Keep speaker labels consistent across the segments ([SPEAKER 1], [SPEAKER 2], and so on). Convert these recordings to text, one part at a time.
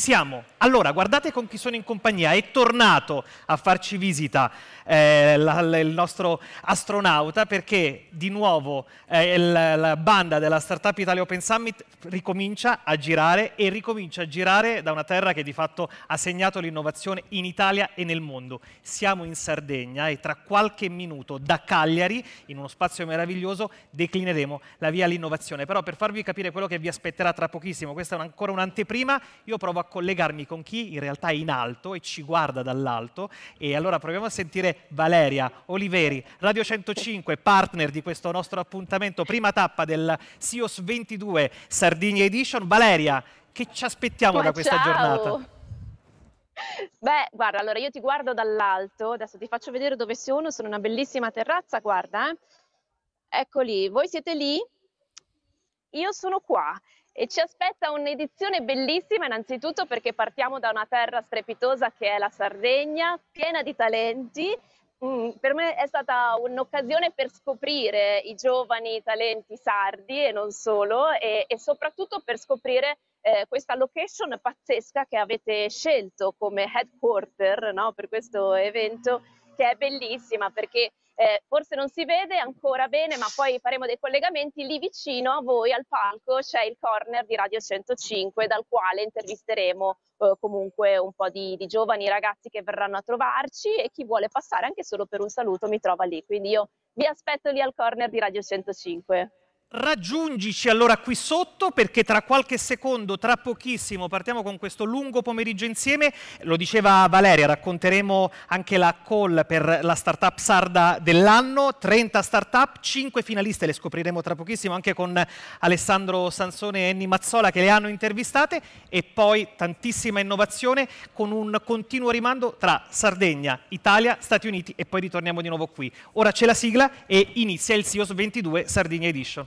[SPEAKER 1] siamo. Allora, guardate con chi sono in compagnia. È tornato a farci visita eh, la, il nostro astronauta perché di nuovo eh, la, la banda della Startup Italia Open Summit ricomincia a girare e ricomincia a girare da una terra che di fatto ha segnato l'innovazione in Italia e nel mondo. Siamo in Sardegna e tra qualche minuto da Cagliari, in uno spazio meraviglioso, declineremo la via all'innovazione. Però per farvi capire quello che vi aspetterà tra pochissimo, questa è ancora un'anteprima, io provo a collegarmi con chi in realtà è in alto e ci guarda dall'alto. E allora proviamo a sentire Valeria Oliveri, Radio 105, partner di questo nostro appuntamento, prima tappa del SIOS 22 Sardinia Edition. Valeria, che ci aspettiamo Ma da questa ciao. giornata?
[SPEAKER 2] Beh, guarda, allora io ti guardo dall'alto, adesso ti faccio vedere dove sono, sono una bellissima terrazza, guarda, eh. Eccoli, voi siete lì, io sono qua e ci aspetta un'edizione bellissima innanzitutto perché partiamo da una terra strepitosa che è la Sardegna, piena di talenti. Mm, per me è stata un'occasione per scoprire i giovani talenti sardi e non solo e, e soprattutto per scoprire eh, questa location pazzesca che avete scelto come headquarter no? per questo evento che è bellissima perché eh, forse non si vede ancora bene, ma poi faremo dei collegamenti. Lì vicino a voi al palco c'è il corner di Radio 105, dal quale intervisteremo eh, comunque un po' di, di giovani ragazzi che verranno a trovarci e chi vuole passare anche solo per un saluto mi trova lì. Quindi io vi aspetto lì al corner di Radio 105.
[SPEAKER 1] Raggiungici allora qui sotto perché tra qualche secondo, tra pochissimo, partiamo con questo lungo pomeriggio insieme. Lo diceva Valeria, racconteremo anche la call per la startup sarda dell'anno, 30 startup, 5 finaliste, le scopriremo tra pochissimo anche con Alessandro Sansone e Enni Mazzola che le hanno intervistate e poi tantissima innovazione con un continuo rimando tra Sardegna, Italia, Stati Uniti e poi ritorniamo di nuovo qui. Ora c'è la sigla e inizia il CIOS 22 Sardigna Edition.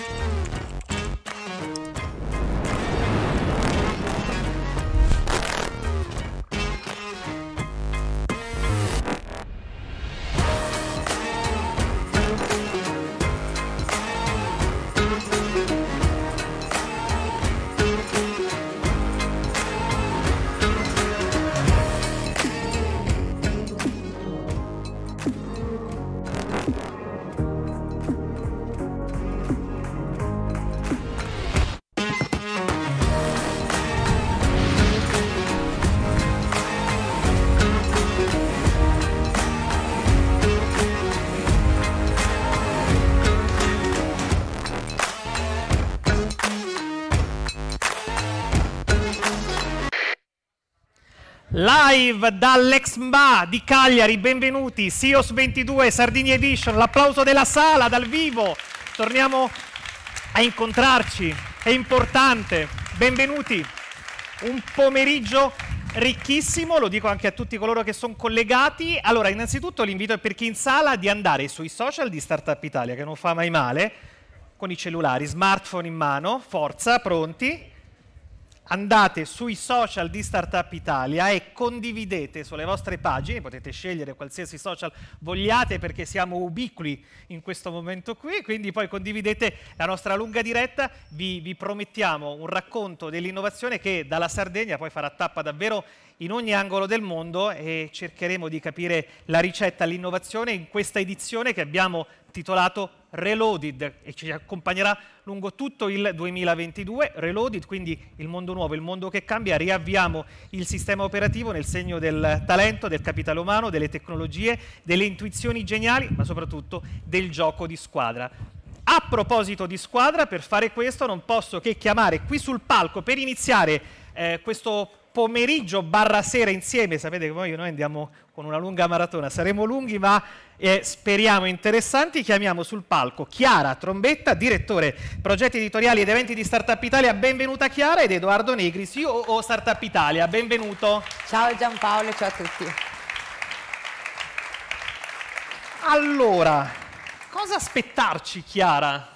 [SPEAKER 1] live dall'Exmba di Cagliari, benvenuti, SIOS 22, Sardini Edition, l'applauso della sala dal vivo, torniamo a incontrarci, è importante, benvenuti, un pomeriggio ricchissimo, lo dico anche a tutti coloro che sono collegati. Allora, innanzitutto l'invito è per chi in sala di andare sui social di Startup Italia, che non fa mai male, con i cellulari, smartphone in mano, forza, pronti, andate sui social di Startup Italia e condividete sulle vostre pagine, potete scegliere qualsiasi social vogliate perché siamo ubiqui in questo momento qui, quindi poi condividete la nostra lunga diretta, vi, vi promettiamo un racconto dell'innovazione che dalla Sardegna poi farà tappa davvero in ogni angolo del mondo e cercheremo di capire la ricetta all'innovazione in questa edizione che abbiamo titolato Reloaded e ci accompagnerà lungo tutto il 2022. Reloaded, quindi il mondo nuovo, il mondo che cambia. Riavviamo il sistema operativo nel segno del talento, del capitale umano, delle tecnologie, delle intuizioni geniali, ma soprattutto del gioco di squadra. A proposito di squadra, per fare questo non posso che chiamare qui sul palco per iniziare eh, questo pomeriggio barra sera insieme, sapete che poi noi andiamo con una lunga maratona, saremo lunghi ma eh, speriamo interessanti, chiamiamo sul palco Chiara Trombetta, direttore progetti editoriali ed eventi di Startup Italia, benvenuta Chiara ed Edoardo Negri, CEO Startup Italia, benvenuto. Ciao Giampaolo, ciao a tutti. Allora, cosa aspettarci Chiara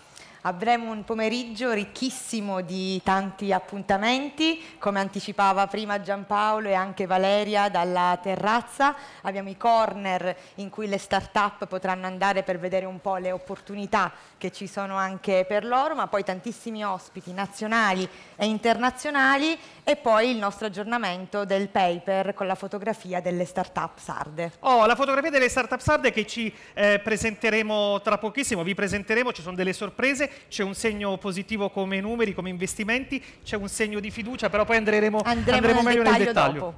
[SPEAKER 3] Avremo un pomeriggio ricchissimo di tanti appuntamenti, come anticipava prima Giampaolo e anche Valeria dalla terrazza. Abbiamo i corner in cui le start-up potranno andare per vedere un po' le opportunità che ci sono anche per loro, ma poi tantissimi ospiti nazionali e internazionali e poi il nostro aggiornamento del paper con la fotografia delle start-up sarde.
[SPEAKER 1] Oh, la fotografia delle start-up sarde che ci eh, presenteremo tra pochissimo, vi presenteremo, ci sono delle sorprese, c'è un segno positivo come numeri, come investimenti, c'è un segno di fiducia, però poi andremo, andremo, andremo nel meglio dettaglio nel dettaglio.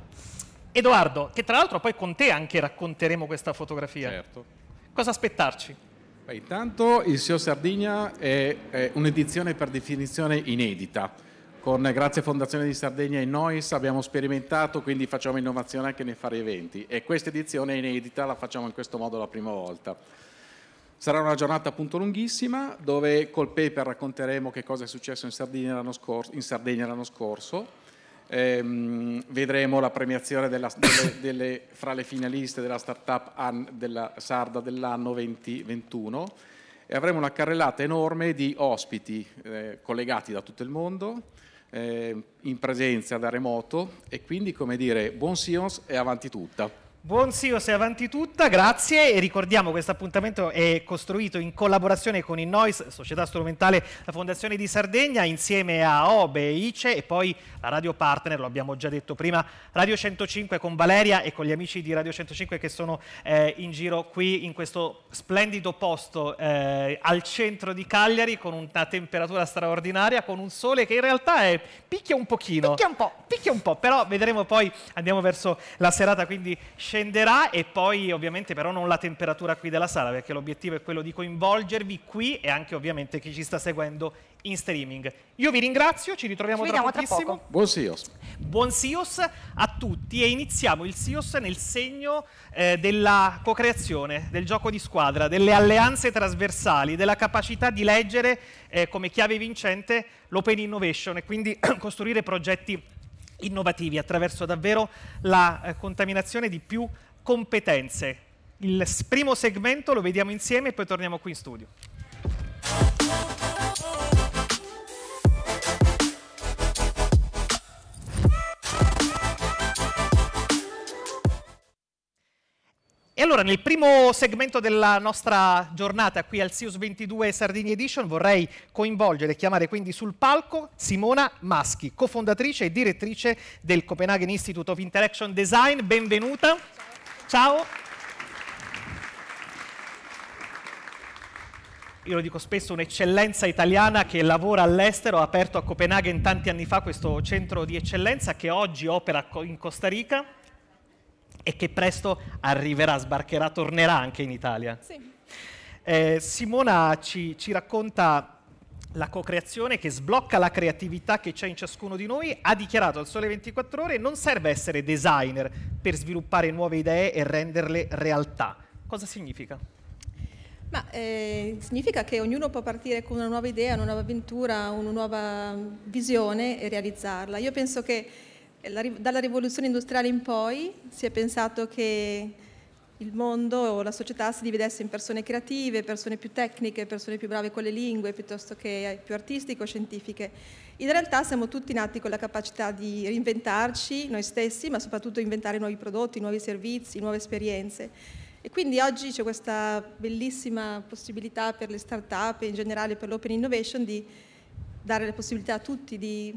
[SPEAKER 1] Edoardo, che tra l'altro poi con te anche racconteremo questa fotografia. Certo. Cosa aspettarci? Beh,
[SPEAKER 4] intanto il SEO Sardegna è, è un'edizione per definizione inedita. Con Grazie Fondazione di Sardegna e Nois abbiamo sperimentato, quindi facciamo innovazione anche nei fare eventi e questa edizione è inedita, la facciamo in questo modo la prima volta. Sarà una giornata appunto lunghissima dove col paper racconteremo che cosa è successo in Sardegna l'anno scorso, Ehm, vedremo la premiazione della, delle, delle, fra le finaliste della startup an, della sarda dell'anno 2021 e avremo una carrellata enorme di ospiti eh, collegati da tutto il mondo eh, in presenza da remoto e quindi come dire buon Sions e avanti tutta.
[SPEAKER 1] Buon SEO sei avanti tutta, grazie e ricordiamo che questo appuntamento è costruito in collaborazione con Innoise, società strumentale la Fondazione di Sardegna, insieme a Obe, e ICE e poi la radio partner, lo abbiamo già detto prima, Radio 105 con Valeria e con gli amici di Radio 105 che sono eh, in giro qui in questo splendido posto eh, al centro di Cagliari con una temperatura straordinaria, con un sole che in realtà è, picchia un pochino. Picchia un po'. Picchia un po', però vedremo poi, andiamo verso la serata, quindi scegliamo scenderà e poi ovviamente però non la temperatura qui della sala perché l'obiettivo è quello di coinvolgervi qui e anche ovviamente chi ci sta seguendo in streaming. Io vi ringrazio, ci ritroviamo ci tra, pochissimo. tra poco.
[SPEAKER 4] Buon SIOS.
[SPEAKER 1] Buon SIOS a tutti e iniziamo il SIOS nel segno eh, della co-creazione, del gioco di squadra, delle alleanze trasversali, della capacità di leggere eh, come chiave vincente l'open innovation e quindi costruire progetti innovativi attraverso davvero la eh, contaminazione di più competenze. Il primo segmento lo vediamo insieme e poi torniamo qui in studio. E allora nel primo segmento della nostra giornata qui al Sius 22 Sardini Edition vorrei coinvolgere e chiamare quindi sul palco Simona Maschi, cofondatrice e direttrice del Copenhagen Institute of Interaction Design. Benvenuta. Ciao. Ciao. io lo dico spesso, un'eccellenza italiana che lavora all'estero, ha aperto a Copenaghen tanti anni fa questo centro di eccellenza che oggi opera in Costa Rica e che presto arriverà, sbarcherà, tornerà anche in Italia. Sì. Eh, Simona ci, ci racconta la co-creazione che sblocca la creatività che c'è in ciascuno di noi, ha dichiarato al Sole 24 Ore non serve essere designer per sviluppare nuove idee e renderle realtà. Cosa significa?
[SPEAKER 5] Ma, eh, significa che ognuno può partire con una nuova idea, una nuova avventura, una nuova visione e realizzarla. Io penso che dalla rivoluzione industriale in poi si è pensato che il mondo o la società si dividesse in persone creative, persone più tecniche, persone più brave con le lingue, piuttosto che più artistiche o scientifiche. In realtà siamo tutti nati con la capacità di reinventarci noi stessi, ma soprattutto inventare nuovi prodotti, nuovi servizi, nuove esperienze. E quindi oggi c'è questa bellissima possibilità per le start-up e in generale per l'open innovation di dare la possibilità a tutti di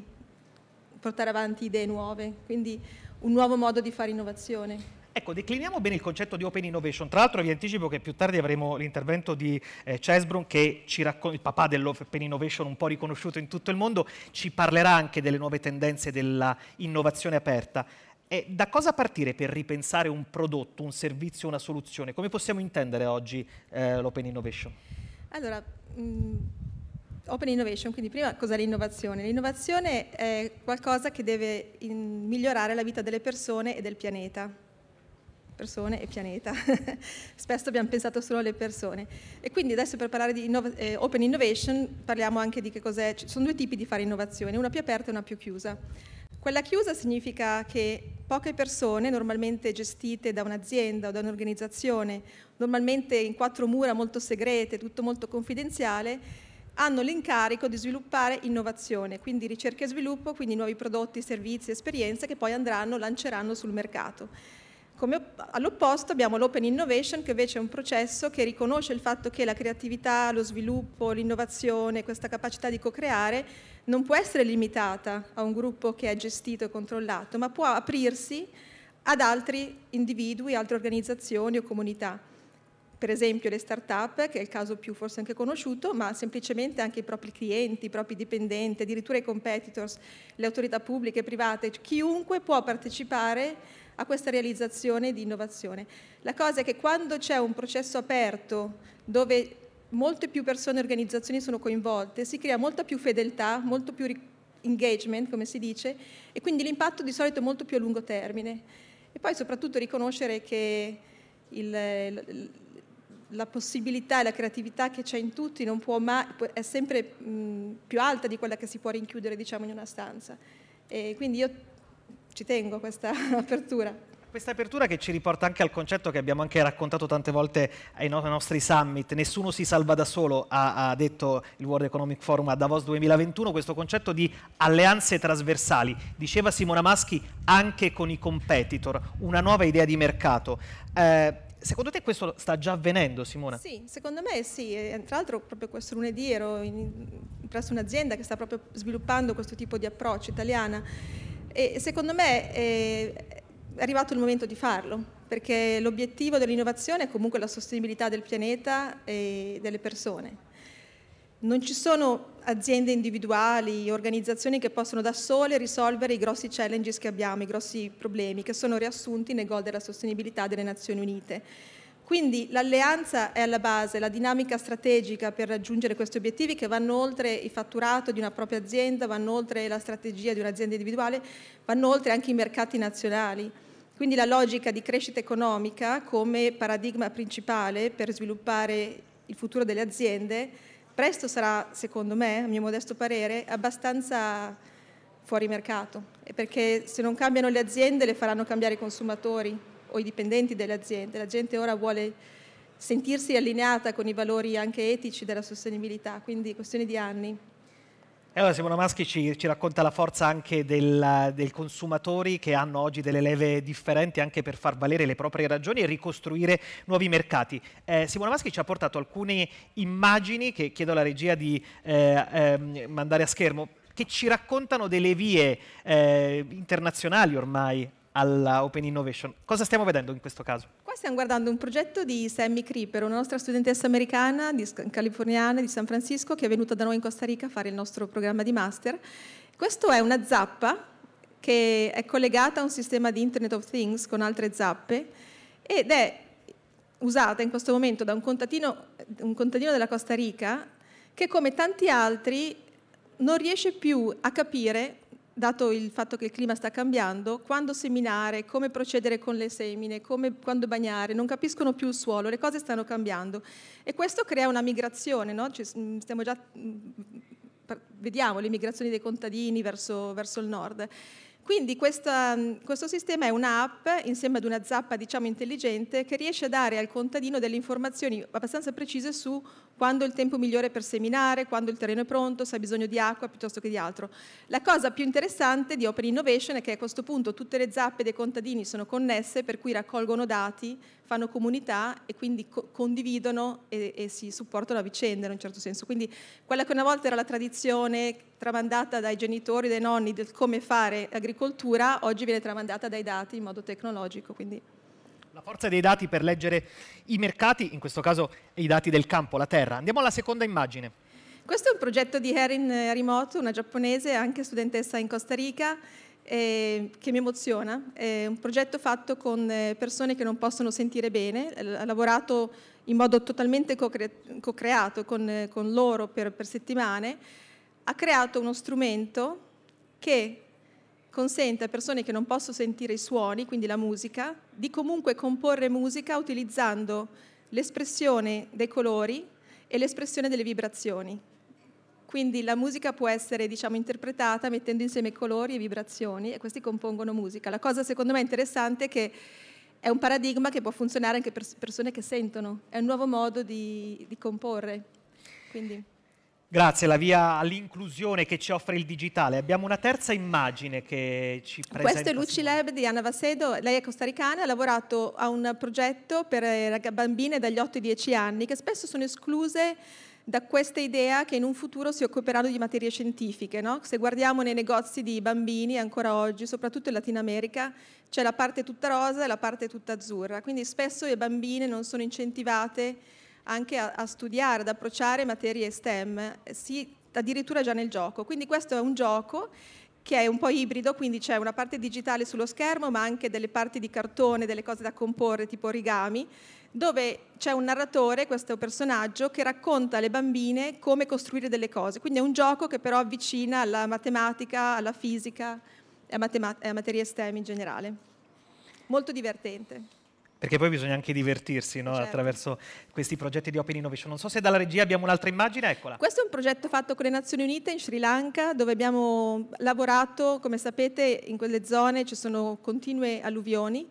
[SPEAKER 5] portare avanti idee nuove, quindi un nuovo modo di fare innovazione.
[SPEAKER 1] Ecco, decliniamo bene il concetto di open innovation. Tra l'altro vi anticipo che più tardi avremo l'intervento di eh, Chesbrun, che ci racconta, il papà dell'open innovation un po' riconosciuto in tutto il mondo, ci parlerà anche delle nuove tendenze dell'innovazione aperta. E da cosa partire per ripensare un prodotto, un servizio, una soluzione? Come possiamo intendere oggi eh, l'open innovation?
[SPEAKER 5] Allora, mh Open Innovation, quindi prima cos'è l'innovazione? L'innovazione è qualcosa che deve in, migliorare la vita delle persone e del pianeta. Persone e pianeta. Spesso abbiamo pensato solo alle persone. E quindi adesso per parlare di innov eh, Open Innovation parliamo anche di che cos'è. Ci sono due tipi di fare innovazione, una più aperta e una più chiusa. Quella chiusa significa che poche persone, normalmente gestite da un'azienda o da un'organizzazione, normalmente in quattro mura molto segrete, tutto molto confidenziale, hanno l'incarico di sviluppare innovazione, quindi ricerca e sviluppo, quindi nuovi prodotti, servizi, esperienze che poi andranno, lanceranno sul mercato. all'opposto abbiamo l'open innovation che invece è un processo che riconosce il fatto che la creatività, lo sviluppo, l'innovazione, questa capacità di co-creare non può essere limitata a un gruppo che è gestito e controllato, ma può aprirsi ad altri individui, altre organizzazioni o comunità per esempio le start-up, che è il caso più forse anche conosciuto, ma semplicemente anche i propri clienti, i propri dipendenti, addirittura i competitors, le autorità pubbliche, private, chiunque può partecipare a questa realizzazione di innovazione. La cosa è che quando c'è un processo aperto dove molte più persone e organizzazioni sono coinvolte, si crea molta più fedeltà, molto più engagement, come si dice, e quindi l'impatto di solito è molto più a lungo termine. E poi soprattutto riconoscere che il, il la possibilità e la creatività che c'è in tutti non può mai, è sempre mh, più alta di quella che si può rinchiudere diciamo, in una stanza. E quindi io ci tengo a questa apertura.
[SPEAKER 1] Questa apertura che ci riporta anche al concetto che abbiamo anche raccontato tante volte ai, ai nostri summit, nessuno si salva da solo, ha, ha, detto il World Economic Forum a Davos 2021, questo concetto di alleanze trasversali, diceva Simona Maschi anche con i competitor, una nuova idea di mercato. Eh, Secondo te questo sta già avvenendo, Simona?
[SPEAKER 5] Sì, secondo me sì. tra l'altro proprio questo lunedì ero in, presso un'azienda che sta proprio sviluppando questo tipo di approccio italiana e secondo me eh, è arrivato il momento di farlo perché l'obiettivo dell'innovazione è comunque la sostenibilità del pianeta e delle persone non ci sono aziende individuali, organizzazioni che possono da sole risolvere i grossi challenges che abbiamo, i grossi problemi che sono riassunti nel goal della sostenibilità delle Nazioni Unite. Quindi l'alleanza è alla base, la dinamica strategica per raggiungere questi obiettivi che vanno oltre il fatturato di una propria azienda, vanno oltre la strategia di un'azienda individuale, vanno oltre anche i mercati nazionali. Quindi la logica di crescita economica come paradigma principale per sviluppare il futuro delle aziende presto sarà, secondo me, a mio modesto parere, abbastanza fuori mercato, perché se non cambiano le aziende le faranno cambiare i consumatori o i dipendenti delle aziende. La gente ora vuole sentirsi allineata con i valori anche etici della sostenibilità, quindi questione di anni
[SPEAKER 1] allora Simona Maschi ci, ci, racconta la forza anche dei consumatori che hanno oggi delle leve differenti anche per far valere le proprie ragioni e ricostruire nuovi mercati. Eh, Simona Maschi ci ha portato alcune immagini che chiedo alla regia di eh, eh, mandare a schermo che ci raccontano delle vie eh, internazionali ormai alla Open Innovation. Cosa stiamo vedendo in questo caso?
[SPEAKER 5] Qua stiamo guardando un progetto di Sammy Creeper, una nostra studentessa americana, di, californiana, di San Francisco, che è venuta da noi in Costa Rica a fare il nostro programma di master. Questo è una zappa che è collegata a un sistema di Internet of Things con altre zappe ed è usata in questo momento da un contadino, un contadino della Costa Rica che come tanti altri non riesce più a capire dato il fatto che il clima sta cambiando, quando seminare, come procedere con le semine, come, quando bagnare, non capiscono più il suolo, le cose stanno cambiando. E questo crea una migrazione, no? cioè, stiamo già, mm, vediamo le migrazioni dei contadini verso, verso il nord. Quindi questa, mm, questo sistema è un'app insieme ad una zappa diciamo, intelligente che riesce a dare al contadino delle informazioni abbastanza precise su quando è il tempo migliore per seminare, quando il terreno è pronto, se ha bisogno di acqua piuttosto che di altro. La cosa più interessante di Open Innovation è che a questo punto tutte le zappe dei contadini sono connesse per cui raccolgono dati fanno comunità e quindi co condividono e, e, si supportano a vicenda in un certo senso. Quindi quella che una volta era la tradizione tramandata dai genitori, dai nonni del come fare agricoltura, oggi viene tramandata dai dati in modo tecnologico. Quindi.
[SPEAKER 1] La forza dei dati per leggere i mercati, in questo caso i dati del campo, la terra. Andiamo alla seconda immagine.
[SPEAKER 5] Questo è un progetto di Erin Rimoto, una giapponese, anche studentessa in Costa Rica, eh, che mi emoziona, è un progetto fatto con eh, persone che non possono sentire bene, ha lavorato in modo totalmente co-creato con, eh, con loro per, per settimane, ha creato uno strumento che consente a persone che non possono sentire i suoni, quindi la musica, di comunque comporre musica utilizzando l'espressione dei colori e l'espressione delle vibrazioni. Quindi la musica può essere diciamo, interpretata mettendo insieme colori e vibrazioni e questi compongono musica. La cosa secondo me interessante è che è un paradigma che può funzionare anche per persone che sentono, è un nuovo modo di, di comporre. Quindi.
[SPEAKER 1] Grazie, la via all'inclusione che ci offre il digitale. Abbiamo una terza immagine che ci presenta. Questo è Luci
[SPEAKER 5] Lab di Anna Vasedo, lei è costaricana, ha lavorato a un progetto per bambine dagli 8 ai 10 anni che spesso sono escluse da questa idea che in un futuro si occuperanno di materie scientifiche. No? Se guardiamo nei negozi di bambini ancora oggi, soprattutto in Latin America, c'è la parte tutta rosa e la parte tutta azzurra, quindi spesso le bambine non sono incentivate anche a, a studiare, ad approcciare materie STEM, eh, sì, addirittura già nel gioco. Quindi questo è un gioco che è un po' ibrido, quindi c'è una parte digitale sullo schermo, ma anche delle parti di cartone, delle cose da comporre tipo origami, dove c'è un narratore, questo personaggio, che racconta alle bambine come costruire delle cose. Quindi è un gioco che però avvicina alla matematica, alla fisica e a, a materie STEM in generale. Molto divertente.
[SPEAKER 1] Perché poi bisogna anche divertirsi no? certo. attraverso questi progetti di Open Innovation. Non so se dalla regia abbiamo un'altra immagine, eccola. Questo
[SPEAKER 5] è un progetto fatto con le Nazioni Unite in Sri Lanka, dove abbiamo lavorato, come sapete, in quelle zone ci sono continue alluvioni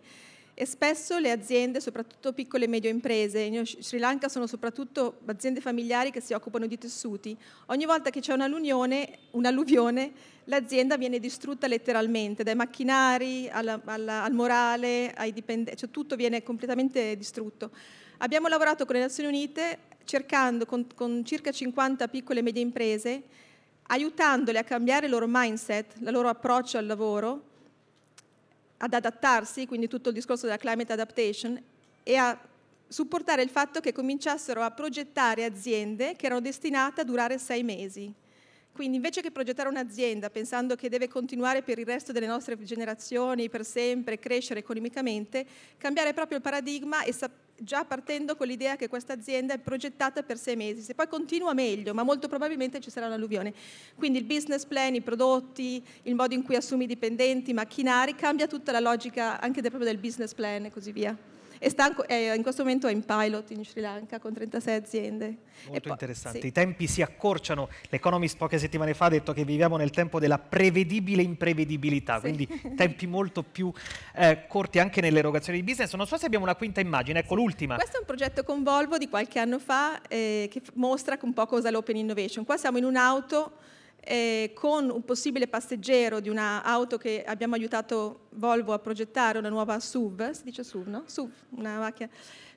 [SPEAKER 5] e spesso le aziende, soprattutto piccole e medie imprese, in Sri Lanka sono soprattutto aziende familiari che si occupano di tessuti, ogni volta che c'è un'alluvione, un l'azienda viene distrutta letteralmente, dai macchinari alla, alla, al morale, ai dipendenti, cioè tutto viene completamente distrutto. Abbiamo lavorato con le Nazioni Unite cercando con, con circa 50 piccole e medie imprese, aiutandole a cambiare il loro mindset, il loro approccio al lavoro ad adattarsi, quindi tutto il discorso della climate adaptation, e a supportare il fatto che cominciassero a progettare aziende che erano destinate a durare sei mesi. Quindi invece che progettare un'azienda pensando che deve continuare per il resto delle nostre generazioni, per sempre, crescere economicamente, cambiare proprio il paradigma e sapere già partendo con l'idea che questa azienda è progettata per sei mesi, se poi continua meglio, ma molto probabilmente ci sarà un'alluvione. Quindi il business plan, i prodotti, il modo in cui assumi i dipendenti, i macchinari, cambia tutta la logica anche del, proprio del business plan e così via e sta eh, in questo momento è in pilot in Sri Lanka con 36 aziende.
[SPEAKER 1] Molto poi, interessante, sì. i tempi si accorciano, l'Economist poche settimane fa ha detto che viviamo nel tempo della prevedibile imprevedibilità, sì. quindi tempi molto più eh, corti anche nell'erogazione di business. Non so se abbiamo una quinta immagine, ecco sì. l'ultima. Questo
[SPEAKER 5] è un progetto con Volvo di qualche anno fa eh, che mostra un po' cosa l'open innovation. Qua siamo in un'auto eh, con un possibile passeggero di un'auto che abbiamo aiutato Volvo a progettare, una nuova SUV, si dice SUV, no? SUV, una macchina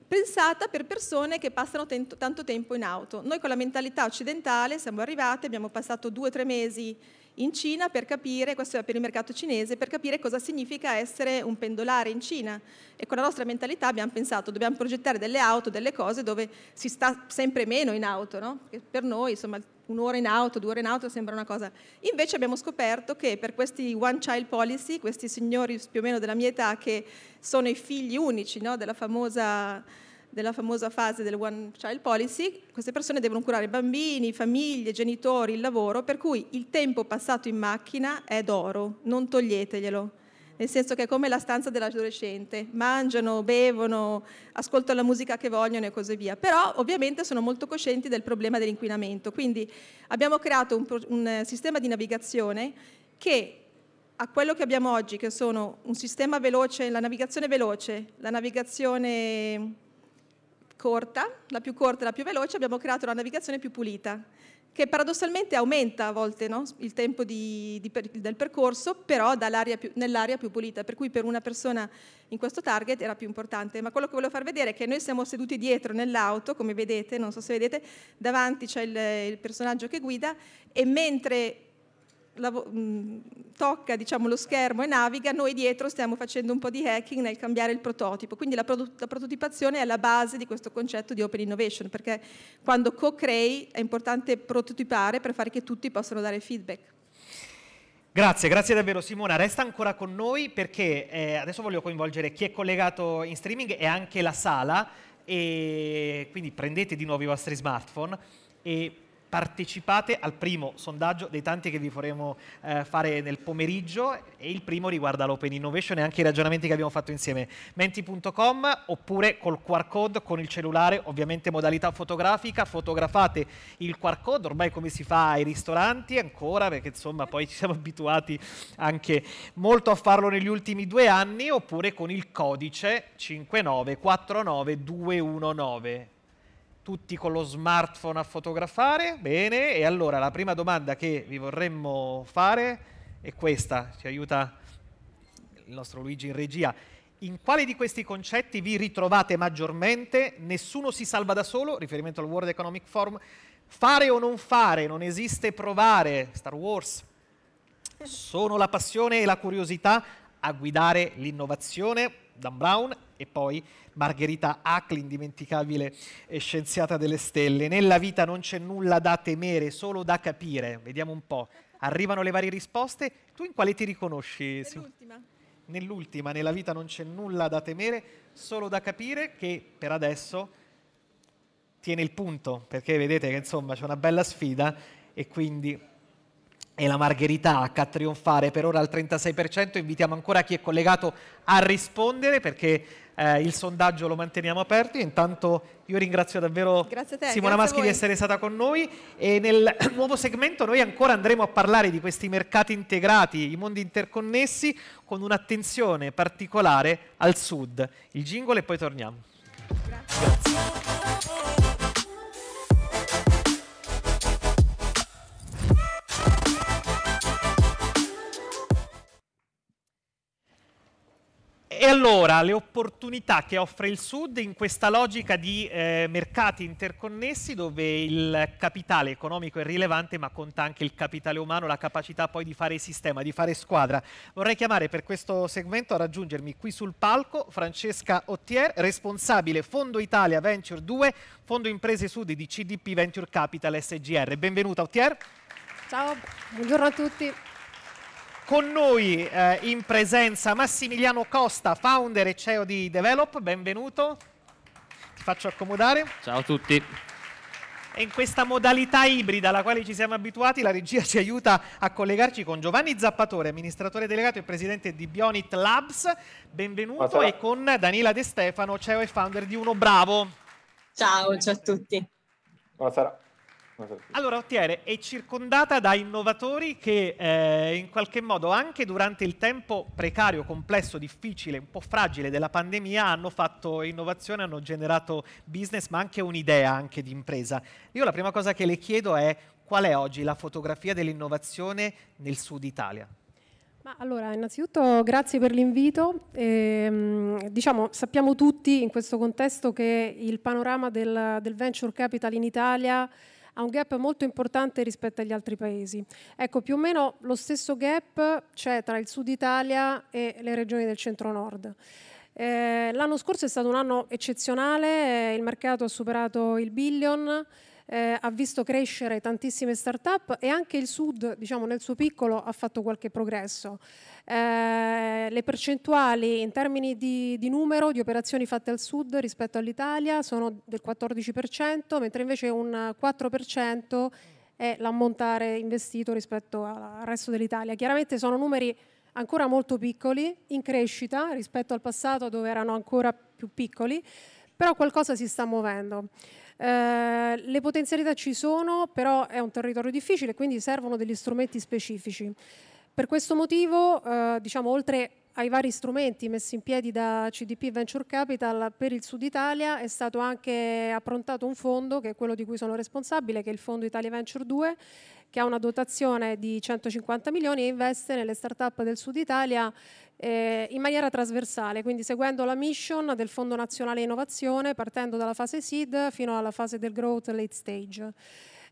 [SPEAKER 5] pensata per persone che passano tento, tanto tempo in auto. Noi con la mentalità occidentale siamo arrivate, abbiamo passato due o tre mesi in Cina per capire, questo è per il mercato cinese, per capire cosa significa essere un pendolare in Cina. E con la nostra mentalità abbiamo pensato, dobbiamo progettare delle auto, delle cose dove si sta sempre meno in auto, no? per noi insomma, un'ora in auto, due ore in auto sembra una cosa. Invece abbiamo scoperto che per questi one child policy, questi signori più o meno della mia età che sono i figli unici no, della, famosa, della famosa fase del one child policy, queste persone devono curare bambini, famiglie, genitori, il lavoro, per cui il tempo passato in macchina è d'oro, non toglieteglielo nel senso che è come la stanza dell'adolescente, mangiano, bevono, ascoltano la musica che vogliono e così via, però ovviamente sono molto coscienti del problema dell'inquinamento, quindi abbiamo creato un, un sistema di navigazione che a quello che abbiamo oggi, che sono un sistema veloce, la navigazione veloce, la navigazione corta, la più corta e la più veloce, abbiamo creato la navigazione più pulita, che paradossalmente aumenta a volte no? il tempo di, di, del percorso, però più, nell'area più pulita, per cui per una persona in questo target era più importante. Ma quello che volevo far vedere è che noi siamo seduti dietro nell'auto, come vedete, non so se vedete, davanti c'è il, il personaggio che guida e mentre Mm, tocca diciamo, lo schermo e naviga, noi dietro stiamo facendo un po' di hacking nel cambiare il prototipo. Quindi la, prot la prototipazione è la base di questo concetto di open innovation, perché quando co-crei è importante prototipare per fare che tutti possano dare feedback.
[SPEAKER 1] Grazie, grazie davvero Simona. Resta ancora con noi perché eh, adesso voglio coinvolgere chi è collegato in streaming e anche la sala, e quindi prendete di nuovo i vostri smartphone e partecipate al primo sondaggio dei tanti che vi faremo eh, fare nel pomeriggio e il primo riguarda l'open innovation e anche i ragionamenti che abbiamo fatto insieme. Menti.com oppure col QR code con il cellulare, ovviamente modalità fotografica, fotografate il QR code, ormai come si fa ai ristoranti ancora perché insomma poi ci siamo abituati anche molto a farlo negli ultimi due anni oppure con il codice 5949219 tutti con lo smartphone a fotografare, bene, e allora la prima domanda che vi vorremmo fare è questa, ci aiuta il nostro Luigi in regia. In quale di questi concetti vi ritrovate maggiormente? Nessuno si salva da solo, riferimento al World Economic Forum. Fare o non fare, non esiste provare, Star Wars. Sono la passione e la curiosità a guidare l'innovazione, Dan Brown, e poi Margherita Hack, l'indimenticabile eh, scienziata delle stelle. Nella vita non c'è nulla da temere, solo da capire. Vediamo un po'. Arrivano le varie risposte. Tu in quale ti riconosci? Nell'ultima. Nell'ultima, nella vita non c'è nulla da temere, solo da capire che per adesso tiene il punto, perché vedete che insomma c'è una bella sfida e quindi è la Margheritacca a trionfare per ora al 36%. Invitiamo ancora chi è collegato a rispondere perché eh, il sondaggio lo manteniamo aperto. Intanto io ringrazio davvero te,
[SPEAKER 6] Simona Maschi di essere
[SPEAKER 1] stata con noi e nel nuovo segmento noi ancora andremo a parlare di questi mercati integrati, i mondi interconnessi con un'attenzione particolare al sud. Il jingle e poi torniamo. Grazie. Grazie. E allora le opportunità che offre il Sud in questa logica di eh, mercati interconnessi dove il capitale economico è rilevante ma conta anche il capitale umano, la capacità poi di fare sistema, di fare squadra. Vorrei chiamare per questo segmento a raggiungermi qui sul palco Francesca Ottier, responsabile Fondo Italia Venture 2, Fondo Imprese Sud di CDP Venture Capital SGR. Benvenuta Ottier.
[SPEAKER 7] Ciao, buongiorno a tutti.
[SPEAKER 1] Con noi eh, in presenza Massimiliano Costa, founder e CEO di Develop, benvenuto. Ti faccio accomodare.
[SPEAKER 8] Ciao a tutti.
[SPEAKER 1] E in questa modalità ibrida alla quale ci siamo abituati, la regia ci aiuta a collegarci con Giovanni Zappatore, amministratore delegato e presidente di Bionit Labs. Benvenuto Buonasera. e con Danila De Stefano, CEO e founder di Uno Bravo. Ciao, ciao a tutti. Buonasera. Allora, Ottiere è circondata da innovatori che eh, in qualche modo anche durante il tempo precario, complesso, difficile, un po' fragile della pandemia hanno fatto innovazione, hanno generato business, ma anche un'idea anche di impresa. Io la prima cosa che le chiedo è qual è oggi la fotografia dell'innovazione nel sud Italia?
[SPEAKER 7] Ma allora, innanzitutto grazie per l'invito. Eh, diciamo, sappiamo tutti in questo contesto che il panorama del, del venture capital in Italia ha un gap molto importante rispetto agli altri paesi. Ecco, più o meno lo stesso gap c'è tra il sud Italia e le regioni del centro-nord. Eh, l'anno scorso è stato un anno eccezionale, eh, il mercato ha superato il billion, eh, ha visto crescere tantissime start-up e anche il Sud, diciamo, nel suo piccolo, ha fatto qualche progresso. Eh, le percentuali in termini di, di, numero di operazioni fatte al Sud rispetto all'Italia sono del 14%, mentre invece un 4% è l'ammontare investito rispetto al resto dell'Italia. Chiaramente sono numeri ancora molto piccoli, in crescita rispetto al passato dove erano ancora più piccoli, però qualcosa si sta muovendo. Eh, le potenzialità ci sono, però è un territorio difficile, quindi servono degli strumenti specifici. Per questo motivo, eh, diciamo, oltre ai vari strumenti messi in piedi da CDP Venture Capital per il Sud Italia è stato anche approntato un fondo che è quello di cui sono responsabile, che è il Fondo Italia Venture 2, che ha una dotazione di 150 milioni e investe nelle start-up del Sud Italia eh, in maniera trasversale, quindi seguendo la mission del Fondo Nazionale Innovazione, partendo dalla fase SEED fino alla fase del growth late stage.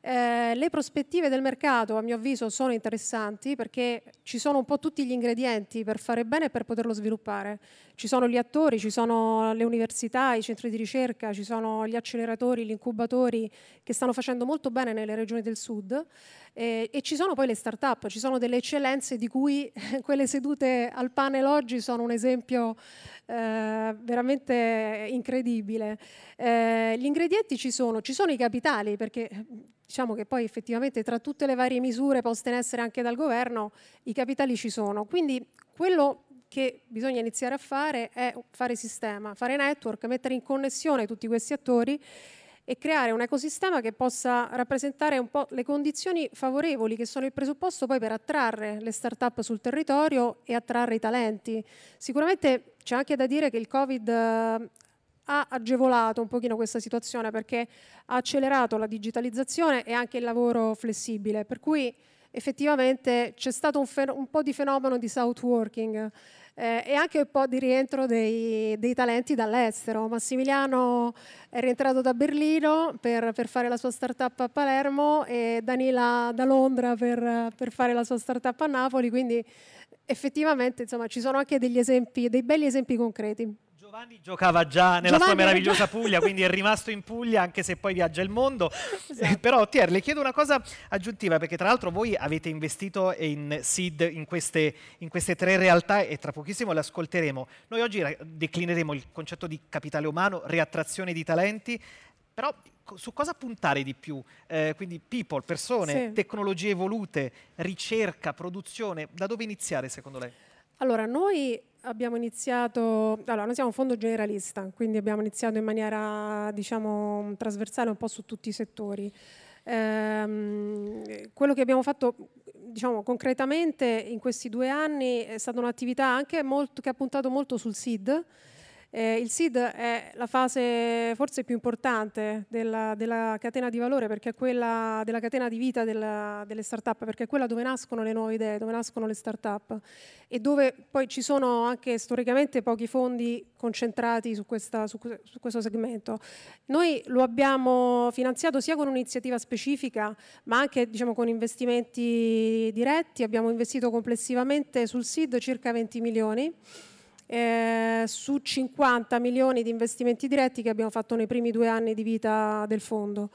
[SPEAKER 7] Eh, le prospettive del mercato, a mio avviso, sono interessanti perché ci sono un po' tutti gli ingredienti per fare bene e per poterlo sviluppare. Ci sono gli attori, ci sono le università, i centri di ricerca, ci sono gli acceleratori, gli incubatori che stanno facendo molto bene nelle regioni del sud eh, e ci sono poi le start-up, ci sono delle eccellenze di cui quelle sedute al panel oggi sono un esempio eh, veramente incredibile. Eh, gli ingredienti ci sono, ci sono i capitali perché eh, diciamo che poi effettivamente tra tutte le varie misure poste in essere anche dal governo i capitali ci sono. Quindi quello che bisogna iniziare a fare è fare sistema, fare network, mettere in connessione tutti questi attori e creare un ecosistema che possa rappresentare un po' le condizioni favorevoli che sono il presupposto poi per attrarre le start-up sul territorio e attrarre i talenti. Sicuramente c'è anche da dire che il Covid eh, ha agevolato un pochino questa situazione perché ha accelerato la digitalizzazione e anche il lavoro flessibile, per cui effettivamente c'è stato un, un po' di fenomeno di south working eh, e anche un po' di rientro dei, dei talenti dall'estero. Massimiliano è rientrato da Berlino per, per, fare la sua startup a Palermo e Danila da Londra per, per fare la sua startup a Napoli, quindi effettivamente insomma, ci sono anche degli esempi, dei belli esempi concreti.
[SPEAKER 1] Giovanni giocava già nella Giovanni sua meravigliosa Puglia, quindi è rimasto in Puglia anche se poi viaggia il mondo. Esatto. Eh, però Tier, le chiedo una cosa aggiuntiva, perché tra l'altro voi avete investito in SID in queste, in queste tre realtà e tra pochissimo le ascolteremo. Noi oggi declineremo il concetto di capitale umano, riattrazione di talenti, però su cosa puntare di più? Eh, quindi people, persone, sì. tecnologie evolute, ricerca, produzione, da dove iniziare secondo lei?
[SPEAKER 7] Allora, noi abbiamo iniziato, allora noi siamo un fondo generalista, quindi abbiamo iniziato in maniera diciamo trasversale un po' su tutti i settori. Eh, quello che abbiamo fatto diciamo, concretamente in questi due anni è stata un'attività anche molto, che ha puntato molto sul SID, eh, il SID è la fase forse più importante della, della, catena di valore, perché è quella della catena di vita della, delle start-up, perché è quella dove nascono le nuove idee, dove nascono le start-up e dove poi ci sono anche storicamente pochi fondi concentrati su, questa, su, su questo segmento. Noi lo abbiamo finanziato sia con un'iniziativa specifica, ma anche diciamo, con investimenti diretti, abbiamo investito complessivamente sul SID circa 20 milioni eh, su 50 milioni di investimenti diretti che abbiamo fatto nei primi due anni di vita del fondo.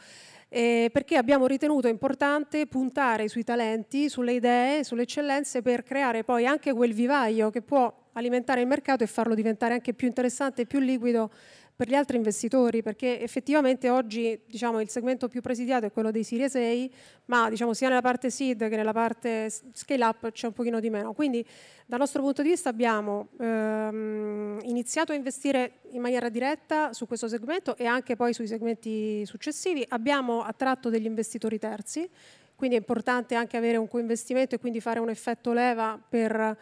[SPEAKER 7] Eh, perché abbiamo ritenuto importante puntare sui talenti, sulle idee, sulle eccellenze per creare poi anche quel vivaio che può alimentare il mercato e farlo diventare anche più interessante e più liquido per gli altri investitori, perché effettivamente oggi diciamo, il segmento più presidiato è quello dei Series 6, ma diciamo, sia nella parte seed che nella parte scale up c'è un pochino di meno. Quindi dal nostro punto di vista abbiamo ehm, iniziato a investire in maniera diretta su questo segmento e anche poi sui segmenti successivi, abbiamo attratto degli investitori terzi, quindi è importante anche avere un coinvestimento e quindi fare un effetto leva per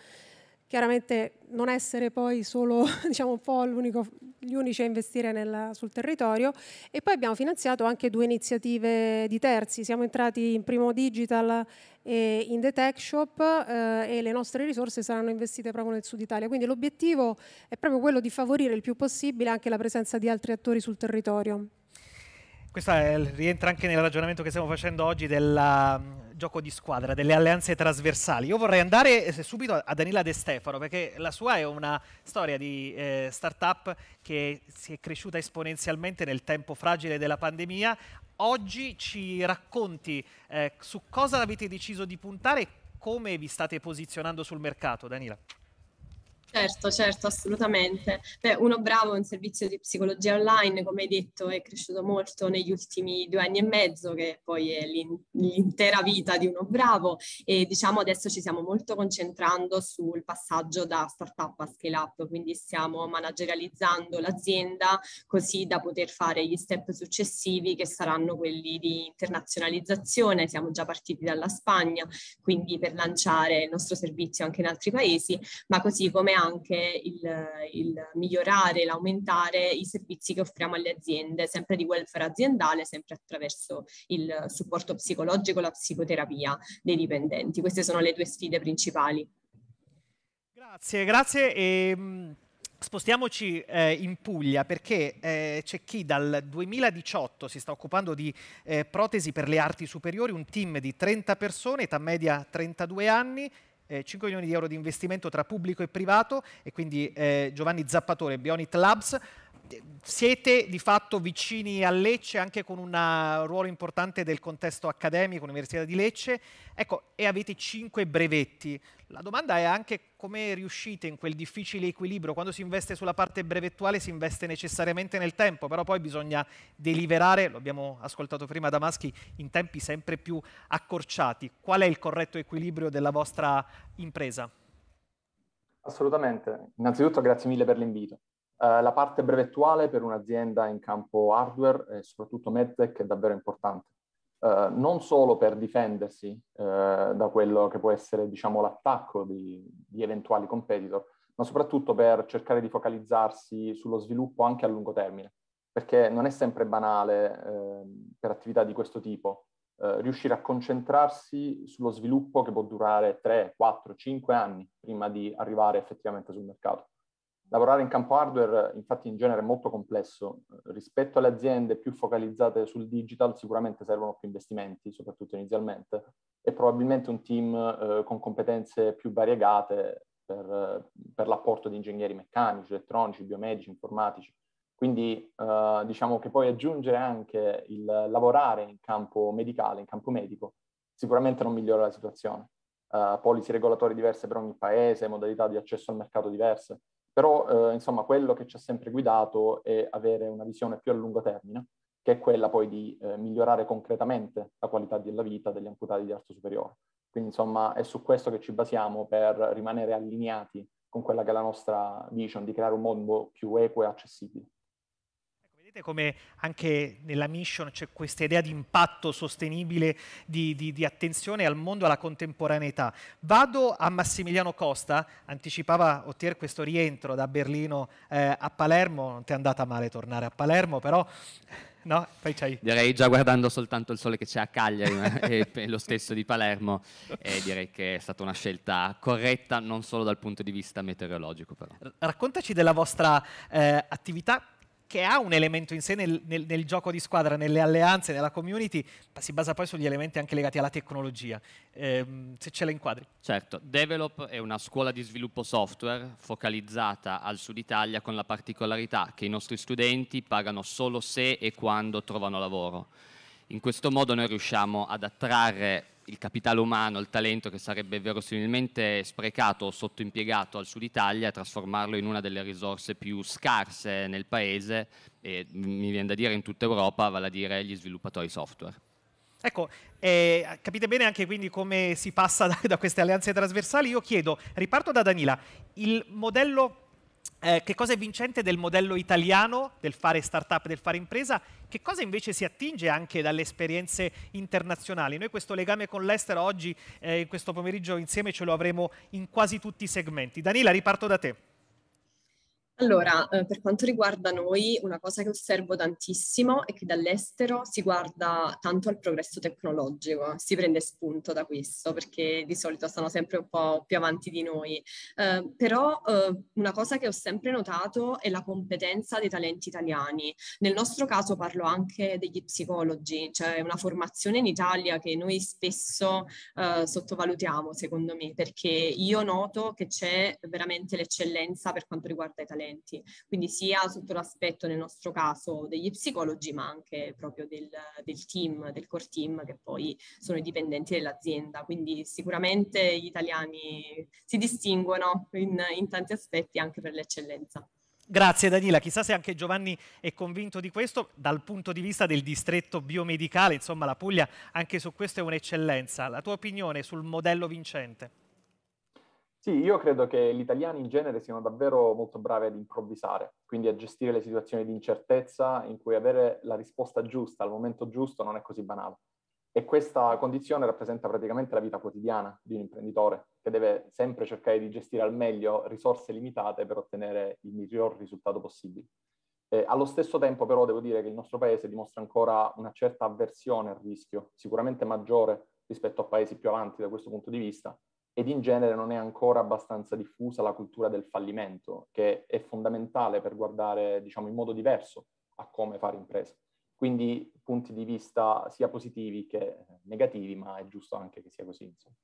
[SPEAKER 7] Chiaramente non essere poi solo diciamo, un po' gli unici a investire nel, sul territorio e poi abbiamo finanziato anche due iniziative di terzi, siamo entrati in Primo Digital e in The Tech Shop eh, e le nostre risorse saranno investite proprio nel sud Italia, quindi l'obiettivo è proprio quello di favorire il più possibile anche la presenza di altri attori sul territorio
[SPEAKER 1] questo è, rientra anche nel ragionamento che stiamo facendo oggi del um, gioco di squadra, delle alleanze trasversali. Io vorrei andare eh, subito a Danila De Stefano, perché la sua è una storia di eh, start-up che si è cresciuta esponenzialmente nel tempo fragile della pandemia. Oggi ci racconti eh, su cosa avete deciso di puntare e come vi state posizionando sul mercato, Danila.
[SPEAKER 9] Certo, certo, assolutamente. Beh, uno bravo è un servizio di psicologia online, come hai detto, è cresciuto molto negli ultimi due anni e mezzo, che poi è l'in- l'intera vita di uno bravo e diciamo adesso ci stiamo molto concentrando sul passaggio da startup a scale up, quindi stiamo managerializzando l'azienda così da poter fare gli step successivi che saranno quelli di internazionalizzazione, siamo già partiti dalla Spagna, quindi per lanciare il nostro servizio anche in altri paesi, ma così come anche il, il migliorare, l'aumentare i servizi che offriamo alle aziende, sempre di welfare aziendale, sempre attraverso il supporto psicologico, la psicoterapia dei dipendenti. Queste sono le due sfide principali.
[SPEAKER 1] Grazie, grazie. E... Ehm, spostiamoci eh, in Puglia perché eh, c'è chi dal 2018 si sta occupando di eh, protesi per le arti superiori, un team di 30 persone, età media 32 anni, eh, 5 milioni di euro di investimento tra pubblico e privato e quindi eh, Giovanni Zappatore Bionit Labs siete di fatto vicini a Lecce anche con un uh, ruolo importante del contesto accademico, Università di Lecce, ecco, e avete cinque brevetti. La domanda è anche come riuscite in quel difficile equilibrio, quando si investe sulla parte brevettuale si investe necessariamente nel tempo, però poi bisogna deliberare, lo abbiamo ascoltato prima da Maschi, in tempi sempre più accorciati. Qual è il corretto equilibrio della vostra impresa?
[SPEAKER 10] Assolutamente. Innanzitutto grazie mille per l'invito. Eh, la parte brevettuale per un'azienda in campo hardware e soprattutto medtech è davvero importante, uh, non solo per difendersi uh, da quello che può essere diciamo, l'attacco di, di, eventuali competitor, ma soprattutto per cercare di focalizzarsi sullo sviluppo anche a lungo termine, perché non è sempre banale ehm, per attività di questo tipo riuscire a concentrarsi sullo sviluppo che può durare 3, 4, 5 anni prima di arrivare effettivamente sul mercato. Lavorare in campo hardware infatti in genere è molto complesso. Rispetto alle aziende più focalizzate sul digital sicuramente servono più investimenti, soprattutto inizialmente, e probabilmente un team eh, con competenze più variegate per, per, l'apporto di ingegneri meccanici, elettronici, biomedici, informatici. Quindi eh, diciamo che poi aggiungere anche il lavorare in campo medicale, in campo medico, sicuramente non migliora la situazione. Uh, policy regolatori diverse per ogni paese, modalità di accesso al mercato diverse. Però, eh, insomma, quello che ci ha sempre guidato è avere una visione più a lungo termine, che è quella poi di eh, migliorare concretamente la qualità della vita degli amputati di arto superiore. Quindi, insomma, è su questo che ci basiamo per rimanere allineati con quella che è la nostra vision di creare un mondo più equo e accessibile.
[SPEAKER 1] Vedete come anche nella mission c'è questa idea di impatto sostenibile, di, di, di attenzione al mondo e alla contemporaneità. Vado a Massimiliano Costa, anticipava Ottier questo rientro da Berlino eh, a Palermo, non ti è andata male tornare a Palermo, però... No,
[SPEAKER 8] direi già guardando soltanto il sole che c'è a Cagliari e lo stesso di Palermo, eh, direi che è stata una scelta corretta non solo dal punto di vista meteorologico però. R
[SPEAKER 1] raccontaci della vostra eh, attività che ha un elemento in sé nel, nel, nel, gioco di squadra, nelle alleanze, nella community, ma si basa poi sugli elementi anche legati alla tecnologia. Ehm, se ce la inquadri.
[SPEAKER 8] Certo, Develop è una scuola di sviluppo software focalizzata al sud Italia con la particolarità che i nostri studenti pagano solo se e quando trovano lavoro. In questo modo noi riusciamo ad attrarre il capitale umano, il talento che sarebbe verosimilmente sprecato o sottoimpiegato al Sud Italia trasformarlo in una delle risorse più scarse nel paese e mi viene da dire in tutta Europa, vale a dire gli sviluppatori software.
[SPEAKER 1] Ecco, eh, capite bene anche quindi come si passa da, da queste alleanze trasversali. Io chiedo, riparto da Danila, il modello eh, che cosa è vincente del modello italiano, del fare startup, del fare impresa, che cosa invece si attinge anche dalle esperienze internazionali. Noi questo legame con l'estero oggi, eh, questo pomeriggio insieme, ce lo avremo in quasi tutti i segmenti. Danila, riparto da te.
[SPEAKER 9] Allora, eh, per quanto riguarda noi, una cosa che osservo tantissimo è che dall'estero si guarda tanto al progresso tecnologico, si prende spunto da questo perché di solito stanno sempre un po' più avanti di noi. Eh, però eh, una cosa che ho sempre notato è la competenza dei talenti italiani. Nel nostro caso parlo anche degli psicologi, cioè una formazione in Italia che noi spesso eh, sottovalutiamo, secondo me, perché io noto che c'è veramente l'eccellenza per quanto riguarda i talenti equivalenti, quindi sia sotto l'aspetto nel nostro caso degli psicologi ma anche proprio del, del team, del core team che poi sono i dipendenti dell'azienda, quindi sicuramente gli italiani si distinguono in, in tanti aspetti anche per l'eccellenza.
[SPEAKER 1] Grazie Danila, chissà se anche Giovanni è convinto di questo dal punto di vista del distretto biomedicale, insomma la Puglia anche su questo è un'eccellenza. La tua opinione sul modello vincente?
[SPEAKER 10] Sì, io credo che gli italiani in genere siano davvero molto bravi ad improvvisare, quindi a gestire le situazioni di incertezza in cui avere la risposta giusta al momento giusto non è così banale. E questa condizione rappresenta praticamente la vita quotidiana di un imprenditore che deve sempre cercare di gestire al meglio risorse limitate per ottenere il miglior risultato possibile. Eh, allo stesso tempo però devo dire che il nostro paese dimostra ancora una certa avversione al rischio, sicuramente maggiore rispetto a paesi più avanti da questo punto di vista, ed in genere non è ancora abbastanza diffusa la cultura del fallimento, che è fondamentale per guardare diciamo, in modo diverso a come fare impresa. Quindi punti di vista sia positivi che negativi, ma è giusto anche che sia così. Insomma.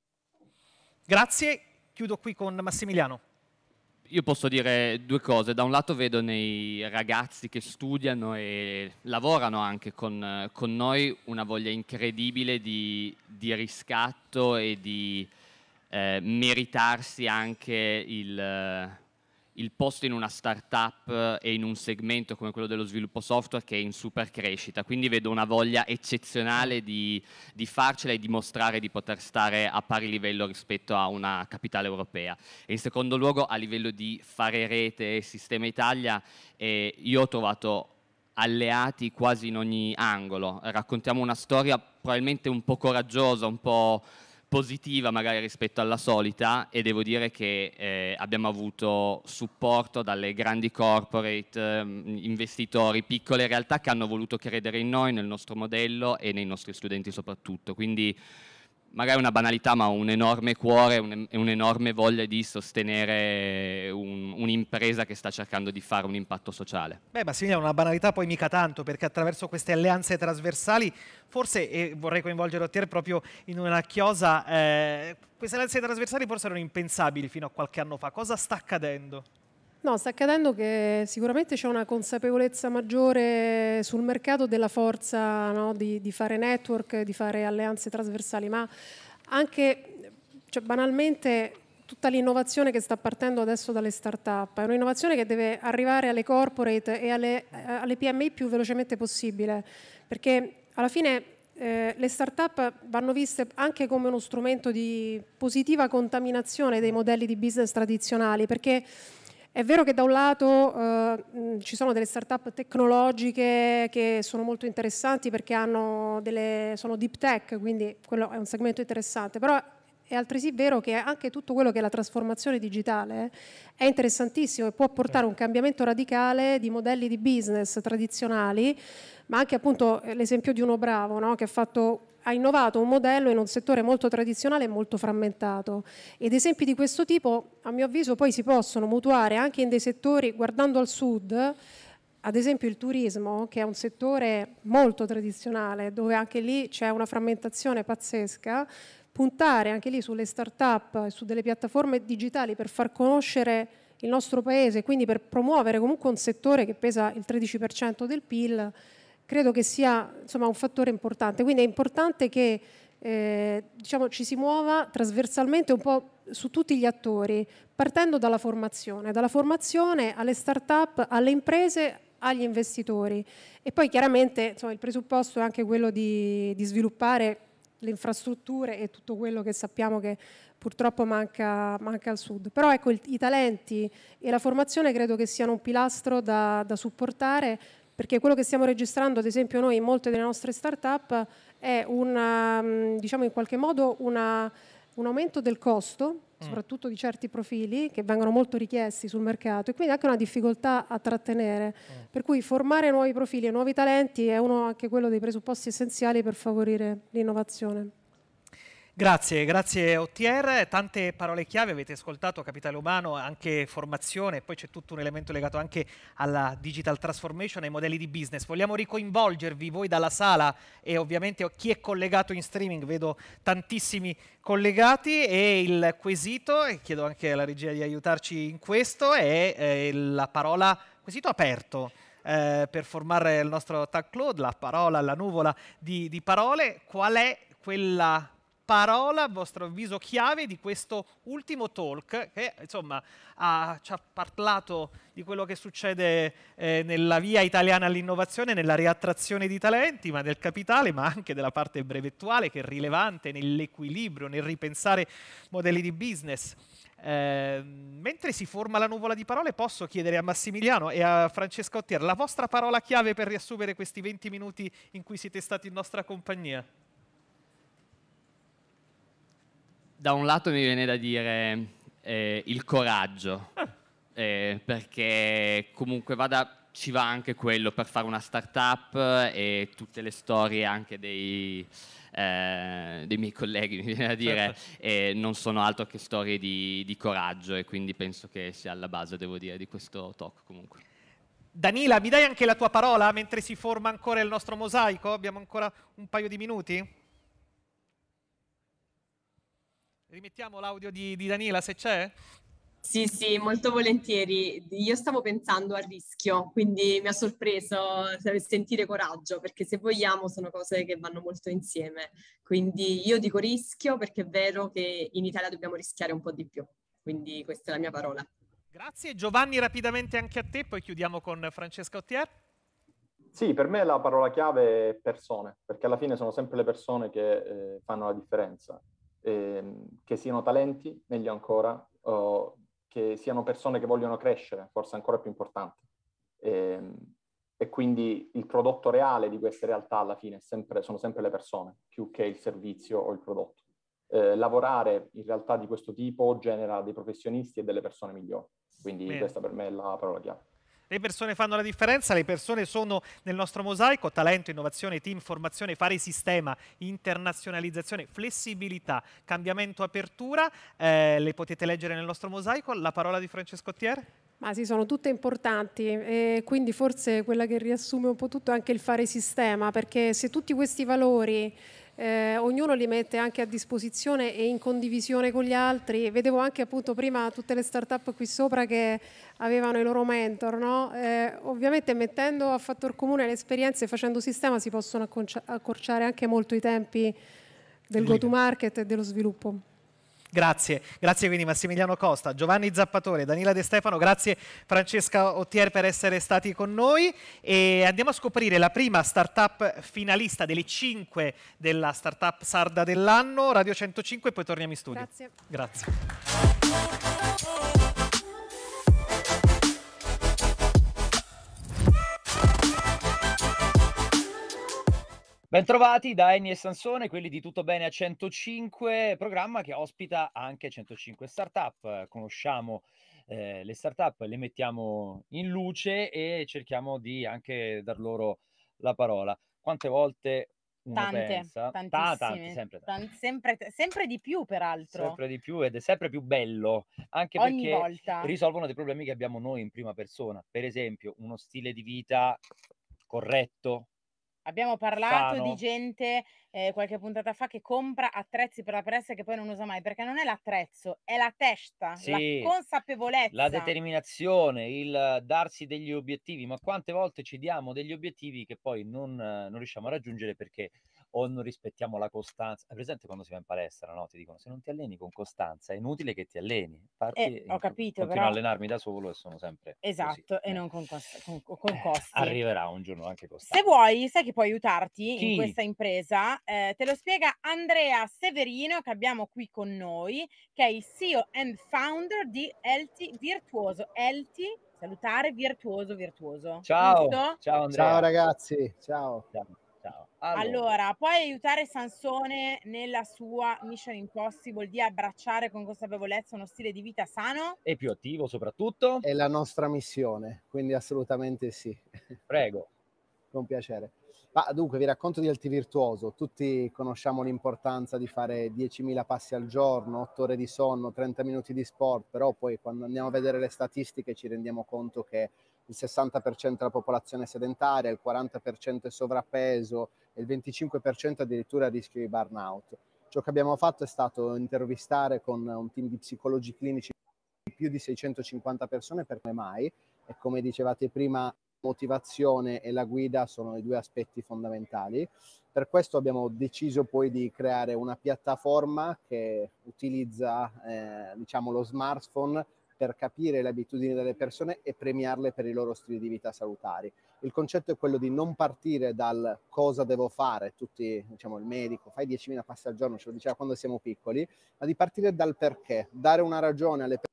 [SPEAKER 1] Grazie, chiudo qui con
[SPEAKER 8] Massimiliano. Io posso dire due cose. Da un lato vedo nei ragazzi che studiano e lavorano anche con, con noi una voglia incredibile di, di riscatto e di, eh, meritarsi anche il, eh, il, posto in una startup e in un segmento come quello dello sviluppo software che è in super crescita. Quindi vedo una voglia eccezionale di, di farcela e dimostrare di poter stare a pari livello rispetto a una capitale europea. E in secondo luogo, a livello di fare rete e sistema Italia, eh, io ho trovato alleati quasi in ogni angolo. Raccontiamo una storia probabilmente un po' coraggiosa, un po' positiva magari rispetto alla solita e devo dire che eh, abbiamo avuto supporto dalle grandi corporate, ehm, investitori, piccole realtà che hanno voluto credere in noi, nel nostro modello e nei nostri studenti soprattutto. Quindi magari una banalità, ma un enorme cuore un, e un'enorme voglia di sostenere un, un'impresa che sta cercando di fare un impatto sociale.
[SPEAKER 1] Beh, Massimiliano, una banalità poi mica tanto, perché attraverso queste alleanze trasversali, forse, e vorrei coinvolgere te proprio in una chiosa, eh, queste alleanze trasversali forse erano impensabili fino a qualche anno fa. Cosa sta accadendo?
[SPEAKER 7] No, sta accadendo che sicuramente c'è una consapevolezza maggiore sul mercato della forza no? di, di, fare network, di fare alleanze trasversali, ma anche cioè, banalmente tutta l'innovazione che sta partendo adesso dalle start-up è un'innovazione che deve arrivare alle corporate e alle, alle PMI più velocemente possibile, perché alla fine eh, le start-up vanno viste anche come uno strumento di positiva contaminazione dei modelli di business tradizionali, perché è vero che da un lato eh, mm, ci sono delle start-up tecnologiche che sono molto interessanti perché delle, sono deep tech, quindi quello è un segmento interessante, però è altresì vero che anche tutto quello che è la trasformazione digitale è interessantissimo e può portare a un certo. cambiamento radicale di modelli di business tradizionali, ma anche appunto eh, l'esempio di uno bravo no? che ha fatto ha innovato un modello in un settore molto tradizionale e molto frammentato ed esempi di questo tipo a mio avviso poi si possono mutuare anche in dei settori guardando al sud ad esempio il turismo che è un settore molto tradizionale dove anche lì c'è una frammentazione pazzesca puntare anche lì sulle start-up e su delle piattaforme digitali per far conoscere il nostro paese, quindi per promuovere comunque un settore che pesa il 13% del PIL, credo che sia insomma, un fattore importante. Quindi è importante che eh, diciamo, ci si muova trasversalmente un po' su tutti gli attori, partendo dalla formazione, dalla formazione alle start-up, alle imprese, agli investitori. E poi chiaramente insomma, il presupposto è anche quello di, di sviluppare le infrastrutture e tutto quello che sappiamo che purtroppo manca, manca al sud. Però ecco, il, i talenti e la formazione credo che siano un pilastro da, da supportare perché quello che stiamo registrando ad esempio noi in molte delle nostre start-up è una, um, diciamo in qualche modo una, un aumento del costo mm. soprattutto di certi profili che vengono molto richiesti sul mercato e quindi anche una difficoltà a trattenere. Mm. Per cui formare nuovi profili e nuovi talenti è uno anche quello dei presupposti essenziali per favorire l'innovazione.
[SPEAKER 1] Grazie, grazie OTR. Tante parole chiave avete ascoltato, capitale umano, anche formazione, poi c'è tutto un elemento legato anche alla digital transformation ai modelli di business. Vogliamo ricoinvolgervi voi dalla sala e ovviamente chi è collegato in streaming, vedo tantissimi collegati e il quesito, e chiedo anche alla regia di aiutarci in questo, è eh, la parola quesito aperto. Eh, per formare il nostro tag cloud, la parola, la nuvola di, di parole, qual è quella parola, il vostro avviso chiave di questo ultimo talk che insomma ha, ci ha parlato di quello che succede eh, nella via italiana all'innovazione, nella riattrazione di talenti, ma del capitale, ma anche della parte brevettuale che è rilevante nell'equilibrio, nel ripensare modelli di business. Eh, mentre si forma la nuvola di parole, posso chiedere a Massimiliano e a Francesco Ottier la vostra parola chiave per riassumere questi 20 minuti in cui siete stati in nostra compagnia.
[SPEAKER 8] da un lato mi viene da dire eh, il coraggio, ah. eh, perché comunque vada ci va anche quello per fare una startup eh, e tutte le storie anche dei, eh, dei miei colleghi, mi viene da dire, certo. eh, non sono altro che storie di, di, coraggio e quindi penso che sia alla base, devo dire, di questo talk comunque.
[SPEAKER 1] Danila, mi dai anche la tua parola mentre si forma ancora il nostro mosaico? Abbiamo ancora un paio di minuti? Rimettiamo l'audio di, di Daniela se c'è.
[SPEAKER 9] Sì, sì, molto volentieri. Io stavo pensando al rischio, quindi mi ha sorpreso sentire coraggio, perché se vogliamo sono cose che vanno molto insieme. Quindi io dico rischio perché è vero che in Italia dobbiamo rischiare un po' di più. Quindi questa è la mia
[SPEAKER 1] parola. Grazie Giovanni, rapidamente anche a te, poi chiudiamo con Francesca Ottier.
[SPEAKER 10] Sì, per me la parola chiave è persone, perché alla fine sono sempre le persone che eh, fanno la differenza ehm, che siano talenti, meglio ancora, o che siano persone che vogliono crescere, forse ancora più importante. E, ehm, e quindi il prodotto reale di queste realtà alla fine sempre, sono sempre le persone, più che il servizio o il prodotto. Eh, lavorare in realtà di questo tipo genera dei professionisti e delle persone migliori. Quindi Bene. questa per me è la parola chiave.
[SPEAKER 1] Le persone fanno la differenza, le persone sono nel nostro mosaico, talento, innovazione, team, formazione, fare sistema, internazionalizzazione, flessibilità, cambiamento, apertura, eh, le potete leggere nel nostro mosaico. La parola di Francesco Tier?
[SPEAKER 7] Ma sì, sono tutte importanti e quindi forse quella che riassume un po' tutto è anche il fare sistema, perché se tutti questi valori eh, ognuno li mette anche a disposizione e in condivisione con gli altri. Vedevo anche appunto prima tutte le start-up qui sopra che avevano i loro mentor, no? eh, ovviamente mettendo a fattor comune le esperienze e facendo sistema si possono accorciare anche molto i tempi del go to market e dello sviluppo.
[SPEAKER 1] Grazie, grazie quindi Massimiliano Costa, Giovanni Zappatore, Danila De Stefano, grazie Francesca Ottier per essere stati con noi e andiamo a scoprire la prima startup finalista delle 5 della startup sarda dell'anno, Radio 105 e poi torniamo in studio. Grazie. grazie.
[SPEAKER 11] Bentrovati da Eni e Sansone, quelli di Tutto Bene a 105, programma che ospita anche 105 startup. Conosciamo eh, le startup, le mettiamo in luce e cerchiamo di anche dar loro la parola. Quante volte uno tante, pensa? Tantissime, Ta- tanti, sempre,
[SPEAKER 12] tanti. Tan- sempre, sempre, di più peraltro. Sempre
[SPEAKER 11] di più ed è sempre più bello, anche Ogni perché volta. risolvono dei problemi che abbiamo noi in prima persona. Per esempio, uno stile di vita corretto,
[SPEAKER 12] Abbiamo parlato Sano. di gente eh, qualche puntata fa che compra attrezzi per la palestra che poi non usa mai, perché non è l'attrezzo, è la testa, sì, la consapevolezza. La
[SPEAKER 11] determinazione, il darsi degli obiettivi, ma quante volte ci diamo degli obiettivi che poi non, non riusciamo a raggiungere perché o non rispettiamo la costanza. È presente quando si va in palestra, no? Ti dicono se non ti alleni con costanza è inutile che ti alleni. Parti, eh, ho capito, continuo però... a allenarmi da solo e sono sempre
[SPEAKER 12] Esatto, così. e eh. non con, cost- con, con eh, costi.
[SPEAKER 11] Arriverà un
[SPEAKER 13] giorno anche costanza. Se
[SPEAKER 12] vuoi, sai che può aiutarti Chi? in questa impresa, eh, te lo spiega Andrea Severino che abbiamo qui con noi, che è il CEO and founder di Elti Virtuoso. Elti. salutare virtuoso virtuoso. Ciao, ciao,
[SPEAKER 14] ciao, ragazzi, ciao. ciao. Ciao.
[SPEAKER 12] Allora. allora. puoi aiutare Sansone nella sua Mission Impossible di abbracciare con consapevolezza uno stile di vita sano?
[SPEAKER 14] E più attivo soprattutto? È la nostra missione, quindi assolutamente sì. Prego. con piacere. Ma dunque vi racconto di Altivirtuoso, tutti conosciamo l'importanza di fare 10.000 passi al giorno, 8 ore di sonno, 30 minuti di sport, però poi quando andiamo a vedere le statistiche ci rendiamo conto che il 60% della popolazione sedentaria, il 40% è sovrappeso e il 25% addirittura a rischio di burnout. Ciò che abbiamo fatto è stato intervistare con un team di psicologi clinici più di 650 persone per come mai e come dicevate prima motivazione e la guida sono i due aspetti fondamentali. Per questo abbiamo deciso poi di creare una piattaforma che utilizza eh, diciamo lo smartphone per capire le abitudini delle persone e premiarle per i loro stili di vita salutari. Il concetto è quello di non partire dal cosa devo fare, tutti, diciamo, il medico, fai 10.000 passi al giorno, ce lo diceva quando siamo piccoli, ma di partire dal perché, dare una ragione alle persone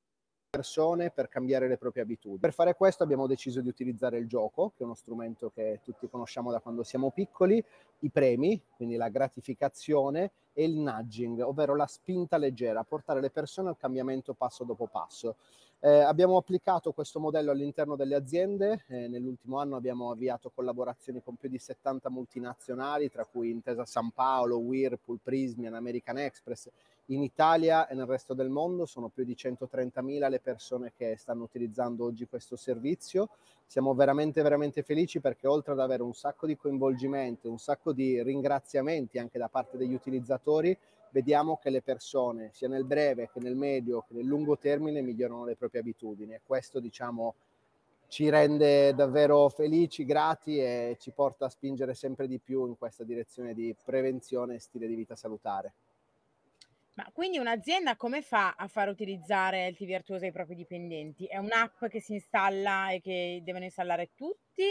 [SPEAKER 14] persone per cambiare le proprie abitudini. Per fare questo abbiamo deciso di utilizzare il gioco, che è uno strumento che tutti conosciamo da quando siamo piccoli, i premi, quindi la gratificazione e il nudging, ovvero la spinta leggera, portare le persone al cambiamento passo dopo passo. Eh, abbiamo applicato questo modello all'interno delle aziende, eh, nell'ultimo anno abbiamo avviato collaborazioni con più di 70 multinazionali, tra cui Intesa San Paolo, Whirlpool, Prismian, American Express in Italia e nel resto del mondo sono più di 130.000 le persone che stanno utilizzando oggi questo servizio. Siamo veramente, veramente felici perché oltre ad avere un sacco di coinvolgimento, un sacco di ringraziamenti anche da parte degli utilizzatori, vediamo che le persone, sia nel breve che nel medio che nel lungo termine, migliorano le proprie abitudini. E questo, diciamo, ci rende davvero felici, grati e ci porta a spingere sempre di più in questa direzione di prevenzione e stile di vita salutare.
[SPEAKER 12] Ma quindi un'azienda come fa a far utilizzare il T Virtuoso ai propri dipendenti? È un'app che si installa e che devono installare tutti?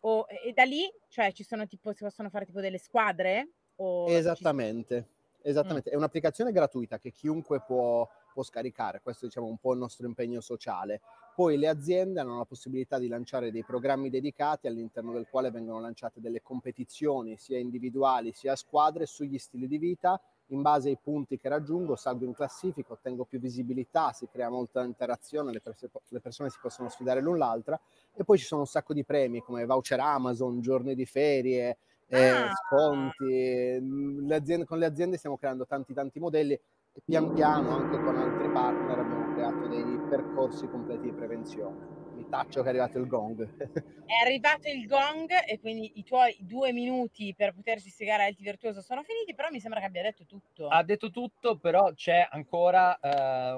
[SPEAKER 12] O, e da lì, cioè, ci sono tipo, si possono fare tipo delle squadre? O
[SPEAKER 14] esattamente, ci... esattamente. Mm. È un'applicazione gratuita che chiunque può, può scaricare, questo diciamo un po' il nostro impegno sociale. Poi le aziende hanno la possibilità di lanciare dei programmi dedicati all'interno del quale vengono lanciate delle competizioni sia individuali sia a squadre sugli stili di vita in base ai punti che raggiungo salgo in classifica, ottengo più visibilità, si crea molta interazione, le, pers- le persone si possono sfidare l'un l'altra e poi ci sono un sacco di premi come voucher Amazon, giorni di ferie, eh, ah! sconti, mm, le aziende, con le aziende stiamo creando tanti tanti modelli e pian piano anche con altri partner abbiamo creato dei percorsi completi di prevenzione taccio che è arrivato il gong.
[SPEAKER 12] è arrivato il gong e quindi i tuoi due minuti per poterci spiegare Alti Virtuoso sono finiti, però mi sembra che abbia detto tutto. Ha
[SPEAKER 11] detto tutto, però c'è ancora uh,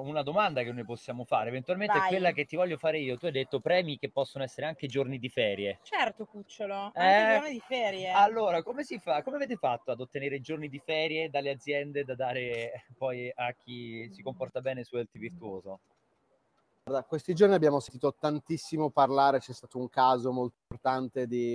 [SPEAKER 11] una domanda che noi possiamo fare, eventualmente Vai. quella che ti voglio fare io. Tu hai detto premi che possono essere anche giorni di ferie.
[SPEAKER 12] Certo, Cucciolo,
[SPEAKER 11] anche eh, giorni di
[SPEAKER 12] ferie. Allora,
[SPEAKER 11] come si fa? Come avete fatto ad ottenere giorni di ferie dalle aziende da dare poi a chi si comporta bene su Alti Virtuoso?
[SPEAKER 14] Guarda, questi giorni abbiamo sentito tantissimo parlare, c'è stato un caso molto importante di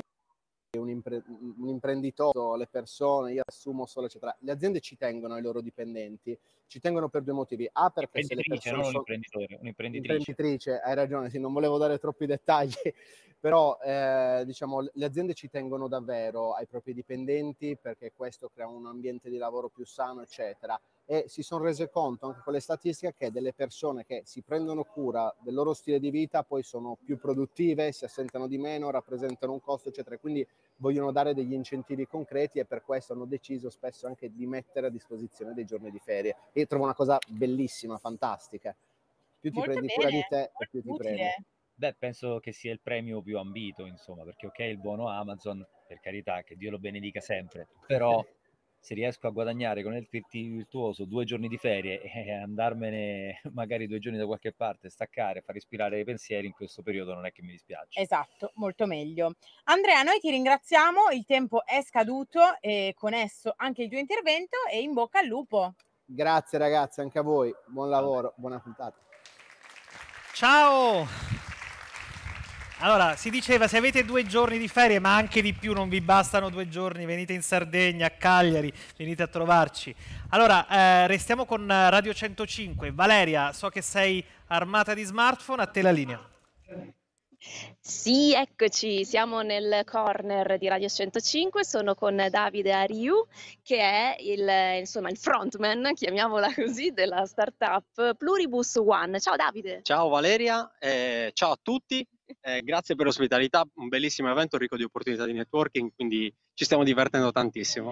[SPEAKER 14] un, impre- un imprenditore, le persone, io assumo solo, eccetera. Le aziende ci tengono ai loro dipendenti ci tengono per due motivi. A, perché se le persone non sono...
[SPEAKER 11] Imprenditore, un'imprenditrice.
[SPEAKER 14] Imprenditrice, hai ragione, sì, non volevo dare troppi dettagli, però eh, diciamo le aziende ci tengono davvero ai propri dipendenti perché questo crea un ambiente di lavoro più sano, eccetera. E si sono rese conto anche con le statistiche che delle persone che si prendono cura del loro stile di vita poi sono più produttive, si assentano di meno, rappresentano un costo, eccetera. Quindi vogliono dare degli incentivi concreti e per questo hanno deciso spesso anche di mettere a disposizione dei giorni di ferie. Io trovo una cosa bellissima, fantastica. Più ti molto prendi bene, cura di te e più
[SPEAKER 11] utile. ti premi. Beh, penso che sia il premio più ambito, insomma, perché ok, il buono Amazon, per carità, che Dio lo benedica sempre, però se riesco a guadagnare con il tirti virtuoso due giorni di ferie e andarmene magari due giorni da qualche parte, staccare, far respirare i pensieri in questo periodo non è che mi dispiace.
[SPEAKER 12] Esatto, molto meglio. Andrea, noi ti ringraziamo, il tempo è scaduto e con esso anche il tuo intervento e in bocca al
[SPEAKER 14] lupo. Grazie ragazzi, anche a voi, buon lavoro, buona puntata.
[SPEAKER 1] Ciao! Allora, si diceva se avete due giorni di ferie, ma anche di più, non vi bastano due giorni, venite in Sardegna, a Cagliari, venite a trovarci. Allora, eh, restiamo con Radio 105. Valeria, so che sei armata di smartphone, a te la linea.
[SPEAKER 2] Sì, eccoci, siamo nel corner di Radio 105, sono con Davide Ariu che è il, insomma, il frontman, chiamiamola così, della startup Pluribus One. Ciao Davide.
[SPEAKER 15] Ciao Valeria, eh, ciao a tutti, eh, grazie per l'ospitalità, un bellissimo evento ricco di opportunità di networking, quindi ci stiamo divertendo tantissimo.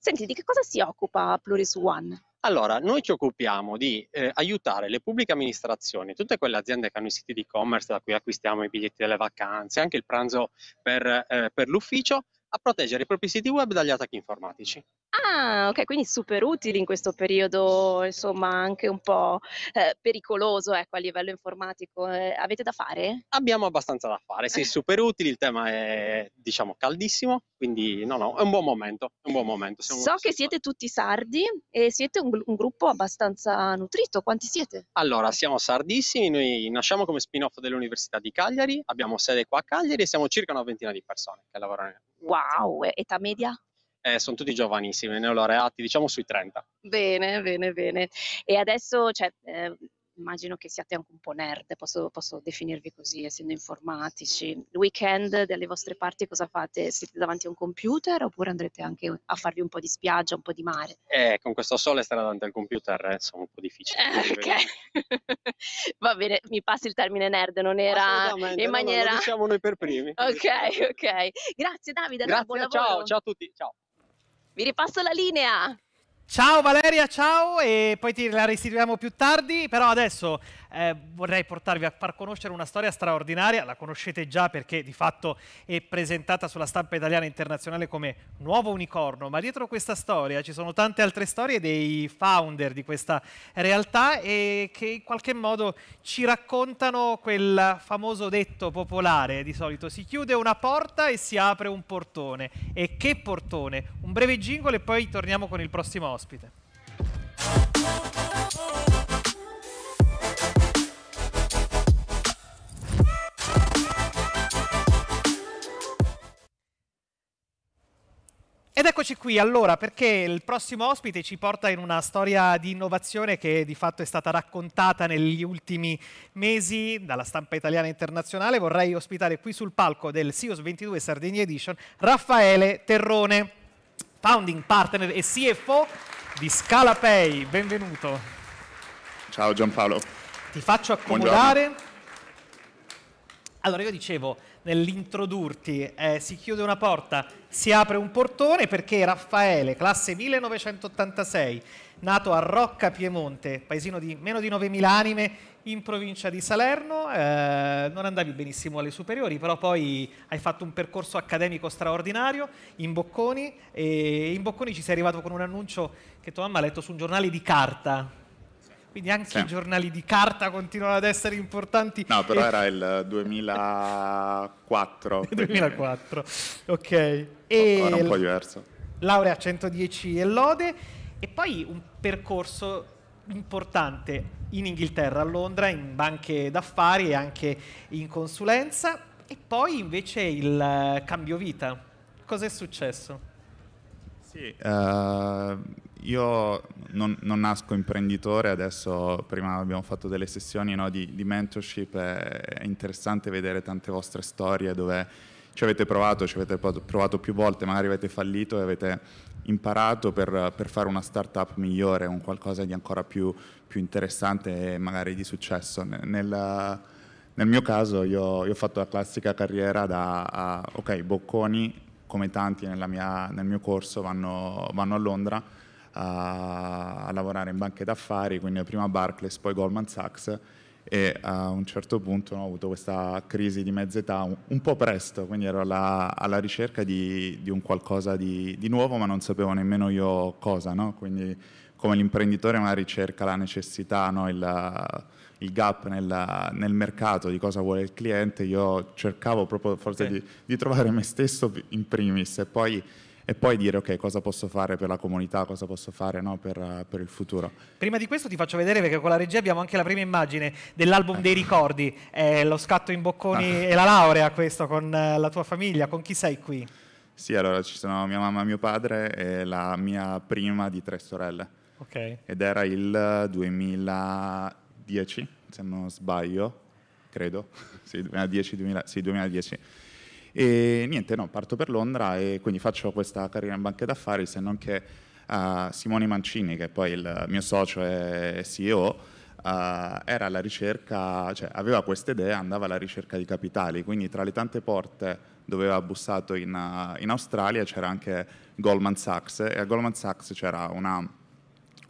[SPEAKER 2] Senti, di che cosa si occupa Pluris One?
[SPEAKER 15] Allora, noi ci occupiamo di eh, aiutare le pubbliche amministrazioni, tutte quelle aziende che hanno i siti di e-commerce da cui acquistiamo i biglietti delle vacanze, anche il pranzo per, eh, per l'ufficio, a proteggere i propri siti web dagli attacchi informatici.
[SPEAKER 2] Ah, ok, quindi super utili in questo periodo, insomma, anche un po' eh, pericoloso ecco, a livello informatico. Eh, avete da fare?
[SPEAKER 15] Abbiamo abbastanza da fare, sì, eh. super utili, il tema è, diciamo, caldissimo, quindi no, no, è un buon momento, un buon momento. so
[SPEAKER 2] che siete tutti sardi e siete un, un, gruppo abbastanza nutrito, quanti siete?
[SPEAKER 15] Allora, siamo sardissimi, noi nasciamo come spin-off dell'Università di Cagliari, abbiamo sede qua a Cagliari e siamo circa una ventina di persone che lavorano
[SPEAKER 2] Wow, età media?
[SPEAKER 15] Eh, sono tutti giovanissimi, neolaureati, diciamo sui 30.
[SPEAKER 2] Bene, bene, bene. E adesso, cioè, eh, immagino che siate anche un po' nerd, posso, posso definirvi così, essendo informatici. Il Weekend delle vostre parti cosa fate? Siete davanti a un computer oppure andrete anche a farvi un po' di spiaggia, un po' di mare?
[SPEAKER 15] Eh, con questo sole stare davanti al computer è eh, un po' difficile. Eh, ok,
[SPEAKER 2] va bene, mi passi il termine nerd, non era in maniera... No, no, diciamo
[SPEAKER 15] noi per primi. Ok,
[SPEAKER 2] ok. Grazie Davide, Grazie, buon lavoro. Ciao, ciao a tutti, ciao. Vi ripasso la linea. Ciao Valeria,
[SPEAKER 1] ciao e poi ti la restituiamo più tardi, però adesso eh, vorrei portarvi a far conoscere una storia straordinaria, la conoscete già perché di fatto è presentata sulla stampa italiana internazionale come nuovo unicorno, ma dietro questa storia ci sono tante altre storie dei founder di questa realtà e che in qualche modo ci raccontano quel famoso detto popolare, di solito si chiude una porta e si apre un portone. E che portone? Un breve jingle e poi torniamo con il prossimo ospite. Ed eccoci qui allora perché il prossimo ospite ci porta in una storia di innovazione che di fatto è stata raccontata negli ultimi mesi dalla stampa italiana internazionale. Vorrei ospitare qui sul palco del SIOS 22 Sardegna Edition Raffaele Terrone founding partner e CFO di ScalaPay. Benvenuto.
[SPEAKER 16] Ciao Gianpaolo.
[SPEAKER 1] Ti faccio accomodare. Buongiorno. Allora io dicevo nell'introdurti eh, si chiude una porta, si apre un portone perché Raffaele, classe 1986, nato a Rocca Piemonte, paesino di meno di 9.000 anime in provincia di Salerno. Eh, non andavi benissimo alle superiori, però poi hai fatto un percorso accademico straordinario in Bocconi e in Bocconi ci sei arrivato con un annuncio che tua mamma ha letto su un giornale di carta. Quindi anche sì. i giornali di carta continuano ad essere importanti. No, però e... era
[SPEAKER 16] il 2004. 2004,
[SPEAKER 1] ok. E... Era un po' diverso. Laurea 110 e lode e poi un percorso importante in Inghilterra, a Londra, in banche d'affari e anche in consulenza. E poi invece il eh, cambio vita. Cos'è successo? Sì,
[SPEAKER 16] uh, io non, non, nasco imprenditore, adesso prima abbiamo fatto delle sessioni no, di, di, mentorship, è, è, interessante vedere tante vostre storie dove ci avete provato, ci avete provato più volte, magari avete fallito e avete imparato per, per fare una startup migliore, un qualcosa di ancora più, più interessante e magari di successo. Nel, nel mio caso io, io, ho fatto la classica carriera da, a, ok, bocconi come tanti mia, nel mio corso vanno, vanno a Londra a, a, lavorare in banche d'affari, quindi prima Barclays, poi Goldman Sachs e a un certo punto no, ho avuto questa crisi di mezza età un, un po' presto, quindi ero alla, alla ricerca di, di, un qualcosa di, di, nuovo, ma non sapevo nemmeno io cosa, no? quindi come l'imprenditore magari ricerca, la necessità, no? il, il, gap nella, nel mercato di cosa vuole il cliente, io cercavo proprio forse sì. di, di trovare me stesso in primis e poi e poi dire ok cosa posso fare per la comunità, cosa posso fare no, per, per,
[SPEAKER 1] il futuro. Prima di questo ti faccio vedere perché con la regia abbiamo anche la prima immagine dell'album dei ricordi, è lo scatto in bocconi ah. e la laurea questo con eh, la tua famiglia, con chi sei qui?
[SPEAKER 16] Sì, allora ci sono mia mamma, mio padre e la mia prima di tre sorelle. Okay. Ed era il 2010, se non sbaglio, credo. sì, 2010, 2000, sì, 2010. E niente, no, parto per Londra e quindi faccio questa carriera in banca d'affari, se non che uh, Simone Mancini, che poi il mio socio e CEO, Uh, era alla ricerca, cioè aveva questa idea, andava alla ricerca di capitali, quindi tra le tante porte dove aveva bussato in, uh, in Australia c'era anche Goldman Sachs e a Goldman Sachs c'era una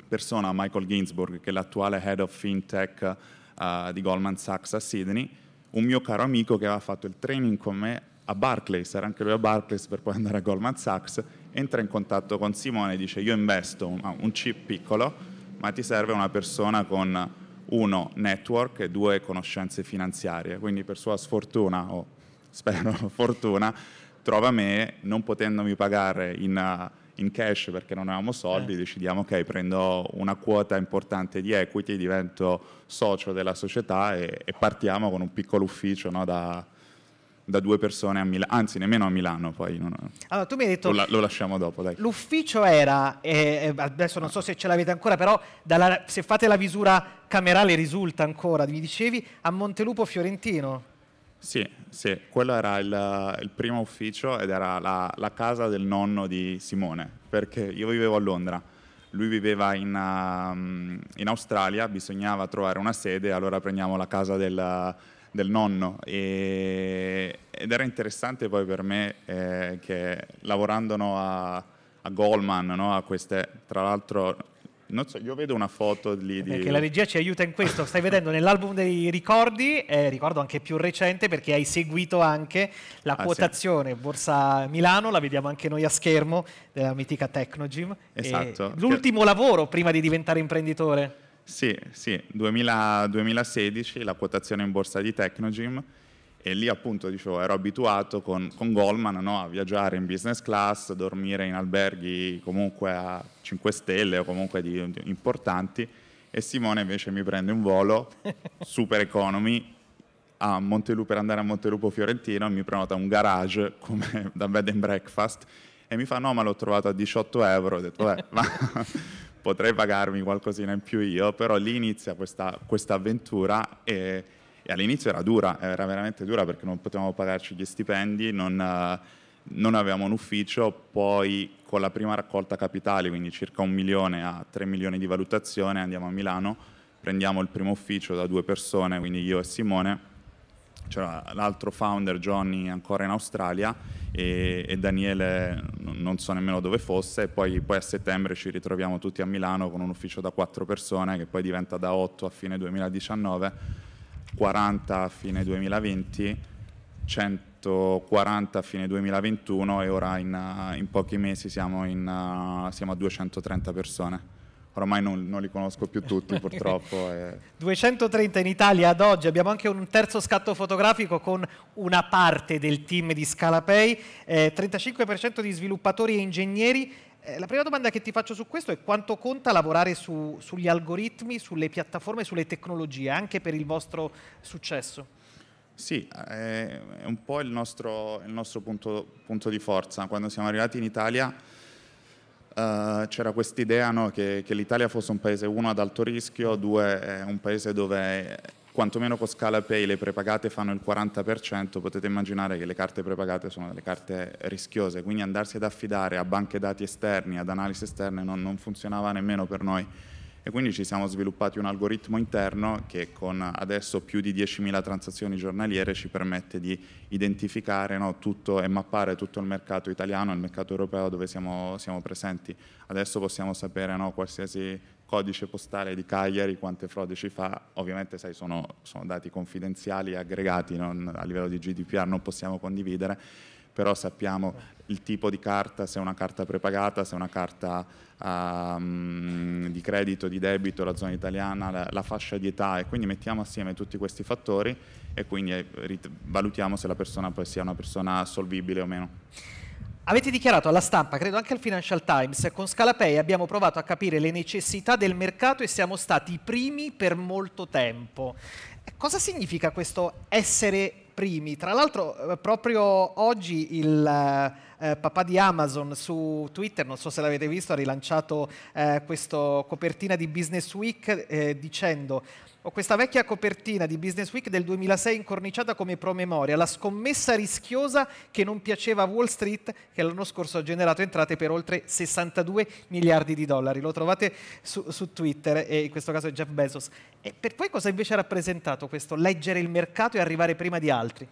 [SPEAKER 16] persona, Michael Ginsburg, che è l'attuale head of fintech uh, di Goldman Sachs a Sydney, un mio caro amico che aveva fatto il training con me a Barclays, era anche lui a Barclays per poi andare a Goldman Sachs, entra in contatto con Simone e dice io investo un, ah, chip piccolo, ma ti serve una persona con uno network e due conoscenze finanziarie. Quindi per sua sfortuna, o spero fortuna, trova me, non potendomi pagare in, uh, in cash perché non avevamo soldi, eh. decidiamo ok, prendo una quota importante di equity, divento socio della società e, e partiamo con un piccolo ufficio no, da, da due persone a Milano, anzi nemmeno a Milano poi. Non...
[SPEAKER 1] Allora, tu mi hai detto... Lo, lo
[SPEAKER 16] lasciamo dopo, dai.
[SPEAKER 1] L'ufficio era, eh, adesso non so se ce l'avete ancora, però dalla, se fate la visura camerale risulta ancora, mi dicevi, a Montelupo Fiorentino.
[SPEAKER 16] Sì, sì, quello era il, il primo ufficio ed era la, la, casa del nonno di Simone, perché io vivevo a Londra, lui viveva in, uh, in Australia, bisognava trovare una sede, allora prendiamo la casa del del nonno e, ed era interessante poi per me eh, che lavorando no, a, a, Goldman, no, a queste, tra l'altro non So, io vedo una foto lì eh, di... Perché la
[SPEAKER 1] regia ci aiuta in questo, stai vedendo nell'album dei ricordi, eh, ricordo anche più recente perché hai seguito anche la ah, quotazione sì. Borsa Milano, la vediamo anche noi a schermo, della mitica Tecnogym. Esatto. E l'ultimo che... lavoro prima di
[SPEAKER 16] diventare imprenditore. Sì, sì, 2000, 2016 la quotazione in borsa di Tecnogym e lì appunto dicevo ero abituato con, con Goldman no, a viaggiare in business class, dormire in alberghi comunque a 5 stelle o comunque di, di importanti e Simone invece mi prende un volo super economy a Montelupo per andare a Montelupo Fiorentino e mi prenota un garage come da bed and breakfast e mi fa no ma l'ho trovato a 18 euro ho detto beh ma potrei pagarmi qualcosina in più io, però lì inizia questa, questa avventura e, e, all'inizio era dura, era veramente dura perché non potevamo pagarci gli stipendi, non, eh, non avevamo un ufficio, poi con la prima raccolta capitale, quindi circa un milione a tre milioni di valutazione, andiamo a Milano, prendiamo il primo ufficio da due persone, quindi io e Simone, c'era l'altro founder Johnny ancora in Australia e, e Daniele non so nemmeno dove fosse e poi, poi, a settembre ci ritroviamo tutti a Milano con un ufficio da quattro persone che poi diventa da otto a fine 2019, 40 a fine 2020, 140 a fine 2021 e ora in, in pochi mesi siamo, in, siamo a 230 persone ormai non, non, li conosco più tutti purtroppo. E... Eh.
[SPEAKER 1] 230 in Italia ad oggi, abbiamo anche un terzo scatto fotografico con una parte del team di Scalapay, eh, 35% di sviluppatori e ingegneri. Eh, la prima domanda che ti faccio su questo è quanto conta lavorare su, sugli algoritmi, sulle piattaforme, sulle tecnologie, anche per il vostro successo?
[SPEAKER 16] Sì, eh, è un po' il nostro, il nostro punto, punto di forza. Quando siamo arrivati in Italia Uh, c'era quest'idea no, che, che, l'Italia fosse un paese, uno, ad alto rischio, due, è un paese dove eh, quantomeno con Scala Pay le prepagate fanno il 40%, potete immaginare che le carte prepagate sono delle carte rischiose, quindi andarsi ad affidare a banche dati esterni, ad analisi esterne non, non funzionava nemmeno per noi e quindi ci siamo sviluppati un algoritmo interno che con adesso più di 10.000 transazioni giornaliere ci permette di identificare no, tutto e mappare tutto il mercato italiano, il mercato europeo dove siamo, siamo presenti. Adesso possiamo sapere no, qualsiasi codice postale di Cagliari, quante frodi ci fa, ovviamente sai, sono, sono, dati confidenziali, aggregati, non, a livello di GDPR non possiamo condividere, però sappiamo il tipo di carta, se è una carta prepagata, se è una carta um, di credito, di debito, la zona italiana, la, la, fascia di età e quindi mettiamo assieme tutti questi fattori e quindi eh, valutiamo se la persona poi sia una persona solvibile o meno.
[SPEAKER 1] Avete dichiarato alla stampa, credo anche al Financial Times, con Scalapay abbiamo provato a capire le necessità del mercato e siamo stati i primi per molto tempo. Eh, cosa significa questo essere primi? Tra l'altro eh, proprio oggi il eh, papà di Amazon su Twitter, non so se l'avete visto, ha rilanciato eh, questa copertina di Business Week eh, dicendo ho questa vecchia copertina di Business Week del 2006 incorniciata come promemoria, la scommessa rischiosa che non piaceva a Wall Street, che l'anno scorso ha generato entrate per oltre 62 miliardi di dollari. Lo trovate su, su Twitter e in questo caso è Jeff Bezos. E per voi cosa invece ha rappresentato questo leggere il mercato e arrivare prima di altri?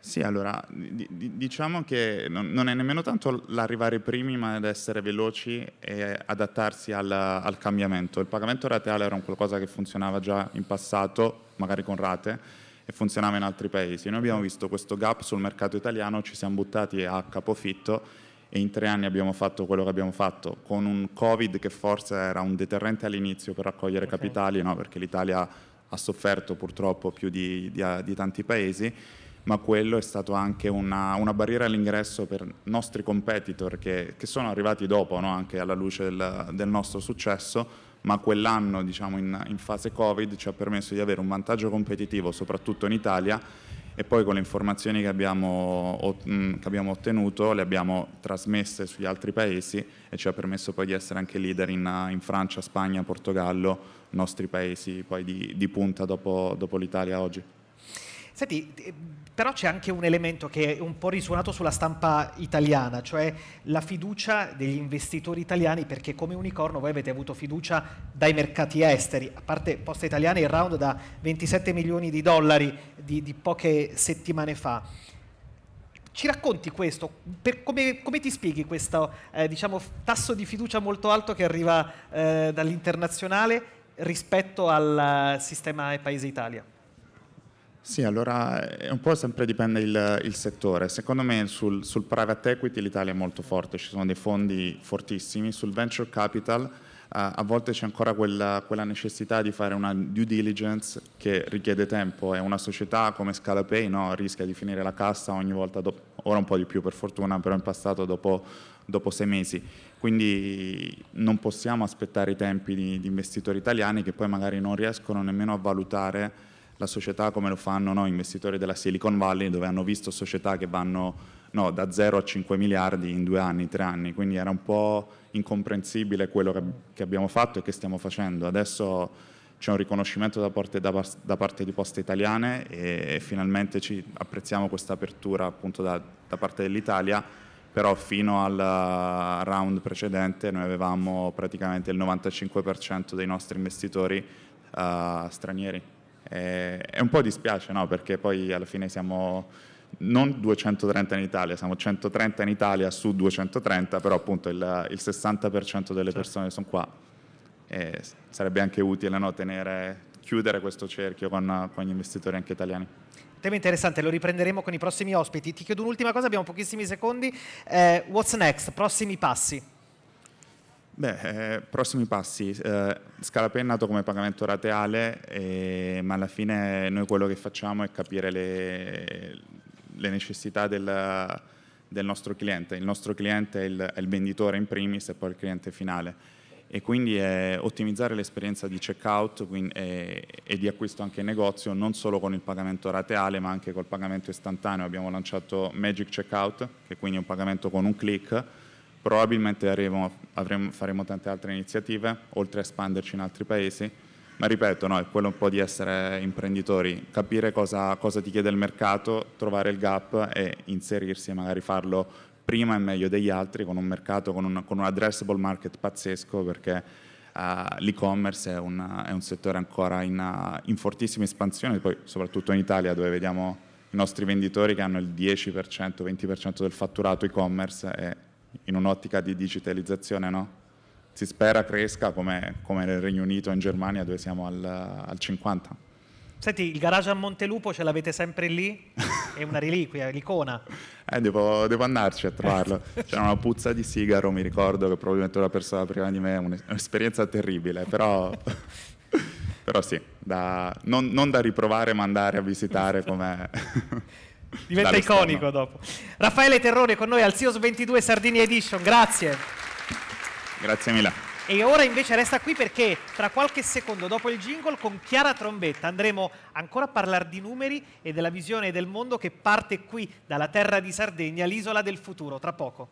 [SPEAKER 16] Sì, allora, d- diciamo che non, non, è nemmeno tanto l'arrivare primi, ma ad essere veloci e adattarsi al, al cambiamento. Il pagamento rateale era un qualcosa che funzionava già in passato, magari con rate, e funzionava in altri paesi. Noi abbiamo visto questo gap sul mercato italiano, ci siamo buttati a capofitto e in tre anni abbiamo fatto quello che abbiamo fatto, con un Covid che forse era un deterrente all'inizio per raccogliere okay. capitali, no? perché l'Italia ha sofferto purtroppo più di, di, di tanti paesi ma quello è stato anche una, una barriera all'ingresso per nostri competitor che, che sono arrivati dopo, no? anche alla luce del, del, nostro successo, ma quell'anno diciamo, in, in fase Covid ci ha permesso di avere un vantaggio competitivo, soprattutto in Italia, e poi con le informazioni che abbiamo, mm, che abbiamo, ottenuto le abbiamo trasmesse sugli altri paesi e ci ha permesso poi di essere anche leader in, in Francia, Spagna, Portogallo, nostri paesi poi di, di punta dopo, dopo l'Italia oggi.
[SPEAKER 1] Senti, però c'è anche un elemento che è un po' risuonato sulla stampa italiana, cioè la fiducia degli investitori italiani, perché come unicorno voi avete avuto fiducia dai mercati esteri, a parte Posta Italiana il round da 27 milioni di dollari di, di poche settimane fa. Ci racconti questo? Come, come, ti spieghi questo eh, diciamo, tasso di fiducia molto alto che arriva eh, dall'internazionale rispetto al eh, sistema Paese Italia?
[SPEAKER 16] Sì, allora eh, un po' sempre dipende il, il settore. Secondo me sul, sul private equity l'Italia è molto forte, ci sono dei fondi fortissimi. Sul venture capital Uh, a volte c'è ancora quella, quella, necessità di fare una due diligence che richiede tempo e una società come Scalapay no, rischia di finire la cassa ogni volta, dopo, ora un po' di più per fortuna, però in passato dopo, dopo sei mesi. Quindi non possiamo aspettare i tempi di, di investitori italiani che poi magari non riescono nemmeno a valutare la società come lo fanno no, investitori della Silicon Valley dove hanno visto società che vanno no, da 0 a 5 miliardi in due anni, tre anni, quindi era un po' incomprensibile quello che abbiamo fatto e che stiamo facendo. Adesso c'è un riconoscimento da parte, da, da parte, di poste italiane e, e finalmente apprezziamo questa apertura appunto da, da parte dell'Italia, però fino al round precedente noi avevamo praticamente il 95% dei nostri investitori uh, stranieri. E, eh, e un po' dispiace, no? Perché poi alla fine siamo non 230 in Italia, siamo 130 in Italia su 230, però appunto il, il 60% delle certo. persone sono qua e sarebbe anche utile no, tenere, chiudere questo cerchio con, con gli investitori anche italiani.
[SPEAKER 1] Tema interessante, lo riprenderemo con i prossimi ospiti. Ti chiedo un'ultima cosa, abbiamo pochissimi secondi. Eh, what's next? Prossimi passi?
[SPEAKER 16] Beh, eh, prossimi passi. Eh, Scalapè è nato come pagamento rateale, eh, ma alla fine noi quello che facciamo è capire le, le necessità del, del, nostro cliente. Il nostro cliente è il, è il, venditore in primis e poi il cliente finale. E quindi è ottimizzare l'esperienza di checkout quindi, e, e di acquisto anche in negozio, non solo con il pagamento rateale, ma anche col pagamento istantaneo. Abbiamo lanciato Magic Checkout, che quindi è un pagamento con un click Probabilmente avremo, avremo, faremo tante altre iniziative, oltre a espanderci in altri paesi, ma ripeto, no, è quello un po' di essere imprenditori, capire cosa, cosa ti chiede il mercato, trovare il gap e inserirsi e magari farlo prima e meglio degli altri con un mercato, con un, con un addressable market pazzesco perché Uh, l'e-commerce è, è, un settore ancora in, uh, in, fortissima espansione, poi soprattutto in Italia dove vediamo i nostri venditori che hanno il 10%, 20% del fatturato e-commerce e in un'ottica di digitalizzazione, no? Si spera cresca come, come, nel Regno Unito, in Germania, dove siamo al, al 50.
[SPEAKER 1] Senti, il garage a Montelupo ce l'avete sempre lì? È una reliquia, l'icona.
[SPEAKER 16] eh, devo, devo, andarci a trovarlo. Eh. C'era una puzza di sigaro, mi ricordo, che probabilmente una persona prima di me un'esperienza terribile, però... però sì, da, non, non da riprovare ma andare a visitare come...
[SPEAKER 1] Diventa iconico dopo. Raffaele Terrone con noi al CIOS 22 Sardinia Edition, grazie. Grazie mille. E ora invece resta qui perché tra qualche secondo dopo il jingle con Chiara Trombetta andremo ancora a parlare di numeri e della visione del mondo che parte qui dalla terra di Sardegna, l'isola del futuro, tra poco.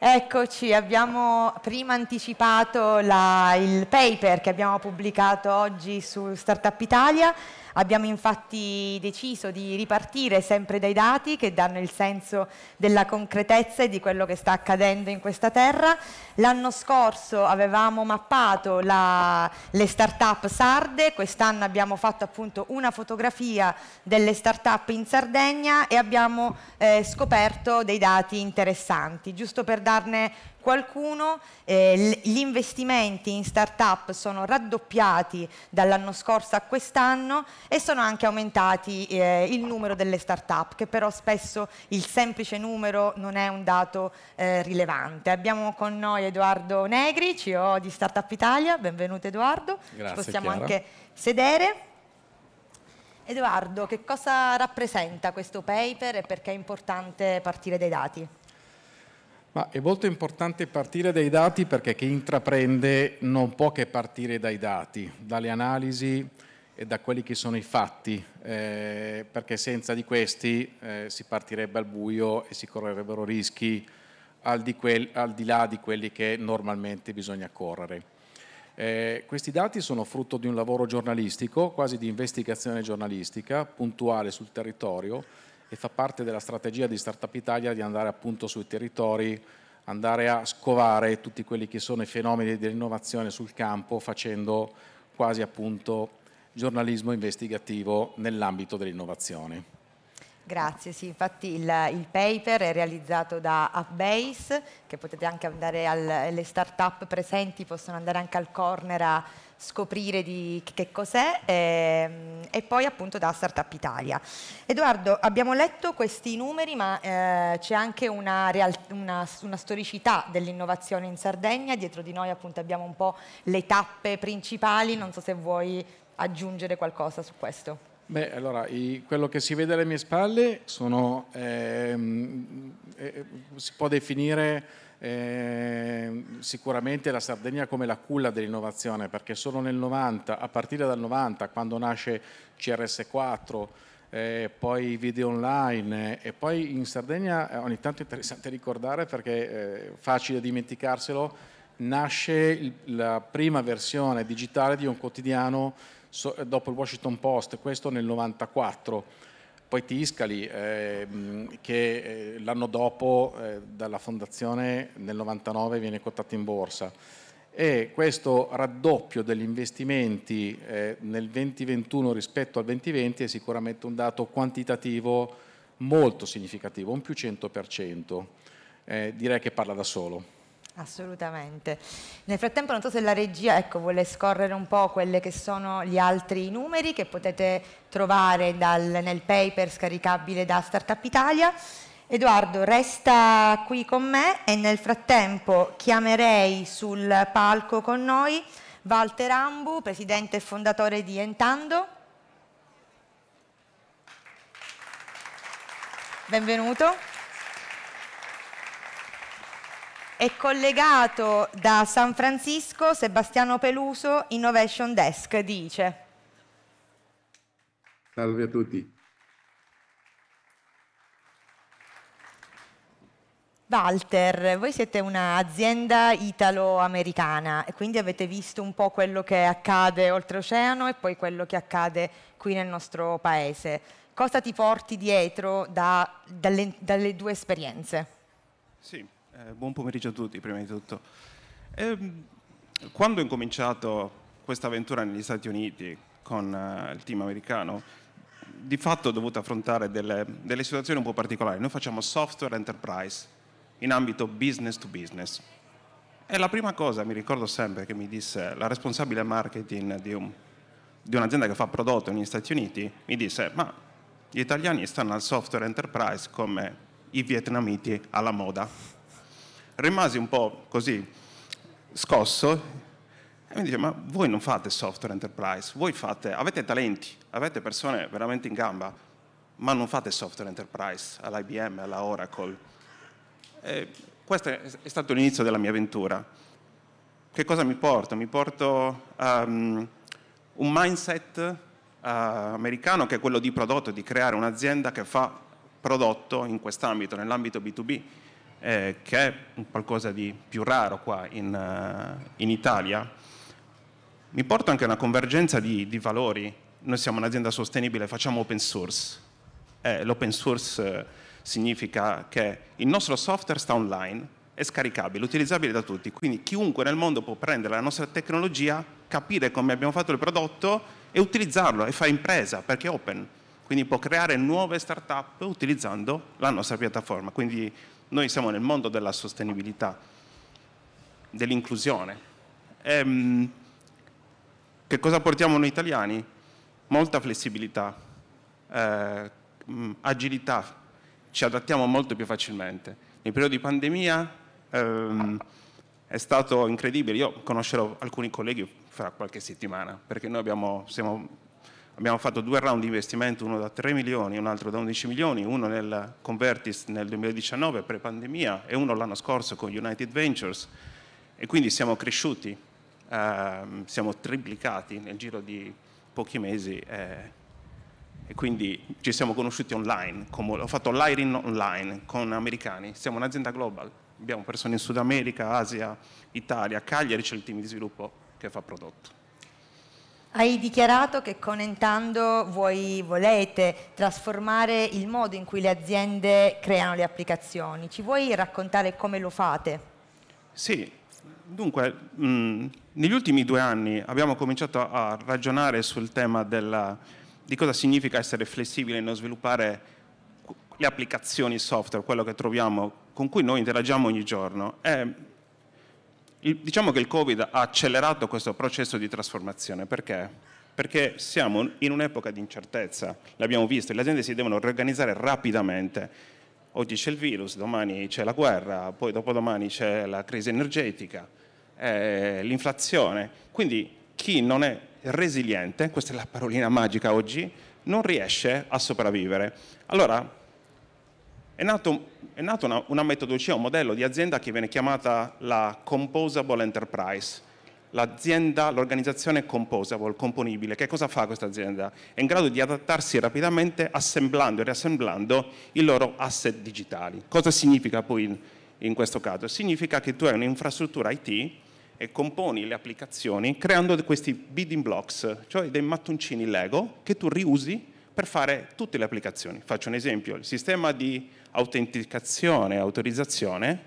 [SPEAKER 3] Eccoci, abbiamo prima anticipato la, il paper che abbiamo pubblicato oggi su Startup Italia Abbiamo infatti deciso di ripartire sempre dai dati che danno il senso della concretezza e di quello che sta accadendo in questa terra. L'anno scorso avevamo mappato la, le start-up sarde, quest'anno abbiamo fatto appunto una fotografia delle start-up in Sardegna e abbiamo eh, scoperto dei dati interessanti. Giusto per darne qualcuno, eh, gli investimenti in start-up sono raddoppiati dall'anno scorso a quest'anno e sono anche aumentati eh, il numero delle start-up, che però spesso il semplice numero non è un dato eh, rilevante. Abbiamo con noi Edoardo Negri, CEO di Startup Italia, benvenuto Edoardo, Grazie, Ci possiamo Chiara. anche sedere. Edoardo, che cosa rappresenta questo paper e perché è importante partire dai dati?
[SPEAKER 4] Ma è molto importante partire dai dati perché chi intraprende non può che partire dai dati, dalle analisi e da quelli che sono i fatti, eh, perché senza di questi eh, si partirebbe al buio e si correrebbero rischi al di, quel, al di, là di quelli che normalmente bisogna correre. Eh, questi dati sono frutto di un lavoro giornalistico, quasi di investigazione giornalistica, puntuale sul territorio, e fa parte della strategia di Startup Italia di andare appunto sui territori, andare a scovare tutti quelli che sono i fenomeni dell'innovazione sul campo facendo quasi appunto giornalismo investigativo nell'ambito dell'innovazione.
[SPEAKER 3] Grazie, sì, infatti il, il, paper è realizzato da Upbase, che potete anche andare al, le start-up presenti, possono andare anche al corner a scoprire di che cos'è ehm, e poi appunto da Startup Italia. Edoardo, abbiamo letto questi numeri ma eh, c'è anche una, real, una, una storicità dell'innovazione in Sardegna, dietro di noi appunto abbiamo un po' le tappe principali, non so se vuoi aggiungere qualcosa su questo.
[SPEAKER 17] Beh,
[SPEAKER 4] allora, i, quello che si vede alle mie spalle sono, ehm, eh, si può definire Ehm, sicuramente la Sardegna come la culla dell'innovazione perché solo nel 90, a partire dal 90 quando nasce CRS4 eh, poi video online eh, e poi in Sardegna eh, ogni tanto è interessante ricordare perché è eh, facile dimenticarselo nasce il, la prima versione digitale di un quotidiano so, dopo il Washington Post questo nel 94 poi Tiscali ehm, eh, che l'anno dopo eh, dalla fondazione nel 99 viene quotato in borsa e questo raddoppio degli investimenti eh, nel 2021 rispetto al 2020 è sicuramente un dato quantitativo molto significativo, un più 100%, eh, direi che parla da solo.
[SPEAKER 3] Assolutamente. Nel frattempo non so se la regia ecco, vuole scorrere un po' quelli che sono gli altri numeri che potete trovare dal, nel paper scaricabile da Startup Italia. Edoardo resta qui con me e nel frattempo chiamerei sul palco con noi Walter Ambu, presidente e fondatore di Entando. Benvenuto. È collegato da San Francisco Sebastiano Peluso, Innovation Desk, dice.
[SPEAKER 17] Salve a tutti.
[SPEAKER 3] Walter, voi siete un'azienda italo-americana e quindi avete visto un po' quello che accade oltreoceano e poi quello che accade qui nel nostro paese. Cosa ti porti dietro da, dalle, dalle due esperienze?
[SPEAKER 18] Sì, eh, buon pomeriggio a tutti, prima di tutto. E, ehm, quando ho incominciato questa avventura negli Stati Uniti con eh, il team americano, di fatto ho dovuto affrontare delle, delle situazioni un po' particolari. Noi facciamo software enterprise in ambito business to business. E la prima cosa, mi ricordo sempre, che mi disse la responsabile marketing di, un, di un'azienda che fa prodotto negli Stati Uniti, mi disse, ma gli italiani stanno al software enterprise come i vietnamiti alla moda rimasi un po' così scosso e mi dice, ma voi non fate software enterprise, voi fate, avete talenti, avete persone veramente in gamba, ma non fate software enterprise all'IBM, alla Oracle. E questo è stato l'inizio della mia avventura. Che cosa mi porto? Mi porto um, un mindset uh, americano che è quello di prodotto, di creare un'azienda che fa prodotto in quest'ambito, nell'ambito B2B eh, che è qualcosa di più raro qua in, uh, in Italia, mi porta anche a una convergenza di, di, valori. Noi siamo un'azienda sostenibile, facciamo open source. Eh, l'open source eh, significa che il nostro software sta online, è scaricabile, utilizzabile da tutti, quindi chiunque nel mondo può prendere la nostra tecnologia, capire come abbiamo fatto il prodotto e utilizzarlo e fa impresa perché è open, quindi può creare nuove start-up utilizzando la nostra piattaforma. Quindi noi siamo nel mondo della sostenibilità, dell'inclusione. E, ehm, che cosa portiamo noi italiani? Molta flessibilità, eh, mm, agilità, ci adattiamo molto più facilmente. Nel periodo di pandemia ehm, è stato incredibile, io conoscerò alcuni colleghi fra qualche settimana, perché noi abbiamo, siamo abbiamo fatto due round di investimento, uno da 3 milioni, un altro da 11 milioni, uno nel Convertis nel 2019 pre-pandemia e uno l'anno scorso con United Ventures e quindi siamo cresciuti, ehm, siamo triplicati nel giro di pochi mesi eh, e quindi ci siamo conosciuti online, ho fatto l'Irin online con americani, siamo un'azienda global, abbiamo persone in Sud America, Asia, Italia, Cagliari c'è il team di sviluppo che fa prodotto.
[SPEAKER 3] Hai dichiarato che con Entando voi volete trasformare il modo in cui le aziende creano le applicazioni. Ci vuoi raccontare come lo fate?
[SPEAKER 18] Sì, dunque, mh, mm, negli ultimi due anni abbiamo cominciato a ragionare sul tema della, di cosa significa essere flessibile e non sviluppare le applicazioni software, quello che troviamo, con cui noi interagiamo ogni giorno. E il, diciamo che il Covid ha accelerato questo processo di trasformazione, perché? Perché siamo in un'epoca di incertezza, l'abbiamo visto, le aziende si devono riorganizzare rapidamente. Oggi c'è il virus, domani c'è la guerra, poi dopodomani c'è la crisi energetica, eh, l'inflazione. Quindi chi non è resiliente, questa è la parolina magica oggi, non riesce a sopravvivere. Allora è, nato, è nata una, una metodologia, un modello di azienda che viene chiamata la Composable Enterprise, l'azienda, l'organizzazione composable, componibile. Che cosa fa questa azienda? È in grado di adattarsi rapidamente assemblando e riassemblando i loro asset digitali. Cosa significa poi in, in questo caso? Significa che tu hai un'infrastruttura IT e componi le applicazioni creando questi building blocks, cioè dei mattoncini Lego che tu riusi per fare tutte le applicazioni. Faccio un esempio, il sistema di autenticazione e autorizzazione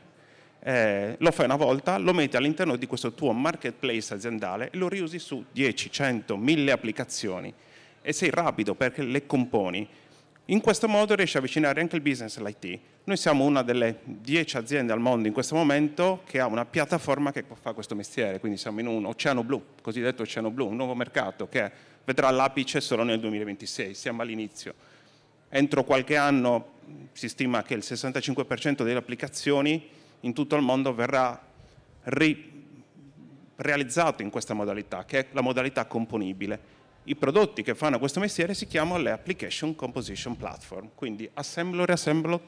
[SPEAKER 18] eh, lo fai una volta, lo metti all'interno di questo tuo marketplace aziendale e lo riusi su 10, 100, 1000 applicazioni e sei rapido perché le componi. In questo modo riesci a avvicinare anche il business all'IT. Noi siamo una delle 10 aziende al mondo in questo momento che ha una piattaforma che fa questo mestiere, quindi siamo in un oceano blu, cosiddetto oceano blu, un nuovo mercato che è vedrà l'apice solo nel 2026, siamo all'inizio. Entro qualche anno si stima che il 65% delle applicazioni in tutto il mondo verrà realizzato in questa modalità, che è la modalità componibile. I prodotti che fanno questo mestiere si chiamano le Application Composition Platform, quindi assemblo, riassemblo,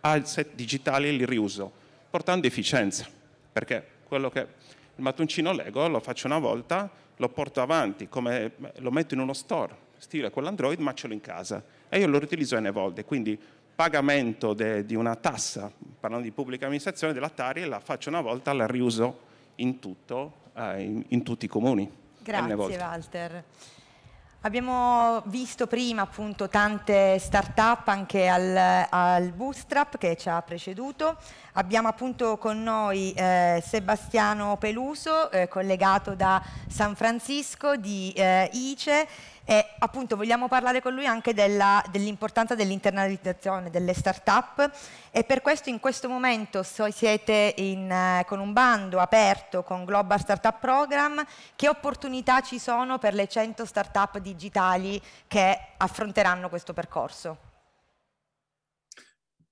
[SPEAKER 18] asset digitali e li riuso, portando efficienza, perché quello che il mattoncino Lego lo faccio una volta, lo porto avanti, come, eh, lo metto in uno store, stile quell'Android, ma ce l'ho in casa e io lo riutilizzo n volte. Quindi pagamento de, di una tassa, parlando di pubblica amministrazione, della Tari, la faccio una volta, la riuso in, tutto, eh, in, in tutti i comuni. Grazie
[SPEAKER 3] Walter. Abbiamo visto prima appunto tante start-up anche al, al, Bootstrap che ci ha preceduto. Abbiamo appunto con noi eh, Sebastiano Peluso, eh, collegato da San Francisco di eh, ICE e appunto vogliamo parlare con lui anche dell'importanza dell'internalizzazione delle start-up e per questo in questo momento so, siete in, eh, con un bando aperto con Global Startup Program, che opportunità ci sono per le 100 start-up digitali che affronteranno questo percorso?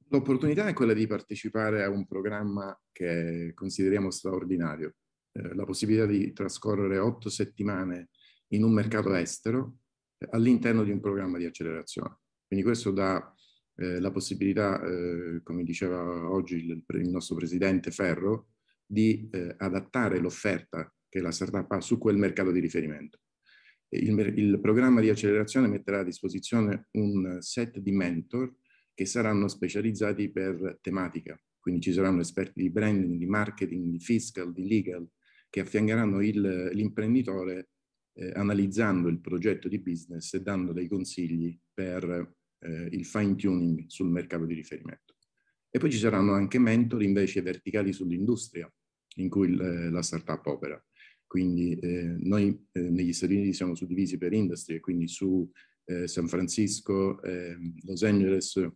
[SPEAKER 17] L'opportunità è quella di partecipare a un programma che consideriamo straordinario, eh, la possibilità di trascorrere otto settimane in un mercato estero all'interno di un programma di accelerazione. Quindi questo dà eh, la possibilità, eh, come diceva oggi il, il, nostro presidente Ferro, di eh, adattare l'offerta che la startup ha su quel mercato di riferimento. Il, il programma di accelerazione metterà a disposizione un set di mentor che saranno specializzati per tematica, quindi ci saranno esperti di branding, di marketing, di fiscal, di legal, che affiancheranno l'imprenditore eh, analizzando il progetto di business e dando dei consigli per eh, il fine tuning sul mercato di riferimento. E poi ci saranno anche mentori invece verticali sull'industria in cui il, eh, la startup opera. Quindi eh, noi eh, negli Stati Uniti siamo suddivisi per industrie, quindi su eh, San Francisco, ehm, Los Angeles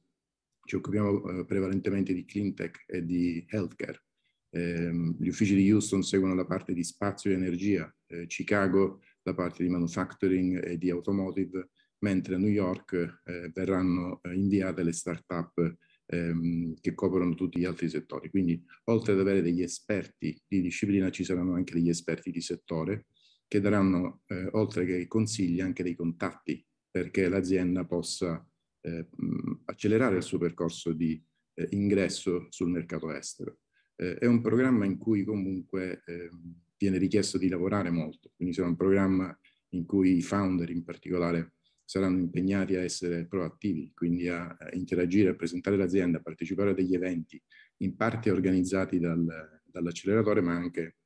[SPEAKER 17] ci occupiamo prevalentemente di clean tech e di healthcare. Ehm, gli uffici di Houston seguono la parte di spazio e energia, Chicago la parte di manufacturing e di automotive, mentre a New York eh, verranno eh, inviate le start-up ehm, che coprono tutti gli altri settori. Quindi oltre ad avere degli esperti di disciplina ci saranno anche degli esperti di settore che daranno, eh, oltre che consigli, anche dei contatti perché l'azienda possa eh, mm, accelerare il suo percorso di eh, ingresso sul mercato estero. Eh, è un programma in cui comunque ehm, viene richiesto di lavorare molto, quindi sarà un programma in cui i founder in particolare saranno impegnati a essere proattivi, quindi a, interagire, a presentare l'azienda, a partecipare a degli eventi, in parte organizzati dal, dall'acceleratore, ma anche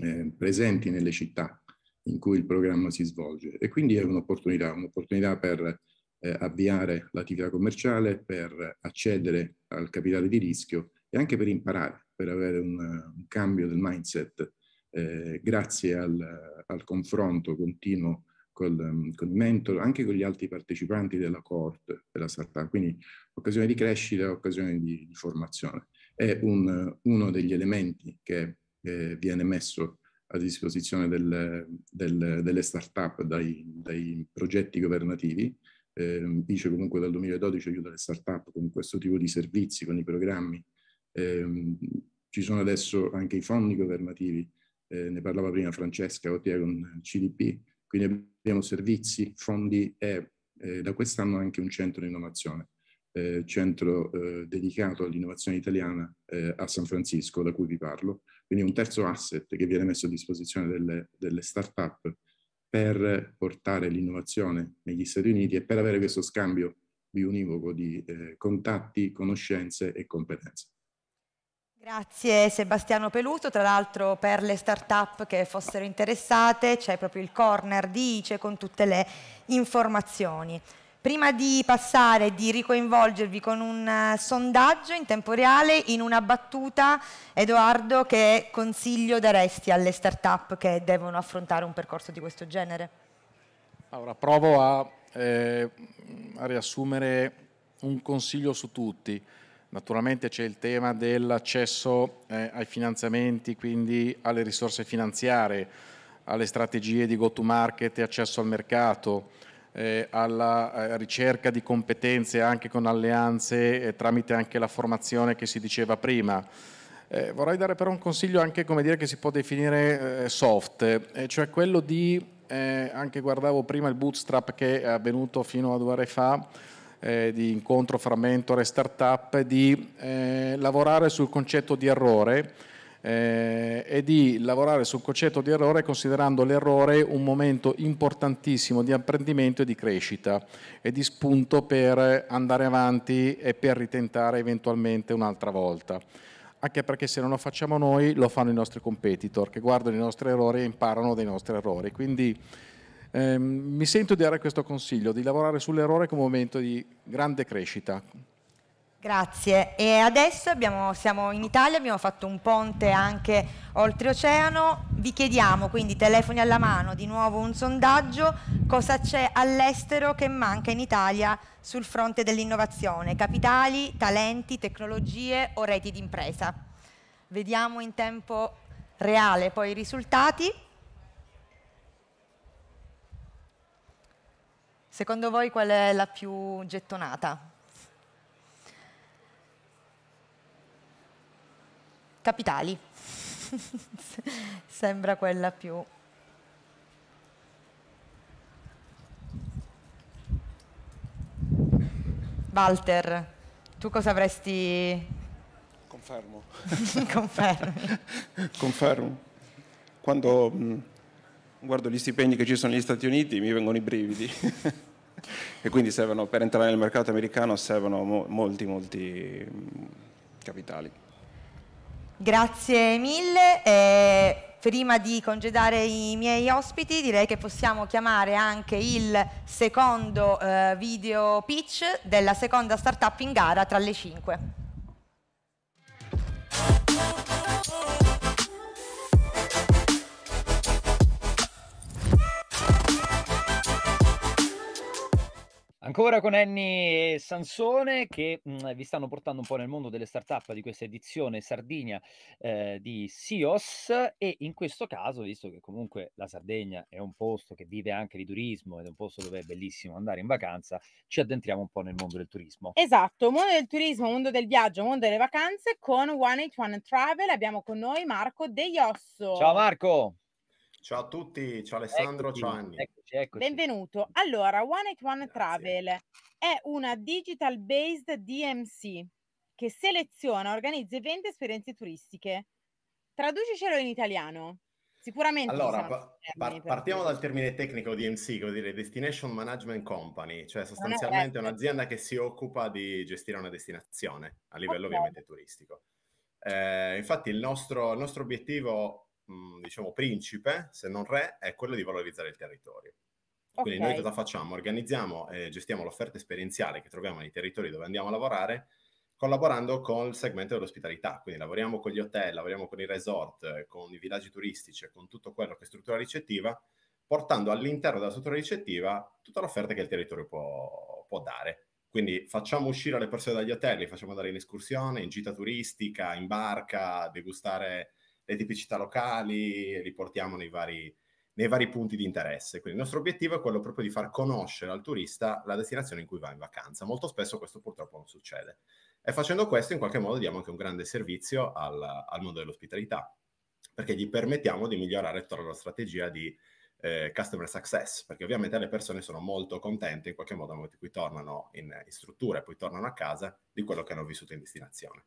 [SPEAKER 17] eh, presenti nelle città in cui il programma si svolge. E quindi è un'opportunità, un'opportunità per eh, avviare l'attività commerciale, per accedere al capitale di rischio e anche per imparare, per avere un, un cambio del mindset eh, grazie al, al, confronto continuo col, il mm, mentor, anche con gli altri partecipanti della cohort della startup. Quindi occasione di crescita, occasione di, di formazione. È un, uno degli elementi che eh, viene messo a disposizione del, del, delle startup dai, dai progetti governativi. Eh, ICE comunque dal 2012 aiuta le startup con questo tipo di servizi, con i programmi. Eh, ci sono adesso anche i fondi governativi eh, ne parlava prima Francesca Ottia con CDP, quindi abbiamo servizi, fondi e eh, da quest'anno anche un centro di innovazione, eh, centro eh, dedicato all'innovazione italiana eh, a San Francisco, da cui vi parlo. Quindi un terzo asset che viene messo a disposizione delle, delle start-up per portare l'innovazione negli Stati Uniti e per avere questo scambio biunivoco di eh, contatti, conoscenze e competenze.
[SPEAKER 3] Grazie Sebastiano Peluto, tra l'altro per le start-up che fossero interessate c'è proprio il corner di ICE con tutte le informazioni. Prima di passare e di ricoinvolgervi con un eh, sondaggio in tempo reale, in una battuta, Edoardo, che consiglio daresti alle start-up che devono affrontare un percorso di questo genere? Allora,
[SPEAKER 4] provo a, eh, a riassumere un consiglio su tutti. Naturalmente c'è il tema dell'accesso eh, ai finanziamenti, quindi alle risorse finanziarie, alle strategie di go to market e accesso al mercato, eh, alla eh, ricerca di competenze anche con alleanze eh, tramite anche la formazione che si diceva prima. Eh, vorrei dare però un consiglio anche dire, che si può definire eh, soft, cioè quello di, anche guardavo prima il bootstrap che è avvenuto fino a due ore fa, eh, di incontro fra mentore e startup, di eh, lavorare sul concetto di errore eh, e di lavorare sul concetto di errore considerando l'errore un momento importantissimo di apprendimento e di crescita e di spunto per andare avanti e per ritentare eventualmente un'altra volta anche perché se non lo facciamo noi lo fanno i nostri competitor che guardano i nostri errori e imparano dai nostri errori. Quindi eh, mi sento di dare questo consiglio, di lavorare sull'errore come momento di grande crescita.
[SPEAKER 3] Grazie. E adesso abbiamo, siamo in Italia, abbiamo fatto un ponte anche oltreoceano. Vi chiediamo quindi telefoni alla mano, di nuovo un sondaggio, cosa c'è all'estero che manca in Italia sul fronte dell'innovazione, capitali, talenti, tecnologie o reti d'impresa. Vediamo in tempo reale poi i risultati. Secondo voi qual è la più gettonata? Capitali. Sembra quella più... Walter, tu cosa avresti... Confermo. Confermo.
[SPEAKER 18] Confermo. Quando mm, guardo gli stipendi che ci sono negli Stati Uniti, mi vengono i brividi. e quindi servono, per entrare nel mercato americano servono mo molti, molti mm, capitali.
[SPEAKER 3] Grazie mille. E prima di congedare i miei ospiti direi che possiamo chiamare anche il secondo eh, video pitch della seconda startup in gara tra le cinque 5.
[SPEAKER 11] Ancora con Annie e Sansone che mh, mm, vi stanno portando un po' nel mondo delle start-up di questa edizione Sardegna eh, di SIOS e in questo caso, visto che comunque la Sardegna è un posto che vive anche di turismo ed è un posto dove è bellissimo andare in vacanza, ci addentriamo un po' nel mondo del turismo.
[SPEAKER 12] Esatto, mondo del turismo, mondo del viaggio, mondo delle vacanze con One Eight One Travel abbiamo con noi Marco De Iosso. Ciao
[SPEAKER 11] Marco! Ciao a tutti,
[SPEAKER 19] ciao Alessandro, eccoci, ciao Anni. Eccoci, eccoci.
[SPEAKER 12] Benvenuto. Allora, One at One Travel è una digital based DMC che seleziona, organizza e vende esperienze turistiche. Traducicelo in italiano. Sicuramente. Allora, pa- par- partiamo
[SPEAKER 19] dal termine tecnico DMC, che vuol dire Destination Management Company, cioè sostanzialmente è un'azienda che si occupa di gestire una destinazione a livello okay. ovviamente turistico. Eh, infatti il nostro, il nostro obiettivo Mhmm, diciamo, principe, se non re, è quello di valorizzare il territorio. Quindi okay. noi cosa facciamo? Organizziamo e gestiamo l'offerta esperienziale che troviamo nei territori dove andiamo a lavorare, collaborando con il segmento dell'ospitalità. Quindi lavoriamo con gli hotel, lavoriamo con i resort, con i villaggi turistici, con tutto quello che è struttura ricettiva, portando all'interno della struttura ricettiva tutta l'offerta che il territorio può, può dare. Quindi facciamo uscire le persone dagli hotel, li facciamo andare in escursione, in gita turistica, in barca, degustare le tipicità locali, li portiamo nei vari, nei vari punti di interesse. Quindi il nostro obiettivo è quello proprio di far conoscere al turista la destinazione in cui va in vacanza. Molto spesso questo purtroppo non succede. E facendo questo in qualche modo diamo anche un grande servizio al, al mondo dell'ospitalità, perché gli permettiamo di migliorare tutta la strategia di eh, customer success, perché ovviamente le persone sono molto contente in qualche modo nel momento in cui tornano in, in struttura e poi tornano a casa di quello che hanno vissuto in destinazione.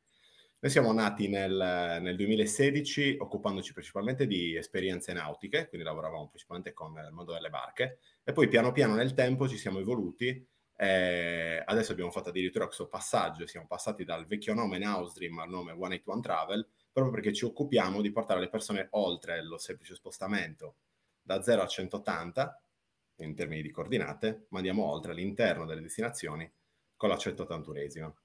[SPEAKER 19] Noi siamo nati nel, nel, 2016 occupandoci principalmente di esperienze nautiche, quindi lavoravamo principalmente con il mondo delle barche e poi piano piano nel tempo ci siamo evoluti e adesso abbiamo fatto addirittura questo passaggio, siamo passati dal vecchio nome Nowstream al nome 181 Travel proprio perché ci occupiamo di portare le persone oltre lo semplice spostamento da 0 a 180 in termini di coordinate, ma andiamo oltre all'interno delle destinazioni con la 181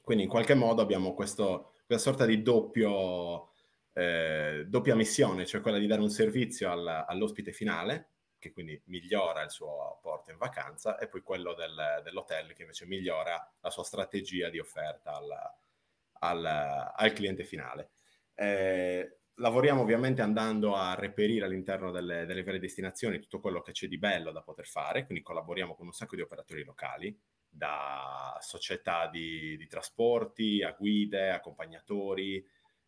[SPEAKER 19] Quindi in qualche modo abbiamo questo una sorta di doppio, eh, doppia missione, cioè quella di dare un servizio al, all'ospite finale, che quindi migliora il suo porto in vacanza, e poi quello del, dell'hotel, che invece migliora la sua strategia di offerta al, al, al cliente finale. Eh, lavoriamo ovviamente andando a reperire all'interno delle, delle, varie destinazioni tutto quello che c'è di bello da poter fare, quindi collaboriamo con un sacco di operatori locali, da società di, di trasporti a guide, accompagnatori,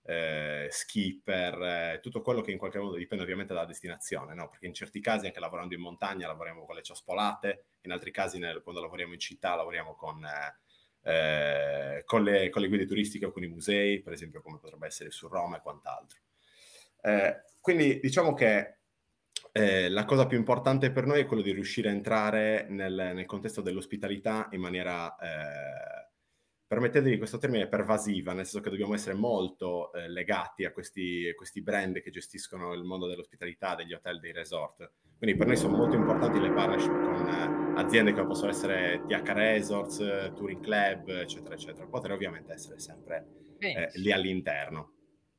[SPEAKER 19] eh, skipper, eh, tutto quello che in qualche modo dipende ovviamente dalla destinazione, no? perché in certi casi anche lavorando in montagna lavoriamo con le ciospolate, in altri casi nel, quando lavoriamo in città lavoriamo con, eh, eh, con, le, con, le, guide turistiche o con i musei, per esempio come potrebbe essere su Roma e quant'altro. Eh, quindi diciamo che eh, la cosa più importante per noi è quello di riuscire a entrare nel, nel contesto dell'ospitalità in maniera, eh, permettetevi questo termine, pervasiva, nel senso che dobbiamo essere molto eh, legati a questi, questi, brand che gestiscono il mondo dell'ospitalità, degli hotel, dei resort. Quindi per noi sono molto importanti le partnership con eh, aziende come possono essere TH Resorts, eh, Touring Club, eccetera, eccetera. Poter ovviamente essere sempre eh, lì all'interno.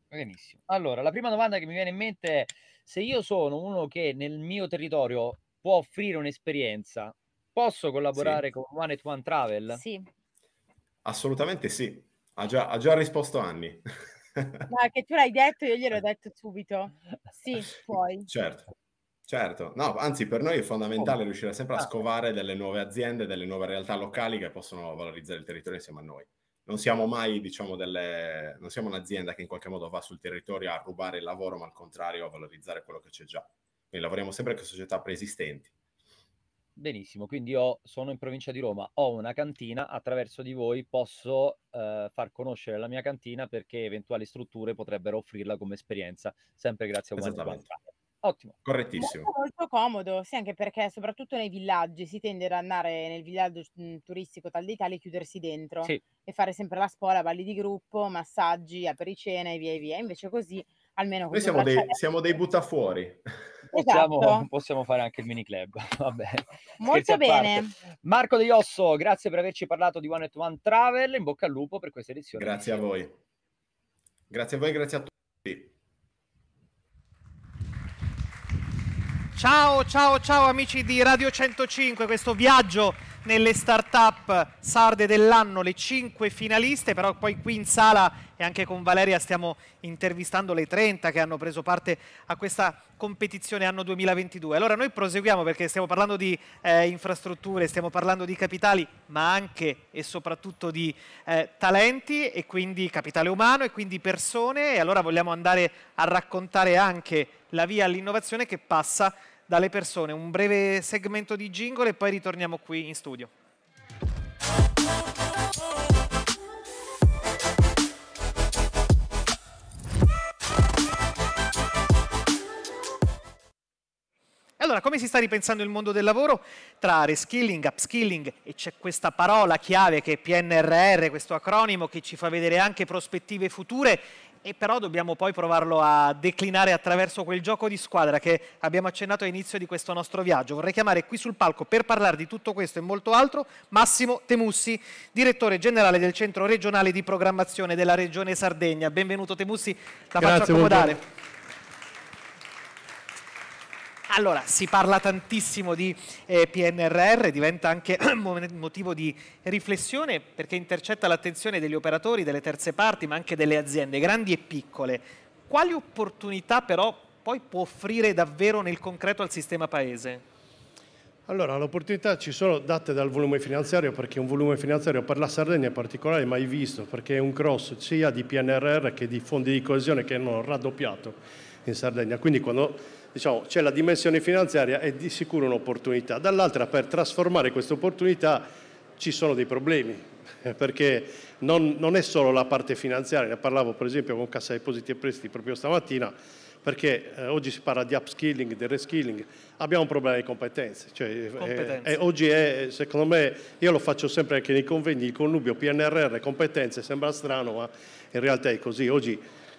[SPEAKER 11] Benissimo. Allora, la prima domanda che mi viene in mente è se io sono uno che nel mio territorio può offrire un'esperienza, posso collaborare sì. con One at One Travel? Sì.
[SPEAKER 19] Assolutamente sì. Ha già, ha già risposto Anni.
[SPEAKER 12] Ma che tu l'hai detto, io gliel'ho eh. detto subito. Sì, puoi.
[SPEAKER 19] Certo. Certo, no, anzi per noi è fondamentale riuscire sempre a ah. scovare delle nuove aziende, delle nuove realtà locali che possono valorizzare il territorio insieme a noi non siamo mai, diciamo, delle, non siamo un'azienda che in qualche modo va sul territorio a rubare il lavoro, ma al contrario a valorizzare quello che c'è già. Quindi lavoriamo sempre con società preesistenti.
[SPEAKER 11] Benissimo, quindi io sono in provincia di Roma, ho una cantina, attraverso di voi posso eh, far conoscere la mia cantina perché eventuali strutture potrebbero offrirla come esperienza, sempre grazie a voi. One Ottimo. Correttissimo. Molto,
[SPEAKER 12] molto comodo, sì, anche perché soprattutto nei villaggi si tende ad andare nel villaggio mhmm, turistico tal dei tali e chiudersi dentro sì. e fare sempre la scuola, balli di gruppo, massaggi, apericena e via e via. Invece così almeno... Noi siamo dei,
[SPEAKER 11] siamo dei buttafuori. Esatto. Possiamo, possiamo, fare anche il mini club. Vabbè. Molto bene. Marco De Iosso, grazie per averci parlato di One at One Travel. In bocca al lupo per questa edizione. Grazie a voi.
[SPEAKER 19] Grazie a voi, grazie a tutti.
[SPEAKER 1] Ciao, ciao, ciao amici di Radio 105, questo viaggio nelle start-up sarde dell'anno, le cinque finaliste, però poi qui in sala e anche con Valeria stiamo intervistando le 30 che hanno preso parte a questa competizione anno 2022. Allora noi proseguiamo perché stiamo parlando di eh, infrastrutture, stiamo parlando di capitali, ma anche e soprattutto di eh, talenti e quindi capitale umano e quindi persone e allora vogliamo andare a raccontare anche la via all'innovazione che passa dalle persone. Un breve segmento di jingle e poi ritorniamo qui in studio. Allora, come si sta ripensando il mondo del lavoro? Tra reskilling, upskilling e c'è questa parola chiave che è PNRR, questo acronimo che ci fa vedere anche prospettive future e però dobbiamo poi provarlo a declinare attraverso quel gioco di squadra che abbiamo accennato all'inizio di questo nostro viaggio. Vorrei chiamare qui sul palco per parlare di tutto questo e molto altro Massimo Temussi, direttore generale del Centro Regionale di Programmazione della Regione Sardegna. Benvenuto Temussi, la Grazie, faccio accomodare. Buongiorno. Allora, si parla tantissimo di eh, PNRR, diventa anche motivo di riflessione perché intercetta l'attenzione degli operatori, delle terze parti, ma anche delle aziende, grandi e piccole. Quali opportunità però poi può offrire davvero nel concreto al sistema paese?
[SPEAKER 20] Allora, le opportunità ci sono date dal volume finanziario perché un volume finanziario per la Sardegna in particolare mai visto, perché è un cross sia di PNRR che di fondi di coesione che hanno raddoppiato in Sardegna. Quindi quando diciamo, c'è la dimensione finanziaria, è di sicuro un'opportunità. Dall'altra per trasformare questa opportunità ci sono dei problemi, perché non, non, è solo la parte finanziaria, ne parlavo per esempio con Cassa Depositi e Prestiti proprio stamattina, perché eh, oggi si parla di upskilling, del reskilling, abbiamo un problema di competenze. Cioè, eh, competenze. Eh, eh, oggi è, secondo me, io lo faccio sempre anche nei convegni, il connubio PNRR competenze sembra strano, ma in realtà è così. Oggi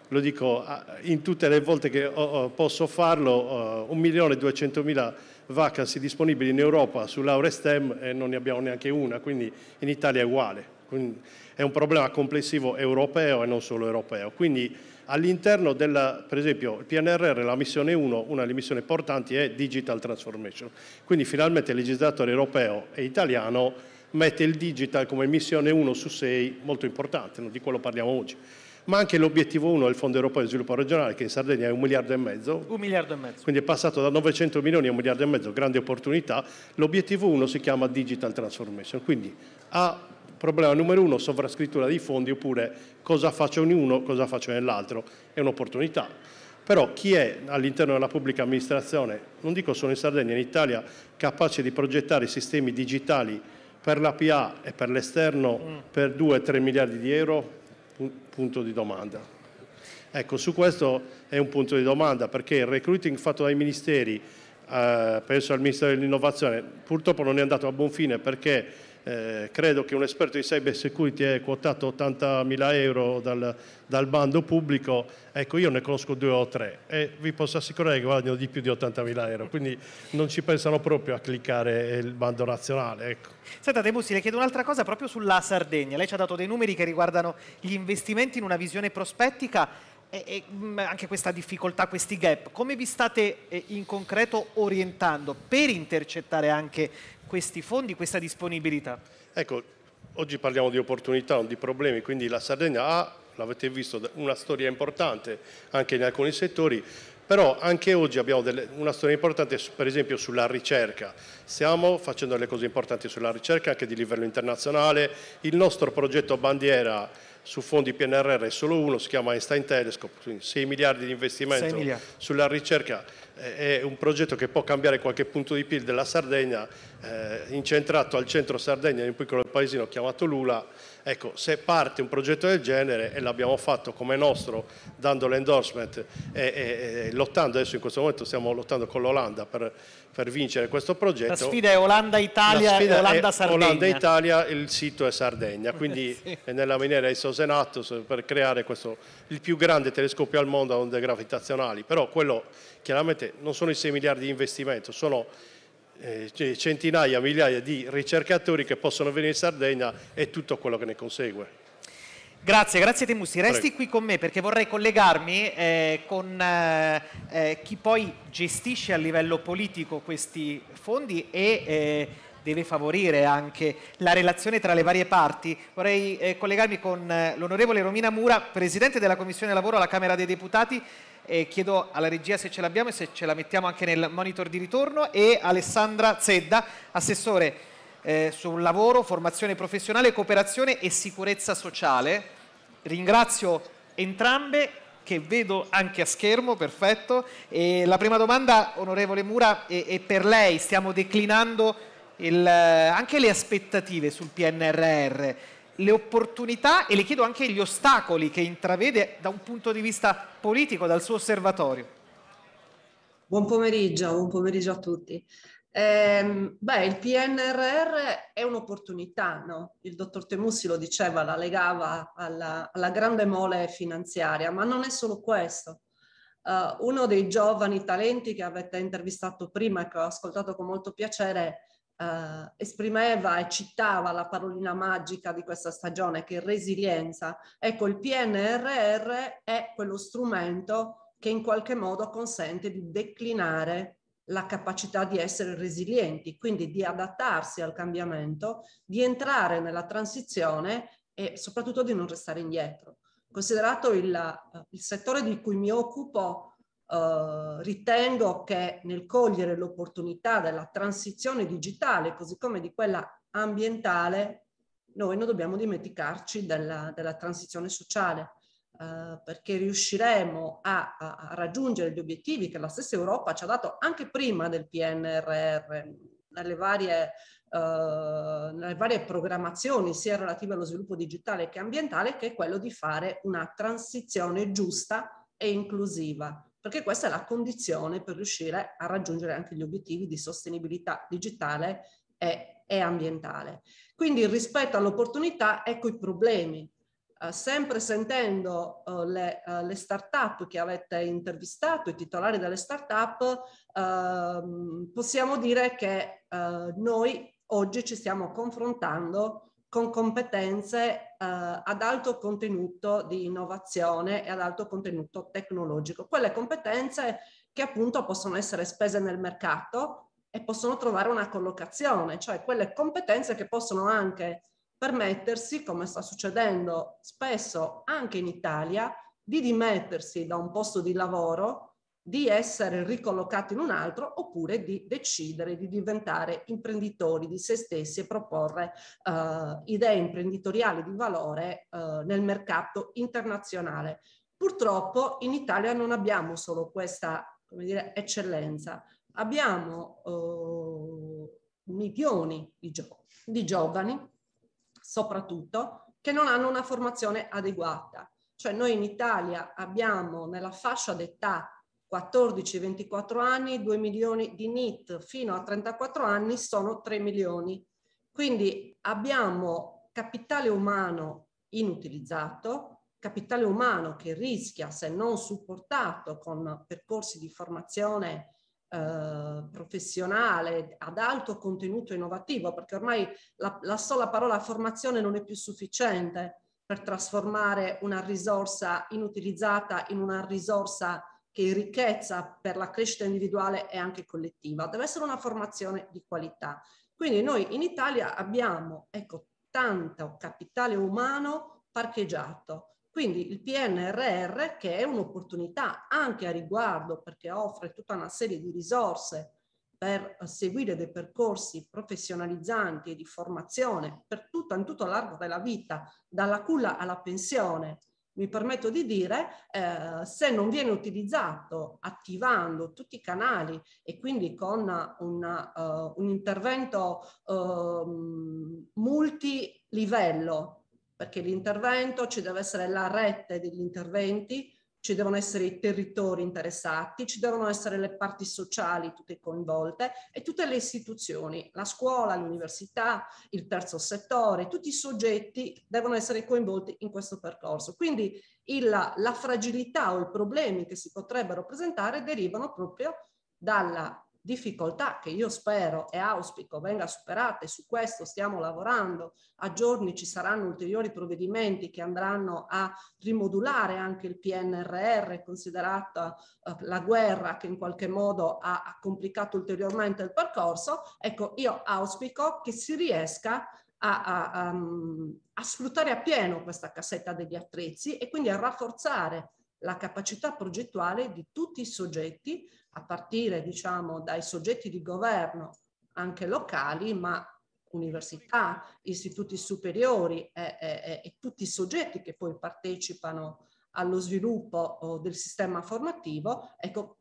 [SPEAKER 20] lo dico in tutte le volte che posso farlo, 1 eh, milione e 200 mila vacanze disponibili in Europa sull'Aure STEM e non ne abbiamo neanche una, quindi in Italia è uguale. Quindi è un problema complessivo europeo e non solo europeo. Quindi all'interno del, per esempio, il PNRR, la missione 1, una delle missioni importanti è Digital Transformation. Quindi finalmente il legislatore europeo e italiano mette il digital come missione 1 su 6 molto importante, di quello parliamo oggi ma anche l'obiettivo 1 del Fondo europeo di sviluppo regionale, che in Sardegna è un miliardo e mezzo.
[SPEAKER 1] Un miliardo e mezzo.
[SPEAKER 20] Quindi è passato da 900 milioni a un miliardo e mezzo, grande opportunità. L'obiettivo 1 si chiama Digital Transformation, quindi ha problema numero uno, sovrascrittura dei fondi, oppure cosa faccio in uno, cosa faccio nell'altro, è un'opportunità però chi è all'interno della pubblica amministrazione, non dico solo in Sardegna, in Italia, capace di progettare sistemi digitali per l'APA e per l'esterno mm. per 2-3 miliardi di euro? punto di domanda. Ecco, su questo è un punto di domanda perché il recruiting fatto dai ministeri, eh, penso al Ministero dell'Innovazione, purtroppo non è andato a buon fine perché eh, credo che un esperto di cyber security è quotato 80.000 euro dal, dal, bando pubblico, ecco io ne conosco due o tre e vi posso assicurare che guadagnano di più di 80.000 euro, quindi non ci pensano proprio a cliccare il bando nazionale. Ecco.
[SPEAKER 1] Senta De Bussi, le chiedo un'altra cosa proprio sulla Sardegna, lei ci ha dato dei numeri che riguardano gli investimenti in una visione prospettica e, e anche questa difficoltà, questi gap, come vi state eh, in concreto orientando per intercettare anche questi fondi, questa disponibilità?
[SPEAKER 20] Ecco, oggi parliamo di opportunità, non di problemi, quindi la Sardegna ha, l'avete visto, una storia importante anche in alcuni settori, però anche oggi abbiamo delle, una storia importante per esempio sulla ricerca, stiamo facendo delle cose importanti sulla ricerca anche di livello internazionale, il nostro progetto bandiera su fondi PNRR è solo uno, si chiama Einstein Telescope, quindi 6 miliardi di investimento miliardi. sulla ricerca è un progetto che può cambiare qualche punto di PIL della Sardegna, eh, incentrato al centro Sardegna in un piccolo paesino chiamato Lula, Ecco, se parte un progetto del genere e l'abbiamo fatto come nostro dando l'endorsement e, e, e, lottando, adesso in questo momento stiamo lottando con l'Olanda per, per, vincere questo progetto. La sfida è
[SPEAKER 1] Olanda-Italia e Olanda-Sardegna. Olanda-Italia,
[SPEAKER 20] il sito è Sardegna, quindi sì. è nella miniera di Sosenatus per creare questo, il più grande telescopio al mondo a onde gravitazionali, però quello chiaramente non sono i 6 miliardi di investimento, sono eh, cioè, centinaia, migliaia di ricercatori che possono venire in Sardegna e tutto quello che ne consegue.
[SPEAKER 1] Grazie, grazie Temusti. Resti Prego. qui con me perché vorrei collegarmi eh, con eh, eh chi poi gestisce a livello politico questi fondi e eh, deve favorire anche la relazione tra le varie parti. Vorrei eh, collegarmi con eh, l'onorevole Romina Mura, Presidente della Commissione Lavoro alla Camera dei Deputati, eh, chiedo alla regia se ce l'abbiamo e se ce la mettiamo anche nel monitor di ritorno, e Alessandra Zedda, Assessore eh, sul Lavoro, Formazione Professionale, Cooperazione e Sicurezza Sociale. Ringrazio entrambe che vedo anche a schermo, perfetto. E la prima domanda, onorevole Mura, è, è per lei. Stiamo declinando il, eh, anche le aspettative sul PNRR, le opportunità e le chiedo anche gli ostacoli che intravede da un punto di
[SPEAKER 21] vista politico, dal suo osservatorio. Buon pomeriggio, buon pomeriggio a tutti. Eh, beh, il PNRR è un'opportunità, no? Il dottor Temussi lo diceva, la legava alla, alla grande mole finanziaria, ma non è solo questo. Uh, uno dei giovani talenti che avete intervistato prima e che ho ascoltato con molto piacere eh, esprimeva e citava la parolina magica di questa stagione che è resilienza. Ecco, il PNRR è quello strumento che in qualche modo consente di declinare la capacità di essere resilienti, quindi di adattarsi al cambiamento, di entrare nella transizione e soprattutto di non restare indietro. Considerato il, eh, il settore di cui mi occupo, eh, ritengo che nel cogliere l'opportunità della transizione digitale, così come di quella ambientale, noi non dobbiamo dimenticarci della, della transizione sociale, eh, perché riusciremo a, a, raggiungere gli obiettivi che la stessa Europa ci ha dato anche prima del PNRR, nelle varie, eh, nelle varie programmazioni sia relative allo sviluppo digitale che ambientale, che è quello di fare una transizione giusta e inclusiva perché questa è la condizione per riuscire a raggiungere anche gli obiettivi di sostenibilità digitale e, e ambientale. Quindi rispetto all'opportunità, ecco i problemi. Uh, sempre sentendo uh, le, uh, le start-up che avete intervistato, i titolari delle start-up, ehm, possiamo dire che noi oggi ci stiamo confrontando con competenze eh, ad alto contenuto di innovazione e ad alto contenuto tecnologico. Quelle competenze che appunto possono essere spese nel mercato e possono trovare una collocazione, cioè quelle competenze che possono anche permettersi, come sta succedendo spesso anche in Italia, di dimettersi da un posto di lavoro di essere ricollocati in un altro oppure di decidere di diventare imprenditori di se stessi e proporre eh, idee imprenditoriali di valore eh, nel mercato internazionale. Purtroppo in Italia non abbiamo solo questa dire, eccellenza, abbiamo eh, milioni di, gio- di giovani, soprattutto, che non hanno una formazione adeguata. Cioè noi in Italia abbiamo nella fascia d'età 14-24 anni, 2 milioni di NIT fino a 34 anni sono 3 milioni. Quindi abbiamo capitale umano inutilizzato, capitale umano che rischia, se non supportato con percorsi di formazione eh, professionale ad alto contenuto innovativo, perché ormai la, la sola parola formazione non è più sufficiente per trasformare una risorsa inutilizzata in una risorsa che ricchezza per la crescita individuale e anche collettiva, deve essere una formazione di qualità. Quindi noi in Italia abbiamo ecco, tanto capitale umano parcheggiato, quindi il PNRR che è un'opportunità anche a riguardo perché offre tutta una serie di risorse per seguire dei percorsi professionalizzanti e di formazione per tutto, in tutto l'arco della vita, dalla culla alla pensione, mi permetto di dire, eh, se non viene utilizzato attivando tutti i canali e quindi con una, uh, eh, un intervento uh, multilivello, perché l'intervento ci deve essere la rete degli interventi, ci devono essere i territori interessati, ci devono essere le parti sociali tutte coinvolte e tutte le istituzioni, la scuola, l'università, il terzo settore, tutti i soggetti devono essere coinvolti in questo percorso. Quindi il, la fragilità o i problemi che si potrebbero presentare derivano proprio dalla difficoltà che io spero e auspico venga superata e su questo stiamo lavorando. A giorni ci saranno ulteriori provvedimenti che andranno a rimodulare anche il PNRR, considerata eh, la guerra che in qualche modo ha, ha complicato ulteriormente il percorso. Ecco, io auspico che si riesca a, a, um, a, sfruttare appieno questa cassetta degli attrezzi e quindi a rafforzare la capacità progettuale di tutti i soggetti a partire diciamo, dai soggetti di governo anche locali, ma università, istituti superiori e, e, e tutti i soggetti che poi partecipano allo sviluppo oh, del sistema formativo, ecco,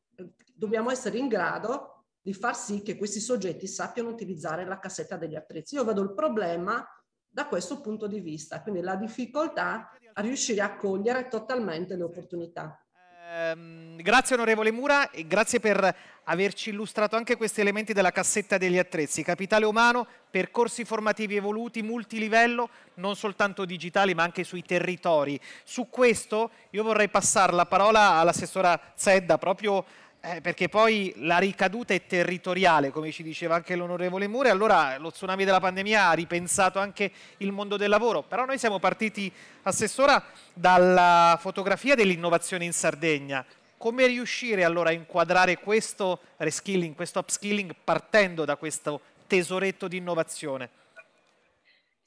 [SPEAKER 21] dobbiamo essere in grado di far sì che questi soggetti sappiano utilizzare la cassetta degli attrezzi. Io vedo il problema da questo punto di vista, quindi la difficoltà a riuscire a cogliere totalmente le opportunità.
[SPEAKER 1] Ehm, grazie onorevole Mura e grazie per averci illustrato anche questi elementi della cassetta degli attrezzi, capitale umano, percorsi formativi evoluti, multilivello, non soltanto digitali ma anche sui territori. Su questo io vorrei passare la parola all'assessora Zedda proprio eh, perché poi la ricaduta è territoriale, come ci diceva anche l'onorevole Mure, allora lo tsunami della pandemia ha ripensato anche il mondo del lavoro, però noi siamo partiti, Assessora, dalla fotografia dell'innovazione in Sardegna. Come riuscire allora a inquadrare questo reskilling, questo upskilling partendo da questo tesoretto di innovazione?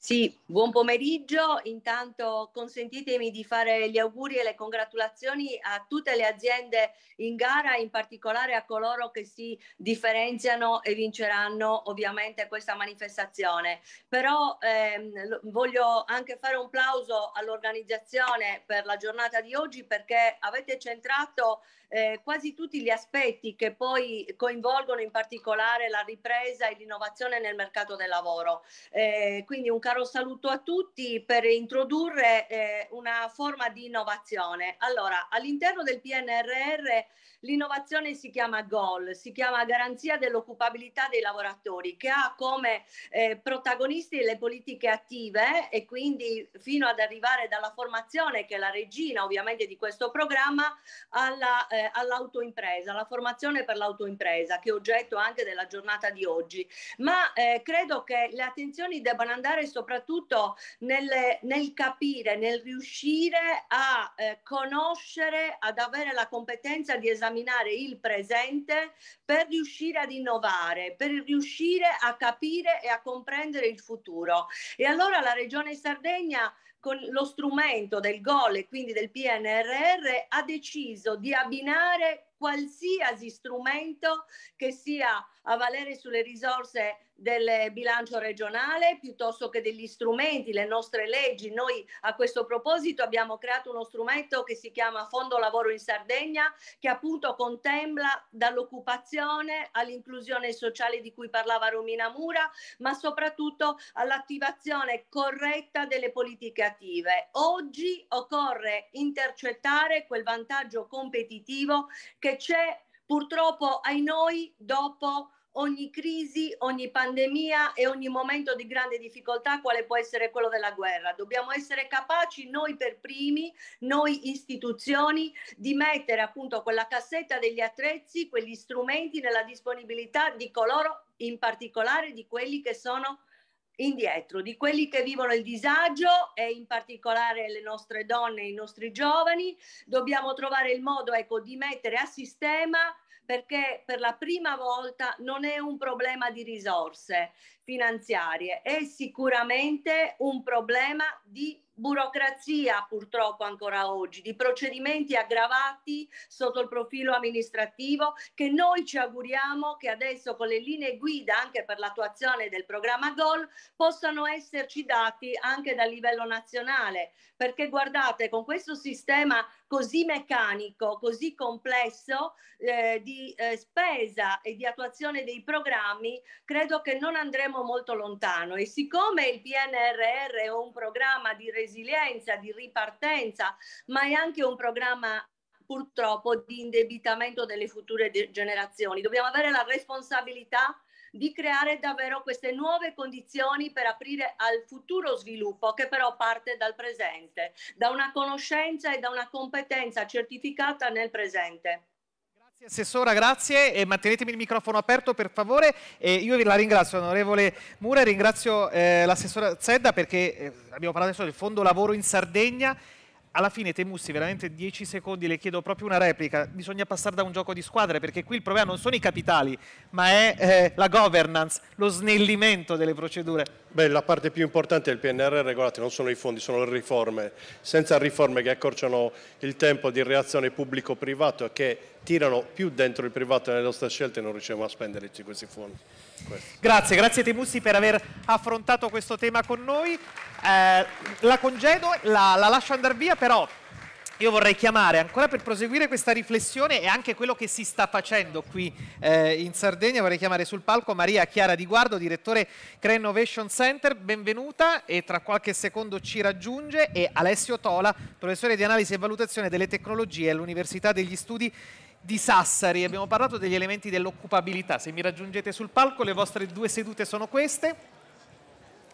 [SPEAKER 1] Sì, buon
[SPEAKER 22] pomeriggio. Intanto consentitemi di fare gli auguri e le congratulazioni a tutte le aziende in gara, in particolare a coloro che si differenziano e vinceranno ovviamente questa manifestazione. Però ehm, voglio anche fare un plauso all'organizzazione per la giornata di oggi perché avete centrato eh, quasi tutti gli aspetti che poi coinvolgono in particolare la ripresa e l'innovazione nel mercato del lavoro. Eh, quindi un caro saluto a tutti per introdurre eh, una forma di innovazione. Allora, all'interno del PNRR l'innovazione si chiama GOL, si chiama Garanzia dell'occupabilità dei lavoratori, che ha come eh, protagonisti le politiche attive e quindi fino ad arrivare dalla formazione, che è la regina ovviamente di questo programma, alla eh, eh, all'autoimpresa, alla formazione per l'autoimpresa, che è oggetto anche della giornata di oggi, ma eh, credo che le attenzioni debbano andare soprattutto nel, nel capire, nel riuscire a eh, conoscere, ad avere la competenza di esaminare il presente per riuscire ad innovare, per riuscire a capire e a comprendere il futuro. E allora la Regione Sardegna con lo strumento del GOL e quindi del PNRR ha deciso di abbinare qualsiasi strumento che sia a valere sulle risorse del bilancio regionale piuttosto che degli strumenti, le nostre leggi. Noi a questo proposito abbiamo creato uno strumento che si chiama Fondo Lavoro in Sardegna che appunto contempla dall'occupazione all'inclusione sociale di cui parlava Romina Mura, ma soprattutto all'attivazione corretta delle politiche attive. Oggi occorre intercettare quel vantaggio competitivo che c'è purtroppo ai noi dopo ogni crisi, ogni pandemia e ogni momento di grande difficoltà quale può essere quello della guerra. Dobbiamo essere capaci noi per primi, noi istituzioni, di mettere appunto quella cassetta degli attrezzi, quegli strumenti nella disponibilità di coloro, in particolare di quelli che sono indietro, di quelli che vivono il disagio e in particolare le nostre donne, i nostri giovani. Dobbiamo trovare il modo ecco, di mettere a sistema perché per la prima volta non è un problema di risorse finanziarie, è sicuramente un problema di burocrazia purtroppo ancora oggi, di procedimenti aggravati sotto il profilo amministrativo che noi ci auguriamo che adesso con le linee guida anche per l'attuazione del programma GOL possano esserci dati anche dal livello nazionale, perché guardate con questo sistema così meccanico, così complesso eh, di eh, spesa e di attuazione dei programmi, credo che non andremo molto lontano e siccome il PNRR è un programma di residenza resilienza, di ripartenza, ma è anche un programma purtroppo di indebitamento delle future generazioni. Dobbiamo avere la responsabilità di creare davvero queste nuove condizioni per aprire al futuro sviluppo che però parte dal presente, da una conoscenza e da una competenza certificata nel presente.
[SPEAKER 1] Assessora, grazie e mantenetemi il microfono aperto per favore. E io la ringrazio, onorevole Mura, ringrazio eh, l'assessora Zedda perché eh, abbiamo parlato adesso del fondo lavoro in Sardegna. Alla fine, Temussi, veramente 10 secondi, le chiedo proprio una replica. Bisogna passare da un gioco di squadre perché qui il problema non sono i capitali, ma è eh,
[SPEAKER 20] la governance, lo snellimento delle procedure. Beh, la parte più importante del PNR è regolati non sono i fondi, sono le riforme. Senza riforme che accorciano il tempo di reazione pubblico-privato e che tirano più dentro il privato nelle nostre scelte e non riusciamo a spenderci questi fondi.
[SPEAKER 23] Questo.
[SPEAKER 1] Grazie, grazie Tebussi per aver affrontato questo tema con noi. Eh, la congedo, la, la lascio andare via, però io vorrei chiamare ancora per proseguire questa riflessione e anche quello che si sta facendo qui eh, in Sardegna, vorrei chiamare sul palco Maria Chiara Di Guardo, direttore Crea Innovation Center, benvenuta e tra qualche secondo ci raggiunge e Alessio Tola, professore di analisi e valutazione delle tecnologie all'Università degli Studi di Sassari. Abbiamo parlato degli elementi dell'occupabilità. Se mi raggiungete sul palco, le vostre due sedute sono queste.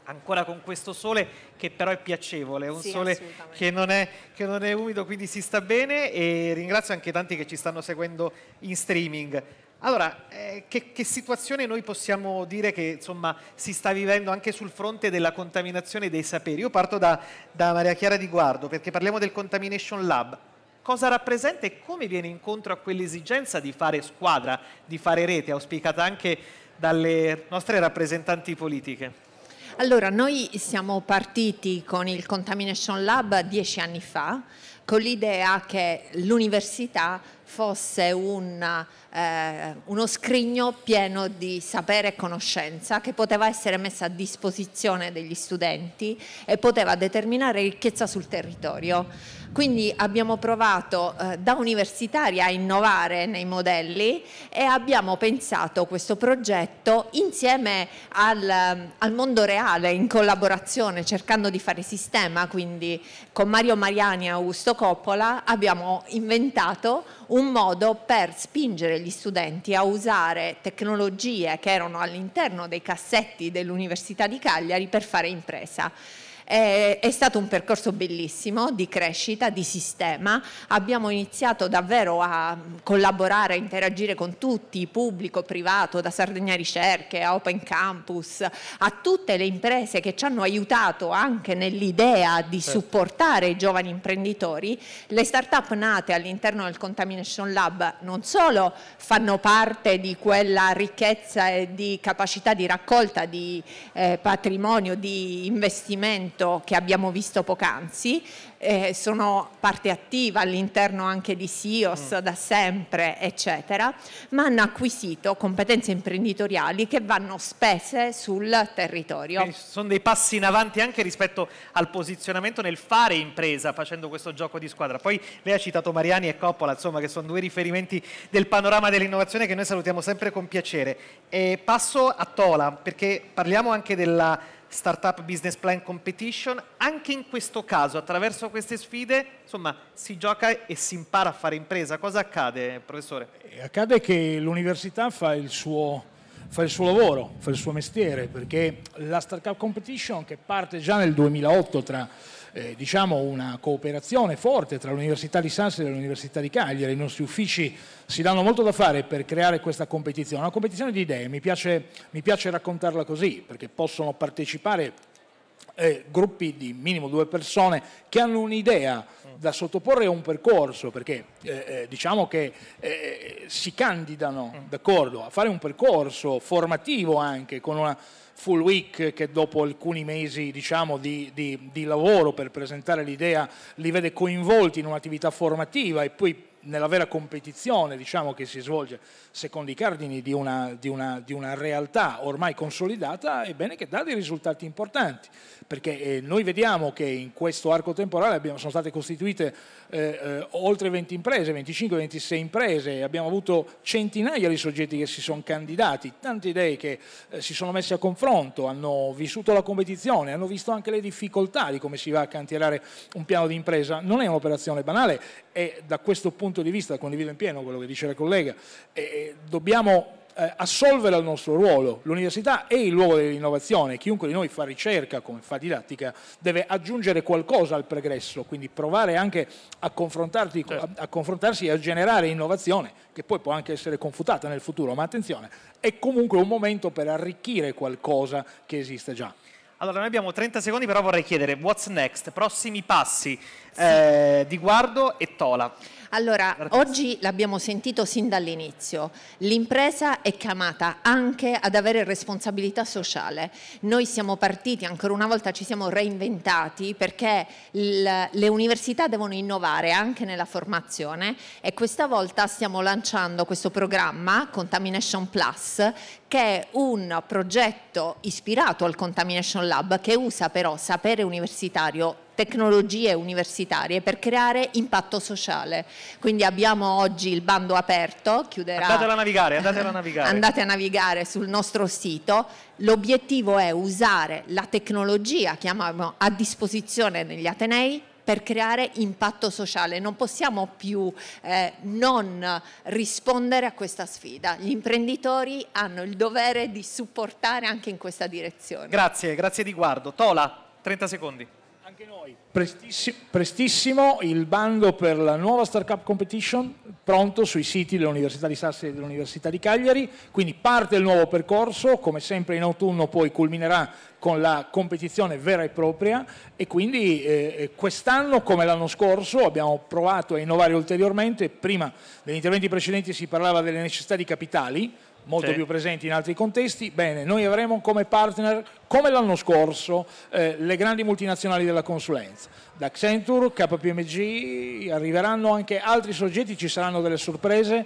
[SPEAKER 1] Ancora con questo sole che però è piacevole, è un sì, sole che non è, che non è umido, quindi si sta bene e ringrazio anche tanti che ci stanno seguendo in streaming. Allora, eh, che, che, situazione noi possiamo dire che insomma, si sta vivendo anche sul fronte della contaminazione dei saperi? Io parto da, da Maria Chiara Di Guardo perché parliamo del Contamination Lab cosa rappresenta e come viene incontro a quell'esigenza di fare squadra, di fare rete, auspicata anche dalle nostre rappresentanti politiche?
[SPEAKER 24] Allora, noi siamo partiti con il Contamination Lab dieci anni fa con l'idea che l'università fosse un, eh, uno scrigno pieno di sapere e conoscenza che poteva essere messa a disposizione degli studenti e poteva determinare ricchezza sul territorio. Quindi abbiamo provato eh, da universitaria a innovare nei modelli e abbiamo pensato questo progetto insieme al, ehm, al mondo reale, in collaborazione, cercando di fare sistema, quindi con Mario Mariani e Augusto Coppola abbiamo inventato un modo per spingere gli studenti a usare tecnologie che erano all'interno dei cassetti dell'Università di Cagliari per fare impresa. È, è stato un percorso bellissimo di crescita, di sistema. Abbiamo iniziato davvero a collaborare, a interagire con tutti, pubblico, privato, da Sardegna Ricerche a Open Campus, a tutte le imprese che ci hanno aiutato anche nell'idea di certo. supportare i giovani imprenditori. Le start-up nate all'interno del Contamination Lab non solo fanno parte di quella ricchezza e di capacità di raccolta di eh, patrimonio, di investimento, intervento che abbiamo visto poc'anzi, eh, sono parte attiva all'interno anche di SIOS mm. da sempre, eccetera, ma hanno acquisito competenze imprenditoriali che vanno spese sul territorio. Quindi
[SPEAKER 1] sono dei passi in avanti anche rispetto al posizionamento nel fare impresa, facendo questo gioco di squadra. Poi lei ha citato Mariani e Coppola, insomma, che sono due riferimenti del panorama dell'innovazione che noi salutiamo sempre con piacere. E passo a Tola, perché parliamo anche della Startup Business Plan Competition. Anche in questo caso, attraverso queste sfide, insomma, si gioca e si impara a fare impresa. Cosa accade, professore?
[SPEAKER 25] Eh, accade che l'università fa il suo fa il suo lavoro, fa il suo mestiere, perché la Startup Competition che parte già nel 2008 tra eh, diciamo una cooperazione forte tra l'Università di Sassari e l'Università di Cagliari, i nostri uffici si danno molto da fare per creare questa competizione, una competizione di idee, mi piace, mi piace raccontarla così perché possono partecipare eh, gruppi di minimo due persone che hanno un'idea da sottoporre a un percorso, perché eh, eh diciamo che eh, eh si candidano mm. d'accordo a fare un percorso formativo anche con una full week che dopo alcuni mesi diciamo, di, di, di lavoro per presentare l'idea li vede coinvolti in un'attività formativa e poi nella vera competizione diciamo, che si svolge secondo i cardini di una, di, una, di una, realtà ormai consolidata, ebbene che dà dei risultati importanti perché eh, noi vediamo che in questo arco temporale abbiamo, sono state costituite eh, eh oltre 20 imprese, 25-26 imprese, abbiamo avuto centinaia di soggetti che si sono candidati, tante idee che eh, si sono messe a confronto, hanno vissuto la competizione, hanno visto anche le difficoltà di come si va a cantierare un piano di impresa. Non è un'operazione banale e da questo punto di vista condivido in pieno quello che dice la collega, eh, eh dobbiamo eh, assolvere al nostro ruolo. L'università è il luogo dell'innovazione, chiunque di noi fa ricerca come fa didattica deve aggiungere qualcosa al pregresso, quindi provare anche a, a, certo. a confrontarsi e a generare innovazione che poi può anche essere confutata nel futuro, ma attenzione, è comunque un momento
[SPEAKER 24] per
[SPEAKER 1] arricchire qualcosa che esiste già. Allora, noi abbiamo 30 secondi, però vorrei chiedere what's next, prossimi passi sì. eh, di Guardo e Tola.
[SPEAKER 24] Allora, oggi l'abbiamo sentito sin dall'inizio, l'impresa è chiamata anche ad avere responsabilità sociale. Noi siamo partiti, ancora una volta ci siamo reinventati perché le università devono innovare anche nella formazione e questa volta stiamo lanciando questo programma Contamination Plus che è un progetto ispirato al Contamination Lab che usa però sapere universitario tecnologie universitarie per creare impatto sociale. Quindi abbiamo oggi il bando aperto, chiuderà... Andatela a navigare,
[SPEAKER 26] andatela a navigare. andate
[SPEAKER 24] a navigare sul nostro sito. L'obiettivo è usare la tecnologia che abbiamo a disposizione negli Atenei per creare impatto sociale. Non possiamo più eh, non rispondere a questa sfida. Gli imprenditori hanno il dovere di supportare anche in questa direzione.
[SPEAKER 1] Grazie, grazie di guardo. Tola, 30 secondi anche
[SPEAKER 25] noi. Prestissimo, prestissimo il bando per la nuova Startup Competition, pronto sui siti dell'Università di Sassi e dell'Università di Cagliari, quindi parte il nuovo percorso, come sempre in autunno poi culminerà con la competizione vera e propria e quindi eh, eh quest'anno come l'anno scorso abbiamo provato a innovare ulteriormente, prima negli interventi precedenti si parlava delle necessità di capitali, molto sì. più presenti in altri contesti. Bene, noi avremo come partner, come l'anno scorso, eh, le grandi multinazionali della consulenza. Da Accenture, KPMG, arriveranno anche altri soggetti, ci saranno delle sorprese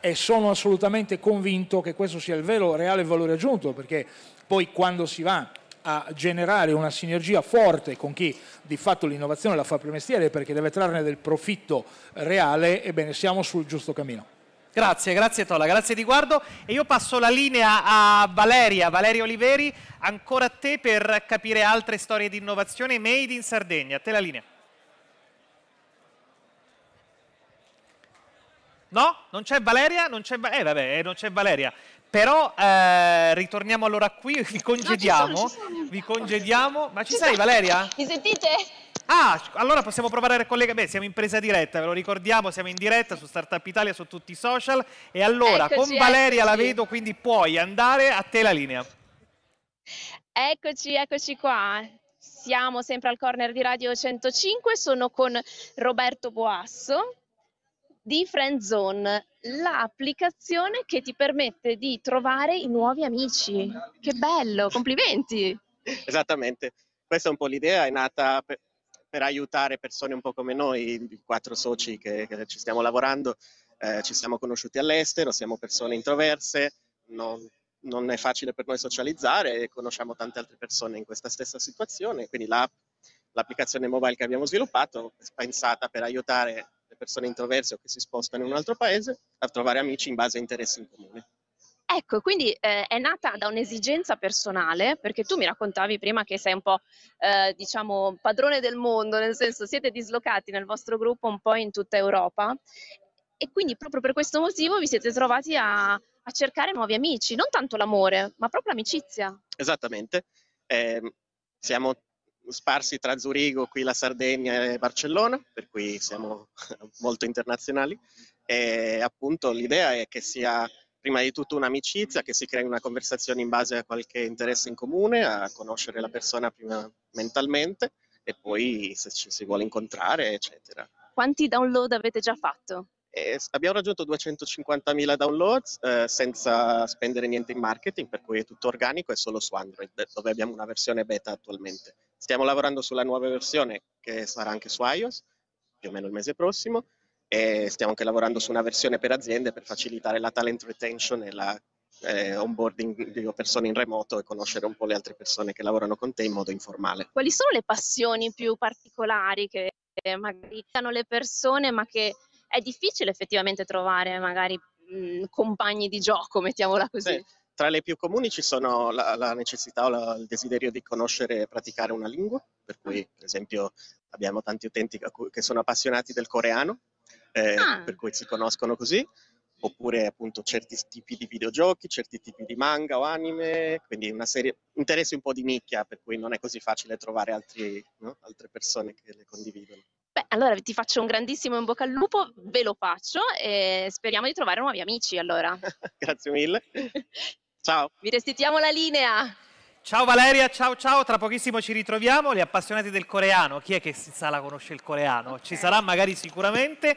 [SPEAKER 25] e sono assolutamente convinto che questo sia il vero, reale valore aggiunto, perché poi quando si va a generare una sinergia forte con chi di fatto l'innovazione la fa per mestiere perché deve trarne del profitto reale, ebbene siamo
[SPEAKER 1] sul giusto cammino. Grazie, grazie Tola, grazie di guardo e io passo la linea a Valeria, Valeria Oliveri, ancora a te per capire altre storie di innovazione made in Sardegna, a te la linea. No? Non c'è Valeria? Non c'è, eh vabbè, eh, non c'è Valeria. Però eh, ritorniamo allora qui, vi congediamo, no, ci sono, ci sono. vi congediamo, ma ci, ci sei sono. Valeria? Mi sentite? Ah, allora possiamo provare a ricollegare. Beh, siamo in presa diretta, ve lo ricordiamo, siamo in diretta su Startup Italia, su tutti i social. E allora, eccoci, con Valeria eccoci. la vedo, quindi puoi andare a te la linea.
[SPEAKER 2] Eccoci, eccoci qua. Siamo sempre al corner di Radio 105, sono con Roberto Boasso di Friendzone, l'applicazione che ti permette di trovare i nuovi amici. Che bello, complimenti!
[SPEAKER 27] Esattamente, questa è un po' l'idea, è nata per aiutare persone un po' come noi, i quattro soci che, che ci stiamo lavorando, eh, ci siamo conosciuti all'estero, siamo persone introverse, non, non, è facile per noi socializzare e conosciamo tante altre persone in questa stessa situazione, quindi l'app, l'applicazione mobile che abbiamo sviluppato è pensata per aiutare le persone introverse o che si spostano in un altro paese a trovare amici in base a interessi in comune.
[SPEAKER 2] Ecco, quindi eh, è nata da un'esigenza personale, perché tu mi raccontavi prima che sei un po', eh, diciamo, padrone del mondo, nel senso siete dislocati nel vostro gruppo un po' in tutta Europa e quindi proprio per questo motivo vi siete trovati a, a cercare nuovi amici, non tanto l'amore, ma proprio l'amicizia.
[SPEAKER 27] Esattamente, eh, siamo sparsi tra Zurigo, qui la Sardegna e Barcellona, per cui siamo molto internazionali e appunto l'idea è che sia prima di tutto un'amicizia, che si crei una conversazione in base a qualche interesse in comune, a conoscere la persona prima mentalmente e poi se ci si vuole incontrare, eccetera.
[SPEAKER 2] Quanti download avete già fatto?
[SPEAKER 27] Eh, abbiamo raggiunto 250.000 download eh, senza spendere niente in marketing, per cui è tutto organico e solo su Android, dove abbiamo una versione beta attualmente. Stiamo lavorando sulla nuova versione che sarà anche su iOS, più o meno il mese prossimo, e stiamo anche lavorando su una versione per aziende per facilitare la talent retention e la eh, onboarding di persone in remoto e conoscere un po' le altre persone che lavorano con te in modo informale.
[SPEAKER 2] Quali sono le passioni più particolari che eh, magari hanno le persone ma che è difficile effettivamente trovare magari mh, mm, compagni di gioco, mettiamola così? Beh,
[SPEAKER 27] tra le più comuni ci sono la, la necessità o la, il desiderio di conoscere e praticare una lingua, per cui per esempio abbiamo tanti utenti che sono appassionati del coreano, eh, ah. per cui si conoscono così, oppure appunto certi tipi di videogiochi, certi tipi di manga o anime, quindi una serie, interessi un po' di nicchia, per cui non è così facile trovare altri, no? altre persone che le condividono.
[SPEAKER 2] Beh, allora ti faccio un grandissimo in bocca al lupo, ve lo faccio e speriamo di trovare nuovi amici allora.
[SPEAKER 27] Grazie mille.
[SPEAKER 1] Ciao.
[SPEAKER 2] Vi restituiamo la linea.
[SPEAKER 1] Ciao Valeria, ciao ciao, tra pochissimo ci ritroviamo, gli appassionati del coreano, chi è che in sala conosce il coreano? Okay. Ci sarà magari sicuramente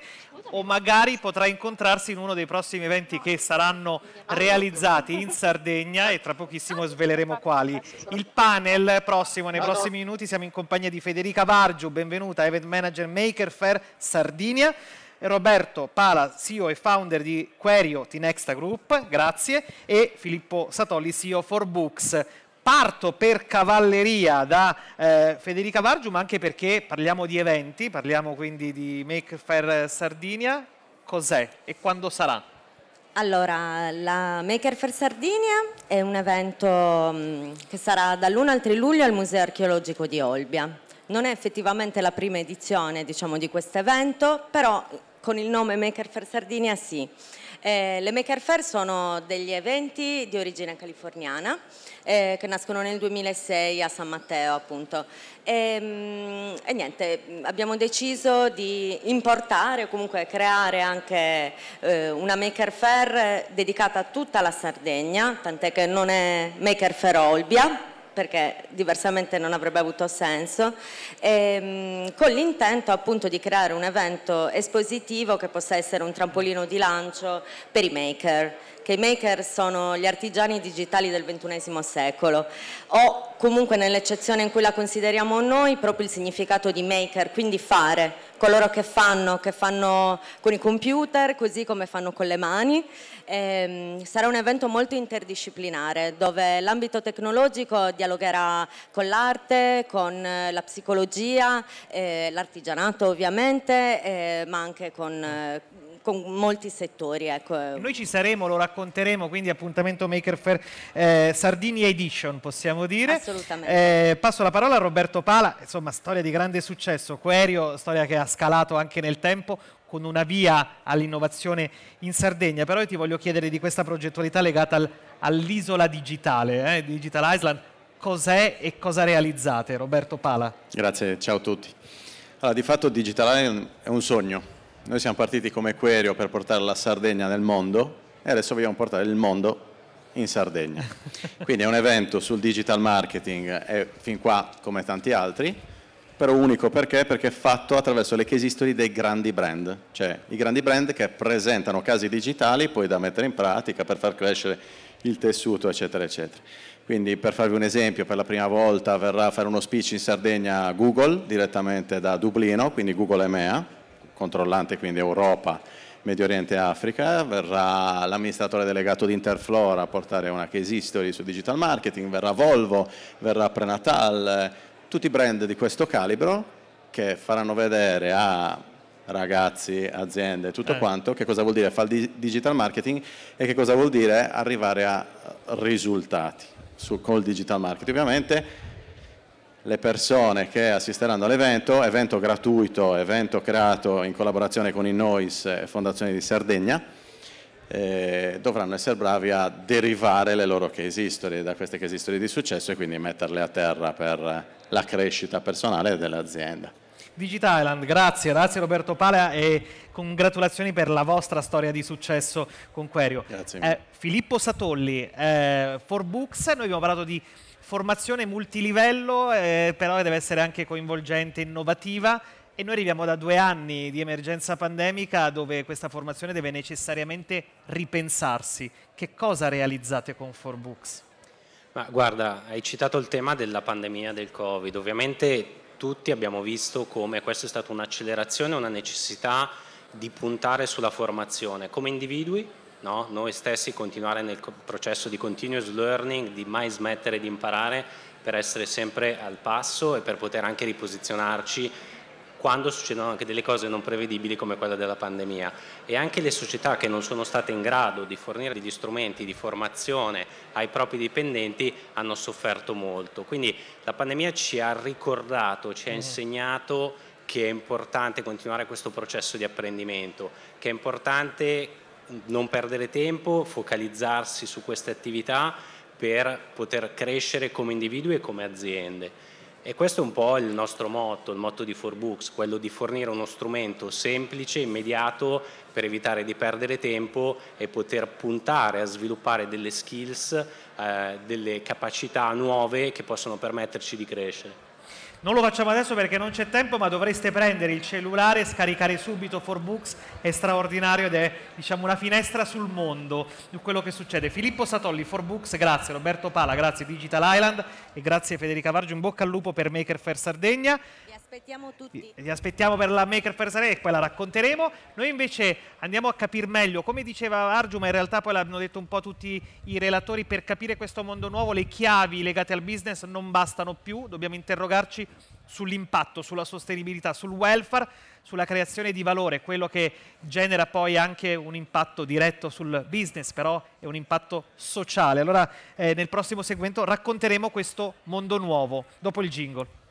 [SPEAKER 1] o magari potrà incontrarsi in uno dei prossimi eventi che saranno realizzati in Sardegna e tra pochissimo sveleremo quali. Il panel prossimo, nei prossimi minuti siamo in compagnia di Federica Vargiu, benvenuta, Event Manager Maker Fair Sardinia. Roberto Pala, CEO e founder di Querio Tinexta Group, grazie, e Filippo Satolli, CEO for Books parto per cavalleria da eh, Federica Vargiu, ma anche perché parliamo di eventi, parliamo quindi di Make Fair Sardinia. Cos'è e quando sarà?
[SPEAKER 28] Allora, la Maker Fair Sardinia è un evento mm, che sarà dall'1 al 3 luglio al Museo Archeologico di Olbia. Non è effettivamente la prima edizione diciamo, di questo evento, però con il nome Maker Fair Sardinia sì. Eh, le Maker Fair sono degli eventi di origine californiana eh, che nascono nel 2006 a San Matteo appunto. E, ehm, e, niente, abbiamo deciso di importare o comunque creare anche eh, una Maker Fair dedicata a tutta la Sardegna, tant'è che non è Maker Fair Olbia, perché diversamente non avrebbe avuto senso, ehm, con l'intento appunto di creare un evento espositivo che possa essere un trampolino di lancio per i maker che i maker sono gli artigiani digitali del XXI secolo o comunque nell'eccezione in cui la consideriamo noi proprio il significato di maker, quindi fare, coloro che fanno, che fanno con i computer così come fanno con le mani Ehm, sarà un evento molto interdisciplinare dove l'ambito tecnologico dialogherà con l'arte, con eh, la psicologia, eh, l'artigianato ovviamente, eh, ma anche con... Eh, con molti settori. Ecco. Noi
[SPEAKER 1] ci saremo, lo racconteremo, quindi appuntamento Maker Fair eh, Sardini Edition possiamo dire. Assolutamente. Eh, passo la parola a Roberto Pala, insomma storia di grande successo, Querio, storia che ha scalato anche nel tempo, con una via all'innovazione in Sardegna, però io ti voglio chiedere di questa progettualità legata al, all'isola digitale, eh, Digital Island, cos'è e cosa realizzate? Roberto Pala.
[SPEAKER 29] Grazie, ciao a tutti. Allora, di fatto Digital Island è un sogno. Noi siamo partiti come Querio per portare la Sardegna nel mondo e adesso vogliamo portare il mondo in Sardegna. Quindi è un evento sul digital marketing e fin qua come tanti altri però unico perché? Perché è fatto attraverso le case history dei grandi brand, cioè i grandi brand che presentano casi digitali poi da mettere in pratica per far crescere il tessuto eccetera eccetera. Quindi per farvi un esempio, per la prima volta verrà a fare uno speech in Sardegna Google direttamente da Dublino, quindi Google EMEA, controllante quindi Europa, Medio Oriente e Africa, verrà l'amministratore delegato di Interflora a portare una case history su digital marketing, verrà Volvo, verrà Prenatal, tutti i brand di questo calibro che faranno vedere a ragazzi, aziende, tutto eh. quanto, che cosa vuol dire fare digital marketing e che cosa vuol dire arrivare a risultati su, col digital marketing. Ovviamente le persone che assisteranno all'evento, evento gratuito, evento creato in collaborazione con i Noise e Fondazione di Sardegna, eh, dovranno essere bravi a derivare le loro case history da queste case history di successo e quindi metterle a terra per la crescita personale dell'azienda.
[SPEAKER 1] Digitaland, grazie, grazie Roberto Palea e congratulazioni per la vostra storia di successo con Querio. Grazie. Eh, Filippo Satolli, eh, For Books, noi abbiamo parlato di formazione multilivello, eh, però deve essere anche coinvolgente, e innovativa e noi arriviamo da due anni di emergenza pandemica dove questa formazione deve necessariamente ripensarsi. Che cosa realizzate con 4Books?
[SPEAKER 30] Ma guarda, hai citato il tema della pandemia del Covid. Ovviamente tutti abbiamo visto come questa è stata un'accelerazione, una necessità di puntare sulla formazione come individui, no? noi stessi continuare nel processo di continuous learning, di mai smettere di imparare per essere sempre al passo e per poter anche riposizionarci quando succedono anche delle cose non prevedibili come quella della pandemia e anche le società che non sono state in grado di fornire degli strumenti di formazione ai propri dipendenti hanno sofferto molto. Quindi la pandemia ci ha ricordato, ci ha mm-hmm. insegnato che è importante continuare questo processo di apprendimento, che è importante non perdere tempo, focalizzarsi su queste attività per poter crescere come individui e come aziende. E questo è un po' il nostro motto, il motto di 4Books, quello di fornire uno strumento semplice, immediato, per evitare di perdere tempo e poter puntare a sviluppare delle skills, eh, delle capacità nuove che possono permetterci di crescere.
[SPEAKER 1] Non lo facciamo adesso perché non c'è tempo, ma dovreste prendere il cellulare e scaricare subito Forbooks, è straordinario ed è diciamo, una finestra sul mondo di quello che succede. Filippo Satolli, Forbooks, grazie Roberto Pala, grazie Digital Island e grazie Federica Vargio, in bocca al lupo per Maker Fair Sardegna
[SPEAKER 28] aspettiamo tutti.
[SPEAKER 1] Vi aspettiamo per la Maker Fair Sarei e poi la racconteremo. Noi invece andiamo a capire meglio, come diceva Argiu, ma in realtà poi l'hanno detto un po' tutti i relatori, per capire questo mondo nuovo le chiavi legate al business non bastano più, dobbiamo interrogarci sull'impatto, sulla sostenibilità, sul welfare, sulla creazione di valore, quello che genera poi anche un impatto diretto sul business, però è un impatto sociale. Allora eh, nel prossimo segmento racconteremo questo mondo nuovo, dopo il jingle.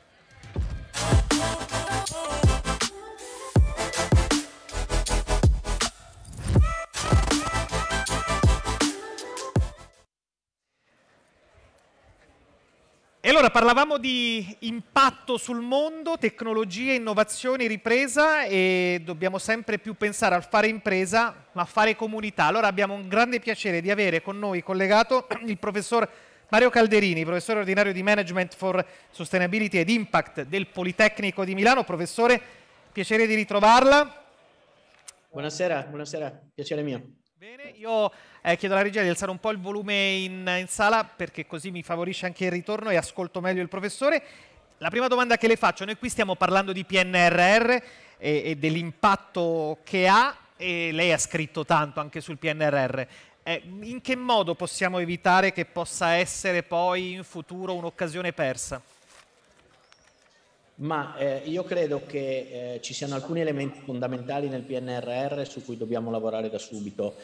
[SPEAKER 1] Allora, parlavamo di impatto sul mondo, tecnologie, innovazione, ripresa e dobbiamo sempre più pensare al fare impresa, ma fare comunità. Allora abbiamo un grande piacere di avere con noi collegato il professor Mario Calderini, professore ordinario di Management for Sustainability ed Impact del Politecnico di Milano. Professore, piacere di ritrovarla.
[SPEAKER 31] Buonasera, buonasera,
[SPEAKER 1] piacere mio. Bene, io eh, chiedo alla regia di alzare un po' il volume in, in, sala perché così mi favorisce anche il ritorno e ascolto meglio il professore. La prima domanda che le faccio, noi qui stiamo parlando di PNRR e, e dell'impatto che ha e lei ha scritto tanto anche sul PNRR. Eh, in che modo possiamo evitare che possa essere poi in futuro un'occasione persa?
[SPEAKER 31] ma eh, io credo che eh, ci siano alcuni elementi fondamentali nel PNRR su cui dobbiamo lavorare da subito.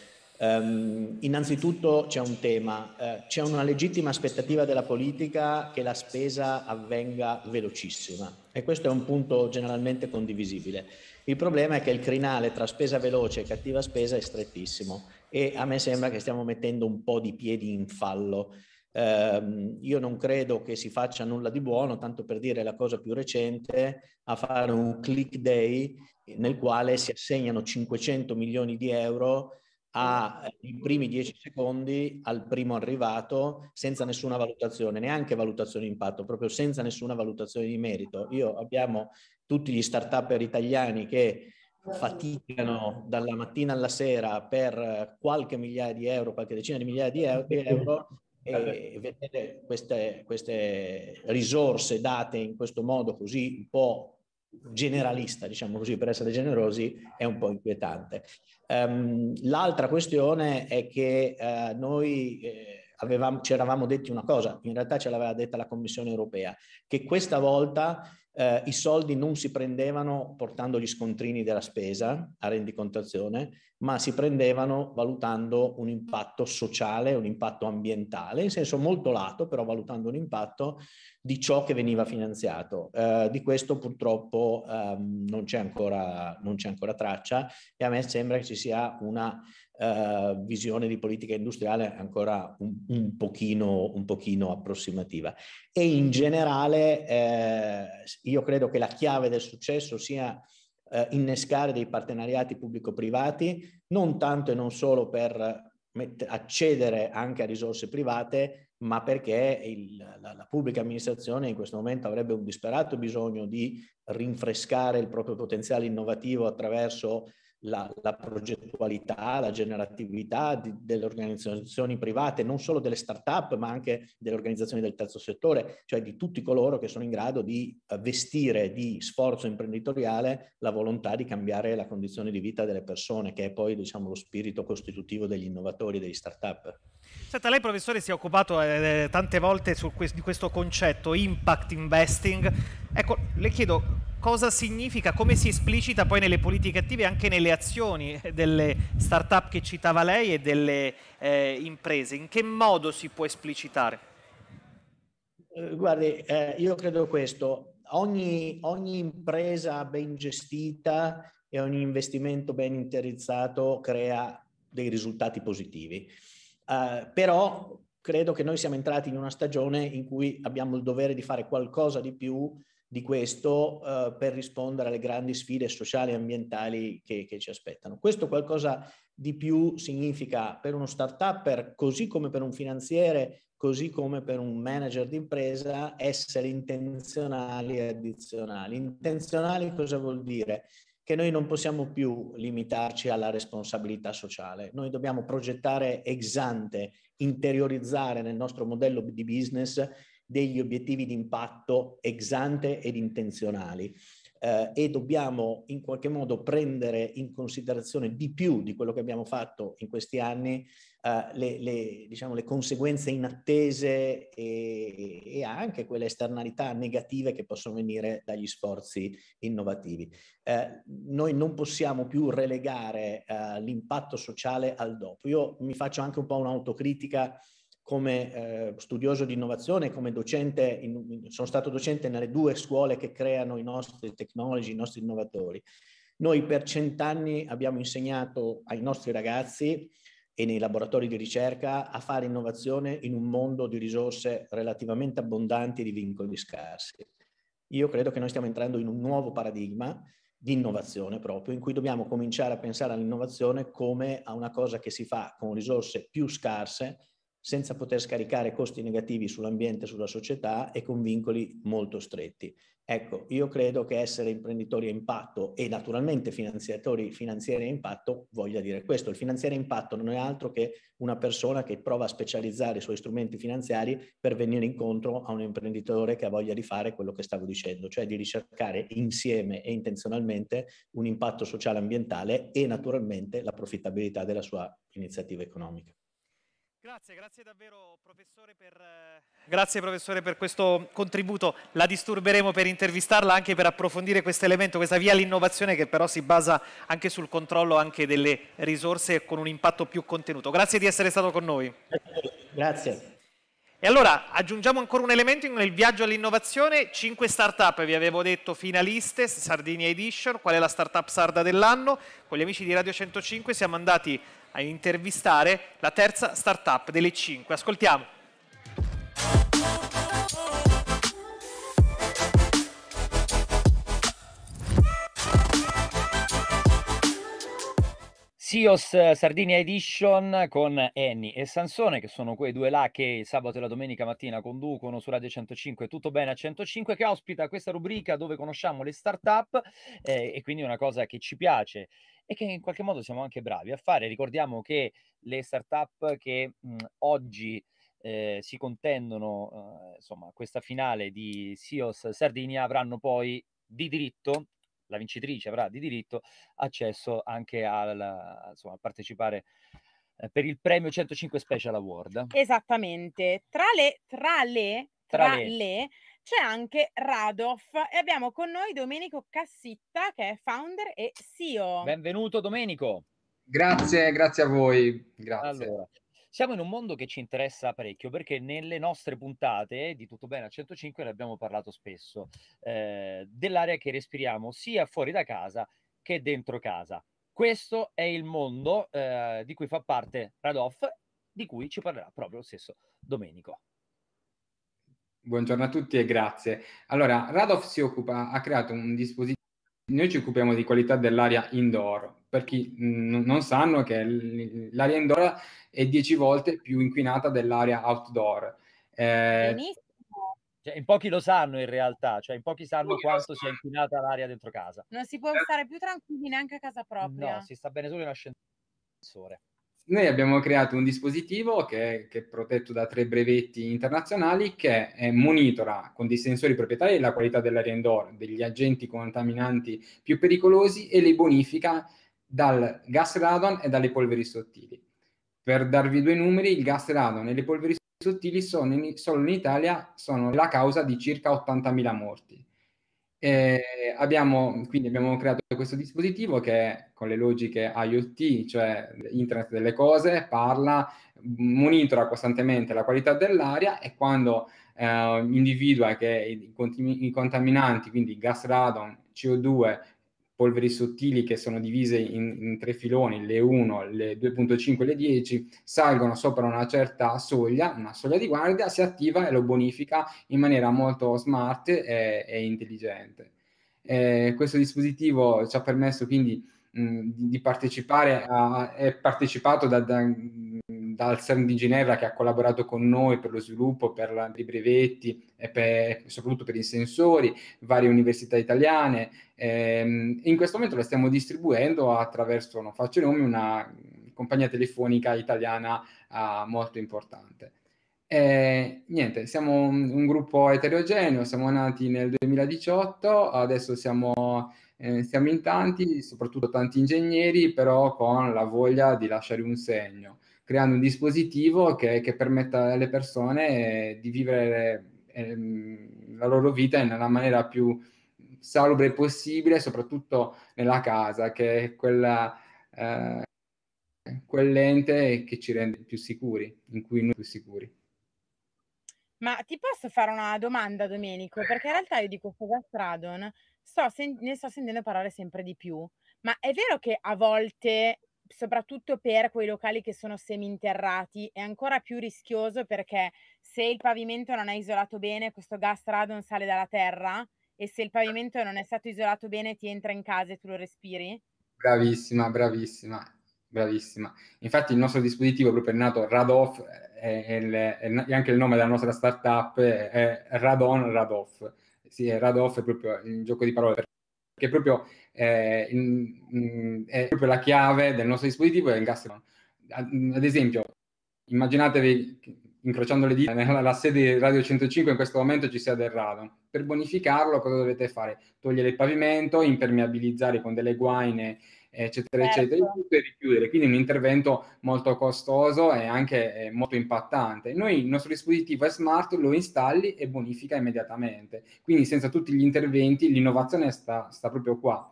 [SPEAKER 31] Um, innanzitutto c'è un tema, eh, c'è una legittima aspettativa della politica che la spesa avvenga velocissima e questo è un punto generalmente condivisibile. Il problema è che il crinale tra spesa veloce e cattiva spesa è strettissimo e a me sembra che stiamo mettendo un po' di piedi in fallo eh, io non credo che si faccia nulla di buono, tanto per dire la cosa più recente, a fare un click day nel quale si assegnano 500 milioni di euro ai eh, primi 10 secondi al primo arrivato senza nessuna valutazione, neanche valutazione di impatto, proprio senza nessuna valutazione di merito. Io abbiamo tutti gli start-up italiani che faticano dalla mattina alla sera per eh, qualche migliaia di euro, qualche decina di migliaia di euro, e cioè, vedere queste, queste, risorse date in questo modo così un po' generalista, diciamo così, per essere generosi, è un po' inquietante. Um, l'altra questione è che uh, noi eh, avevamo, ci eravamo detti una cosa, in realtà ce l'aveva detta la Commissione europea, che questa volta eh, i soldi non si prendevano portando gli scontrini della spesa a rendicontazione, ma si prendevano valutando un impatto sociale, un impatto ambientale, in senso molto lato, però valutando un impatto di ciò che veniva finanziato. Eh, di questo purtroppo ehm, non, c'è ancora, non c'è ancora traccia e a me sembra che ci sia una eh, visione di politica industriale ancora un, un, pochino, un pochino, approssimativa. E in generale eh, io credo che la chiave del successo sia eh, innescare dei partenariati pubblico-privati, non tanto e non solo per met- accedere anche a risorse private, ma perché il, la, la, pubblica amministrazione in questo momento avrebbe un disperato bisogno di rinfrescare il proprio potenziale innovativo attraverso la, la progettualità, la generatività di, delle organizzazioni private, non solo delle start-up, ma anche delle organizzazioni del terzo settore, cioè di tutti coloro che sono in grado di eh, vestire di sforzo imprenditoriale la volontà di cambiare la condizione di vita delle persone, che è poi diciamo, lo spirito costitutivo degli innovatori, degli start-up.
[SPEAKER 1] Senta, lei professore si è occupato eh, eh tante volte que di questo concetto impact investing. Ecco, le chiedo cosa significa, come si esplicita poi nelle politiche attive e anche nelle azioni eh, delle start-up che citava lei e delle eh, imprese. In che modo si può esplicitare?
[SPEAKER 31] Eh, guardi, eh, io credo questo. Ogni, ogni, impresa ben gestita e ogni investimento ben interizzato crea dei risultati positivi. Eh, però credo che noi siamo entrati in una stagione in cui abbiamo il dovere di fare qualcosa di più di questo uh, per rispondere alle grandi sfide sociali e ambientali che, che, ci aspettano. Questo qualcosa di più significa per uno start-up, così come per un finanziere, così come per un manager d'impresa, essere intenzionali e addizionali. Intenzionali cosa vuol dire? che noi non possiamo più limitarci alla responsabilità sociale, noi dobbiamo progettare ex ante, interiorizzare nel nostro modello di business degli obiettivi di impatto ex ante ed intenzionali. Eh, e dobbiamo in qualche modo prendere in considerazione di più di quello che abbiamo fatto in questi anni eh, le, le, diciamo, le, conseguenze inattese e, e, anche quelle esternalità negative che possono venire dagli sforzi innovativi. Eh, noi non possiamo più relegare eh, l'impatto sociale al dopo. Io mi faccio anche un po' un'autocritica come eh, studioso di innovazione, come docente, in, sono stato docente nelle due scuole che creano i nostri technology, i nostri innovatori. Noi per cent'anni abbiamo insegnato ai nostri ragazzi e nei laboratori di ricerca a fare innovazione in un mondo di risorse relativamente abbondanti e di vincoli scarsi. Io credo che noi stiamo entrando in un nuovo paradigma di innovazione proprio, in cui dobbiamo cominciare a pensare all'innovazione come a una cosa che si fa con risorse più scarse, senza poter scaricare costi negativi sull'ambiente, sulla società e con vincoli molto stretti. Ecco, io credo che essere imprenditori a impatto e naturalmente finanziatori, finanziari a impatto voglia dire questo. Il finanziere a impatto non è altro che una persona che prova a specializzare i suoi strumenti finanziari per venire incontro a un imprenditore che ha voglia di fare quello che stavo dicendo, cioè di ricercare insieme e intenzionalmente un impatto sociale ambientale e naturalmente la profittabilità della sua iniziativa economica.
[SPEAKER 32] Grazie, grazie davvero professore per,
[SPEAKER 1] eh, grazie professore per questo contributo. La disturberemo per intervistarla anche per approfondire questo elemento, questa via all'innovazione che però si basa anche sul controllo anche delle risorse con un impatto più contenuto. Grazie di essere stato con noi. Grazie. E allora aggiungiamo ancora un elemento nel viaggio all'innovazione, Cinque start-up, vi avevo detto finaliste, Sardinia Edition, qual è la start-up sarda dell'anno, con gli amici di Radio 105 siamo andati a intervistare la terza startup delle 5. Ascoltiamo.
[SPEAKER 11] Sios Sardinia Edition con Annie e Sansone, che sono quei due là che il sabato e la domenica mattina conducono su Radio 105 Tutto Bene a 105, che ospita questa rubrica dove conosciamo le start-up eh, e quindi è una cosa che ci piace e che in qualche modo siamo anche bravi a fare. Ricordiamo che le start-up che mh, oggi eh, si contendono eh, insomma, questa finale di Sios Sardinia avranno poi di diritto la vincitrice avrà di diritto accesso anche al, insomma, a partecipare eh, per il premio 105 Special Award.
[SPEAKER 12] Esattamente. Tra le, tra le, tra, tra le. le c'è anche Radoff e abbiamo con noi Domenico Cassitta che è founder e CEO.
[SPEAKER 11] Benvenuto Domenico. Grazie, grazie
[SPEAKER 33] a voi.
[SPEAKER 11] Grazie. Allora, siamo in un mondo che ci interessa parecchio perché nelle nostre puntate di Tutto Bene a 105 ne abbiamo parlato spesso eh, dell'area che respiriamo sia fuori da casa che dentro casa. Questo è il mondo eh, di cui fa parte Radoff, di cui ci parlerà proprio lo stesso Domenico.
[SPEAKER 33] Buongiorno a tutti e grazie. Allora, Radoff si occupa, ha creato un dispositivo noi ci occupiamo di qualità dell'aria indoor, per chi n- non sanno che l- l'aria indoor è 10 volte più inquinata dell'aria outdoor. Eh,
[SPEAKER 11] cioè, in pochi lo sanno in realtà, cioè in pochi sanno pochi quanto sia inquinata l'aria
[SPEAKER 33] dentro casa.
[SPEAKER 12] Non si può stare più tranquilli neanche a casa propria. No, si
[SPEAKER 11] sta bene solo in ascensore.
[SPEAKER 33] Noi abbiamo creato un dispositivo che, che è protetto da tre brevetti internazionali che eh, monitora con dei sensori proprietari la qualità dell'aria indoor, degli agenti contaminanti più pericolosi e le bonifica dal gas radon e dalle polveri sottili. Per darvi due numeri, il gas radon e le polveri sottili sono in, solo in Italia sono la causa di circa 80.000 morti. Abbiamo, quindi abbiamo creato questo dispositivo che con le logiche IoT, cioè Internet delle cose, parla, monitora costantemente la qualità dell'aria e quando eh, individua che i, contaminanti, quindi gas radon, CO2 polveri sottili che sono divise in, in tre filoni, le 1, le 2.5 e le 10, salgono sopra una certa soglia, una soglia di guardia, si attiva e lo bonifica in maniera molto smart e, e intelligente. Eh, questo dispositivo ci ha permesso quindi mh, di partecipare, a, è partecipato da, da dal CERN di Ginevra che ha collaborato con noi per lo sviluppo, per i brevetti e per, soprattutto per i sensori, varie università italiane. Ehm, in questo momento lo stiamo distribuendo attraverso, non faccio nomi, una compagnia telefonica italiana eh, molto importante. E, niente, siamo un gruppo eterogeneo, siamo nati nel 2018, adesso siamo eh, siamo in tanti, soprattutto tanti ingegneri, però con la voglia di lasciare un segno creando un dispositivo che, che permetta alle persone eh, di vivere eh, la loro vita nella maniera più salubre possibile, soprattutto nella casa, che è quella, eh, quell'ente che ci rende più sicuri, in cui noi più sicuri.
[SPEAKER 12] Ma ti posso fare una domanda, Domenico? Perché in realtà io dico questo Gastradon sto sen- ne sto sentendo parlare sempre di più. Ma è vero che a volte soprattutto per quei locali che sono seminterrati, è ancora più rischioso perché se il pavimento non è isolato bene, questo gas radon sale dalla terra e se il pavimento non è stato isolato bene ti entra in casa e tu lo respiri.
[SPEAKER 33] Bravissima, bravissima, bravissima. Infatti il nostro dispositivo proprio è nato Radoff, è, il, è anche il nome della nostra startup è Radon Radoff. Sì, Radoff è proprio un gioco di parole perché proprio Mm, è proprio la chiave del nostro dispositivo è il gas. Ad esempio, immaginatevi incrociando le dita nella la sede di Radio 105 in questo momento ci sia del radon. Per bonificarlo cosa dovete fare? Togliere il pavimento, impermeabilizzare con delle guaine, eccetera, certo. eccetera, e richiudere. Quindi un intervento molto costoso e anche eh, molto impattante. Noi il nostro dispositivo è smart, lo installi e bonifica immediatamente. Quindi senza tutti gli interventi l'innovazione sta, sta proprio qua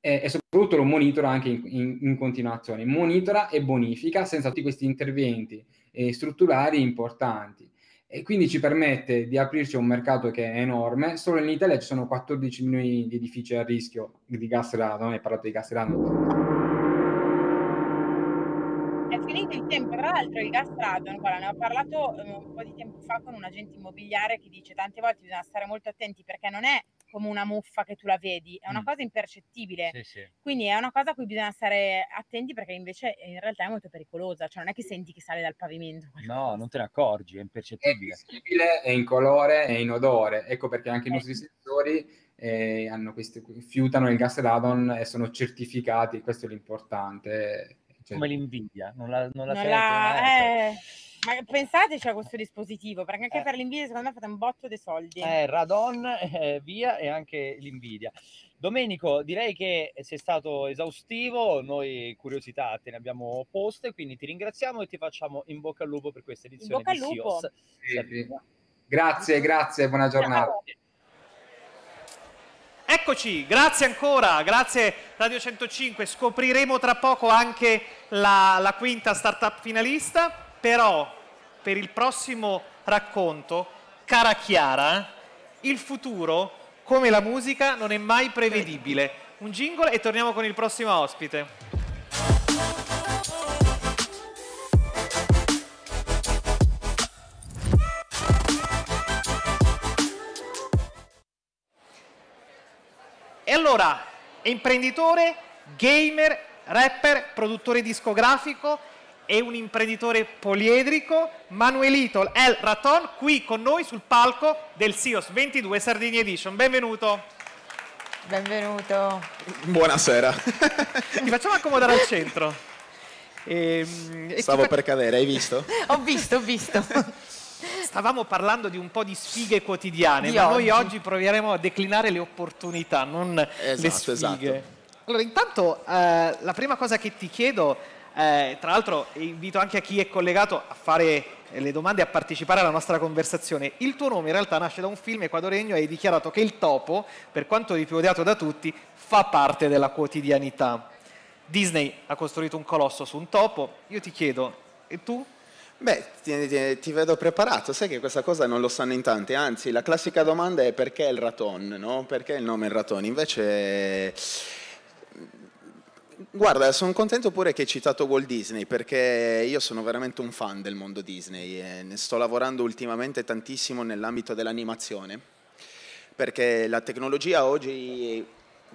[SPEAKER 33] e, e soprattutto lo monitora anche in, in, in, continuazione, monitora e bonifica senza tutti questi interventi eh, strutturali importanti. E quindi ci permette di aprirci a un mercato che è enorme. Solo in Italia ci sono 14 milioni di edifici a rischio di gas serrano, non hai parlato di gas
[SPEAKER 12] È finito il tempo, tra l'altro il gas radon, guarda, ne ho parlato eh, un po' di tempo fa con un agente immobiliare che dice tante volte bisogna stare molto attenti perché non è come una muffa che tu la vedi, è una mm. cosa impercettibile. Sì, sì. Quindi è una cosa a cui bisogna stare attenti perché invece eh, in realtà è molto pericolosa, cioè non è che senti che sale dal pavimento.
[SPEAKER 33] No, non te ne accorgi, è impercettibile. È visibile, è in colore, è in odore. Ecco perché anche eh. i nostri sensori eh, questi, fiutano il gas radon e sono certificati, questo è l'importante. Cioè, come l'invidia, non la, non la, non la
[SPEAKER 12] eh. Ma pensateci a questo dispositivo, perché anche eh. per l'invidia secondo me fate un botto dei soldi. Eh,
[SPEAKER 11] Radon, eh, via e anche l'invidia. Domenico, direi che sei stato esaustivo, noi curiosità te ne abbiamo poste, quindi ti ringraziamo e ti facciamo in bocca al lupo per questa edizione. In bocca al lupo.
[SPEAKER 33] Sì, sì. Grazie, grazie, buona giornata.
[SPEAKER 1] Eccoci, grazie ancora, grazie Radio 105. Scopriremo tra poco anche la, la quinta startup finalista però per il prossimo racconto, cara Chiara, il futuro, come la musica, non è mai prevedibile. Un jingle e torniamo con il prossimo ospite. E allora, è imprenditore, gamer, rapper, produttore discografico, e un imprenditore poliedrico, Manuelito El Raton, qui con noi sul palco del SIOS 22 Sardini Edition. Benvenuto.
[SPEAKER 5] Benvenuto.
[SPEAKER 34] Buonasera.
[SPEAKER 1] Ti facciamo accomodare al centro. Ehm,
[SPEAKER 34] e, Stavo per cadere, hai visto?
[SPEAKER 1] ho visto, ho visto. Stavamo parlando di un po' di sfighe quotidiane, di ma oggi. noi oggi proveremo a declinare le opportunità, non esatto, le sfighe. Esatto. Allora, intanto eh, la prima cosa che ti chiedo eh, tra l'altro invito anche a chi è collegato a fare eh, le domande e a partecipare alla nostra conversazione. Il tuo nome in realtà nasce da un film equadoregno e hai dichiarato che il topo, per quanto di più odiato da tutti, fa parte della quotidianità. Disney ha costruito un colosso su un topo, io ti chiedo, e tu? Beh, ti, ti, ti, vedo preparato, sai che questa cosa non lo
[SPEAKER 34] sanno in tanti, anzi la classica domanda è perché il raton, no? Perché il nome il raton? Invece Guarda, sono contento pure che hai citato Walt Disney perché io sono veramente un fan del mondo Disney e ne sto lavorando ultimamente tantissimo nell'ambito dell'animazione perché la tecnologia oggi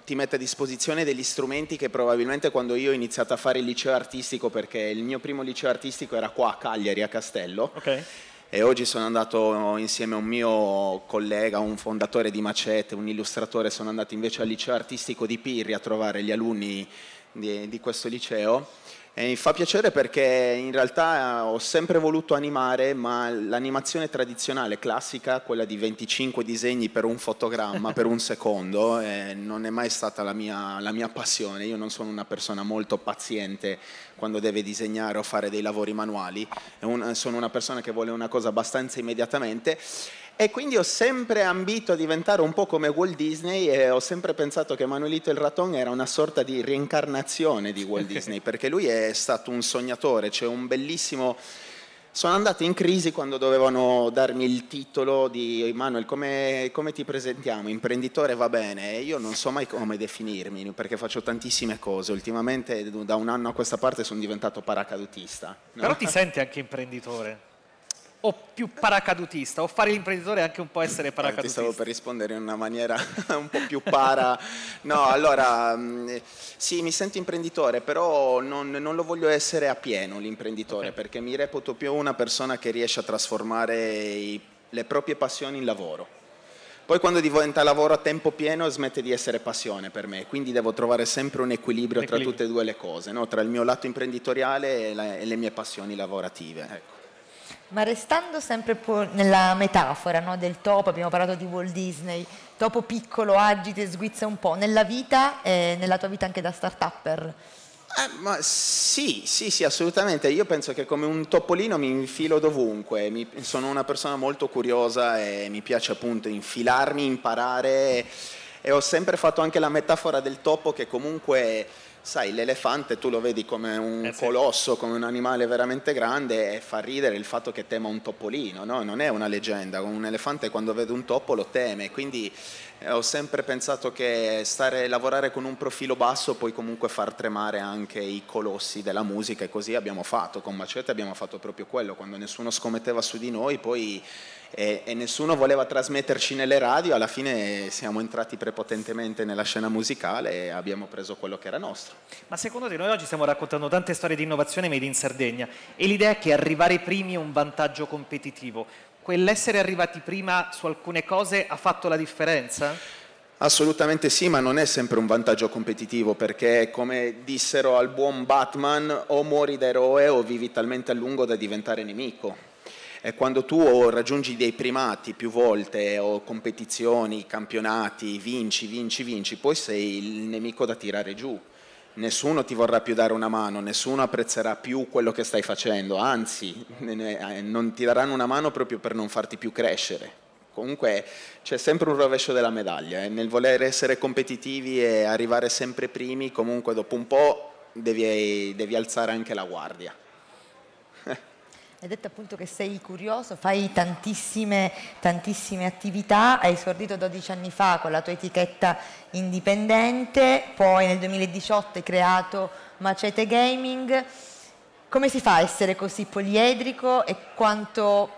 [SPEAKER 34] ti mette a disposizione degli strumenti che probabilmente quando io ho iniziato a fare il liceo artistico, perché il mio primo liceo artistico era qua a Cagliari, a Castello, okay. e oggi sono andato insieme a un mio collega, un fondatore di Macete, un illustratore, sono andato invece al liceo artistico di Pirri a trovare gli alunni di, di questo liceo. E mi fa piacere perché in realtà eh, ho sempre voluto animare, ma l'animazione tradizionale, classica, quella di 25 disegni per un fotogramma, per un secondo, eh, non è mai stata la mia, la mia, passione. Io non sono una persona molto paziente quando deve disegnare o fare dei lavori manuali, un, sono una persona che vuole una cosa abbastanza immediatamente. E quindi ho sempre ambito a diventare un po' come Walt Disney e ho sempre pensato che Manuelito il Raton era una sorta di reincarnazione di Walt Disney, perché lui è stato un sognatore, cioè un bellissimo... Sono andato in crisi quando dovevano darmi il titolo di Emanuele, come, come ti presentiamo? Imprenditore va bene, io non so mai come definirmi perché faccio tantissime cose, ultimamente da un anno a questa parte sono diventato paracadutista.
[SPEAKER 1] No? Però ti senti anche imprenditore? o più paracadutista o fare
[SPEAKER 34] l'imprenditore è anche un po' essere paracadutista? Eh, ti stavo per rispondere in una maniera un po' più para. No, allora mm, sì, mi sento imprenditore, però non, non lo voglio essere a pieno l'imprenditore okay. perché mi reputo più una persona che riesce a trasformare i, le proprie passioni in lavoro. Poi quando diventa lavoro a tempo pieno smette di essere passione per me, quindi devo trovare sempre un equilibrio, un equilibrio. tra tutte e due le cose, no? tra il mio lato imprenditoriale e, la, e le mie passioni lavorative. Ecco.
[SPEAKER 3] Ma restando sempre nella metafora no, del topo, abbiamo parlato di Walt Disney, topo piccolo, agita sguizza un po', nella vita, eh, nella tua vita anche da start-upper?
[SPEAKER 34] Eh, sì, sì, sì, assolutamente. Io penso che come un topolino mi infilo dovunque. Mi, sono una persona molto curiosa e mi piace appunto infilarmi, imparare. E ho sempre fatto anche la metafora del topo che comunque sai, l'elefante tu lo vedi come un eh sì. colosso, come un animale veramente grande e fa ridere il fatto che tema un topolino, no? non è una leggenda, un elefante quando vede un topo lo teme, quindi eh, ho sempre pensato che stare, lavorare con un profilo basso puoi comunque far tremare anche i colossi della musica e così abbiamo fatto, con Macete abbiamo fatto proprio quello, quando nessuno scommetteva su di noi poi e, e, nessuno voleva trasmetterci nelle radio, alla fine siamo entrati prepotentemente nella scena musicale e abbiamo preso quello che era nostro.
[SPEAKER 1] Ma secondo te noi oggi stiamo raccontando tante storie di innovazione made in Sardegna e l'idea è che arrivare primi è un vantaggio competitivo. Quell'essere arrivati prima su alcune cose ha fatto la differenza?
[SPEAKER 34] Assolutamente sì, ma non è sempre un vantaggio competitivo perché come dissero al buon Batman o muori da eroe o vivi talmente a lungo da diventare nemico quando tu raggiungi dei primati più volte o competizioni, campionati, vinci, vinci, vinci, poi sei il nemico da tirare giù. Nessuno ti vorrà più dare una mano, nessuno apprezzerà più quello che stai facendo, anzi eh, non ti daranno una mano proprio per non farti più crescere. Comunque c'è sempre un rovescio della medaglia, eh? nel voler essere competitivi e arrivare sempre primi, comunque dopo un po' devi, devi alzare anche la guardia.
[SPEAKER 3] Hai detto appunto che sei curioso, fai tantissime, tantissime attività, hai esordito 12 anni fa con la tua etichetta indipendente, poi nel 2018 hai creato Macete Gaming. Come si fa a essere così poliedrico e quanto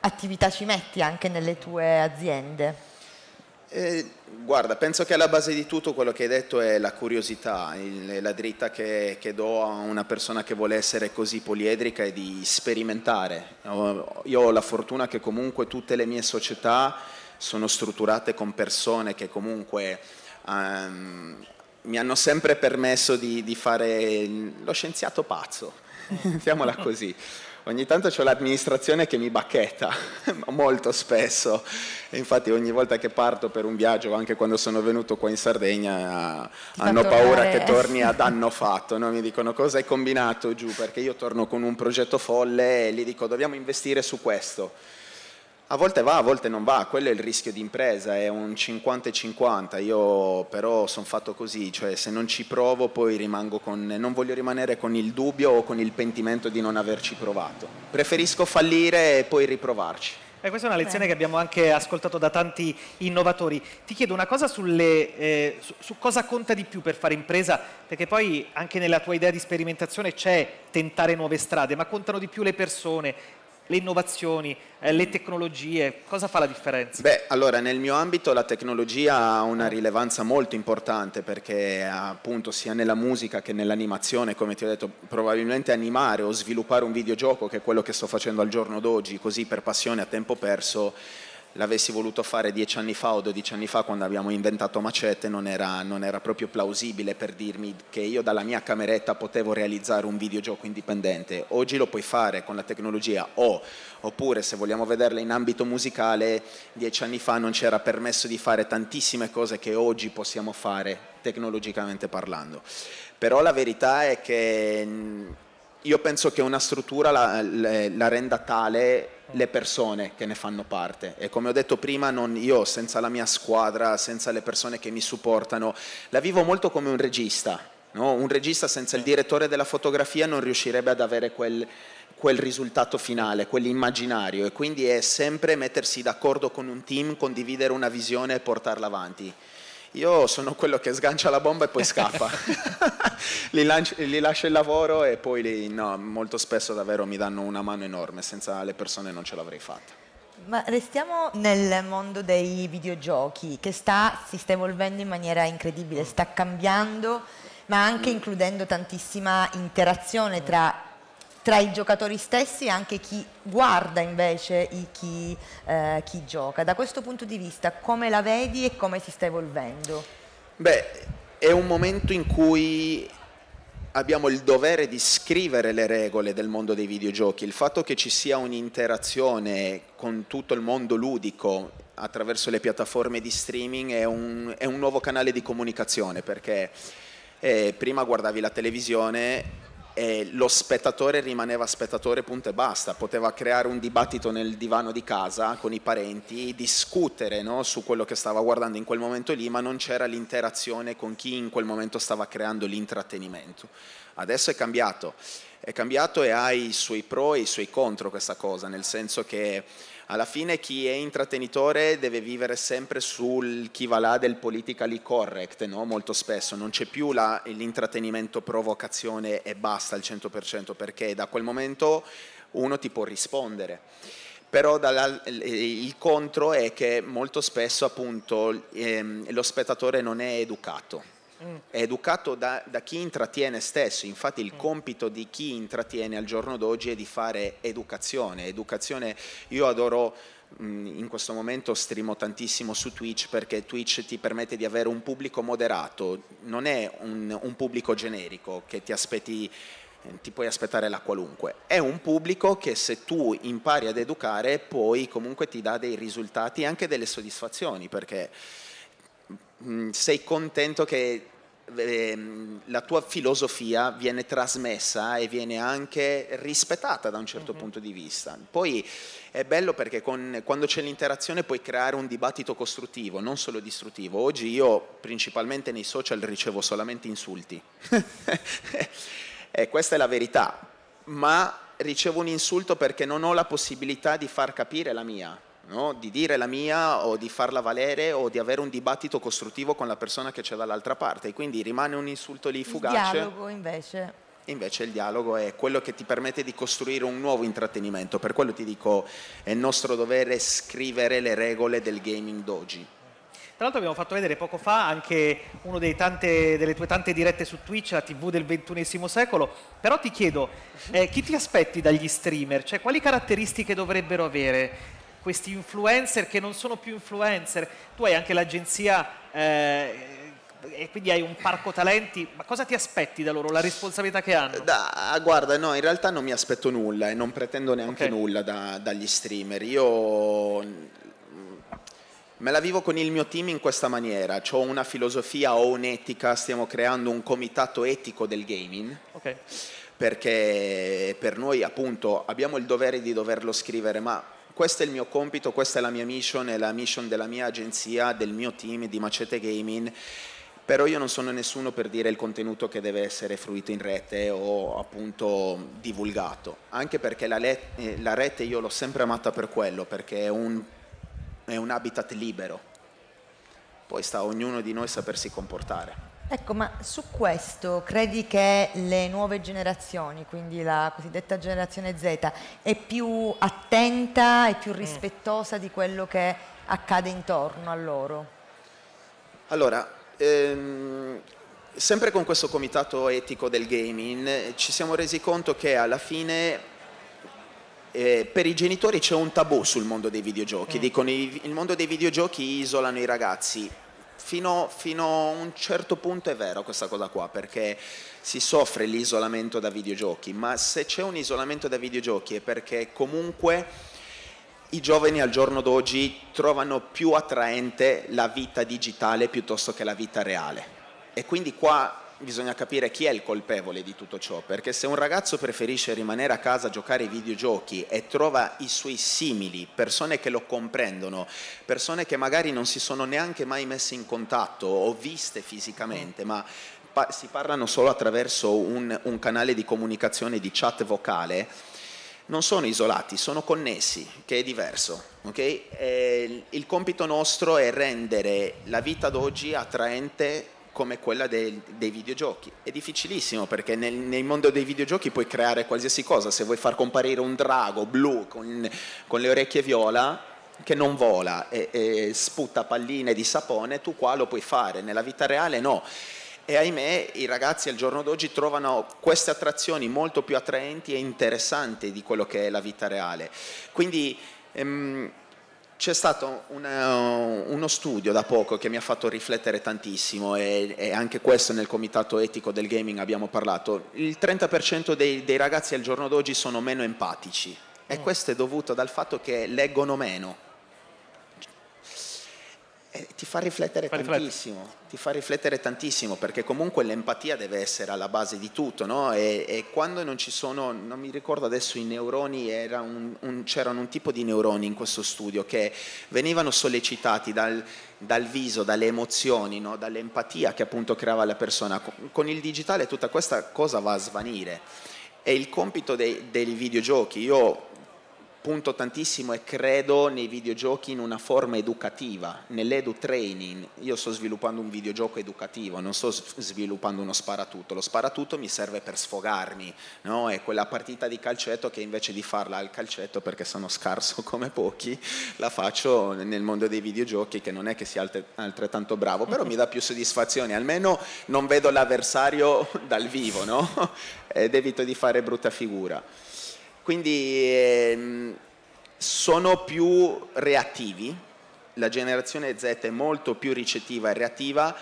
[SPEAKER 3] attività ci metti anche nelle tue aziende?
[SPEAKER 34] Eh, guarda, penso che alla base di tutto quello che hai detto è la curiosità, il, la dritta che, che, do a una persona che vuole essere così poliedrica è di sperimentare. Io ho la fortuna che comunque tutte le mie società sono strutturate con persone che comunque um, mi hanno sempre permesso di, di fare lo scienziato pazzo,
[SPEAKER 35] mettiamola così
[SPEAKER 34] ogni tanto ho l'amministrazione che mi bacchetta, molto spesso. E infatti ogni volta che parto per un viaggio, anche quando sono venuto qua in Sardegna, Ti hanno paura tornare. che torni ad anno fatto. No? Mi dicono cosa hai combinato giù, perché io torno con un progetto folle e gli dico dobbiamo investire su questo a volte va, a volte non va, quello è il rischio di impresa, è un 50-50, io però sono fatto così, cioè se non ci provo poi rimango con, non voglio rimanere con il dubbio o con il pentimento di non averci provato, preferisco fallire e poi riprovarci.
[SPEAKER 1] Eh, questa è una lezione Beh. che abbiamo anche ascoltato da tanti innovatori. Ti chiedo una cosa sulle, eh, su, su, cosa conta di più per fare impresa, perché poi anche nella tua idea di sperimentazione c'è tentare nuove strade, ma contano di più le persone, le innovazioni, eh, le tecnologie, cosa fa la differenza?
[SPEAKER 34] Beh, allora nel mio ambito la tecnologia ha una rilevanza molto importante perché appunto sia nella musica che nell'animazione, come ti ho detto, probabilmente animare o sviluppare un videogioco, che è quello che sto facendo al giorno d'oggi, così per passione a tempo perso, l'avessi voluto fare dieci anni fa o dodici anni fa quando abbiamo inventato Macete non era, non era, proprio plausibile per dirmi che io dalla mia cameretta potevo realizzare un videogioco indipendente. Oggi lo puoi fare con la tecnologia o, oppure se vogliamo vederla in ambito musicale, dieci anni fa non c'era permesso di fare tantissime cose che oggi possiamo fare tecnologicamente parlando. Però la verità è che mm, io penso che una struttura la, la, la, renda tale le persone che ne fanno parte e come ho detto prima non io senza la mia squadra, senza le persone che mi supportano, la vivo molto come un regista, no? un regista senza il direttore della fotografia non riuscirebbe ad avere quel, quel risultato finale, quell'immaginario e quindi è sempre mettersi d'accordo con un team, condividere una visione e portarla avanti. Io sono quello che sgancia la bomba e poi scappa. li, lancio, li, lascio il lavoro e poi li, no, molto spesso davvero mi danno una mano enorme, senza le persone non ce l'avrei fatta.
[SPEAKER 3] Ma restiamo nel mondo dei videogiochi che sta, si sta evolvendo in maniera incredibile, sta cambiando, ma anche mm. includendo tantissima interazione tra tra i giocatori stessi e anche chi guarda invece i, chi, eh, chi gioca. Da questo punto di vista come la vedi e come si sta evolvendo?
[SPEAKER 34] Beh, è un momento in cui abbiamo il dovere di scrivere le regole del mondo dei videogiochi. Il fatto che ci sia un'interazione con tutto il mondo ludico attraverso le piattaforme di streaming è un, è un nuovo canale di comunicazione perché eh, prima guardavi la televisione e lo spettatore rimaneva spettatore punto e basta, poteva creare un dibattito nel divano di casa con i parenti, discutere no, su quello che stava guardando in quel momento lì, ma non c'era l'interazione con chi in quel momento stava creando l'intrattenimento. Adesso è cambiato, è cambiato e ha i suoi pro e i suoi contro questa cosa, nel senso che alla fine chi è intrattenitore deve vivere sempre sul chi va là del politically correct, no? molto spesso non c'è più la, l'intrattenimento provocazione e basta al 100% perché da quel momento uno ti può rispondere. Però dalla, il contro è che molto spesso appunto ehm, lo spettatore non è educato è educato da, da, chi intrattiene stesso, infatti il compito di chi intrattiene al giorno d'oggi è di fare educazione, educazione io adoro in questo momento streamo tantissimo su Twitch perché Twitch ti permette di avere un pubblico moderato, non è un, un pubblico generico che ti aspetti eh, ti puoi aspettare la qualunque. È un pubblico che se tu impari ad educare poi comunque ti dà dei risultati e anche delle soddisfazioni perché sei contento che Ehm, la tua filosofia viene trasmessa e viene anche rispettata da un certo uh-huh. punto di vista. Poi è bello perché con, quando c'è l'interazione puoi creare un dibattito costruttivo, non solo distruttivo. Oggi io principalmente nei social ricevo solamente insulti. e questa è la verità, ma ricevo un insulto perché non ho la possibilità di far capire la mia no? di dire la mia o di farla valere o di avere un dibattito costruttivo con la persona che c'è dall'altra parte e quindi rimane un insulto lì fugace. Il dialogo
[SPEAKER 3] invece
[SPEAKER 34] Invece il dialogo è quello che ti permette di costruire un nuovo intrattenimento, per quello ti dico è nostro dovere scrivere le regole del gaming doji.
[SPEAKER 1] Tra l'altro abbiamo fatto vedere poco fa anche una delle tue tante dirette su Twitch, la TV del XXI secolo, però ti chiedo, eh, chi ti aspetti dagli streamer? Cioè, quali caratteristiche dovrebbero avere? questi influencer che non sono più influencer. Tu hai anche l'agenzia eh, e quindi hai un parco talenti, ma cosa ti aspetti da loro, la responsabilità che hanno? Da, guarda, no, in realtà
[SPEAKER 34] non mi aspetto nulla e non pretendo neanche okay. nulla da, dagli streamer. Io mm, me la vivo con il mio team in questa maniera, ho una filosofia, ho un'etica, stiamo creando un comitato etico del gaming. Okay. Perché per noi appunto abbiamo il dovere di doverlo scrivere, ma questo è il mio compito, questa è la mia mission, è la mission della mia agenzia, del mio team di Macete Gaming però io non sono nessuno per dire il contenuto che deve essere fruito in rete o appunto divulgato, anche perché la, eh, la rete io l'ho sempre amata per quello, perché è un, è un habitat libero, poi sta a ognuno di noi sapersi comportare.
[SPEAKER 3] Ecco, ma su questo credi che le nuove generazioni, quindi la cosiddetta generazione Z, è più attenta e più mm. rispettosa di quello che accade intorno a loro?
[SPEAKER 34] Allora, ehm, sempre con questo comitato etico del gaming ci siamo resi conto che alla fine eh, per i genitori c'è un tabù sul mondo dei videogiochi, mm. dicono che il mondo dei videogiochi isolano i ragazzi. Fino, fino, a un certo punto è vero questa cosa qua, perché si soffre l'isolamento da videogiochi, ma se c'è un isolamento da videogiochi è perché comunque i giovani al giorno d'oggi trovano più attraente la vita digitale piuttosto che la vita reale. E quindi qua bisogna capire chi è il colpevole di tutto ciò, perché se un ragazzo preferisce rimanere a casa a giocare ai videogiochi e trova i suoi simili, persone che lo comprendono, persone che magari non si sono neanche mai messe in contatto o viste fisicamente, ma pa si parlano solo attraverso un, un canale di comunicazione di chat vocale, non sono isolati, sono connessi, che è diverso. Okay? il compito nostro è rendere la vita d'oggi attraente come quella dei, dei, videogiochi. È difficilissimo perché nel, nel, mondo dei videogiochi puoi creare qualsiasi cosa, se vuoi far comparire un drago blu con, con le orecchie viola che non vola e, e, sputta palline di sapone, tu qua lo puoi fare, nella vita reale no. E ahimè i ragazzi al giorno d'oggi trovano queste attrazioni molto più attraenti e interessanti di quello che è la vita reale. Quindi ehm, c'è stato una, eh, uno studio da poco che mi ha fatto riflettere tantissimo e, e, anche questo nel comitato etico del gaming abbiamo parlato. Il 30% dei, dei ragazzi al giorno d'oggi sono meno empatici e mm. questo è dovuto dal fatto che leggono meno eh, ti fa riflettere fa tantissimo, riflettere. ti fa riflettere tantissimo perché comunque l'empatia deve essere alla base di tutto, no? e, e, quando non ci sono, non mi ricordo adesso i neuroni, un, un, c'erano un tipo di neuroni in questo studio che venivano sollecitati dal, dal viso, dalle emozioni, no? dall'empatia che appunto creava la persona. Con, con il digitale tutta questa cosa va a svanire. È il compito dei, dei videogiochi, io punto tantissimo e credo nei videogiochi in una forma educativa, nell'edu training. Io sto sviluppando un videogioco educativo, non sto sviluppando uno sparatutto. Lo sparatutto mi serve per sfogarmi, no? è quella partita di calcetto che invece di farla al calcetto, perché sono scarso come pochi, la faccio nel mondo dei videogiochi che non è che sia altrettanto bravo, però mi dà più soddisfazione, almeno non vedo l'avversario dal vivo no? ed evito di fare brutta figura. Quindi ehm, sono più reattivi, la generazione Z è molto più ricettiva e reattiva,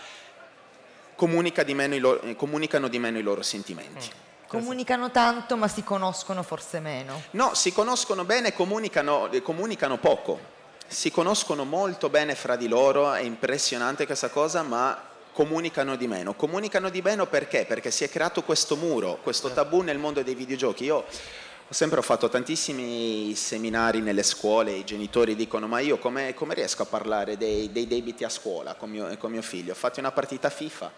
[SPEAKER 34] comunica di loro, eh, comunicano di meno i loro sentimenti. Mm.
[SPEAKER 3] Comunicano tanto ma si conoscono forse meno.
[SPEAKER 34] No, si conoscono bene, comunicano, comunicano poco. Si conoscono molto bene fra di loro, è impressionante questa cosa, ma comunicano di meno. Comunicano di meno perché? Perché si è creato questo muro, questo certo. tabù nel mondo dei videogiochi. Io ho sempre fatto tantissimi seminari nelle scuole, i genitori dicono ma io come, come riesco a parlare dei, dei, debiti a scuola con mio, con mio figlio? Ho una partita FIFA,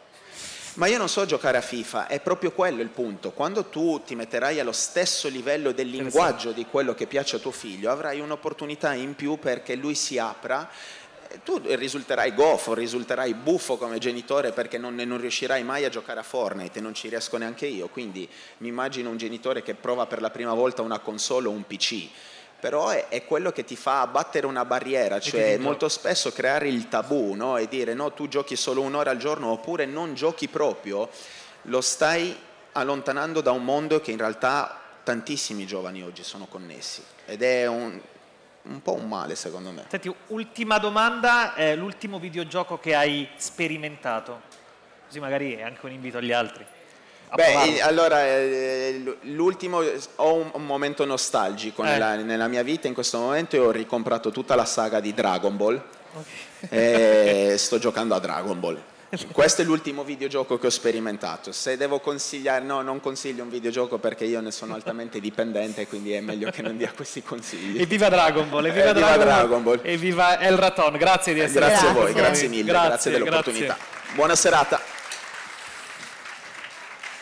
[SPEAKER 34] ma io non so giocare a FIFA, è proprio quello il punto. Quando tu ti metterai allo stesso livello del linguaggio di quello che piace a tuo figlio, avrai un'opportunità in più perché lui si apra tu risulterai goffo, risulterai buffo come genitore perché non, non, riuscirai mai a giocare a Fortnite e non ci riesco neanche io, quindi mi immagino un genitore che prova per la prima volta una console o un PC. Però è, è quello che ti fa abbattere una barriera, cioè molto spesso creare il tabù no? e dire no, tu giochi solo un'ora al giorno oppure non giochi proprio, lo stai allontanando da un mondo che in realtà tantissimi giovani oggi sono connessi ed è un, un po' un male secondo me.
[SPEAKER 1] Senti, ultima domanda, eh, l'ultimo videogioco che hai sperimentato, così magari è anche un invito agli altri. Beh, eh,
[SPEAKER 34] allora, eh, l'ultimo, ho un, momento nostalgico eh. nella, nella, mia vita, in questo momento io ho ricomprato tutta la saga di Dragon Ball okay. e eh, sto giocando a Dragon Ball. Questo è l'ultimo videogioco che ho sperimentato. Se devo consigliare, no, non consiglio un videogioco perché io ne sono altamente dipendente, quindi è meglio che non dia questi consigli. Evviva Dragon Ball, evviva, evviva eh, Dragon, Dragon
[SPEAKER 1] Ball. Evviva El Raton, grazie di essere qui. Grazie a voi, grazie mille, grazie, grazie dell'opportunità. Grazie. Buona serata.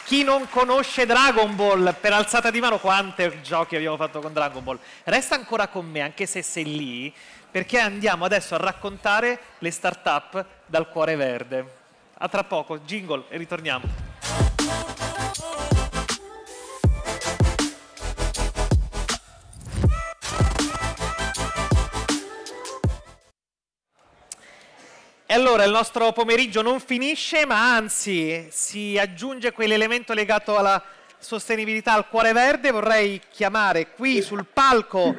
[SPEAKER 1] Chi non conosce Dragon Ball, per alzata di mano quante giochi abbiamo fatto con Dragon Ball, resta ancora con me, anche se sei lì, perché andiamo adesso a raccontare le start-up dal cuore verde. A tra poco, jingle e ritorniamo. E allora il nostro pomeriggio non finisce, ma anzi si aggiunge quell'elemento legato alla sostenibilità al cuore verde. Vorrei chiamare qui sul palco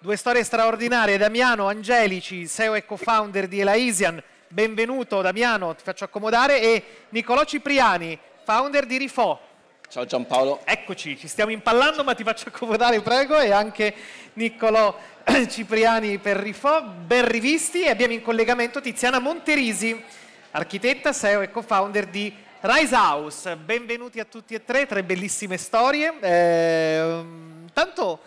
[SPEAKER 1] due storie straordinarie, Damiano Angelici, CEO e co-founder di Elaisian, benvenuto Damiano, ti faccio accomodare, e Nicolò Cipriani, founder di Rifò. Ciao Giampaolo. Eccoci, ci stiamo impallando ma ti faccio accomodare prego e anche Niccolò Cipriani per Rifò, ben rivisti e abbiamo in collegamento Tiziana Monterisi, architetta, CEO e co-founder di Rise House. Benvenuti a tutti e tre, tre bellissime storie. Eh, tanto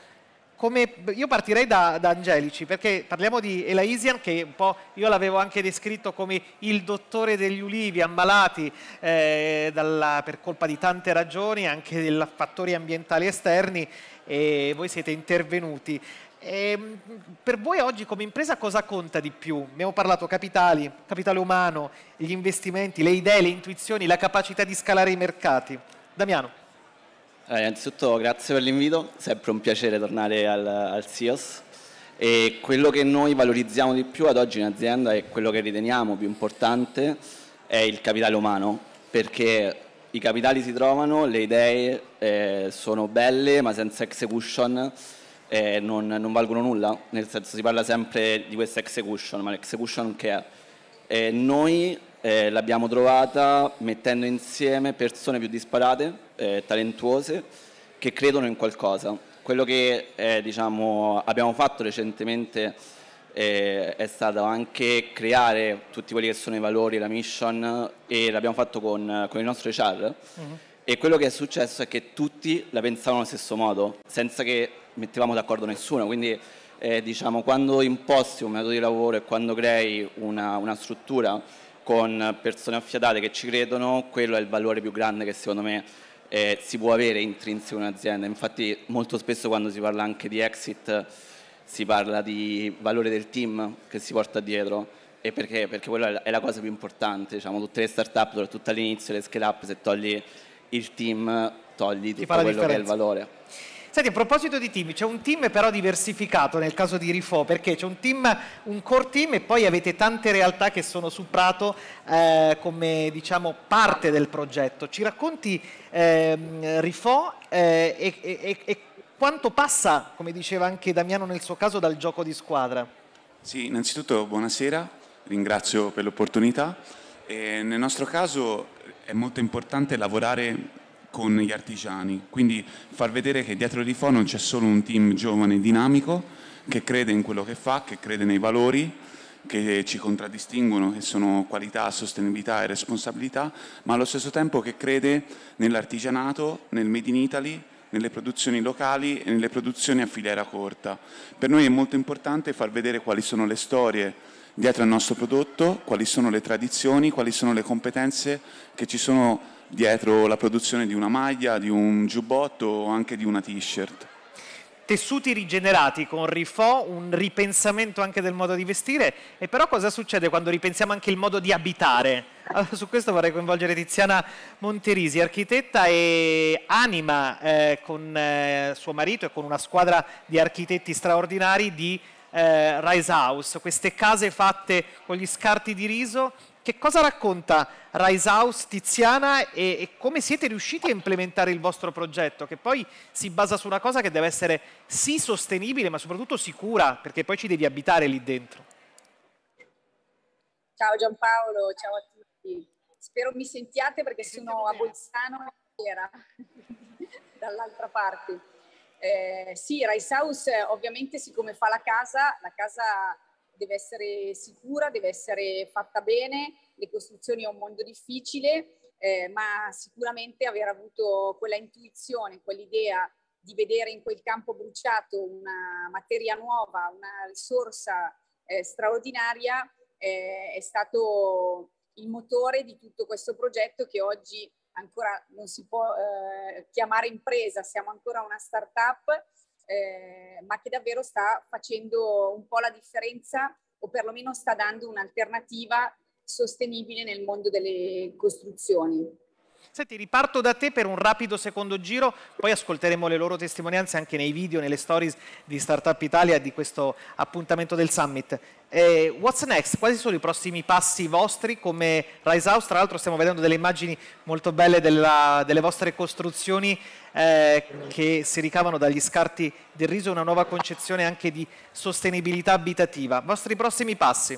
[SPEAKER 1] come, io partirei da, da, Angelici, perché parliamo di Elaisian, che un po' io l'avevo anche descritto come il dottore degli ulivi ammalati eh, dalla, per colpa di tante ragioni, anche dei fattori ambientali esterni, e voi siete intervenuti. E ehm, per voi oggi come impresa cosa conta di più? Abbiamo parlato capitali, capitale umano, gli investimenti, le idee, le intuizioni, la capacità di scalare i mercati. Damiano.
[SPEAKER 6] Allora, eh, innanzitutto grazie per l'invito, sempre un piacere tornare al, al CIOS. E quello che noi valorizziamo di più ad oggi in azienda e quello che riteniamo più importante è il capitale umano, perché i capitali si trovano, le idee eh, sono belle, ma senza execution eh, non, non, valgono nulla, nel senso si parla sempre di questa execution, ma l'execution che è? Eh, noi eh, l'abbiamo trovata mettendo insieme persone più disparate, eh, talentuose, che credono in qualcosa. Quello che eh, diciamo, abbiamo fatto recentemente eh, è stato anche creare tutti quelli che sono i valori, la mission e l'abbiamo fatto con, con il nostro HR. Mm-hmm. E quello che è successo è che tutti la pensavano allo stesso modo, senza che mettevamo d'accordo nessuno. Quindi eh, diciamo, quando imposti un metodo di lavoro e quando crei una, una struttura con persone affiatate che ci credono, quello è il valore più grande che secondo me eh, si può avere intrinseco in un'azienda. Infatti molto spesso quando si parla anche di exit si parla di valore del team che si porta dietro. E perché? Perché quella è la cosa più importante, diciamo, tutte le start-up, soprattutto all'inizio, le scale-up, se togli il team, togli tutto quello che è il valore.
[SPEAKER 1] Senti, a proposito di team, c'è un team però diversificato nel caso di Rifo, perché c'è un team, un core team e poi avete tante realtà che sono su Prato eh, come diciamo parte del progetto. Ci racconti eh, Rifo eh, e, e, e quanto passa, come diceva anche Damiano nel suo caso, dal gioco di squadra?
[SPEAKER 36] Sì, innanzitutto buonasera, ringrazio per l'opportunità. Eh, nel nostro caso è molto importante lavorare con gli artigiani, quindi far vedere che dietro di non c'è solo un team giovane e dinamico che crede in quello che fa, che crede nei valori che ci contraddistinguono, che sono qualità, sostenibilità e responsabilità, ma allo stesso tempo che crede nell'artigianato, nel Made in Italy, nelle produzioni locali e nelle produzioni a filiera corta. Per noi è molto importante far vedere quali sono le storie dietro al nostro prodotto, quali sono le tradizioni, quali sono le competenze che ci sono dietro la produzione di una maglia, di un giubbotto o anche di una t-shirt.
[SPEAKER 1] Tessuti rigenerati con rifò, un ripensamento anche del modo di vestire, e però cosa succede quando ripensiamo anche il modo di abitare? Allora, ah, su questo vorrei coinvolgere Tiziana Monterisi, architetta e anima eh, con eh, suo marito e con una squadra di architetti straordinari di eh, Rise House, queste case fatte con gli scarti di riso che cosa racconta Rise House Tiziana e, e, come siete riusciti a implementare il vostro progetto, che poi si basa su una cosa che deve essere sì sostenibile, ma soprattutto sicura, perché poi ci devi abitare lì dentro.
[SPEAKER 37] Ciao Giampaolo, ciao a tutti. Spero mi sentiate perché sono a Bolzano era dall'altra parte. Eh, sì, Rice House ovviamente siccome fa la casa, la casa deve essere sicura, deve essere fatta bene, le costruzioni è un mondo difficile, eh, ma sicuramente aver avuto quella intuizione, quell'idea di vedere in quel campo bruciato una materia nuova, una risorsa eh, straordinaria, eh, è stato il motore di tutto questo progetto che oggi ancora non si può eh, chiamare impresa, siamo ancora una start-up, eh, ma che davvero sta facendo un po' la differenza o perlomeno sta dando un'alternativa sostenibile nel mondo delle costruzioni.
[SPEAKER 1] Senti, riparto da te per un rapido secondo giro, poi ascolteremo le loro testimonianze anche nei video, nelle stories di Startup Italia di questo appuntamento del summit. Eh, what's next? Quali sono i prossimi passi vostri come Rise House? Tra l'altro stiamo vedendo delle immagini molto belle della, delle vostre costruzioni eh, che si ricavano dagli scarti del riso, una nuova concezione anche di sostenibilità abitativa. Vostri prossimi passi?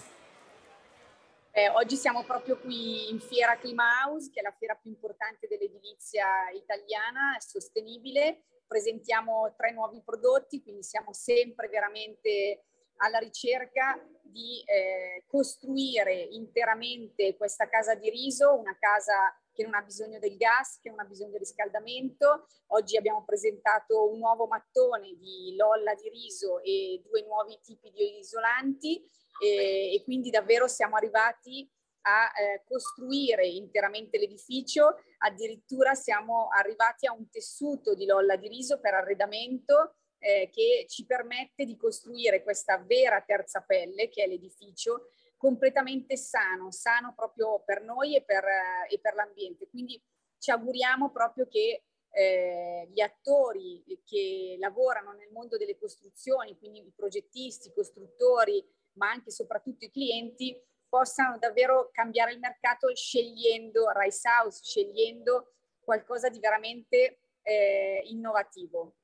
[SPEAKER 37] Eh, oggi siamo proprio qui in Fiera Clima House, che è la fiera più importante dell'edilizia italiana sostenibile. Presentiamo tre nuovi prodotti, quindi siamo sempre veramente alla ricerca di eh, costruire interamente questa casa di riso, una casa che non ha bisogno del gas, che non ha bisogno di riscaldamento. Oggi abbiamo presentato un nuovo mattone di lolla di riso e due nuovi tipi di isolanti e, e quindi davvero siamo arrivati a eh, costruire interamente l'edificio, addirittura siamo arrivati a un tessuto di lolla di riso per arredamento eh, che ci permette di costruire questa vera terza pelle che è l'edificio completamente sano, sano proprio per noi e per, eh, e per l'ambiente. Quindi ci auguriamo proprio che eh, gli attori che lavorano nel mondo delle costruzioni, quindi i progettisti, i costruttori, ma anche e soprattutto i clienti, possano davvero cambiare il mercato scegliendo Rice House, scegliendo qualcosa di veramente eh, innovativo.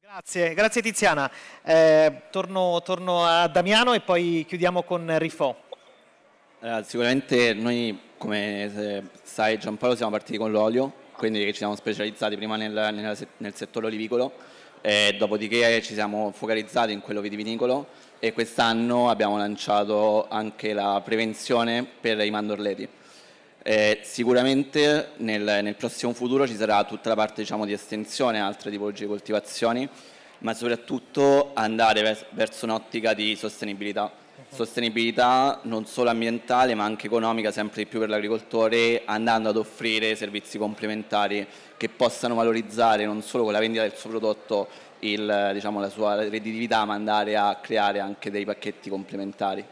[SPEAKER 1] Grazie, grazie Tiziana. Eh, torno, torno, a Damiano e poi chiudiamo con Rifo.
[SPEAKER 6] Eh, sicuramente noi, come eh, sai Giampaolo, siamo partiti con l'olio, quindi ci siamo specializzati prima nel, nel, nel settore olivicolo, dopodiché ci siamo focalizzati in quello vitivinicolo e quest'anno abbiamo lanciato anche la prevenzione per i mandorleti. Eh, sicuramente nel, nel, prossimo futuro ci sarà tutta la parte diciamo, di estensione, altre tipologie di coltivazioni, ma soprattutto andare vers verso un'ottica di sostenibilità. Sostenibilità non solo ambientale ma anche economica sempre di più per l'agricoltore andando ad offrire servizi complementari che possano valorizzare non solo con la vendita del suo prodotto il, diciamo, la sua redditività ma andare a creare anche dei pacchetti complementari.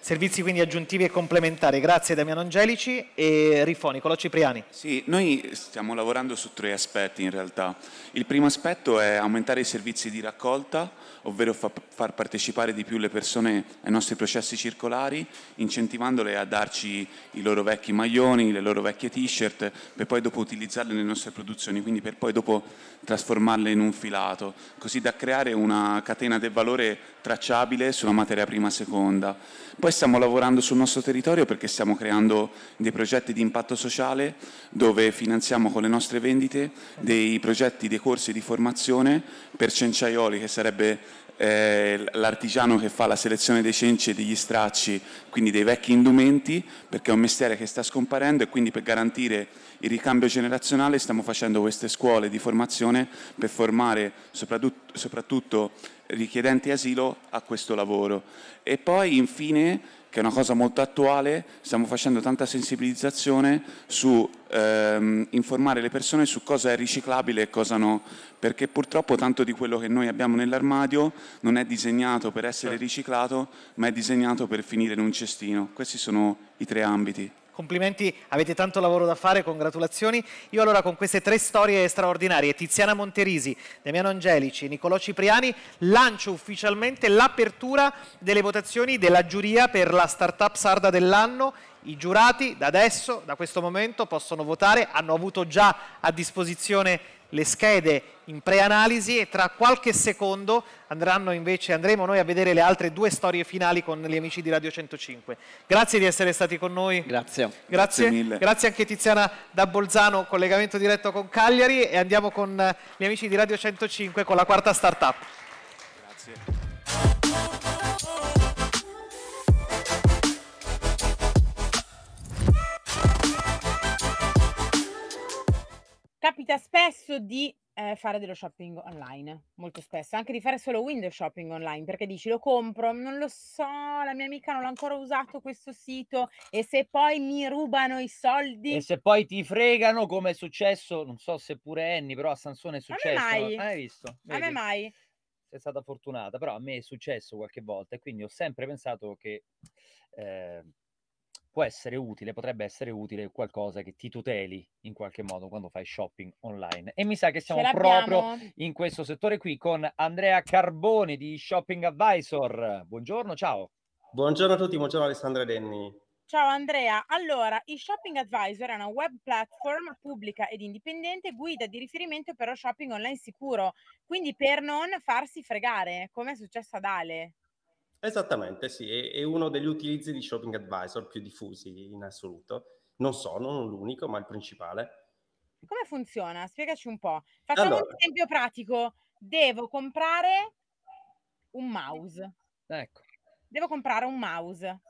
[SPEAKER 1] Servizi quindi aggiuntivi e complementari. Grazie Damiano Angelici
[SPEAKER 6] e Rifo Nicolò Cipriani.
[SPEAKER 36] Sì, noi stiamo lavorando su tre aspetti in realtà. Il primo aspetto è aumentare i servizi di raccolta ovvero fa, far partecipare di più le persone ai nostri processi circolari, incentivandole a darci i loro vecchi maglioni, le loro vecchie t-shirt, per poi dopo utilizzarle nelle nostre produzioni, quindi per poi dopo trasformarle in un filato, così da creare una catena del valore tracciabile sulla materia prima seconda. Poi stiamo lavorando sul nostro territorio perché stiamo creando dei progetti di impatto sociale dove finanziamo con le nostre vendite dei progetti, dei corsi di formazione per cenciaioli che sarebbe eh, l'artigiano che fa la selezione dei cenci e degli stracci, quindi dei vecchi indumenti, perché è un mestiere che sta scomparendo e quindi per garantire il ricambio generazionale stiamo facendo queste scuole di formazione per formare soprattutto, soprattutto richiedenti asilo a questo lavoro. E poi infine che è una cosa molto attuale, stiamo facendo tanta sensibilizzazione su ehm, informare le persone su cosa è riciclabile e cosa no, perché purtroppo tanto di quello che noi abbiamo nell'armadio non è disegnato per essere certo. riciclato, ma è disegnato per finire in un cestino. Questi sono i tre ambiti
[SPEAKER 1] complimenti, avete tanto lavoro da fare, congratulazioni. Io allora con queste tre storie straordinarie, Tiziana Monterisi, Damiano Angelici Nicolò Cipriani, lancio ufficialmente l'apertura delle votazioni della giuria per la startup sarda dell'anno i giurati da adesso, da questo momento, possono votare, hanno avuto già a disposizione le schede in preanalisi e tra qualche secondo andranno invece, andremo noi a vedere le altre due storie finali con gli amici di Radio 105. Grazie di essere stati con noi. Grazie. Grazie, Grazie mille. Grazie anche Tiziana da Bolzano, collegamento diretto con Cagliari e andiamo con gli amici di Radio 105 con la quarta startup.
[SPEAKER 17] Grazie.
[SPEAKER 12] Capita spesso di eh, fare dello shopping online, molto spesso, anche di fare solo window shopping online, perché dici lo compro, non lo so, la mia amica non l'ha ancora usato questo sito e se poi mi rubano i soldi... E
[SPEAKER 11] se poi ti fregano come è successo, non so se pure Annie, però a Sansone è successo. A me mai. Hai visto? Vedi? A me mai. Sei stata fortunata, però a me è successo qualche volta e quindi ho sempre pensato che... Eh può essere utile, potrebbe essere utile qualcosa che ti tuteli in qualche modo quando fai shopping online. E mi sa che siamo proprio in questo settore qui con Andrea Carboni di Shopping Advisor. Buongiorno, ciao. Buongiorno
[SPEAKER 38] a tutti, buongiorno Alessandra Denni.
[SPEAKER 12] Ciao Andrea, allora il Shopping Advisor è una web platform pubblica ed indipendente, guida di riferimento per lo shopping online sicuro, quindi per non farsi fregare, come è successo ad Ale.
[SPEAKER 38] Esattamente, sì, è, uno degli utilizzi di Shopping Advisor più diffusi in assoluto. Non sono non l'unico, ma il principale.
[SPEAKER 12] Come funziona? Spiegaci un po'. Facciamo allora. un esempio pratico. Devo comprare un mouse. Ecco. Devo comprare un mouse.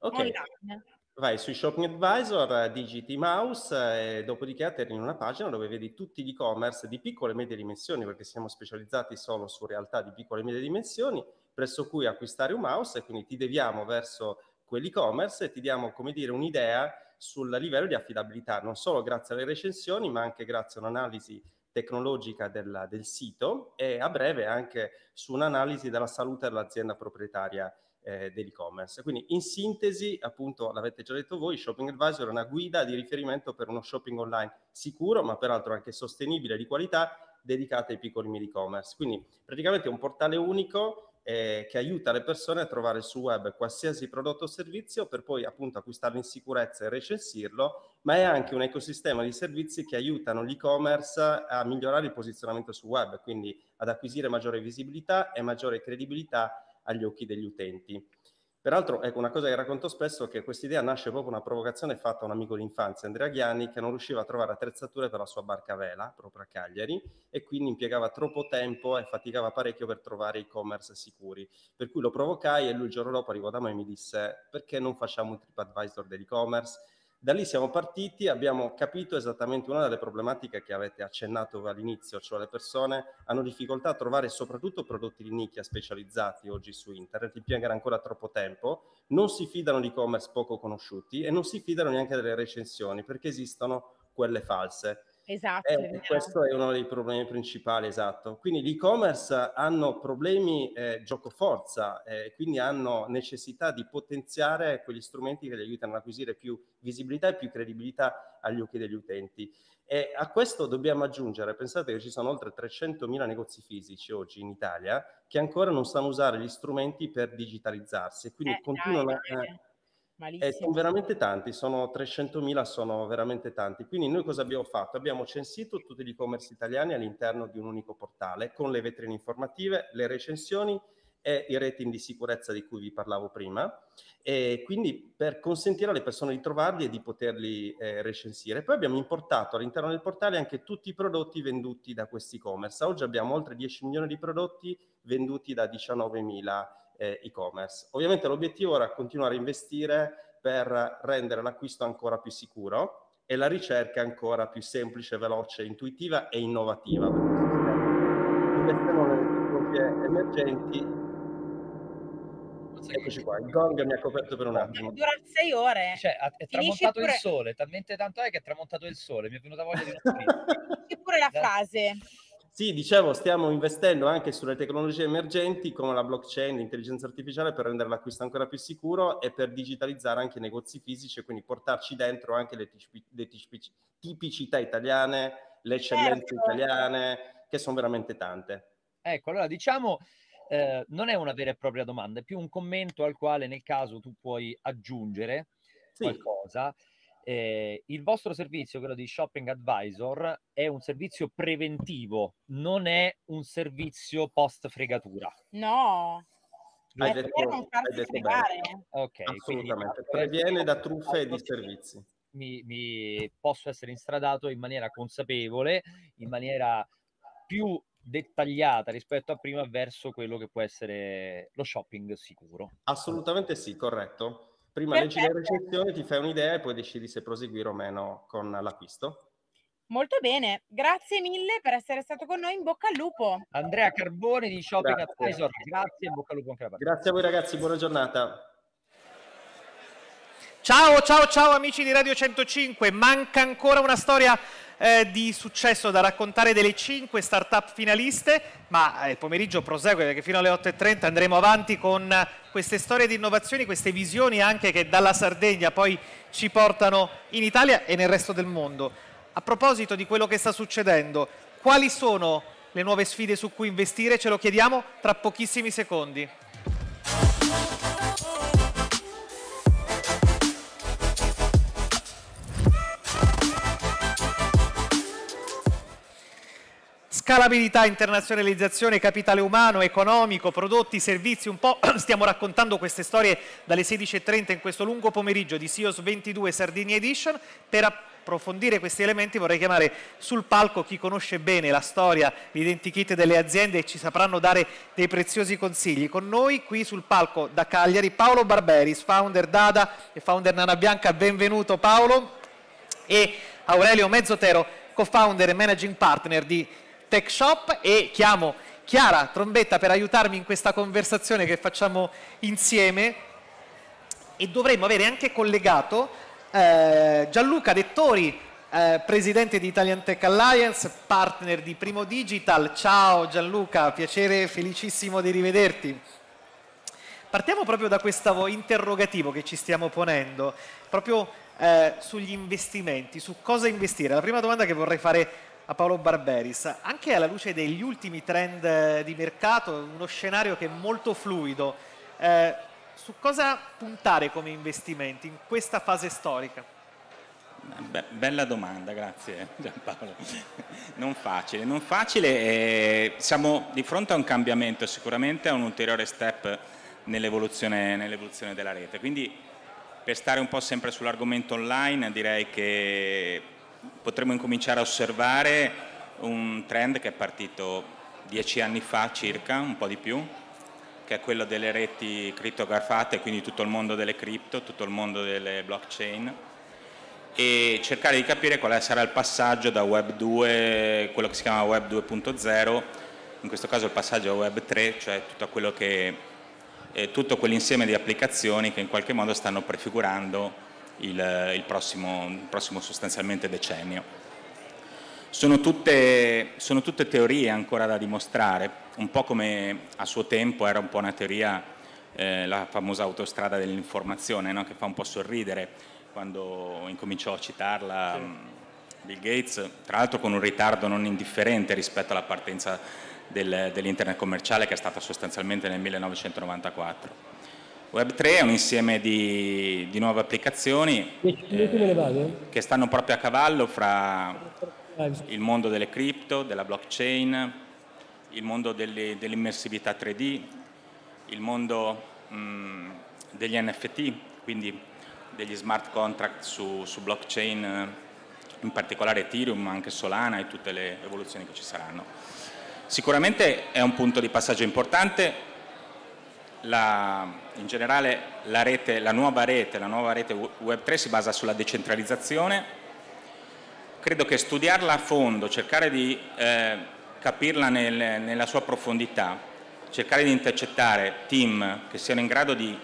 [SPEAKER 12] Ok. Online.
[SPEAKER 38] Vai sui Shopping Advisor, digiti mouse e dopodiché atterri in una pagina dove vedi tutti gli e-commerce di piccole e medie dimensioni, perché siamo specializzati solo su realtà di piccole e medie dimensioni presso cui acquistare un mouse e quindi ti deviamo verso quell'e-commerce e ti diamo, come dire, un'idea sul livello di affidabilità, non solo grazie alle recensioni, ma anche grazie a un'analisi tecnologica della, del sito e a breve anche su un'analisi della salute dell'azienda proprietaria eh, dell'e-commerce. Quindi in sintesi, appunto, l'avete già detto voi, Shopping Advisor è una guida di riferimento per uno shopping online sicuro, ma peraltro anche sostenibile di qualità, dedicata ai piccoli mini e-commerce. Quindi praticamente è un portale unico eh, che aiuta le persone a trovare sul web qualsiasi prodotto o servizio per poi appunto acquistarlo in sicurezza e recensirlo, ma è anche un ecosistema di servizi che aiutano l'e-commerce a migliorare il posizionamento sul web, quindi ad acquisire maggiore visibilità e maggiore credibilità agli occhi degli utenti. Peraltro, ecco, una cosa che racconto spesso è che questa idea nasce proprio una provocazione fatta a un amico d'infanzia, Andrea Ghiani, che non riusciva a trovare attrezzature per la sua barca a vela, proprio a Cagliari, e quindi impiegava troppo tempo e faticava parecchio per trovare e-commerce sicuri. Per cui lo provocai e lui il giorno dopo arrivò da me e mi disse perché non facciamo un trip advisor dell'e-commerce? Da lì siamo partiti, abbiamo capito esattamente una delle problematiche che avete accennato all'inizio, cioè le persone hanno difficoltà a trovare soprattutto prodotti di nicchia specializzati oggi su internet, in piangere ancora troppo tempo, non si fidano di e-commerce poco conosciuti e non si fidano neanche delle recensioni perché esistono quelle false
[SPEAKER 12] Esatto. Eh, questo
[SPEAKER 38] è uno dei problemi principali, esatto. Quindi l'e-commerce hanno problemi eh, giocoforza, eh, quindi hanno necessità di potenziare quegli strumenti che li aiutano ad acquisire più visibilità e più credibilità agli occhi degli utenti. E a questo dobbiamo aggiungere, pensate che ci sono oltre 300.000 negozi fisici oggi in Italia che ancora non sanno usare gli strumenti per digitalizzarsi, quindi eh, continuano a Malissimo. Eh, sono veramente tanti, sono 300.000, sono veramente tanti. Quindi noi cosa abbiamo fatto? Abbiamo censito tutti gli e-commerce italiani all'interno di un unico portale con le vetrine informative, le recensioni e i rating di sicurezza di cui vi parlavo prima. E quindi per consentire alle persone di trovarli e di poterli eh, recensire. Poi abbiamo importato all'interno del portale anche tutti i prodotti venduti da questi e-commerce. Oggi abbiamo oltre 10 milioni di prodotti venduti da 19.000 eh, e-commerce. Ovviamente l'obiettivo era continuare a investire per rendere l'acquisto ancora più sicuro e la ricerca ancora più semplice, veloce, intuitiva e innovativa. Investiamo nelle tecnologie emergenti Eccoci qua, il gong mi ha coperto per un attimo. Dura
[SPEAKER 11] sei ore. Cioè, è tramontato pure... il sole, talmente tanto è che è tramontato il
[SPEAKER 38] sole, mi è venuta voglia di non
[SPEAKER 12] pure la esatto. frase.
[SPEAKER 38] Sì, dicevo, stiamo investendo anche sulle tecnologie emergenti come la blockchain, l'intelligenza artificiale per rendere l'acquisto ancora più sicuro e per digitalizzare anche i negozi fisici e quindi portarci dentro anche le, tipi- le tipi- tipicità italiane, le certo. eccellenze certo. italiane, che sono veramente tante.
[SPEAKER 11] Ecco, allora diciamo... Eh, non è una vera e propria domanda, è più un commento al quale nel caso tu puoi aggiungere sì. qualcosa. Eh, il vostro servizio, quello di Shopping Advisor, è un servizio preventivo, non è un servizio post fregatura.
[SPEAKER 12] No.
[SPEAKER 11] Hai detto, non farsi detto fregare. Ok,
[SPEAKER 38] assolutamente. Quindi, Previene da truffe e di servizi.
[SPEAKER 11] Mi, mi posso essere instradato in maniera consapevole, in maniera più dettagliata rispetto
[SPEAKER 38] a prima verso quello che può essere lo shopping sicuro. Assolutamente sì, corretto. Prima Perfetto. leggi la recensione, ti fai un'idea e poi decidi se proseguire o meno con l'acquisto.
[SPEAKER 12] Molto bene, grazie mille per essere stato con noi, in bocca al lupo.
[SPEAKER 38] Andrea
[SPEAKER 1] Carbone di Shopping grazie. at grazie, in bocca al lupo anche alla parte. Grazie a voi ragazzi, buona giornata. Ciao, ciao, ciao amici di Radio 105, manca ancora una storia eh, di successo da raccontare delle 5 start-up finaliste, ma eh, il pomeriggio prosegue perché fino alle 8.30 andremo avanti con queste storie di innovazioni, queste visioni anche che dalla Sardegna poi ci portano in Italia e nel resto del mondo. A proposito di quello che sta succedendo, quali sono le nuove sfide su cui investire? Ce lo chiediamo tra pochissimi secondi. scalabilità, internazionalizzazione, capitale umano, economico, prodotti, servizi, un po' stiamo raccontando queste storie dalle 16.30 in questo lungo pomeriggio di SIOS 22 Sardinia Edition per approfondire questi elementi vorrei chiamare sul palco chi conosce bene la storia, l'identikit delle aziende e ci sapranno dare dei preziosi consigli. Con noi qui sul palco da Cagliari Paolo Barberis, founder Dada e founder Nana Bianca, benvenuto Paolo e Aurelio Mezzotero, co-founder e managing partner di Tech Shop e chiamo Chiara Trombetta per aiutarmi in questa conversazione che facciamo insieme e dovremmo avere anche collegato eh, Gianluca Dettori, eh, presidente di Italian Tech Alliance, partner di Primo Digital. Ciao Gianluca, piacere felicissimo di rivederti. Partiamo proprio da questo interrogativo che ci stiamo ponendo, proprio eh, sugli investimenti, su cosa investire. La prima domanda che vorrei fare a Paolo Barberis. Anche alla luce degli ultimi trend eh, di mercato, uno scenario che è molto fluido, eh, su cosa puntare come investimenti in questa fase storica?
[SPEAKER 39] Be bella domanda, grazie eh, Giampaolo. non facile, non facile. Eh, siamo di fronte a un cambiamento, sicuramente a un ulteriore step nell'evoluzione nell della rete. Quindi per stare un po' sempre sull'argomento online direi che potremmo incominciare a osservare un trend che è partito dieci anni fa circa, un po' di più, che è quello delle reti criptografate, quindi tutto il mondo delle cripto, tutto il mondo delle blockchain, e cercare di capire quale sarà il passaggio da Web 2, quello che si chiama Web 2.0, in questo caso il passaggio a Web 3, cioè tutto, che, eh, tutto quell'insieme di applicazioni che in qualche modo stanno prefigurando il, il, prossimo, il prossimo sostanzialmente decennio. Sono tutte, sono tutte, teorie ancora da dimostrare, un po' come a suo tempo era un po' una teoria eh, la famosa autostrada dell'informazione, no? che fa un po' sorridere quando incominciò a citarla sì. Mm, Bill Gates, tra l'altro con un ritardo non indifferente rispetto alla partenza del, dell'internet commerciale che è stata sostanzialmente nel 1994. Web3 è un insieme di, di nuove applicazioni
[SPEAKER 23] eh,
[SPEAKER 39] che stanno proprio a cavallo fra il mondo delle cripto, della blockchain, il mondo dell'immersività 3D, il mondo mh, mm, degli NFT, quindi degli smart contract su, su blockchain, eh, in particolare Ethereum, ma anche Solana e tutte le evoluzioni che ci saranno. Sicuramente è un punto di passaggio importante, la, in generale la, rete, la, nuova rete, la nuova rete Web3 si basa sulla decentralizzazione. Credo che studiarla a fondo, cercare di eh, capirla nel, nella sua profondità, cercare di intercettare team che siano in grado di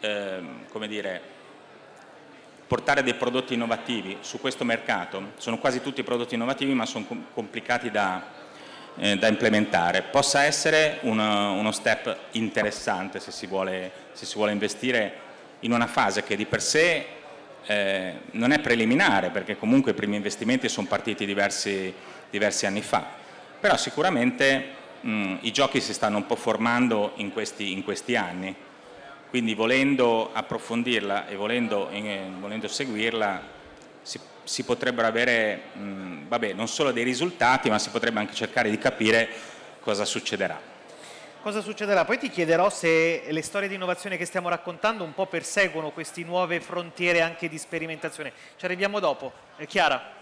[SPEAKER 39] eh, dire, portare dei prodotti innovativi su questo mercato. Sono quasi tutti prodotti innovativi ma sono complicati da, eh, da implementare, possa essere uno, uno step interessante se si, vuole, se si, vuole, investire in una fase che di per sé eh, non è preliminare, perché comunque i primi investimenti sono partiti diversi, diversi anni fa, però sicuramente mh, i giochi si stanno un po' formando in questi, in questi anni quindi volendo approfondirla e volendo, eh, volendo seguirla si potrebbero avere, mh, mm, vabbè, non solo dei risultati, ma si potrebbe anche cercare di capire cosa succederà
[SPEAKER 1] cosa succederà. Poi ti chiederò se le storie di innovazione che stiamo raccontando un po' perseguono queste nuove frontiere anche di sperimentazione. Ci arriviamo dopo. Eh, Chiara.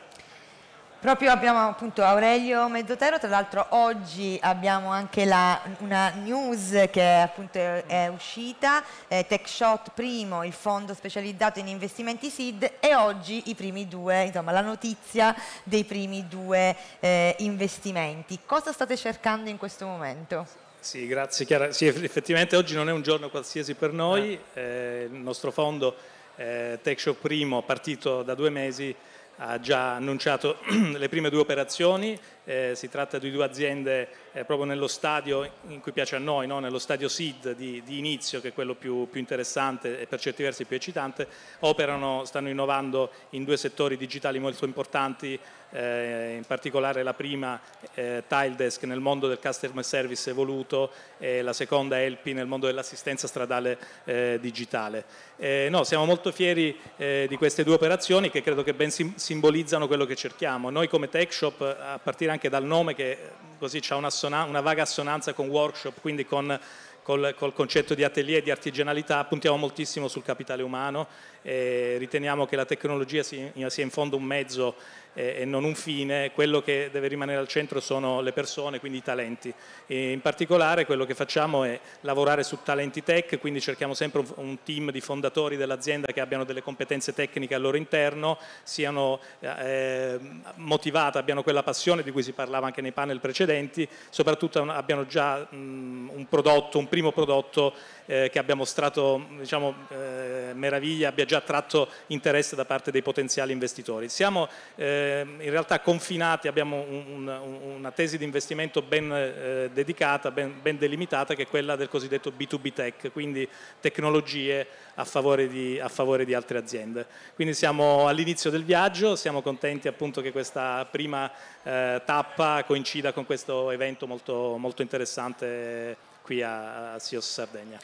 [SPEAKER 3] Proprio abbiamo appunto Aurelio Mezzotero, tra l'altro oggi abbiamo anche la, una news che appunto è, è uscita, eh, TechShot primo, il fondo specializzato in investimenti SID e oggi i primi due, insomma la notizia dei primi due eh, investimenti. Cosa state cercando in questo momento?
[SPEAKER 40] Sì, grazie Chiara. Sì, effettivamente oggi non è un giorno qualsiasi per noi, ah. eh, il nostro fondo eh, TechShot primo partito da due mesi ha già annunciato le prime due operazioni eh, si tratta di due aziende eh, proprio nello stadio in cui piace a noi, no? nello stadio SID di, di, inizio, che è quello più, più, interessante e per certi versi più eccitante, operano, stanno innovando in due settori digitali molto importanti, eh, in particolare la prima eh, Tiledesk nel mondo del customer service evoluto e la seconda Elpi nel mondo dell'assistenza stradale eh, digitale. Eh, no, siamo molto fieri eh, di queste due operazioni che credo che ben simbolizzano quello che cerchiamo. Noi come Tech Shop, a partire anche anche dal nome che eh, così ha una, una, vaga assonanza con workshop, quindi con, col, col, concetto di atelier e di artigianalità, puntiamo moltissimo sul capitale umano, e riteniamo che la tecnologia sia in fondo un mezzo e non un fine, quello che deve rimanere al centro sono le persone, quindi i talenti. E in particolare quello che facciamo è lavorare su talenti tech, quindi cerchiamo sempre un team di fondatori dell'azienda che abbiano delle competenze tecniche al loro interno, siano eh, motivate, abbiano quella passione di cui si parlava anche nei panel precedenti, soprattutto abbiano già mh, un prodotto, un primo prodotto eh, che abbia mostrato diciamo, eh, meraviglia, abbia già tratto interesse da parte dei potenziali investitori. Siamo eh, in realtà confinati, abbiamo un, un, una tesi di investimento ben eh, dedicata, ben, ben, delimitata, che è quella del cosiddetto B2B tech, quindi tecnologie a favore di, a favore di altre aziende. Quindi siamo all'inizio del viaggio, siamo contenti appunto che questa prima eh, tappa coincida con questo evento molto, molto interessante qui a, a Sios Sardegna.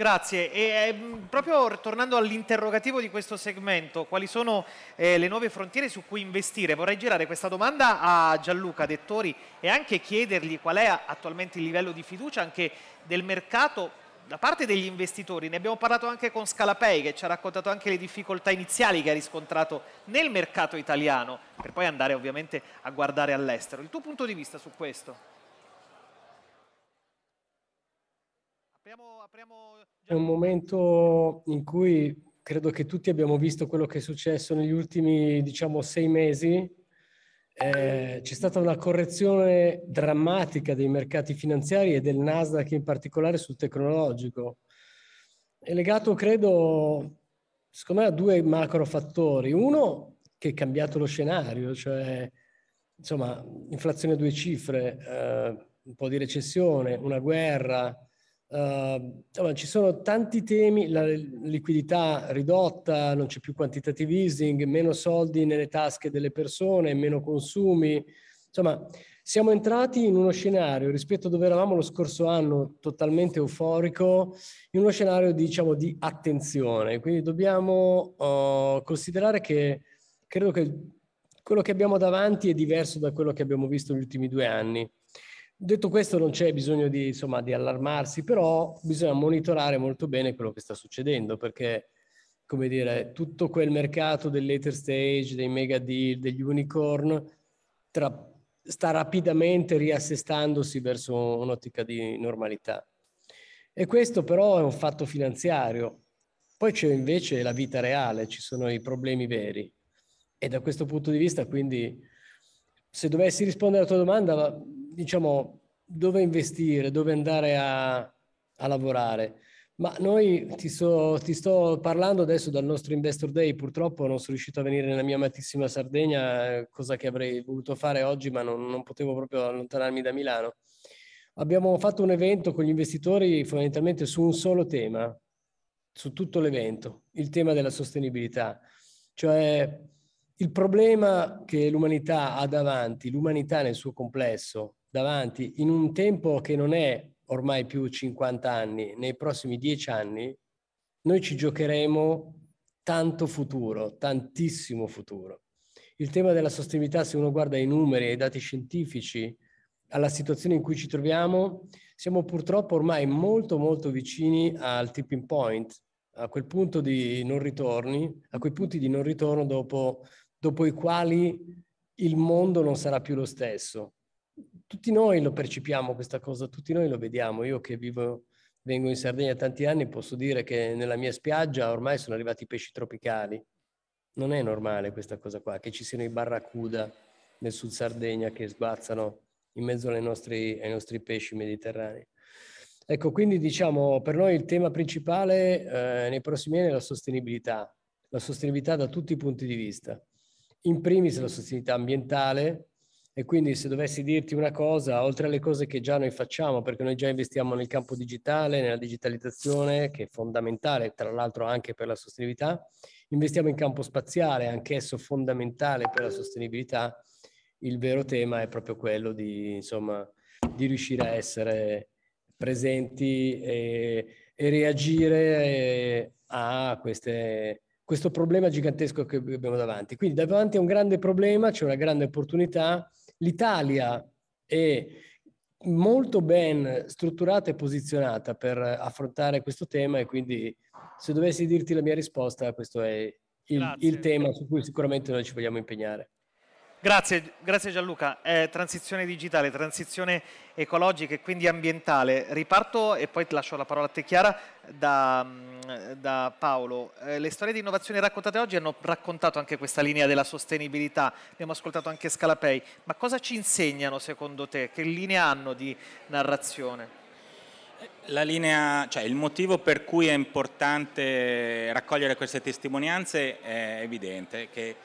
[SPEAKER 1] Grazie. E, eh, proprio tornando all'interrogativo di questo segmento, quali sono eh, le nuove frontiere su cui investire? Vorrei girare questa domanda a Gianluca Dettori e anche chiedergli qual è attualmente il livello di fiducia anche del mercato da parte degli investitori. Ne abbiamo parlato anche con Scalapei che ci ha raccontato anche le difficoltà iniziali che ha riscontrato nel mercato italiano per poi andare ovviamente a guardare all'estero. Il tuo punto di vista su questo?
[SPEAKER 23] È un momento in cui credo che tutti abbiamo visto quello che è successo negli ultimi, diciamo, sei mesi. Eh, c'è stata una correzione drammatica dei mercati finanziari e del Nasdaq in particolare sul tecnologico. È legato, credo, secondo me a due macro fattori. Uno, che è cambiato lo scenario, cioè, insomma, inflazione a due cifre, eh, un po' di recessione, una guerra, Uh, ci sono tanti temi, la liquidità ridotta, non c'è più quantitative easing, meno soldi nelle tasche delle persone, meno consumi. Insomma, siamo entrati in uno scenario rispetto a dove eravamo lo scorso anno, totalmente euforico, in uno scenario diciamo di attenzione. Quindi dobbiamo uh, considerare che credo che quello che abbiamo davanti è diverso da quello che abbiamo visto negli ultimi due anni Detto questo non c'è bisogno di, insomma, di allarmarsi, però bisogna monitorare molto bene quello che sta succedendo perché come dire, tutto quel mercato del later stage, dei mega deal, degli unicorn, tra, sta rapidamente riassestandosi verso un'ottica di normalità. E questo però è un fatto finanziario. Poi c'è invece la vita reale, ci sono i problemi veri. E da questo punto di vista, quindi, se dovessi rispondere alla tua domanda, diciamo, dove investire, dove andare a, a lavorare. Ma noi ti, so, ti, sto parlando adesso dal nostro Investor Day, purtroppo non sono riuscito a venire nella mia amatissima Sardegna, eh, cosa che avrei voluto fare oggi, ma non, non potevo proprio allontanarmi da Milano. Abbiamo fatto un evento con gli investitori fondamentalmente su un solo tema, su tutto l'evento, il tema della sostenibilità, cioè il problema che l'umanità ha davanti, l'umanità nel suo complesso, davanti in un tempo che non è ormai più 50 anni, nei prossimi 10 anni, noi ci giocheremo tanto futuro, tantissimo futuro. Il tema della sostenibilità, se uno guarda i numeri e i dati scientifici, alla situazione in cui ci troviamo, siamo purtroppo ormai molto molto vicini al tipping point, a quel punto di non ritorni, a quei punti di non ritorno dopo, dopo i quali il mondo non sarà più lo stesso tutti noi lo percepiamo questa cosa, tutti noi lo vediamo. Io che vivo, vengo in Sardegna tanti anni, posso dire che nella mia spiaggia ormai sono arrivati i pesci tropicali. Non è normale questa cosa qua, che ci siano i barracuda nel sud Sardegna che sguazzano in mezzo nostri, ai nostri pesci mediterranei. Ecco, quindi diciamo, per noi il tema principale eh, nei prossimi anni è la sostenibilità, la sostenibilità da tutti i punti di vista. In primis la sostenibilità ambientale, e quindi se dovessi dirti una cosa, oltre alle cose che già noi facciamo, perché noi già investiamo nel campo digitale, nella digitalizzazione, che è fondamentale, tra l'altro anche per la sostenibilità, investiamo in campo spaziale, anch'esso fondamentale per la sostenibilità, il vero tema è proprio quello di, insomma, di riuscire a essere presenti e, e reagire a queste questo problema gigantesco che abbiamo davanti. Quindi davanti a un grande problema c'è una grande opportunità L'Italia è molto ben strutturata e posizionata per affrontare questo tema e quindi se dovessi dirti la mia risposta, questo è il, il tema su cui sicuramente noi ci vogliamo impegnare. Grazie,
[SPEAKER 1] grazie Gianluca. Eh, transizione digitale, transizione ecologica e quindi ambientale. Riparto e poi ti lascio la parola a te Chiara da, mm, da Paolo. Eh, le storie di innovazione raccontate oggi hanno raccontato anche questa linea della sostenibilità, abbiamo ascoltato anche Scalapei, ma cosa ci insegnano secondo te? Che linea hanno di narrazione?
[SPEAKER 39] Linea, cioè il motivo per cui è importante raccogliere queste testimonianze è evidente, che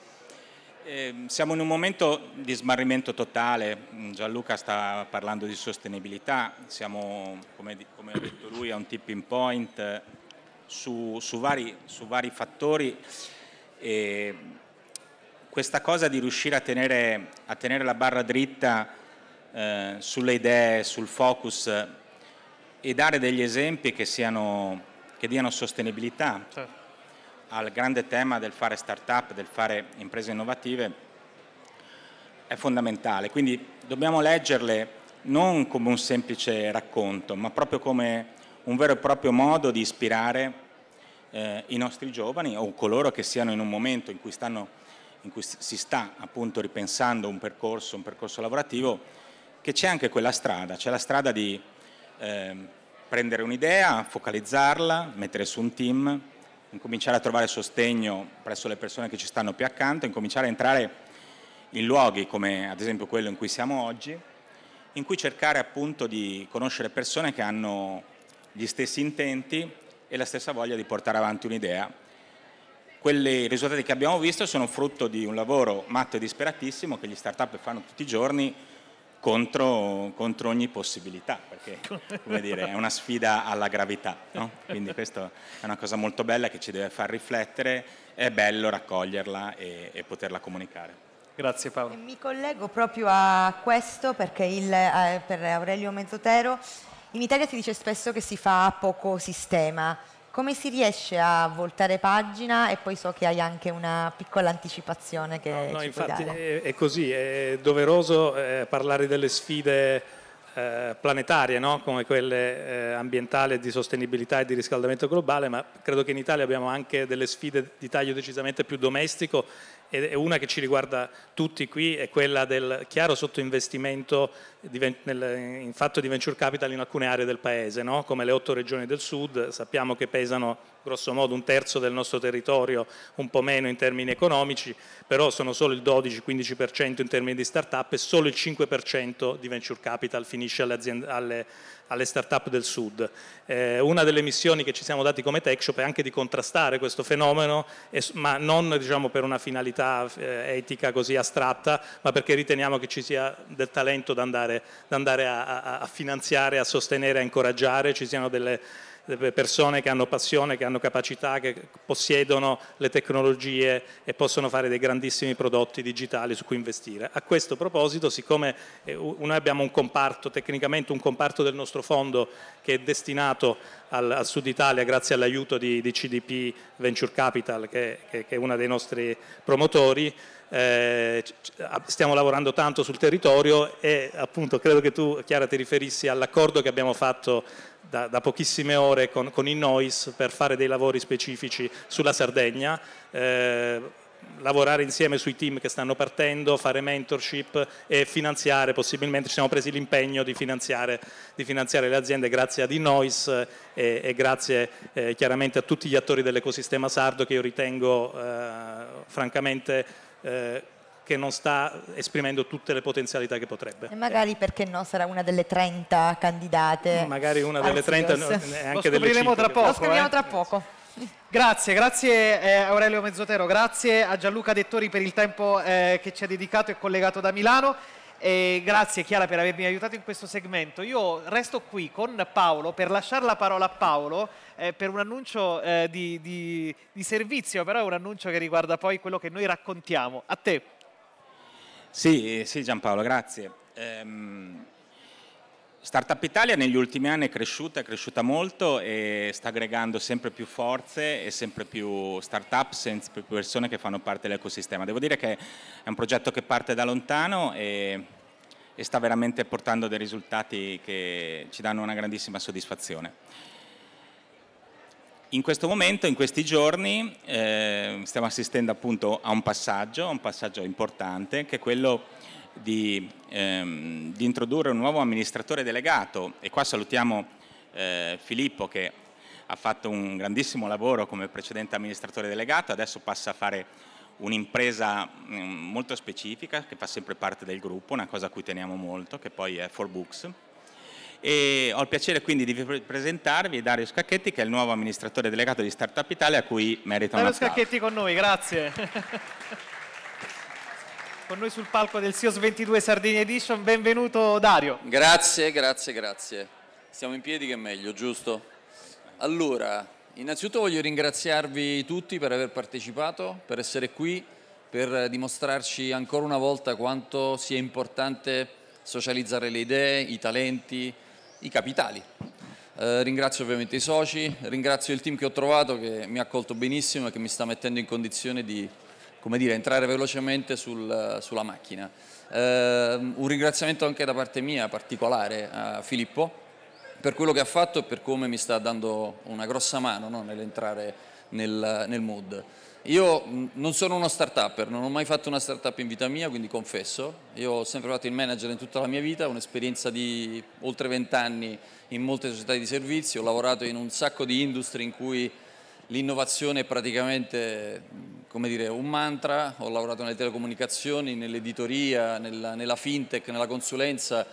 [SPEAKER 39] Ehm, siamo in un momento di smarrimento totale, Gianluca sta parlando di sostenibilità, siamo, come, come ha detto lui, a un tipping point eh, su, su, vari, su vari, fattori. E questa cosa di riuscire a tenere, a tenere la barra dritta eh, sulle idee, sul focus eh, e dare degli esempi che, siano, che diano sostenibilità. Certo al grande tema del fare start-up, del fare imprese innovative, è fondamentale. Quindi dobbiamo leggerle non come un semplice racconto, ma proprio come un vero e proprio modo di ispirare eh, i nostri giovani o coloro che siano in un momento in cui, stanno, in cui si sta appunto ripensando un percorso, un percorso lavorativo, che c'è anche quella strada, c'è la strada di eh, prendere un'idea, focalizzarla, mettere su un team, incominciare a trovare sostegno presso le persone che ci stanno più accanto, incominciare a entrare in luoghi come ad esempio quello in cui siamo oggi, in cui cercare appunto di conoscere persone che hanno gli stessi intenti e la stessa voglia di portare avanti un'idea. Quelli risultati che abbiamo visto sono frutto di un lavoro matto e disperatissimo che gli start-up fanno tutti i giorni contro, contro ogni possibilità, perché come dire, è una sfida alla gravità. No? Quindi questa è una cosa molto bella che ci deve far riflettere, è bello raccoglierla e, e poterla comunicare.
[SPEAKER 1] Grazie Paolo. Mi
[SPEAKER 3] collego proprio a questo perché il, eh, per Aurelio Mezzotero in Italia si dice spesso che si fa poco sistema. Come si riesce a voltare pagina e poi so che hai anche una piccola anticipazione che no, no, ci infatti è,
[SPEAKER 40] eh, è, così, è doveroso eh, parlare delle sfide eh, planetarie, no? come quelle eh, ambientali, di sostenibilità e di riscaldamento globale, ma credo che in Italia abbiamo anche delle sfide di taglio decisamente più domestico e una che ci riguarda tutti qui è quella del chiaro sottoinvestimento in fatto di venture capital in alcune aree del paese, no? come le otto regioni del sud, sappiamo che pesano grosso modo un terzo del nostro territorio, un po' meno in termini economici, però sono solo il 12-15% in termini di start-up e solo il 5% di venture capital finisce alle, aziende, alle alle start-up del Sud. Eh, una delle missioni che ci siamo dati come TechShop è anche di contrastare questo fenomeno, ma non diciamo, per una finalità eh, etica così astratta, ma perché riteniamo che ci sia del talento da andare, da andare a, a, a finanziare, a sostenere, a incoraggiare, ci siano delle persone che hanno passione, che hanno capacità, che possiedono le tecnologie e possono fare dei grandissimi prodotti digitali su cui investire. A questo proposito, siccome eh, noi abbiamo un comparto, tecnicamente un comparto del nostro fondo che è destinato al, al Sud Italia grazie all'aiuto di, di, CDP Venture Capital, che, che, che è uno dei nostri promotori, eh, stiamo lavorando tanto sul territorio e appunto credo che tu Chiara ti riferissi all'accordo che abbiamo fatto da, da pochissime ore con, con il Noise per fare dei lavori specifici sulla Sardegna. Eh, lavorare insieme sui team che stanno partendo, fare mentorship e finanziare, possibilmente ci siamo presi l'impegno di finanziare, di finanziare le aziende grazie ad Innoise e, eh, e grazie eh, chiaramente a tutti gli attori dell'ecosistema sardo che io ritengo eh, francamente eh, che non sta esprimendo tutte le potenzialità che potrebbe. E magari
[SPEAKER 3] perché no, sarà una delle 30 candidate. Eh, magari una
[SPEAKER 40] delle 30, neanche eh, delle 5. Tra poco, Lo scopriamo eh? tra
[SPEAKER 1] poco. Grazie, grazie eh, Aurelio Mezzotero, grazie a Gianluca Dettori per il tempo eh, che ci ha dedicato e collegato da Milano. E grazie Chiara per avermi aiutato in questo segmento. Io resto qui con Paolo per lasciare la parola a Paolo eh, per un annuncio eh, di, di, di servizio, però è un annuncio che riguarda poi quello che noi raccontiamo. A te.
[SPEAKER 39] Sì, sì Giampaolo, grazie. Ehm, Startup Italia negli ultimi anni è cresciuta, è cresciuta molto e sta aggregando sempre più forze e sempre più startup, sempre più persone che fanno parte dell'ecosistema. Devo dire che è un progetto che parte da lontano e, e sta veramente portando dei risultati che ci danno una grandissima soddisfazione. In questo momento, in questi giorni, eh, stiamo assistendo appunto a un passaggio, un passaggio importante, che è quello di, ehm, di introdurre un nuovo amministratore delegato e qua salutiamo eh, Filippo che ha fatto un grandissimo lavoro come precedente amministratore delegato, adesso passa a fare un'impresa mm, molto specifica che fa sempre parte del gruppo, una cosa a cui teniamo molto, che poi è 4Books e ho il piacere quindi di presentarvi Dario Scacchetti che è il nuovo amministratore delegato di Startup Italia a cui merita Dario un applauso.
[SPEAKER 41] Scacchetti con noi,
[SPEAKER 1] grazie. con noi sul palco del SIOS 22 Sardini Edition, benvenuto Dario. Grazie,
[SPEAKER 41] grazie, grazie. Siamo in piedi che è meglio, giusto? Allora, innanzitutto voglio ringraziarvi tutti per aver partecipato, per essere qui, per dimostrarci ancora una volta quanto sia importante socializzare le idee, i talenti, i capitali. Eh, ringrazio ovviamente i soci, ringrazio il team che ho trovato che mi ha accolto benissimo e che mi sta mettendo in condizione di dire, entrare velocemente sul, sulla macchina. Eh, un ringraziamento anche da parte mia particolare a Filippo per quello che ha fatto e per come mi sta dando una grossa mano no, nell'entrare nel, nel mood. Io mm, non sono uno start-upper, non ho mai fatto una start-up in vita mia, quindi confesso. Io ho sempre fatto il manager in tutta la mia vita, un'esperienza di oltre 20 anni in molte società di servizi, ho lavorato in un sacco di industrie in cui l'innovazione è praticamente mm, dire, un mantra, ho lavorato nelle telecomunicazioni, nell'editoria, nella, nella, fintech, nella consulenza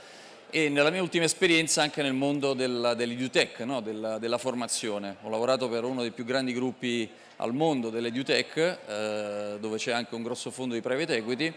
[SPEAKER 41] e nella mia ultima esperienza anche nel mondo dell'edutech, dell no? della, della formazione. Ho lavorato per uno dei più grandi gruppi al mondo dell'edutech, eh, dove c'è anche un grosso fondo di private equity,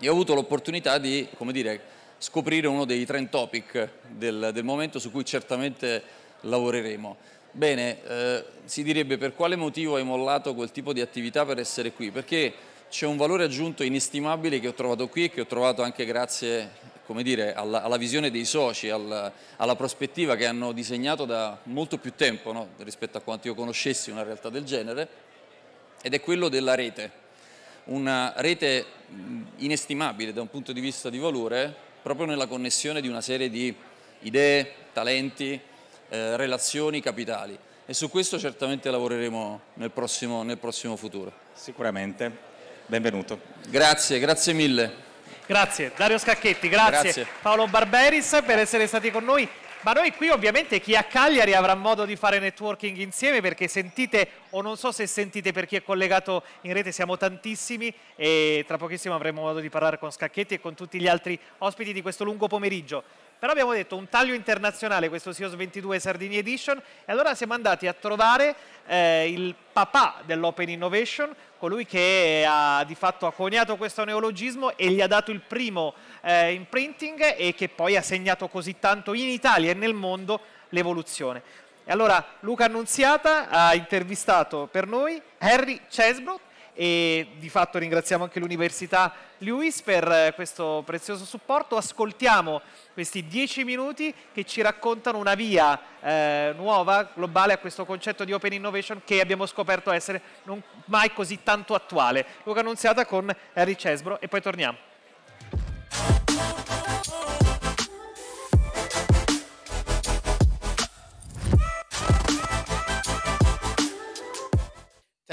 [SPEAKER 41] e ho avuto l'opportunità di, come dire, scoprire uno dei trend topic del, del momento su cui certamente lavoreremo. Bene, eh, si direbbe per quale motivo hai mollato quel tipo di attività per essere qui? Perché c'è un valore aggiunto inestimabile che ho trovato qui e che ho trovato anche grazie come dire, alla, alla, visione dei soci, alla, alla, prospettiva che hanno disegnato da molto più tempo no? rispetto a quanto io conoscessi una realtà del genere, ed è quello della rete. Una rete inestimabile da un punto di vista di valore, proprio nella connessione di una serie di idee, talenti, eh, relazioni, capitali. E su questo certamente lavoreremo nel prossimo, nel prossimo futuro. Sicuramente. Benvenuto. Grazie, grazie mille. Grazie,
[SPEAKER 1] Dario Scacchetti, grazie. grazie. Paolo Barberis per essere stati con noi. Ma noi qui ovviamente chi a Cagliari avrà modo di fare networking insieme perché sentite, o non so se sentite per chi è collegato in rete, siamo tantissimi e tra pochissimo avremo modo di parlare con Scacchetti e con tutti gli altri ospiti di questo lungo pomeriggio. Però abbiamo detto un taglio internazionale, questo SIOS 22 Sardini Edition, e allora siamo andati a trovare eh, il papà dell'Open Innovation, colui che eh, ha di fatto ha coniato questo neologismo e gli ha dato il primo eh, imprinting e che poi ha segnato così tanto in Italia e nel mondo l'evoluzione. E allora Luca Annunziata ha intervistato per noi Harry Chesbrough, e di fatto ringraziamo anche l'Università Lewis per eh, questo prezioso supporto. Ascoltiamo questi dieci minuti che ci raccontano una via eh, nuova, globale a questo concetto di open innovation che abbiamo scoperto essere non mai così tanto attuale. Luca Annunziata con Harry Cesbro e poi torniamo.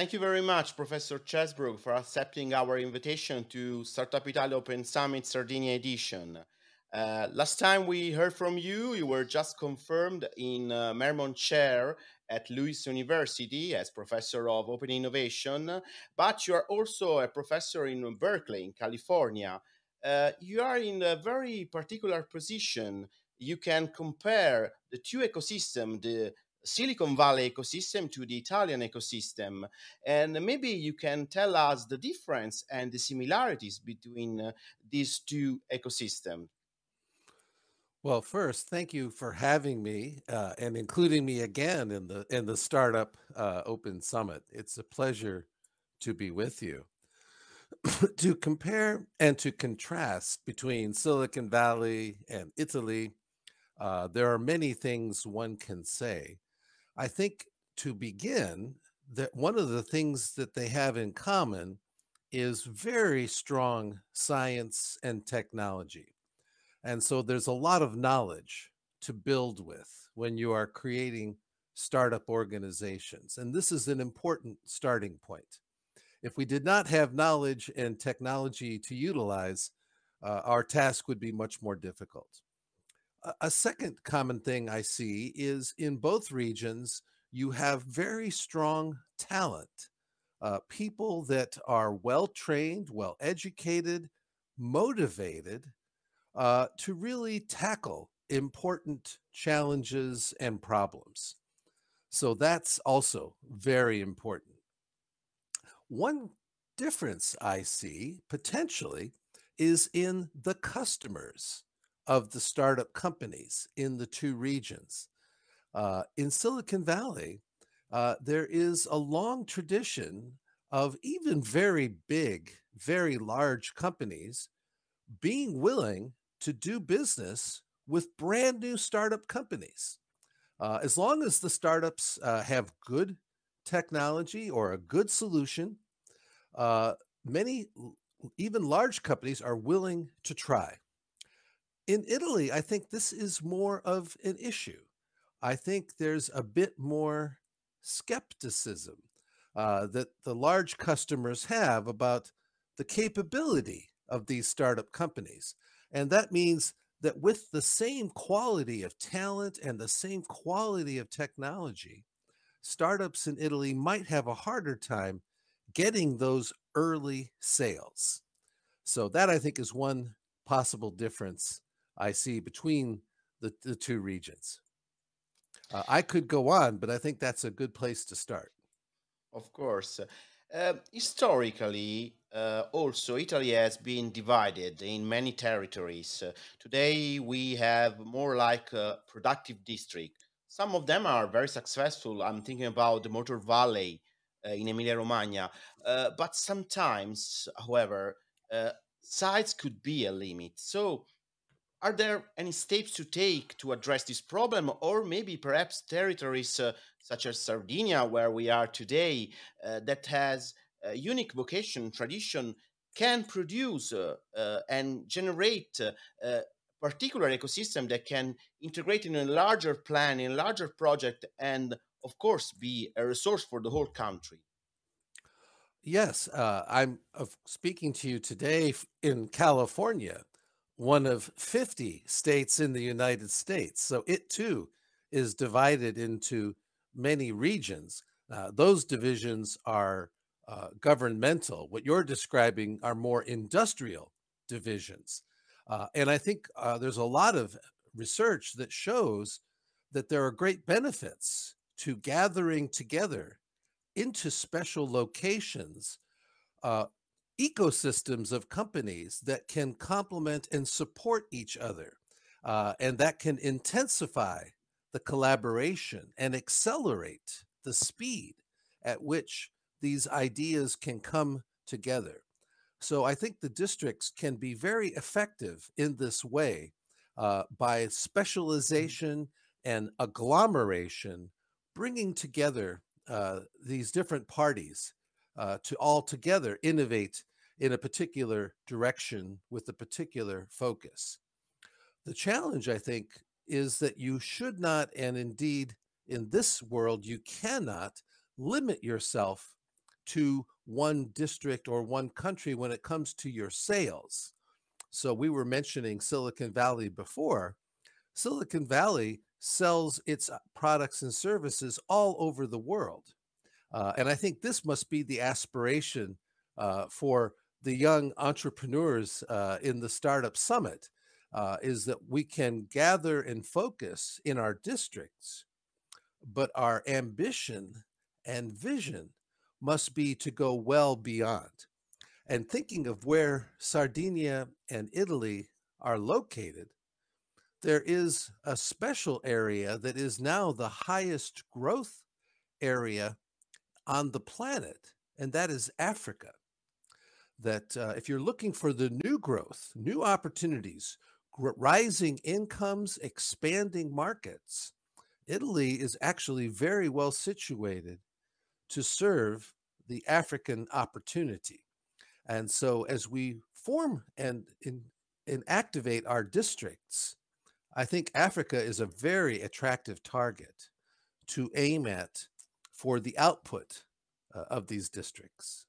[SPEAKER 42] Thank you very much, Professor Chesbrook, for accepting our invitation to Startup Italia Open Summit Sardinia edition. Uh, last time we heard from you, you were just confirmed in uh, Chair at Lewis University as Professor of Open Innovation, but you are also a professor in Berkeley, in California. Uh, you are in a very particular position you can compare the two ecosystems, the Silicon Valley ecosystem to the Italian ecosystem. And maybe you can tell us the difference and the similarities between uh, these two ecosystems.
[SPEAKER 32] Well, first, thank you for having me uh, and including me again in the in the startup uh, open summit. It's a pleasure to be with you. to compare and to contrast between Silicon Valley and Italy, uh, there are many things one can say. I think to begin, that one of the things that they have in common is very strong science and technology. And so there's a lot of knowledge to build with when you are creating startup organizations. And this is an important starting point. If we did not have knowledge and technology to utilize, uh, our task would be much more difficult a second common thing I see is in both regions, you have very strong talent, uh, people that are well trained, well educated, motivated uh, to really tackle important challenges and problems. So that's also very important. One difference I see potentially is in the customers of the startup companies in the two regions. Uh, in Silicon Valley, uh, there is a long tradition of even very big, very large companies being willing to do business with brand new startup companies. Uh, as long as the startups uh, have good technology or a good solution, uh, many, even large companies, are willing to try. In Italy, I think this is more of an issue. I think there's a bit more skepticism uh, that the large customers have about the capability of these startup companies. And that means that with the same quality of talent and the same quality of technology, startups in Italy might have a harder time getting those early sales. So, that I think is one possible difference I see between the, the two regions. Uh, I could go on, but I think that's a good place to start.
[SPEAKER 42] Of course. Uh, historically, uh, also, Italy has been divided in many territories. Uh, today, we have more like a productive district. Some of them are very successful. I'm thinking about the Motor Valley uh, in Emilia-Romagna. Uh, but sometimes, however, size could be a limit. So are there any steps to take to address this problem, or maybe perhaps territories uh, such as Sardinia, where we are today, uh, that has a unique vocation, tradition, can produce uh, uh and generate uh, a particular ecosystem that can integrate in a larger plan, in a larger project, and of course be a resource for the whole country?
[SPEAKER 32] Yes, uh, I'm speaking to you today in California one of 50 states in the United States. So it too is divided into many regions. Uh, those divisions are uh, governmental. What you're describing are more industrial divisions. Uh, and I think uh, there's a lot of research that shows that there are great benefits to gathering together into special locations uh, ecosystems of companies that can complement and support each other. Uh, and that can intensify the collaboration and accelerate the speed at which these ideas can come together. So I think the districts can be very effective in this way uh, by mm-hmm. specialization and agglomeration, bringing together uh, these different parties uh, to all together innovate in a particular direction with a particular focus. The challenge, I think, is that you should not, and indeed in this world, you cannot limit yourself to one district or one country when it comes to your sales. So we were mentioning Silicon Valley before. Silicon Valley sells its products and services all over the world. Uh, and I think this must be the aspiration uh, for the young entrepreneurs uh, in the Startup Summit uh, is that we can gather and focus in our districts, but our ambition and vision must be to go well beyond. And thinking of where Sardinia and Italy are located, there is a special area that is now the highest growth area on the planet, and that is Africa. That uh, if you're looking for the new growth, new opportunities, rising incomes, expanding markets, Italy is actually very well situated to serve the African opportunity. And so, as we form and, in, and activate our districts, I think Africa is a very attractive target to aim at for the output uh, of these districts?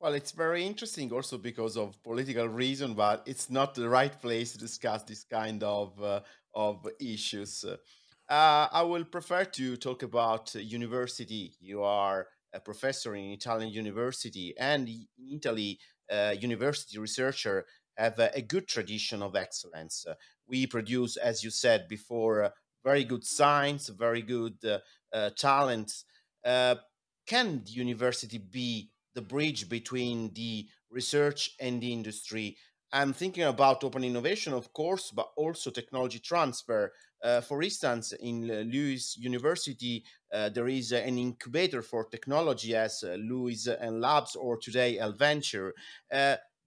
[SPEAKER 42] Well, it's very interesting also because of political reason, but it's not the right place to discuss this kind of, uh, of issues. Uh, I will prefer to talk about university. You are a professor in Italian university, and in Italy, uh, university researcher have a, a, good tradition of excellence. Uh, we produce, as you said before, very good science, very good uh, uh, talents. Uh, can the university be the bridge between the research and the industry? I'm thinking about open innovation, of course, but also technology transfer. Uh, for instance, in Lewis University, uh, there is an incubator for technology as uh, Lewis and Labs or today Alventure.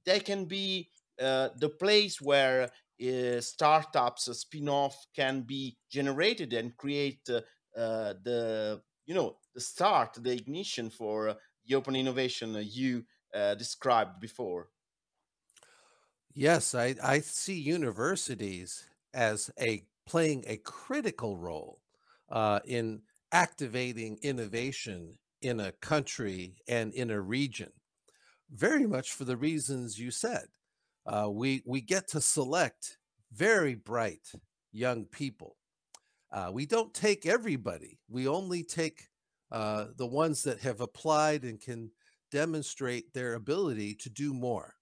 [SPEAKER 42] they can be the place where uh, startups, a uh, spin-off can be generated and create uh, the you know the start, the ignition for the open innovation you described before.
[SPEAKER 32] Yes, I, I see universities as a playing a critical role uh, in activating innovation in a country and in a region, very much for the reasons you said uh, we we get to select very bright young people. Uh, we don't take everybody. We only take uh, the ones that have applied and can demonstrate their ability to do more.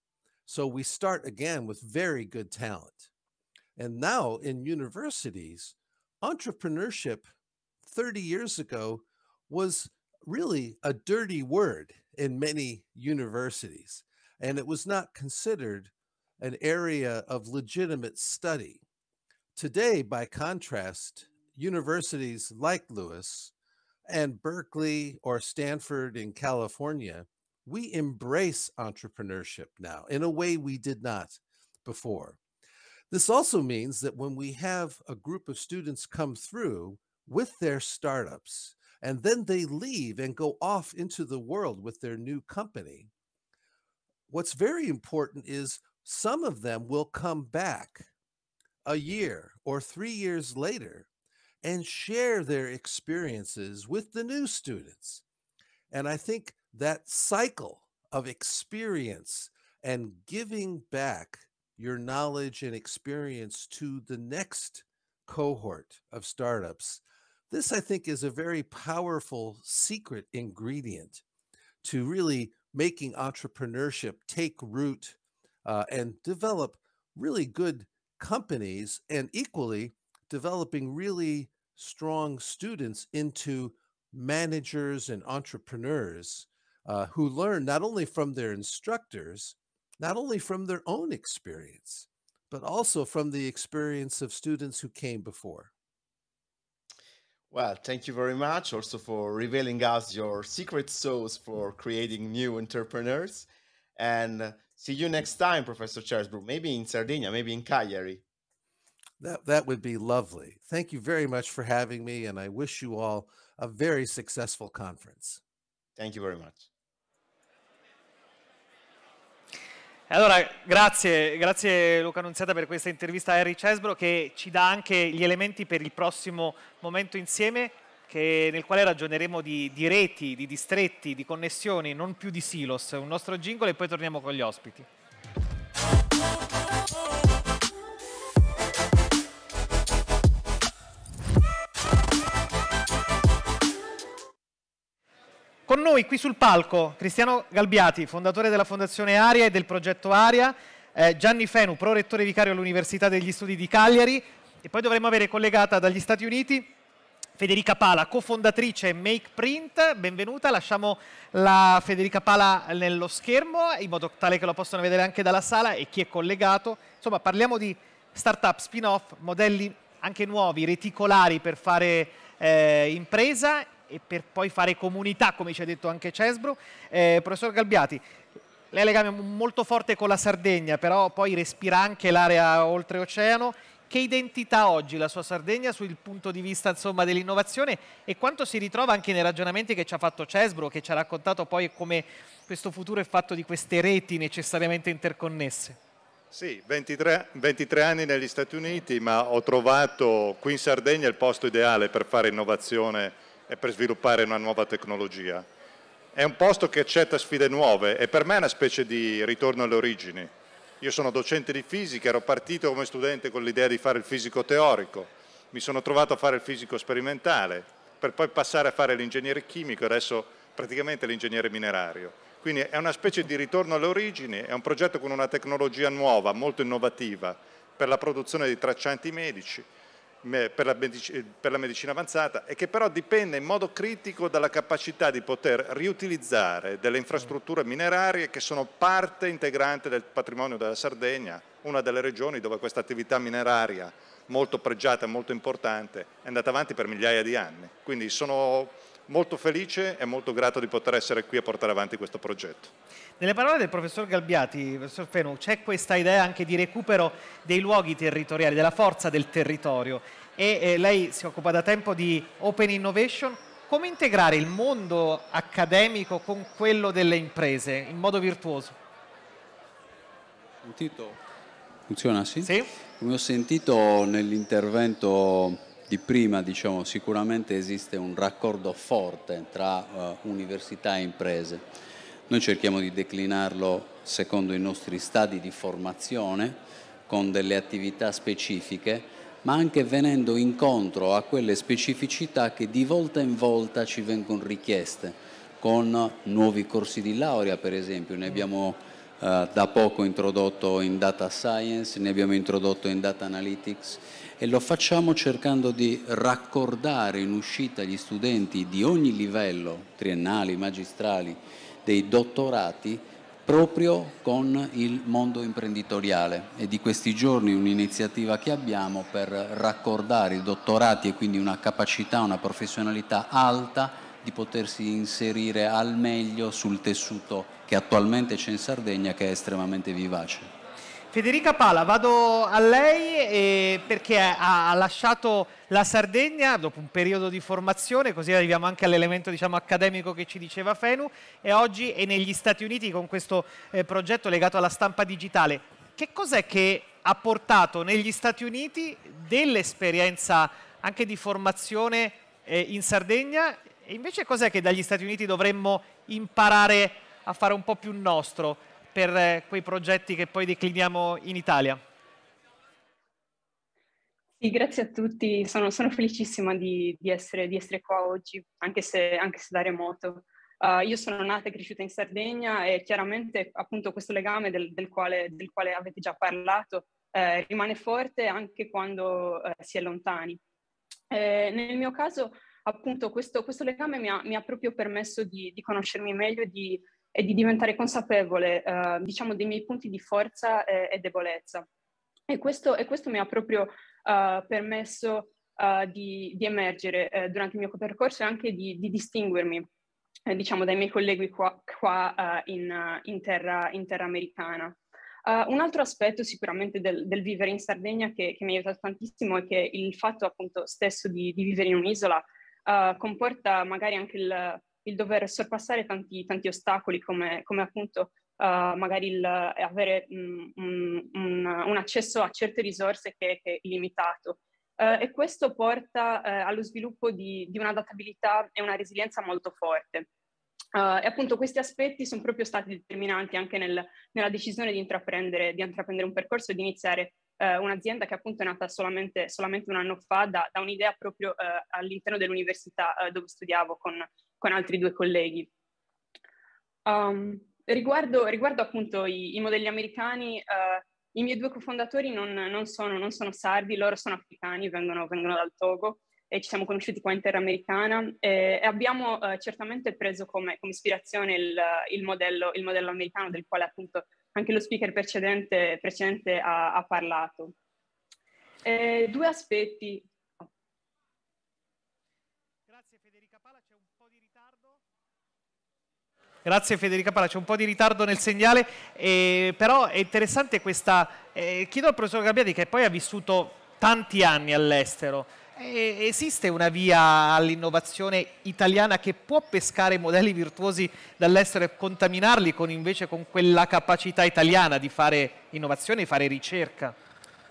[SPEAKER 32] So we start again with very good talent. And now in universities, entrepreneurship 30 years ago was really a dirty word in many universities. And it was not considered an area of legitimate study. Today, by contrast, universities like Lewis and Berkeley or Stanford in California, we embrace entrepreneurship now in a way we did not before. This also means that when we have a group of students come through with their startups and then they leave and go off into the world with their new company, what's very important is some of them will come back a year or three years later and share their experiences with the new students. And I think that cycle of experience and giving back your knowledge and experience to the next cohort of startups. This, I think, is a very powerful secret ingredient to really making entrepreneurship take root uh, and develop really good companies and equally developing really strong students into managers and entrepreneurs uh, who learn not only from their instructors, not only from their own experience, but also from the experience of students who came before.
[SPEAKER 42] Well, thank you very much also for revealing us your secret sauce for creating new entrepreneurs. And See you next time, Professor Chersbrook. Maybe
[SPEAKER 32] in Sardinia, maybe in Cagliari. That that would be lovely. Thank you very much for having me, and I wish you all a very successful conference. Thank you very much. Allora, grazie,
[SPEAKER 1] grazie Luca Annunziata per questa intervista a Harry Cesbro che ci dà anche gli elementi per il prossimo momento insieme. che, nel quale ragioneremo di, di, reti, di distretti, di connessioni, non più di silos. Un nostro jingle e poi torniamo con gli ospiti. Con noi qui sul palco Cristiano Galbiati, fondatore della Fondazione Aria e del progetto Aria, eh, Gianni Fenu, prorettore vicario all'Università degli Studi di Cagliari e poi dovremo avere collegata dagli Stati Uniti Federica Pala, cofondatrice Make Print, benvenuta, lasciamo la Federica Pala nello schermo in modo tale che lo possano vedere anche dalla sala e chi è collegato. Insomma, parliamo di startup, spin-off, modelli anche nuovi, reticolari per fare eh, impresa e per poi fare comunità, come ci ha detto anche Cesbro. Eh, professor Galbiati, lei ha legame molto forte con la Sardegna, però poi respira anche l'area oltreoceano che identità oggi la sua Sardegna sul punto di vista dell'innovazione e quanto si ritrova anche nei ragionamenti che ci ha fatto Cesbro, che ci ha raccontato poi come questo futuro è fatto di queste reti necessariamente interconnesse?
[SPEAKER 43] Sì, 23, 23, anni negli Stati Uniti, ma ho trovato qui in Sardegna il posto ideale per fare innovazione e per sviluppare una nuova tecnologia. È un posto che accetta sfide nuove e per me è una specie di ritorno alle origini. Io sono docente di fisica, ero partito come studente con l'idea di fare il fisico teorico, mi sono trovato a fare il fisico sperimentale, per poi passare a fare l'ingegnere chimico, e adesso praticamente l'ingegnere minerario. Quindi è una specie di ritorno alle origini, è un progetto con una tecnologia nuova, molto innovativa, per la produzione di traccianti medici, per la, per la medicina avanzata e che però dipende in modo critico dalla capacità di poter riutilizzare delle infrastrutture minerarie che sono parte integrante del patrimonio della Sardegna, una delle regioni dove questa attività mineraria molto pregiata, e molto importante, è andata avanti per migliaia di anni. Quindi sono molto felice e molto grato di poter essere qui a portare avanti questo progetto.
[SPEAKER 1] Nelle parole del professor Galbiati, professor Fenu, c'è questa idea anche di recupero dei luoghi territoriali, della forza del territorio e eh, lei si occupa da tempo di Open Innovation. Come integrare il mondo accademico con quello delle imprese in modo virtuoso?
[SPEAKER 13] Sentito. Funziona, sì? Sì. Come ho sentito nell'intervento di prima, diciamo, sicuramente esiste un raccordo forte tra uh, università e imprese. Noi cerchiamo di declinarlo secondo i nostri stadi di formazione con delle attività specifiche ma anche venendo incontro a quelle specificità che di volta in volta ci vengono richieste, con nuovi corsi di laurea per esempio, ne mm. abbiamo eh, da poco introdotto in data science, ne abbiamo introdotto in data analytics e lo facciamo cercando di raccordare in uscita gli studenti di ogni livello, triennali, magistrali, dei dottorati, proprio con il mondo imprenditoriale e di questi giorni un'iniziativa che abbiamo per raccordare i dottorati e quindi una capacità, una professionalità alta di potersi inserire al meglio sul tessuto che attualmente c'è in Sardegna che è estremamente vivace. Federica
[SPEAKER 1] Pala, vado a lei perché ha lasciato la Sardegna dopo un periodo di formazione, così arriviamo anche all'elemento diciamo, accademico che ci diceva Fenu, e oggi è negli Stati Uniti con questo eh, progetto legato alla stampa digitale. Che cos'è che ha portato negli Stati Uniti dell'esperienza anche di formazione eh, in Sardegna e invece cos'è che dagli Stati Uniti dovremmo imparare a fare un po' più nostro? per eh, quei progetti che poi decliniamo in Italia.
[SPEAKER 44] Sì, grazie a tutti, sono, sono felicissima di, di, essere, di, essere, qua oggi, anche se, anche se da remoto. Uh, io sono nata e cresciuta in Sardegna e chiaramente appunto questo legame del, del, quale, del quale, avete già parlato eh, rimane forte anche quando eh, si è lontani. Eh, nel mio caso appunto questo, questo legame mi ha, mi ha, proprio permesso di, di conoscermi meglio, di, e di diventare consapevole, eh, diciamo, dei miei punti di forza e, e debolezza. E questo, e questo, mi ha proprio eh, permesso eh, di, di, emergere eh, durante il mio percorso e anche di, di distinguermi, eh, diciamo, dai miei colleghi qua, qua eh, in, in, terra, in, terra, americana. Uh, un altro aspetto sicuramente del, del vivere in Sardegna che, che, mi ha aiutato tantissimo è che il fatto appunto stesso di, di vivere in un'isola uh, comporta magari anche il, il dover sorpassare tanti, tanti ostacoli come, come appunto Uh, magari il, eh, avere mh, mm, un, un, un, accesso a certe risorse che, che è limitato. Uh, e questo porta uh, allo sviluppo di, di un'adattabilità e una resilienza molto forte. e appunto questi aspetti sono proprio stati determinanti anche nel, nella decisione di intraprendere, di intraprendere, un percorso e di iniziare un'azienda che appunto è nata solamente, solamente un anno fa da, da un'idea proprio all'interno dell'università dove studiavo con, con altri due colleghi. Um, riguardo, riguardo, appunto i, i modelli americani, uh, i miei due cofondatori non, non, sono, non, sono, sardi, loro sono africani, vengono, vengono, dal Togo e ci siamo conosciuti qua in terra americana e, e abbiamo uh, certamente preso come, come ispirazione il, il, modello, il, modello, americano del quale appunto anche lo speaker precedente, precedente ha, ha parlato. Eh, due aspetti
[SPEAKER 1] Grazie Federica Pala, c'è un po' di ritardo nel segnale, eh, però è interessante questa... Eh, chiedo al professor Gabbiati che poi ha vissuto tanti anni all'estero. Eh, esiste una via all'innovazione italiana che può pescare modelli virtuosi dall'estero e contaminarli con invece con quella capacità italiana di fare innovazione, di fare ricerca?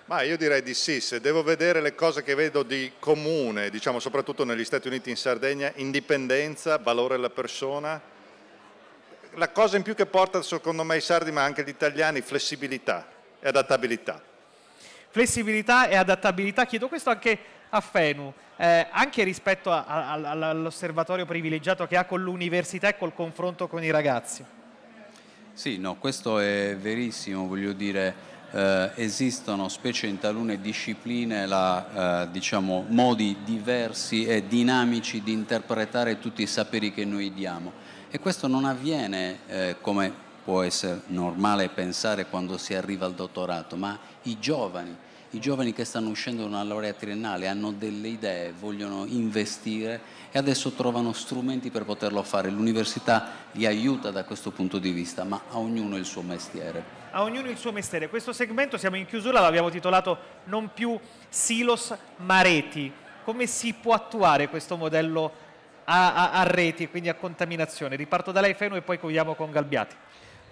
[SPEAKER 43] Ma io direi di sì, se devo vedere le cose che vedo di comune, diciamo soprattutto negli Stati Uniti e in Sardegna, indipendenza, valore alla persona, la cosa in più che porta secondo me i sardi ma anche gli italiani, flessibilità e adattabilità.
[SPEAKER 1] Flessibilità e adattabilità, chiedo questo anche a Fenu, eh, anche rispetto all'osservatorio privilegiato che ha con l'università e col confronto con i ragazzi.
[SPEAKER 13] Sì, no, questo è verissimo, voglio dire, eh, esistono specie in talune discipline la, eh, diciamo, modi diversi e dinamici di interpretare tutti i saperi che noi diamo e questo non avviene eh, come può essere normale pensare quando si arriva al dottorato, ma i giovani, i giovani che stanno uscendo da una laurea triennale hanno delle idee, vogliono investire e adesso trovano strumenti per poterlo fare. L'università li aiuta da questo punto di vista, ma a ognuno il suo mestiere.
[SPEAKER 1] A ognuno il suo mestiere. Questo segmento siamo in chiusura, l'abbiamo titolato non più silos ma reti. Come si può attuare questo modello? a, a, reti, quindi a contaminazione. Riparto da lei Fenu e poi
[SPEAKER 13] cogliamo con Galbiati.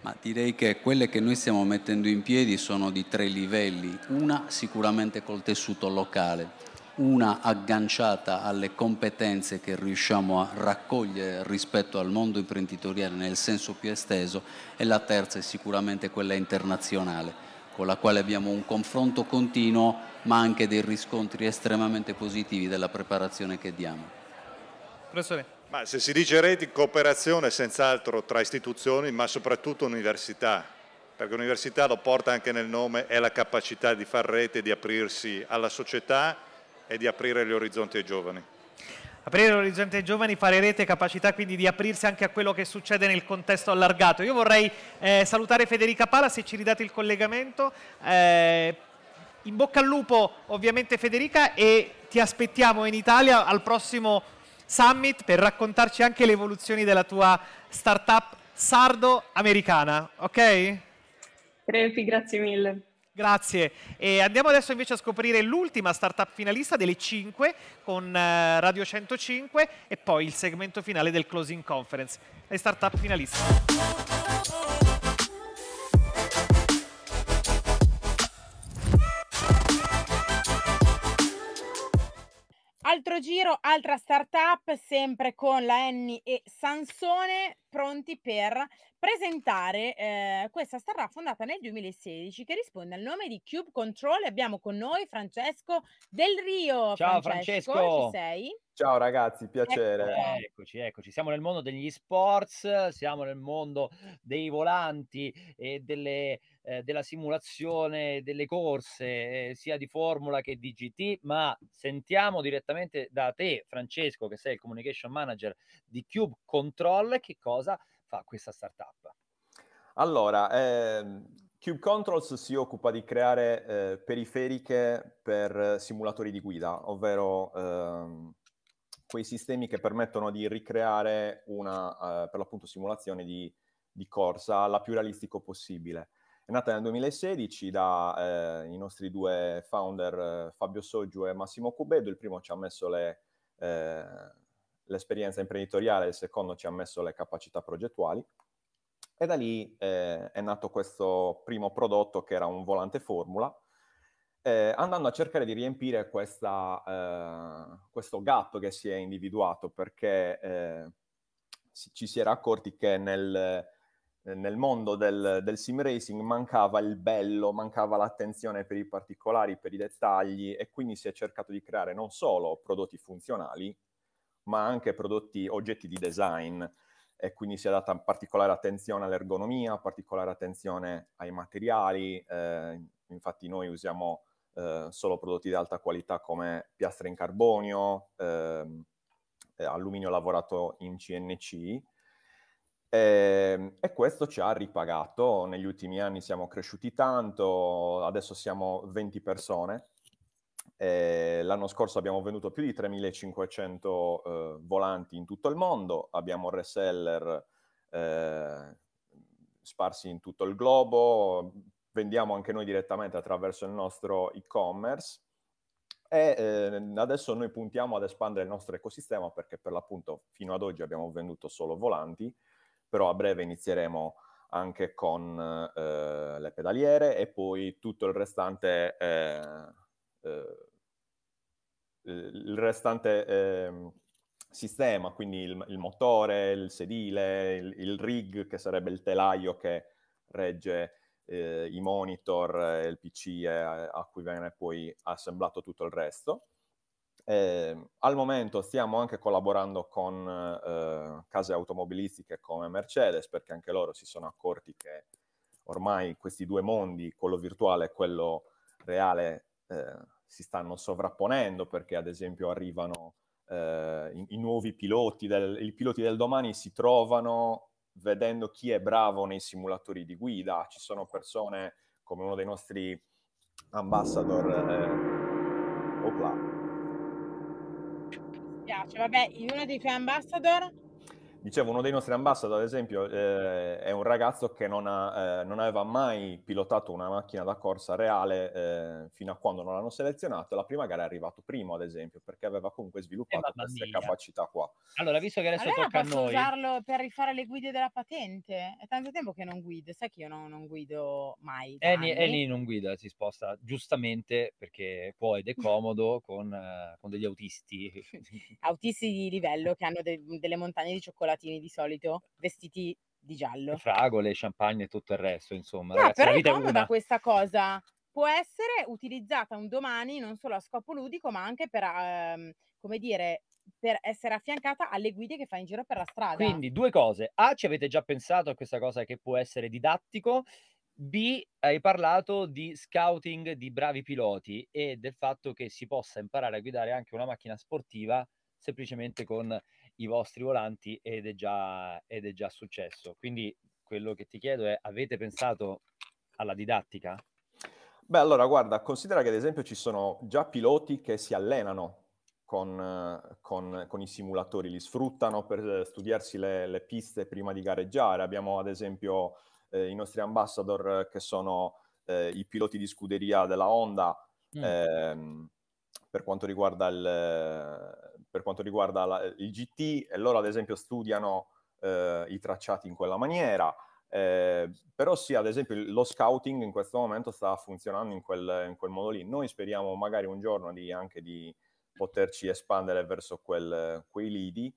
[SPEAKER 13] Ma direi che quelle che noi stiamo mettendo in piedi sono di tre livelli, una sicuramente col tessuto locale, una agganciata alle competenze che riusciamo a raccogliere rispetto al mondo imprenditoriale nel senso più esteso e la terza è sicuramente quella internazionale con la quale abbiamo un confronto continuo ma anche dei riscontri estremamente positivi della preparazione che diamo.
[SPEAKER 1] Professore.
[SPEAKER 43] Ma se si dice reti, cooperazione senz'altro tra istituzioni, ma soprattutto università, perché l'università lo porta anche nel nome, è la capacità di far rete, di aprirsi alla società e di aprire gli orizzonti ai giovani.
[SPEAKER 1] Aprire l'orizzonte ai giovani, fare rete, capacità quindi di aprirsi anche a quello che succede nel contesto allargato. Io vorrei eh, salutare Federica Pala, se ci ridate il collegamento. Eh, in bocca al lupo ovviamente Federica e ti aspettiamo in Italia al prossimo Summit per raccontarci anche le evoluzioni della tua startup sardo-americana, ok? Crepi, grazie mille. Grazie. E andiamo adesso invece a scoprire l'ultima startup finalista delle 5 con eh, Radio 105 e poi il segmento finale del closing conference. Le startup finaliste.
[SPEAKER 12] Altro giro, altra startup, sempre con la Annie e Sansone, pronti per presentare eh, questa startup fondata nel 2016 che risponde al nome di Cube Control. Abbiamo con noi Francesco Del Rio. Ciao Francesco, Francesco. ci sei?
[SPEAKER 26] Ciao ragazzi, piacere. Eccoci,
[SPEAKER 11] eccoci, eccoci, Siamo nel mondo degli e-sports, siamo nel mondo dei volanti e delle, eh, della simulazione delle corse, eh, sia di Formula che di GT, ma sentiamo direttamente da te, Francesco, che sei il communication manager di Cube Control, che cosa fa questa startup?
[SPEAKER 26] Allora, eh, Cube Controls si occupa di creare eh, periferiche per simulatori di guida, ovvero eh, quei sistemi che permettono di ricreare una, eh, per l'appunto, simulazione di, di, corsa la più realistico possibile. È nata nel 2016 dai eh, nostri due founder eh, Fabio Soggio e Massimo Cubedo, il primo ci ha messo le l'esperienza imprenditoriale, il secondo ci ha messo le capacità progettuali e da lì eh, è nato questo primo prodotto che era un volante formula, eh, andando a cercare di riempire questa, eh, questo gap che si è individuato perché eh, ci si era accorti che nel, nel mondo del, del, sim racing mancava il bello, mancava l'attenzione per i particolari, per i dettagli e quindi si è cercato di creare non solo prodotti funzionali, ma anche prodotti, oggetti di design. E quindi si è data particolare attenzione all'ergonomia, particolare attenzione ai materiali. Eh, infatti noi usiamo eh, solo prodotti di alta qualità come piastre in carbonio, eh, alluminio lavorato in CNC. E, ehm, e, questo ci ha ripagato. Negli ultimi anni siamo cresciuti tanto, adesso siamo 20 persone eh, l'anno scorso abbiamo venduto più di 3.500 eh, volanti in tutto il mondo, abbiamo reseller eh, sparsi in tutto il globo, vendiamo anche noi direttamente attraverso il nostro e-commerce e eh, adesso noi puntiamo ad espandere il nostro ecosistema perché per l'appunto fino ad oggi abbiamo venduto solo volanti, però a breve inizieremo anche con eh, le pedaliere e poi tutto il restante eh, eh, il restante eh, sistema, quindi il, il, motore, il sedile, il, il, rig, che sarebbe il telaio che regge eh, i monitor, eh, il PC eh, a, a cui viene poi assemblato tutto il resto. Eh, al momento stiamo anche collaborando con eh, case automobilistiche come Mercedes perché anche loro si sono accorti che ormai questi due mondi, quello virtuale e quello reale, eh, si stanno sovrapponendo perché ad esempio arrivano eh, i, i, nuovi piloti, del, i piloti del domani si trovano vedendo chi è bravo nei simulatori di guida, ci sono persone come uno dei nostri ambassador... Eh, opla.
[SPEAKER 12] Mi piace, vabbè, uno dei tuoi ambassador
[SPEAKER 26] Dicevo, uno dei nostri ambassador, ad esempio, eh, è un ragazzo che non, ha, eh, non, aveva mai pilotato una macchina da corsa reale eh, fino a quando non l'hanno selezionato. La prima gara è arrivato primo, ad esempio, perché aveva comunque eh, sviluppato queste mia. capacità qua. Allora, visto che adesso allora tocca a noi...
[SPEAKER 12] usarlo per rifare le guide della patente? È tanto tempo che non guido, sai che io non, non guido mai. Eni, Eni
[SPEAKER 11] non guida, si sposta giustamente perché può ed è comodo con, eh, con degli autisti.
[SPEAKER 12] autisti di livello che hanno de- delle montagne di cioccolato cioccolatini di solito, vestiti di giallo.
[SPEAKER 11] Fragole, champagne e tutto il resto, insomma. No, ragazzi, però la vita è una.
[SPEAKER 12] questa cosa può essere utilizzata un domani non solo a scopo ludico, ma anche per, ehm, come dire, per essere affiancata alle guide che fa in giro per la strada. Quindi
[SPEAKER 11] due cose. A, ci avete già pensato a questa cosa che può essere didattico. B, hai parlato di scouting di bravi piloti e del fatto che si possa imparare a guidare anche una macchina sportiva semplicemente con i vostri volanti ed è già, ed è già successo. Quindi quello che ti chiedo è, avete pensato alla didattica?
[SPEAKER 26] Beh, allora guarda, considera che ad esempio ci sono già piloti che si allenano con, con, con i simulatori, li sfruttano per studiarsi le, le piste prima di gareggiare. Abbiamo ad esempio eh, i nostri ambassador che sono eh, i piloti di scuderia della Honda mm. ehm, per quanto riguarda il, per quanto riguarda la, il GT, e loro ad esempio studiano eh, i tracciati in quella maniera, eh, però sì, ad esempio lo scouting in questo momento sta funzionando in quel, in quel modo lì. Noi speriamo magari un giorno di, anche di poterci espandere verso quel, quei lidi,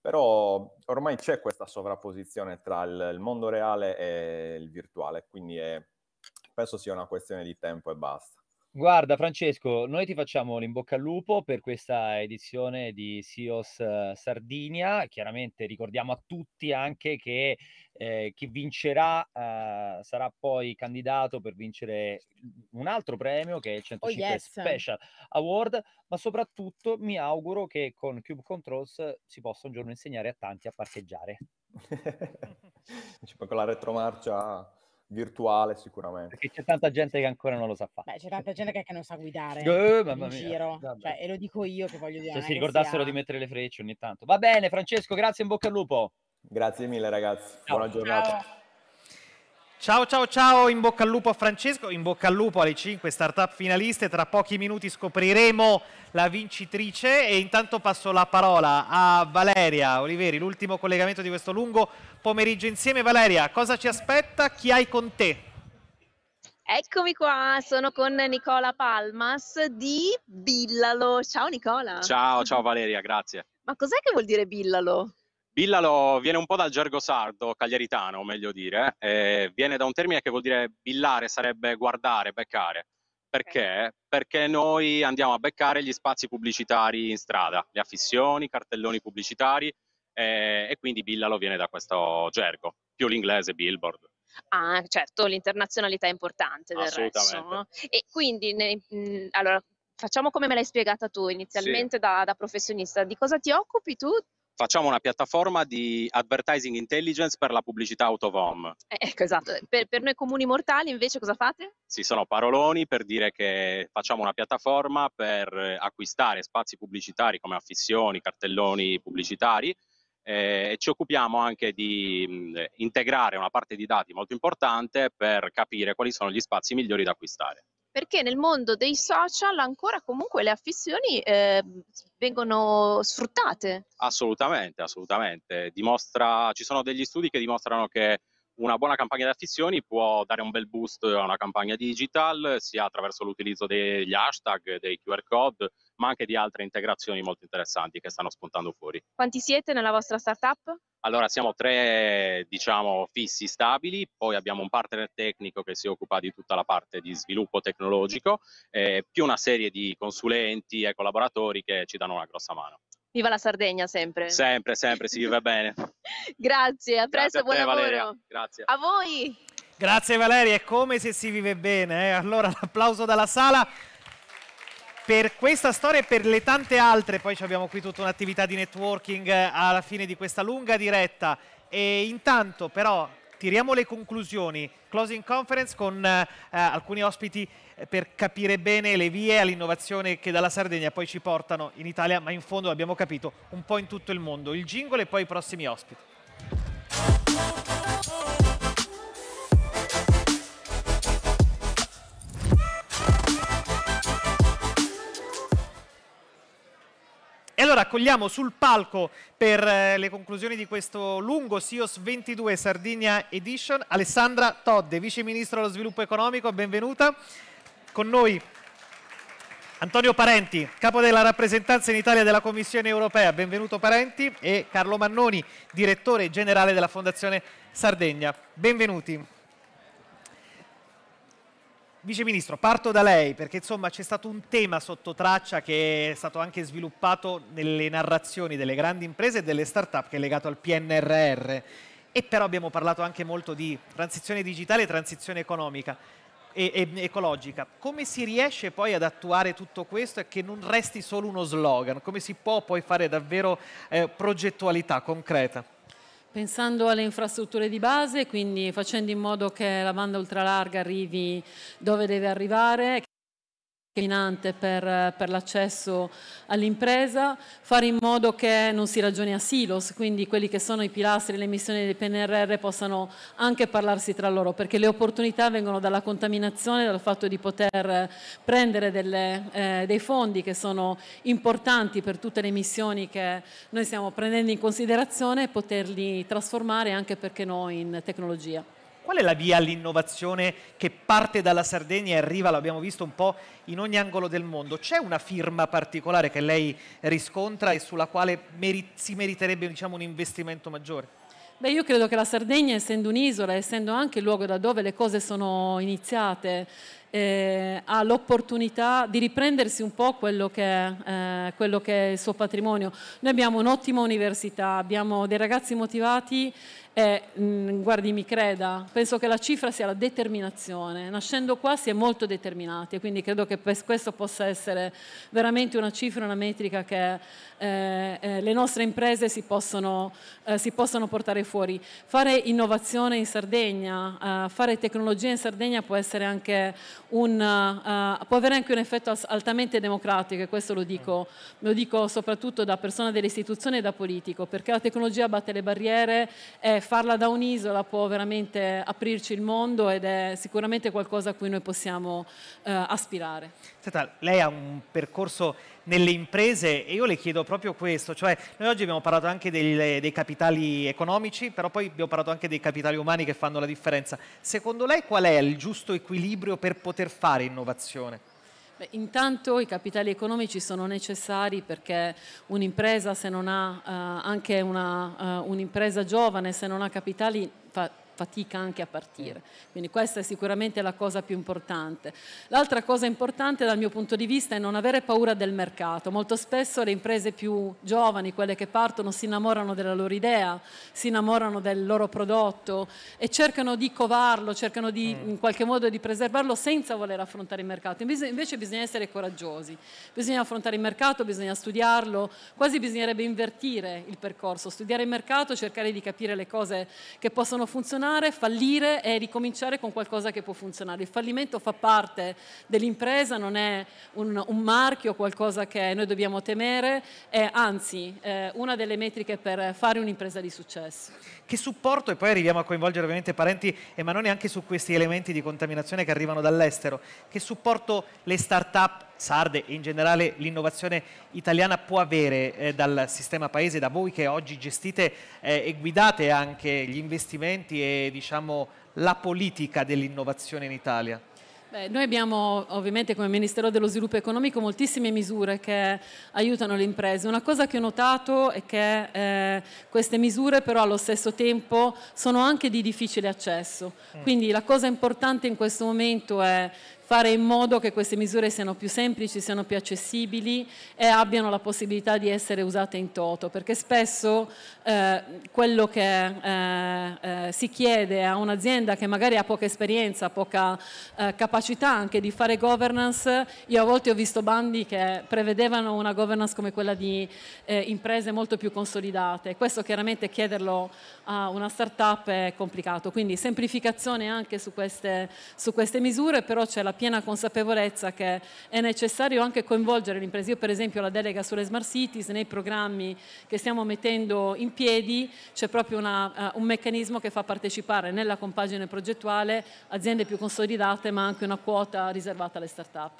[SPEAKER 26] però ormai c'è questa sovrapposizione tra il, il mondo reale e il virtuale, quindi è, penso sia una questione di tempo e basta.
[SPEAKER 11] Guarda Francesco, noi ti facciamo l'imbocca al lupo per questa edizione di Sios eh, Sardinia. Chiaramente ricordiamo a tutti anche che eh, chi vincerà eh, sarà poi candidato per vincere un altro premio che è il 105 oh, yes. Special Award, ma soprattutto mi auguro che con Cube Controls si possa un giorno insegnare a tanti a parcheggiare.
[SPEAKER 26] con la retromarcia virtuale sicuramente. Perché c'è tanta gente che ancora non lo sa fare.
[SPEAKER 11] Beh, c'è
[SPEAKER 12] tanta gente che, non sa guidare eh, in mia. giro, cioè, e lo dico io che voglio dire. Se si ricordassero sia...
[SPEAKER 26] di mettere
[SPEAKER 11] le frecce ogni tanto. Va bene, Francesco, grazie, in bocca al lupo. Grazie mille ragazzi, Ciao. buona giornata. Ciao.
[SPEAKER 1] Ciao ciao ciao, in bocca al lupo a Francesco, in bocca al lupo alle 5 startup finaliste, tra pochi minuti scopriremo la vincitrice e intanto passo la parola a Valeria Oliveri, l'ultimo collegamento di questo lungo pomeriggio insieme. Valeria, cosa ci aspetta? Chi hai con te?
[SPEAKER 2] Eccomi qua, sono con Nicola Palmas di Billalo. Ciao Nicola.
[SPEAKER 1] Ciao, ciao Valeria, grazie.
[SPEAKER 2] Ma cos'è che vuol dire Billalo?
[SPEAKER 45] Billalo viene un po' dal gergo sardo, cagliaritano meglio dire, eh. eh, viene da un termine che vuol dire billare, sarebbe guardare, beccare. Perché? Perché noi andiamo a beccare gli spazi pubblicitari in strada, le affissioni, i cartelloni pubblicitari eh, e quindi Billalo viene da questo gergo, più l'inglese billboard.
[SPEAKER 2] Ah, certo, l'internazionalità è importante del resto. E quindi, ne, mh, allora, facciamo come me l'hai spiegata tu inizialmente sì. da, da professionista. Di cosa ti occupi tu?
[SPEAKER 45] facciamo una piattaforma di advertising intelligence per la pubblicità out of home.
[SPEAKER 2] Eh, ecco, esatto. Per, per, noi comuni mortali invece cosa fate?
[SPEAKER 45] Sì, sono paroloni per dire che facciamo una piattaforma per acquistare spazi pubblicitari come affissioni, cartelloni pubblicitari eh, e ci occupiamo anche di mh, mm, integrare una parte di dati molto importante per capire quali sono gli spazi migliori da acquistare
[SPEAKER 2] perché nel mondo dei social ancora comunque le affissioni eh, vengono sfruttate.
[SPEAKER 45] Assolutamente, assolutamente. Dimostra, ci sono degli studi che dimostrano che una buona campagna di affissioni può dare un bel boost a una campagna digital, sia attraverso l'utilizzo degli hashtag, dei QR code, ma anche di altre integrazioni molto interessanti che stanno spuntando fuori.
[SPEAKER 2] Quanti siete nella vostra startup?
[SPEAKER 45] Allora siamo tre diciamo fissi stabili, poi abbiamo un partner tecnico che si occupa di tutta la parte di sviluppo tecnologico, eh, più una serie di consulenti e collaboratori che ci danno una grossa mano.
[SPEAKER 2] Viva la Sardegna sempre.
[SPEAKER 45] Sempre, sempre, si vive bene.
[SPEAKER 2] Grazie, a presto, Grazie a buon te, lavoro. Valeria. Grazie. A voi.
[SPEAKER 1] Grazie Valeria, è come se si vive bene. Eh? Allora l'applauso dalla sala per questa storia e per le tante altre, poi abbiamo qui tutta un'attività di networking eh, alla fine di questa lunga diretta. E intanto però tiriamo le conclusioni, closing conference con eh, eh alcuni ospiti eh, per capire bene le vie all'innovazione che dalla Sardegna poi ci portano in Italia, ma in fondo abbiamo capito un po' in tutto il mondo. Il jingle e poi i prossimi ospiti. allora accogliamo sul palco per eh, le conclusioni di questo lungo SIOS 22 Sardinia Edition Alessandra Todde, Vice Ministro dello Sviluppo Economico, benvenuta. Con noi Antonio Parenti, capo della rappresentanza in Italia della Commissione europea, benvenuto Parenti, e Carlo Mannoni, direttore generale della Fondazione Sardegna. Benvenuti. Vice Ministro, parto da lei perché insomma c'è stato un tema sotto traccia che è stato anche sviluppato nelle narrazioni delle grandi imprese e delle start-up che è legato al PNRR e però abbiamo parlato anche molto di transizione digitale e transizione economica e, e ecologica. Come si riesce poi ad attuare tutto questo e che non resti solo uno slogan? Come si può poi fare davvero eh, progettualità concreta?
[SPEAKER 46] Pensando alle infrastrutture di base, quindi facendo in modo che la banda ultralarga arrivi dove deve arrivare per, per l'accesso all'impresa, fare in modo che non si ragioni a silos, quindi quelli che sono i pilastri e le missioni del PNRR possano anche parlarsi tra loro, perché le opportunità vengono dalla contaminazione, dal fatto di poter prendere delle, eh, dei fondi che sono importanti per tutte le missioni che noi stiamo prendendo in considerazione e poterli trasformare anche perché no in tecnologia.
[SPEAKER 1] Qual è la via all'innovazione che parte dalla Sardegna e arriva, l'abbiamo visto un po', in ogni angolo del mondo? C'è una firma particolare che lei riscontra e sulla quale meri si meriterebbe diciamo, un investimento maggiore?
[SPEAKER 46] Beh, io credo che la Sardegna, essendo un'isola, essendo anche il luogo da dove le cose sono iniziate, eh, ha l'opportunità di riprendersi un po' quello che, eh, quello che, è il suo patrimonio. Noi abbiamo un'ottima università, abbiamo dei ragazzi motivati e, mh, mm, guardi, mi creda, penso che la cifra sia la determinazione. Nascendo qua si è molto determinati e quindi credo che questo possa essere veramente una cifra, una metrica che eh, eh le nostre imprese si possono, eh, si possono, portare fuori. Fare innovazione in Sardegna, eh, fare tecnologia in Sardegna può essere anche un, uh, può avere anche un effetto altamente democratico e questo lo dico, lo dico soprattutto da persona delle istituzioni e da politico, perché la tecnologia batte le barriere e farla da un'isola può veramente aprirci il mondo ed è sicuramente qualcosa a cui noi possiamo uh, aspirare.
[SPEAKER 1] Senta, lei ha un percorso nelle imprese e io le chiedo proprio questo, cioè noi oggi abbiamo parlato anche delle, dei capitali economici, però poi abbiamo parlato anche dei capitali umani che fanno la differenza. Secondo lei qual è il giusto equilibrio per poter fare innovazione?
[SPEAKER 46] Beh, intanto i capitali economici sono necessari perché un'impresa se non ha eh, anche eh, un'impresa uh, un giovane, se non ha capitali fa fatica anche a partire. Quindi questa è sicuramente la cosa più importante. L'altra cosa importante dal mio punto di vista è non avere paura del mercato. Molto spesso le imprese più giovani, quelle che partono, si innamorano della loro idea, si innamorano del loro prodotto e cercano di covarlo, cercano di, mm. in qualche modo di preservarlo senza voler affrontare il mercato. Invece bisogna essere coraggiosi, bisogna affrontare il mercato, bisogna studiarlo, quasi bisognerebbe invertire il percorso, studiare il mercato, cercare di capire le cose che possono funzionare funzionare, fallire e ricominciare con qualcosa che può funzionare. Il fallimento fa parte dell'impresa, non è un, un marchio, qualcosa che noi dobbiamo temere, è anzi è eh, una delle metriche per fare un'impresa di successo.
[SPEAKER 1] Che supporto, e poi arriviamo a coinvolgere ovviamente parenti e manoni anche su questi elementi di contaminazione che arrivano dall'estero, che supporto le start-up sarde e in generale l'innovazione italiana può avere eh, dal sistema paese, da voi che oggi gestite eh, e guidate anche gli investimenti e diciamo, la politica dell'innovazione in Italia?
[SPEAKER 46] Beh, noi abbiamo ovviamente come Ministero dello Sviluppo Economico moltissime misure che aiutano le imprese. Una cosa che ho notato è che eh, queste misure però allo stesso tempo sono anche di difficile accesso. Mm. Quindi la cosa importante in questo momento è fare in modo che queste misure siano più semplici, siano più accessibili e abbiano la possibilità di essere usate in toto, perché spesso eh, quello che eh, eh, si chiede a un'azienda che magari ha poca esperienza, poca eh, capacità anche di fare governance, io a volte ho visto bandi che prevedevano una governance come quella di eh, imprese molto più consolidate, questo chiaramente chiederlo a una startup è complicato, quindi semplificazione anche su queste, su queste misure, però c'è la piena consapevolezza che è necessario anche coinvolgere le imprese. Io per esempio la delega sulle smart cities, nei programmi che stiamo mettendo in piedi c'è proprio una, uh, un meccanismo che fa partecipare nella compagine progettuale aziende più consolidate ma anche una quota riservata alle start-up.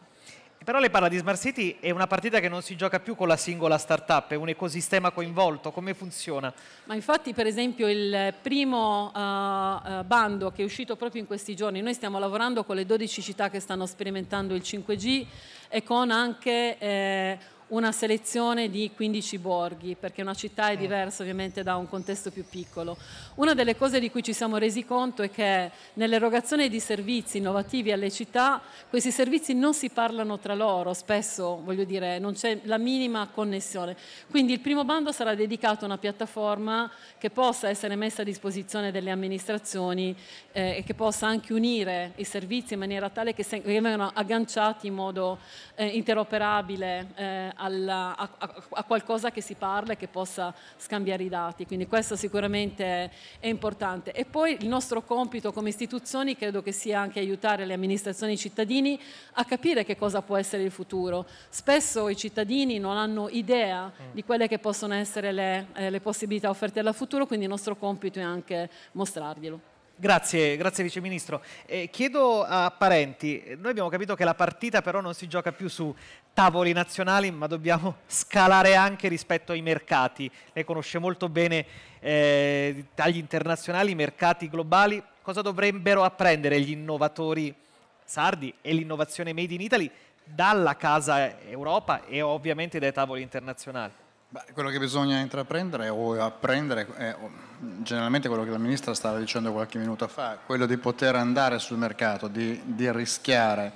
[SPEAKER 1] Però lei parla di Smart City, è una partita che non si gioca più con la singola startup, è un ecosistema coinvolto, come funziona?
[SPEAKER 46] Ma infatti per esempio il primo uh, bando che è uscito proprio in questi giorni, noi stiamo lavorando con le 12 città che stanno sperimentando il 5G e con anche... Eh, una selezione di 15 borghi, perché una città è mm. diversa ovviamente da un contesto più piccolo. Una delle cose di cui ci siamo resi conto è che nell'erogazione di servizi innovativi alle città, questi servizi non si parlano tra loro, spesso voglio dire non c'è la minima connessione. Quindi il primo bando sarà dedicato a una piattaforma che possa essere messa a disposizione delle amministrazioni eh, e che possa anche unire i servizi in maniera tale che, se, che vengano agganciati in modo eh, interoperabile eh, alla, a, a, qualcosa che si parla e che possa scambiare i dati, quindi questo sicuramente è, è importante. E poi il nostro compito come istituzioni credo che sia anche aiutare le amministrazioni e i cittadini a capire che cosa può essere il futuro. Spesso i cittadini non hanno idea mm. di quelle che possono essere le, eh, le possibilità offerte dal futuro, quindi il nostro compito è anche mostrarglielo.
[SPEAKER 1] Grazie, grazie Vice Ministro. Eh, chiedo a Parenti, noi abbiamo capito che la partita però non si gioca più su tavoli nazionali, ma dobbiamo scalare anche rispetto ai mercati. Lei conosce molto bene eh, tagli internazionali, i mercati globali. Cosa dovrebbero apprendere gli innovatori sardi e l'innovazione Made in Italy dalla casa Europa e ovviamente dai tavoli internazionali? Beh, quello che bisogna
[SPEAKER 47] intraprendere o apprendere... È eh, generalmente quello che la Ministra stava dicendo qualche minuto fa, quello di poter andare sul mercato, di, di rischiare,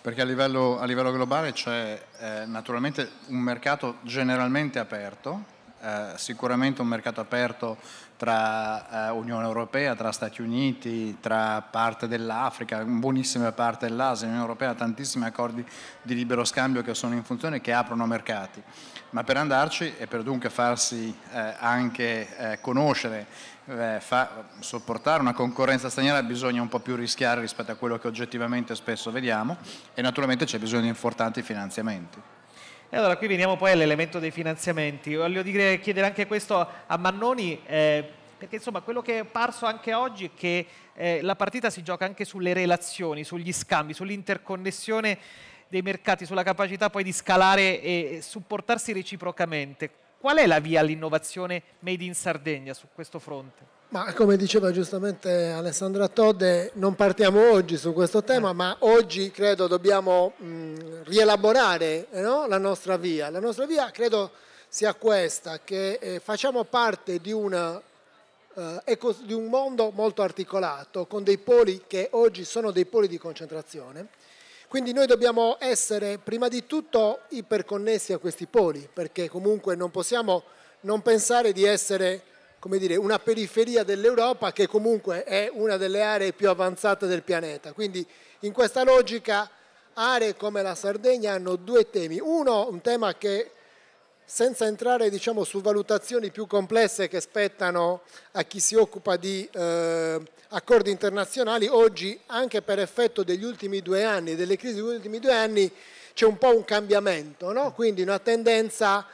[SPEAKER 47] perché a livello, a livello globale c'è eh, naturalmente un mercato generalmente aperto, eh, sicuramente un mercato aperto tra eh, Unione Europea, tra Stati Uniti, tra parte dell'Africa, buonissima parte dell'Asia, Unione Europea, tantissimi accordi di libero scambio che sono in funzione e che aprono mercati ma per andarci e per dunque farsi eh, anche eh, conoscere, eh, fa, sopportare una concorrenza straniera bisogna un po' più rischiare rispetto a quello che oggettivamente spesso vediamo e naturalmente c'è bisogno di importanti finanziamenti.
[SPEAKER 1] E allora qui veniamo poi all'elemento dei finanziamenti. Voglio dire, chiedere anche questo a Mannoni, eh, perché insomma quello che è apparso anche oggi è che eh, la partita si gioca anche sulle relazioni, sugli scambi, sull'interconnessione dei mercati, sulla capacità poi di scalare e supportarsi reciprocamente. Qual è la via all'innovazione made in Sardegna su questo fronte?
[SPEAKER 35] Ma come diceva giustamente Alessandra Todde, non partiamo oggi su questo tema, eh. ma oggi credo dobbiamo mh, rielaborare eh, no? la nostra via. La nostra via credo sia questa, che eh, facciamo parte di, una, eh, di un mondo molto articolato, con dei poli che oggi sono dei poli di concentrazione quindi noi dobbiamo essere prima di tutto iperconnessi a questi poli, perché comunque non possiamo non pensare di essere dire, una periferia dell'Europa che comunque è una delle aree più avanzate del pianeta. Quindi in questa logica aree come la Sardegna hanno due temi. Uno, un tema che senza entrare diciamo, su valutazioni più complesse che spettano a chi si occupa di eh, accordi internazionali, oggi anche per effetto degli ultimi due anni, delle crisi degli ultimi due anni, c'è un po' un cambiamento, no? quindi una tendenza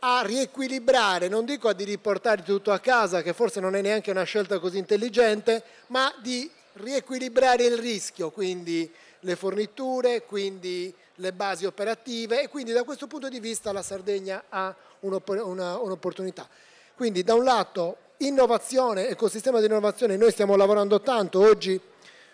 [SPEAKER 35] a riequilibrare, non dico di riportare tutto a casa, che forse non è neanche una scelta così intelligente, ma di riequilibrare il rischio, quindi le forniture, quindi le basi operative e quindi da questo punto di vista la Sardegna ha un'opportunità. Quindi da un lato innovazione, ecosistema di innovazione, noi stiamo lavorando tanto, oggi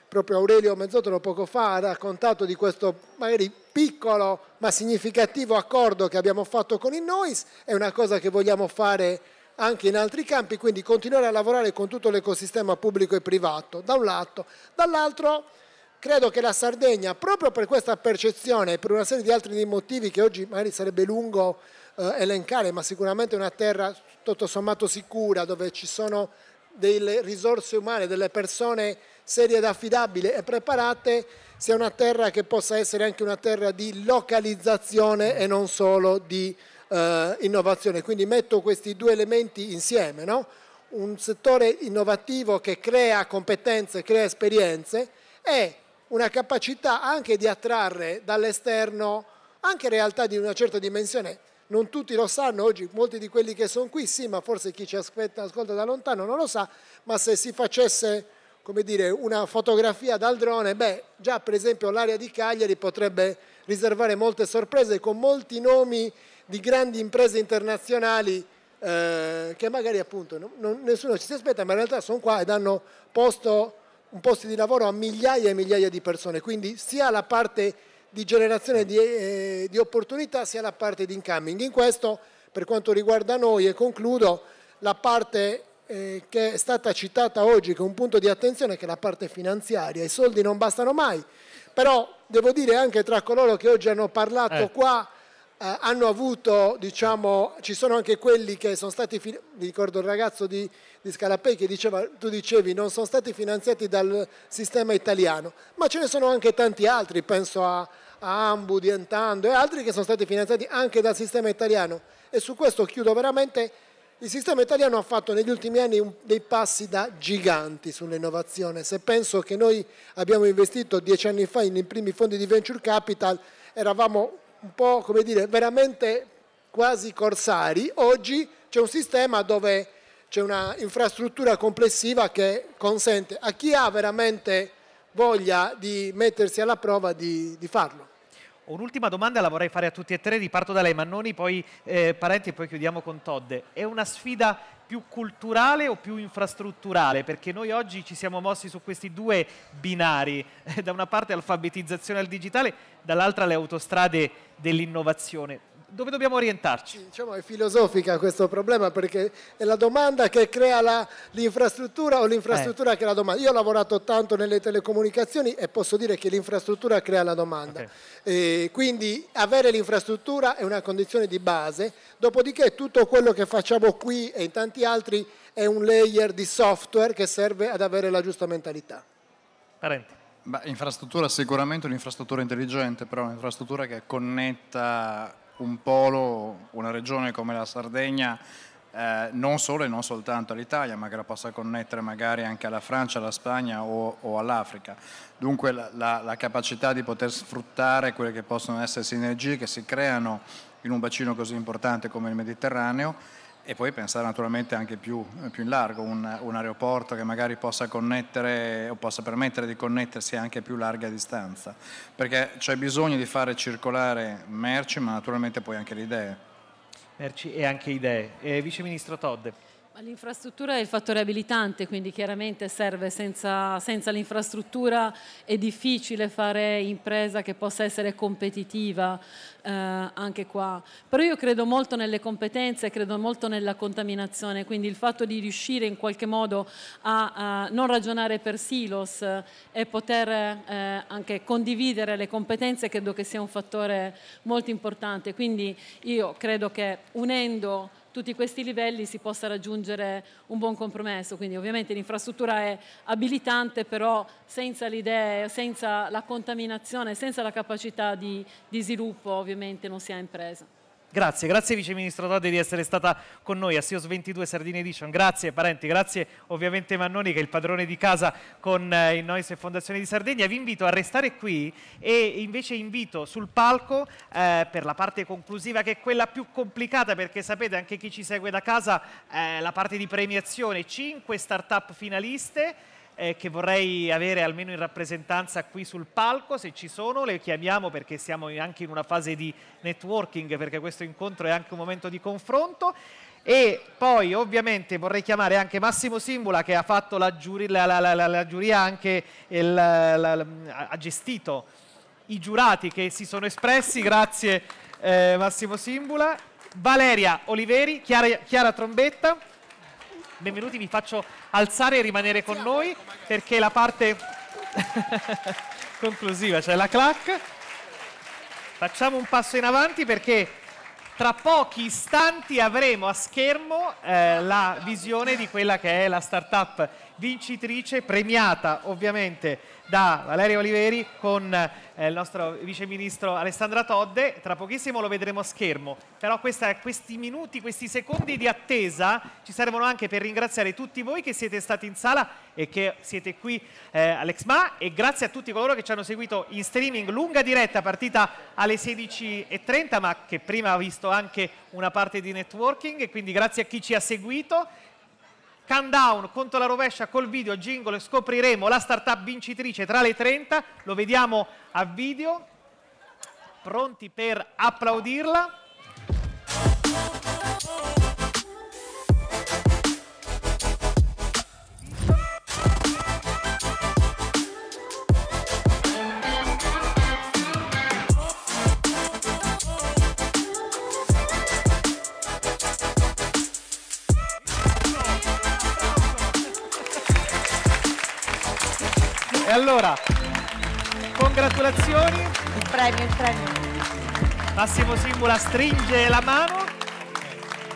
[SPEAKER 35] proprio Aurelio Mezzotolo poco fa ha raccontato di questo magari piccolo ma significativo accordo che abbiamo fatto con il NOIS, è una cosa che vogliamo fare anche in altri campi, quindi continuare a lavorare con tutto l'ecosistema pubblico e privato, da un lato, dall'altro credo che la Sardegna, proprio per questa percezione e per una serie di altri motivi che oggi magari sarebbe lungo eh, elencare, ma sicuramente è una terra tutto sommato sicura, dove ci sono delle risorse umane, delle persone serie ed affidabili e preparate, sia una terra che possa essere anche una terra di localizzazione e non solo di eh, innovazione. Quindi metto questi due elementi insieme, no? un settore innovativo che crea competenze, crea esperienze e una capacità anche di attrarre dall'esterno anche realtà di una certa dimensione. Non tutti lo sanno oggi, molti di quelli che sono qui sì, ma forse chi ci aspetta, ascolta da lontano non lo sa, ma se si facesse come dire, una fotografia dal drone, beh, già per esempio l'area di Cagliari potrebbe riservare molte sorprese con molti nomi di grandi imprese internazionali eh, che magari appunto non, non, nessuno ci si aspetta, ma in realtà sono qua ed hanno posto un posto di lavoro a migliaia e migliaia di persone, quindi sia la parte di generazione di, eh, di opportunità sia la parte di incoming. In questo, per quanto riguarda noi, e concludo, la parte eh, che è stata citata oggi che è un punto di attenzione, che è la parte finanziaria, i soldi non bastano mai, però devo dire anche tra coloro che oggi hanno parlato eh. qua, eh, hanno avuto, diciamo, ci sono anche quelli che sono stati, ricordo il ragazzo di di Scarapei che diceva, tu dicevi non sono stati finanziati dal sistema italiano, ma ce ne sono anche tanti altri, penso a, a Ambu, Dientando e altri che sono stati finanziati anche dal sistema italiano e su questo chiudo veramente, il sistema italiano ha fatto negli ultimi anni un, dei passi da giganti sull'innovazione, se penso che noi abbiamo investito dieci anni fa nei primi fondi di venture capital eravamo un po' come dire veramente quasi corsari, oggi c'è un sistema dove c'è una infrastruttura complessiva che consente a chi ha veramente voglia di mettersi alla prova di, di farlo.
[SPEAKER 1] Un'ultima domanda la vorrei fare a tutti e tre, riparto da lei Mannoni, poi eh, Parenti e poi chiudiamo con Todd. È una sfida più culturale o più infrastrutturale? Perché noi oggi ci siamo mossi su questi due binari, da una parte alfabetizzazione al digitale, dall'altra le autostrade dell'innovazione dove dobbiamo orientarci? Sì,
[SPEAKER 35] diciamo è filosofica questo problema perché è la domanda che crea l'infrastruttura o l'infrastruttura eh. che la domanda. Io ho lavorato tanto nelle telecomunicazioni e posso dire che l'infrastruttura crea la domanda. Okay. Eh, quindi avere l'infrastruttura è una condizione di base, dopodiché tutto quello che facciamo qui e in tanti altri è un layer di software che serve ad avere la giusta mentalità.
[SPEAKER 47] Parenti. Beh, infrastruttura sicuramente un'infrastruttura intelligente, però un'infrastruttura che connetta un polo, una regione come la Sardegna eh, non solo e non soltanto all'Italia, ma che la possa connettere magari anche alla Francia, alla Spagna o, o all'Africa. Dunque la, la, la, capacità di poter sfruttare quelle che possono essere sinergie che si creano in un bacino così importante come il Mediterraneo e poi pensare naturalmente anche più, più in largo, un, un, aeroporto che magari possa connettere o possa permettere di connettersi anche a più larga distanza, perché c'è bisogno di fare circolare merci ma naturalmente poi anche le idee.
[SPEAKER 1] Merci e anche idee. Eh, Vice Ministro Todd.
[SPEAKER 46] L'infrastruttura è il fattore abilitante, quindi chiaramente serve, senza, senza l'infrastruttura è difficile fare impresa che possa essere competitiva eh, anche qua. Però io credo molto nelle competenze, credo molto nella contaminazione, quindi il fatto di riuscire in qualche modo a, a non ragionare per silos e poter eh, anche condividere le competenze credo che sia un fattore molto importante. Quindi io credo che unendo tutti questi livelli si possa raggiungere un buon compromesso. Quindi ovviamente l'infrastruttura è abilitante, però senza l'idea, senza la contaminazione, senza la capacità di, di sviluppo ovviamente non si ha impresa.
[SPEAKER 1] Grazie, grazie Vice Ministro Todi di essere stata con noi a SIOS 22 Sardine Edition, grazie parenti, grazie ovviamente Mannoni che è il padrone di casa con eh, il Noise e Fondazione di Sardegna. Vi invito a restare qui e invece invito sul palco eh, per la parte conclusiva che è quella più complicata perché sapete anche chi ci segue da casa eh, la parte di premiazione, 5 start-up finaliste eh, che vorrei avere almeno in rappresentanza qui sul palco, se ci sono le chiamiamo perché siamo anche in una fase di networking, perché questo incontro è anche un momento di confronto. E poi ovviamente vorrei chiamare anche Massimo Simbula che ha fatto la, giuri, la, la, la giuria, anche il, ha gestito i giurati che si sono espressi, grazie eh, Massimo Simbula, Valeria Oliveri, Chiara, Chiara Trombetta benvenuti, vi faccio alzare e rimanere con noi perché la parte conclusiva, c'è cioè la clac. Facciamo un passo in avanti perché tra pochi istanti avremo a schermo eh, la visione di quella che è la startup vincitrice, premiata ovviamente da Valerio Oliveri con eh, il nostro vice ministro Alessandra Todde. Tra pochissimo lo vedremo a schermo, però questa, questi minuti, questi secondi di attesa ci servono anche per ringraziare tutti voi che siete stati in sala e che siete qui eh, Ma e grazie a tutti coloro che ci hanno seguito in streaming, lunga diretta partita alle 16.30 ma che prima ha visto anche una parte di networking e quindi grazie a chi ci ha seguito countdown contro la rovescia col video jingle e scopriremo la startup vincitrice tra le 30. Lo vediamo a video. Pronti per applaudirla. Allora, congratulazioni. Il premio, il premio. Massimo Simbula stringe la mano.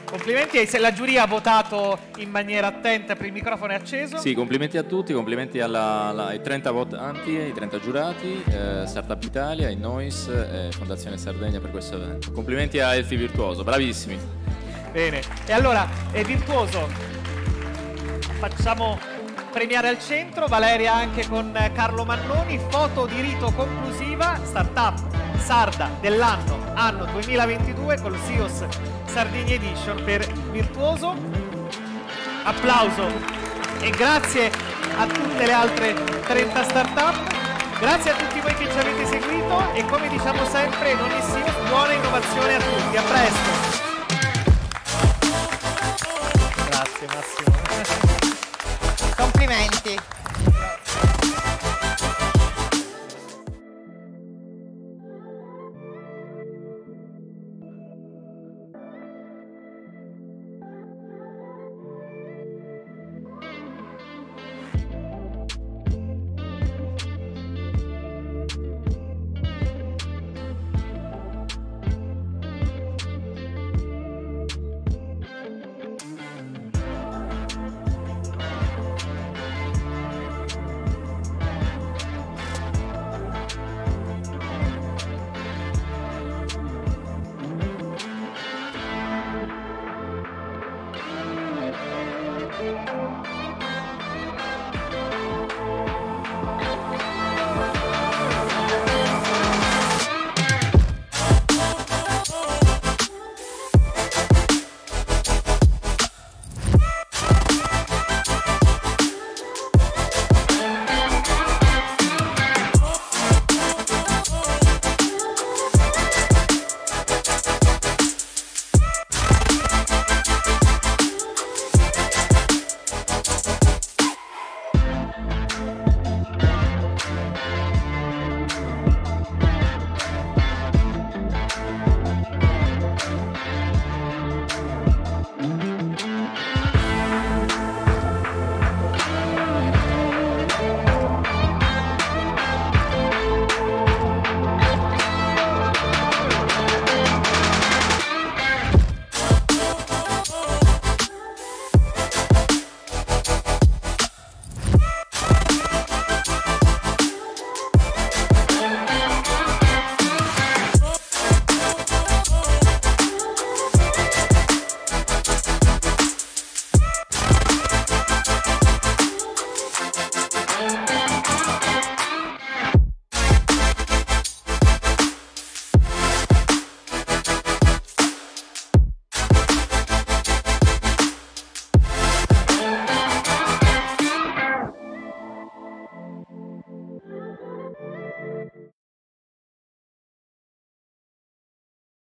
[SPEAKER 1] Complimenti, e se la giuria ha votato in maniera attenta per il microfono è acceso. Sì,
[SPEAKER 8] complimenti a tutti, complimenti alla, alla, ai 30 votanti, ai 30 giurati, eh, Startup Italia, ai Nois e eh, Fondazione Sardegna per questo evento. Complimenti a Elfi Virtuoso, bravissimi.
[SPEAKER 1] Bene, e allora, è Virtuoso, facciamo Premiare al centro, Valeria anche con eh, Carlo Mannoni, foto di rito conclusiva, startup sarda dell'anno, anno 2022, con SIOS Sardini Edition per Virtuoso. Applauso e grazie a tutte le altre 30 startup. Grazie a tutti voi che ci avete seguito e come diciamo sempre in ogni SIOS, buona innovazione a tutti. A presto. Grazie Massimo complimenti.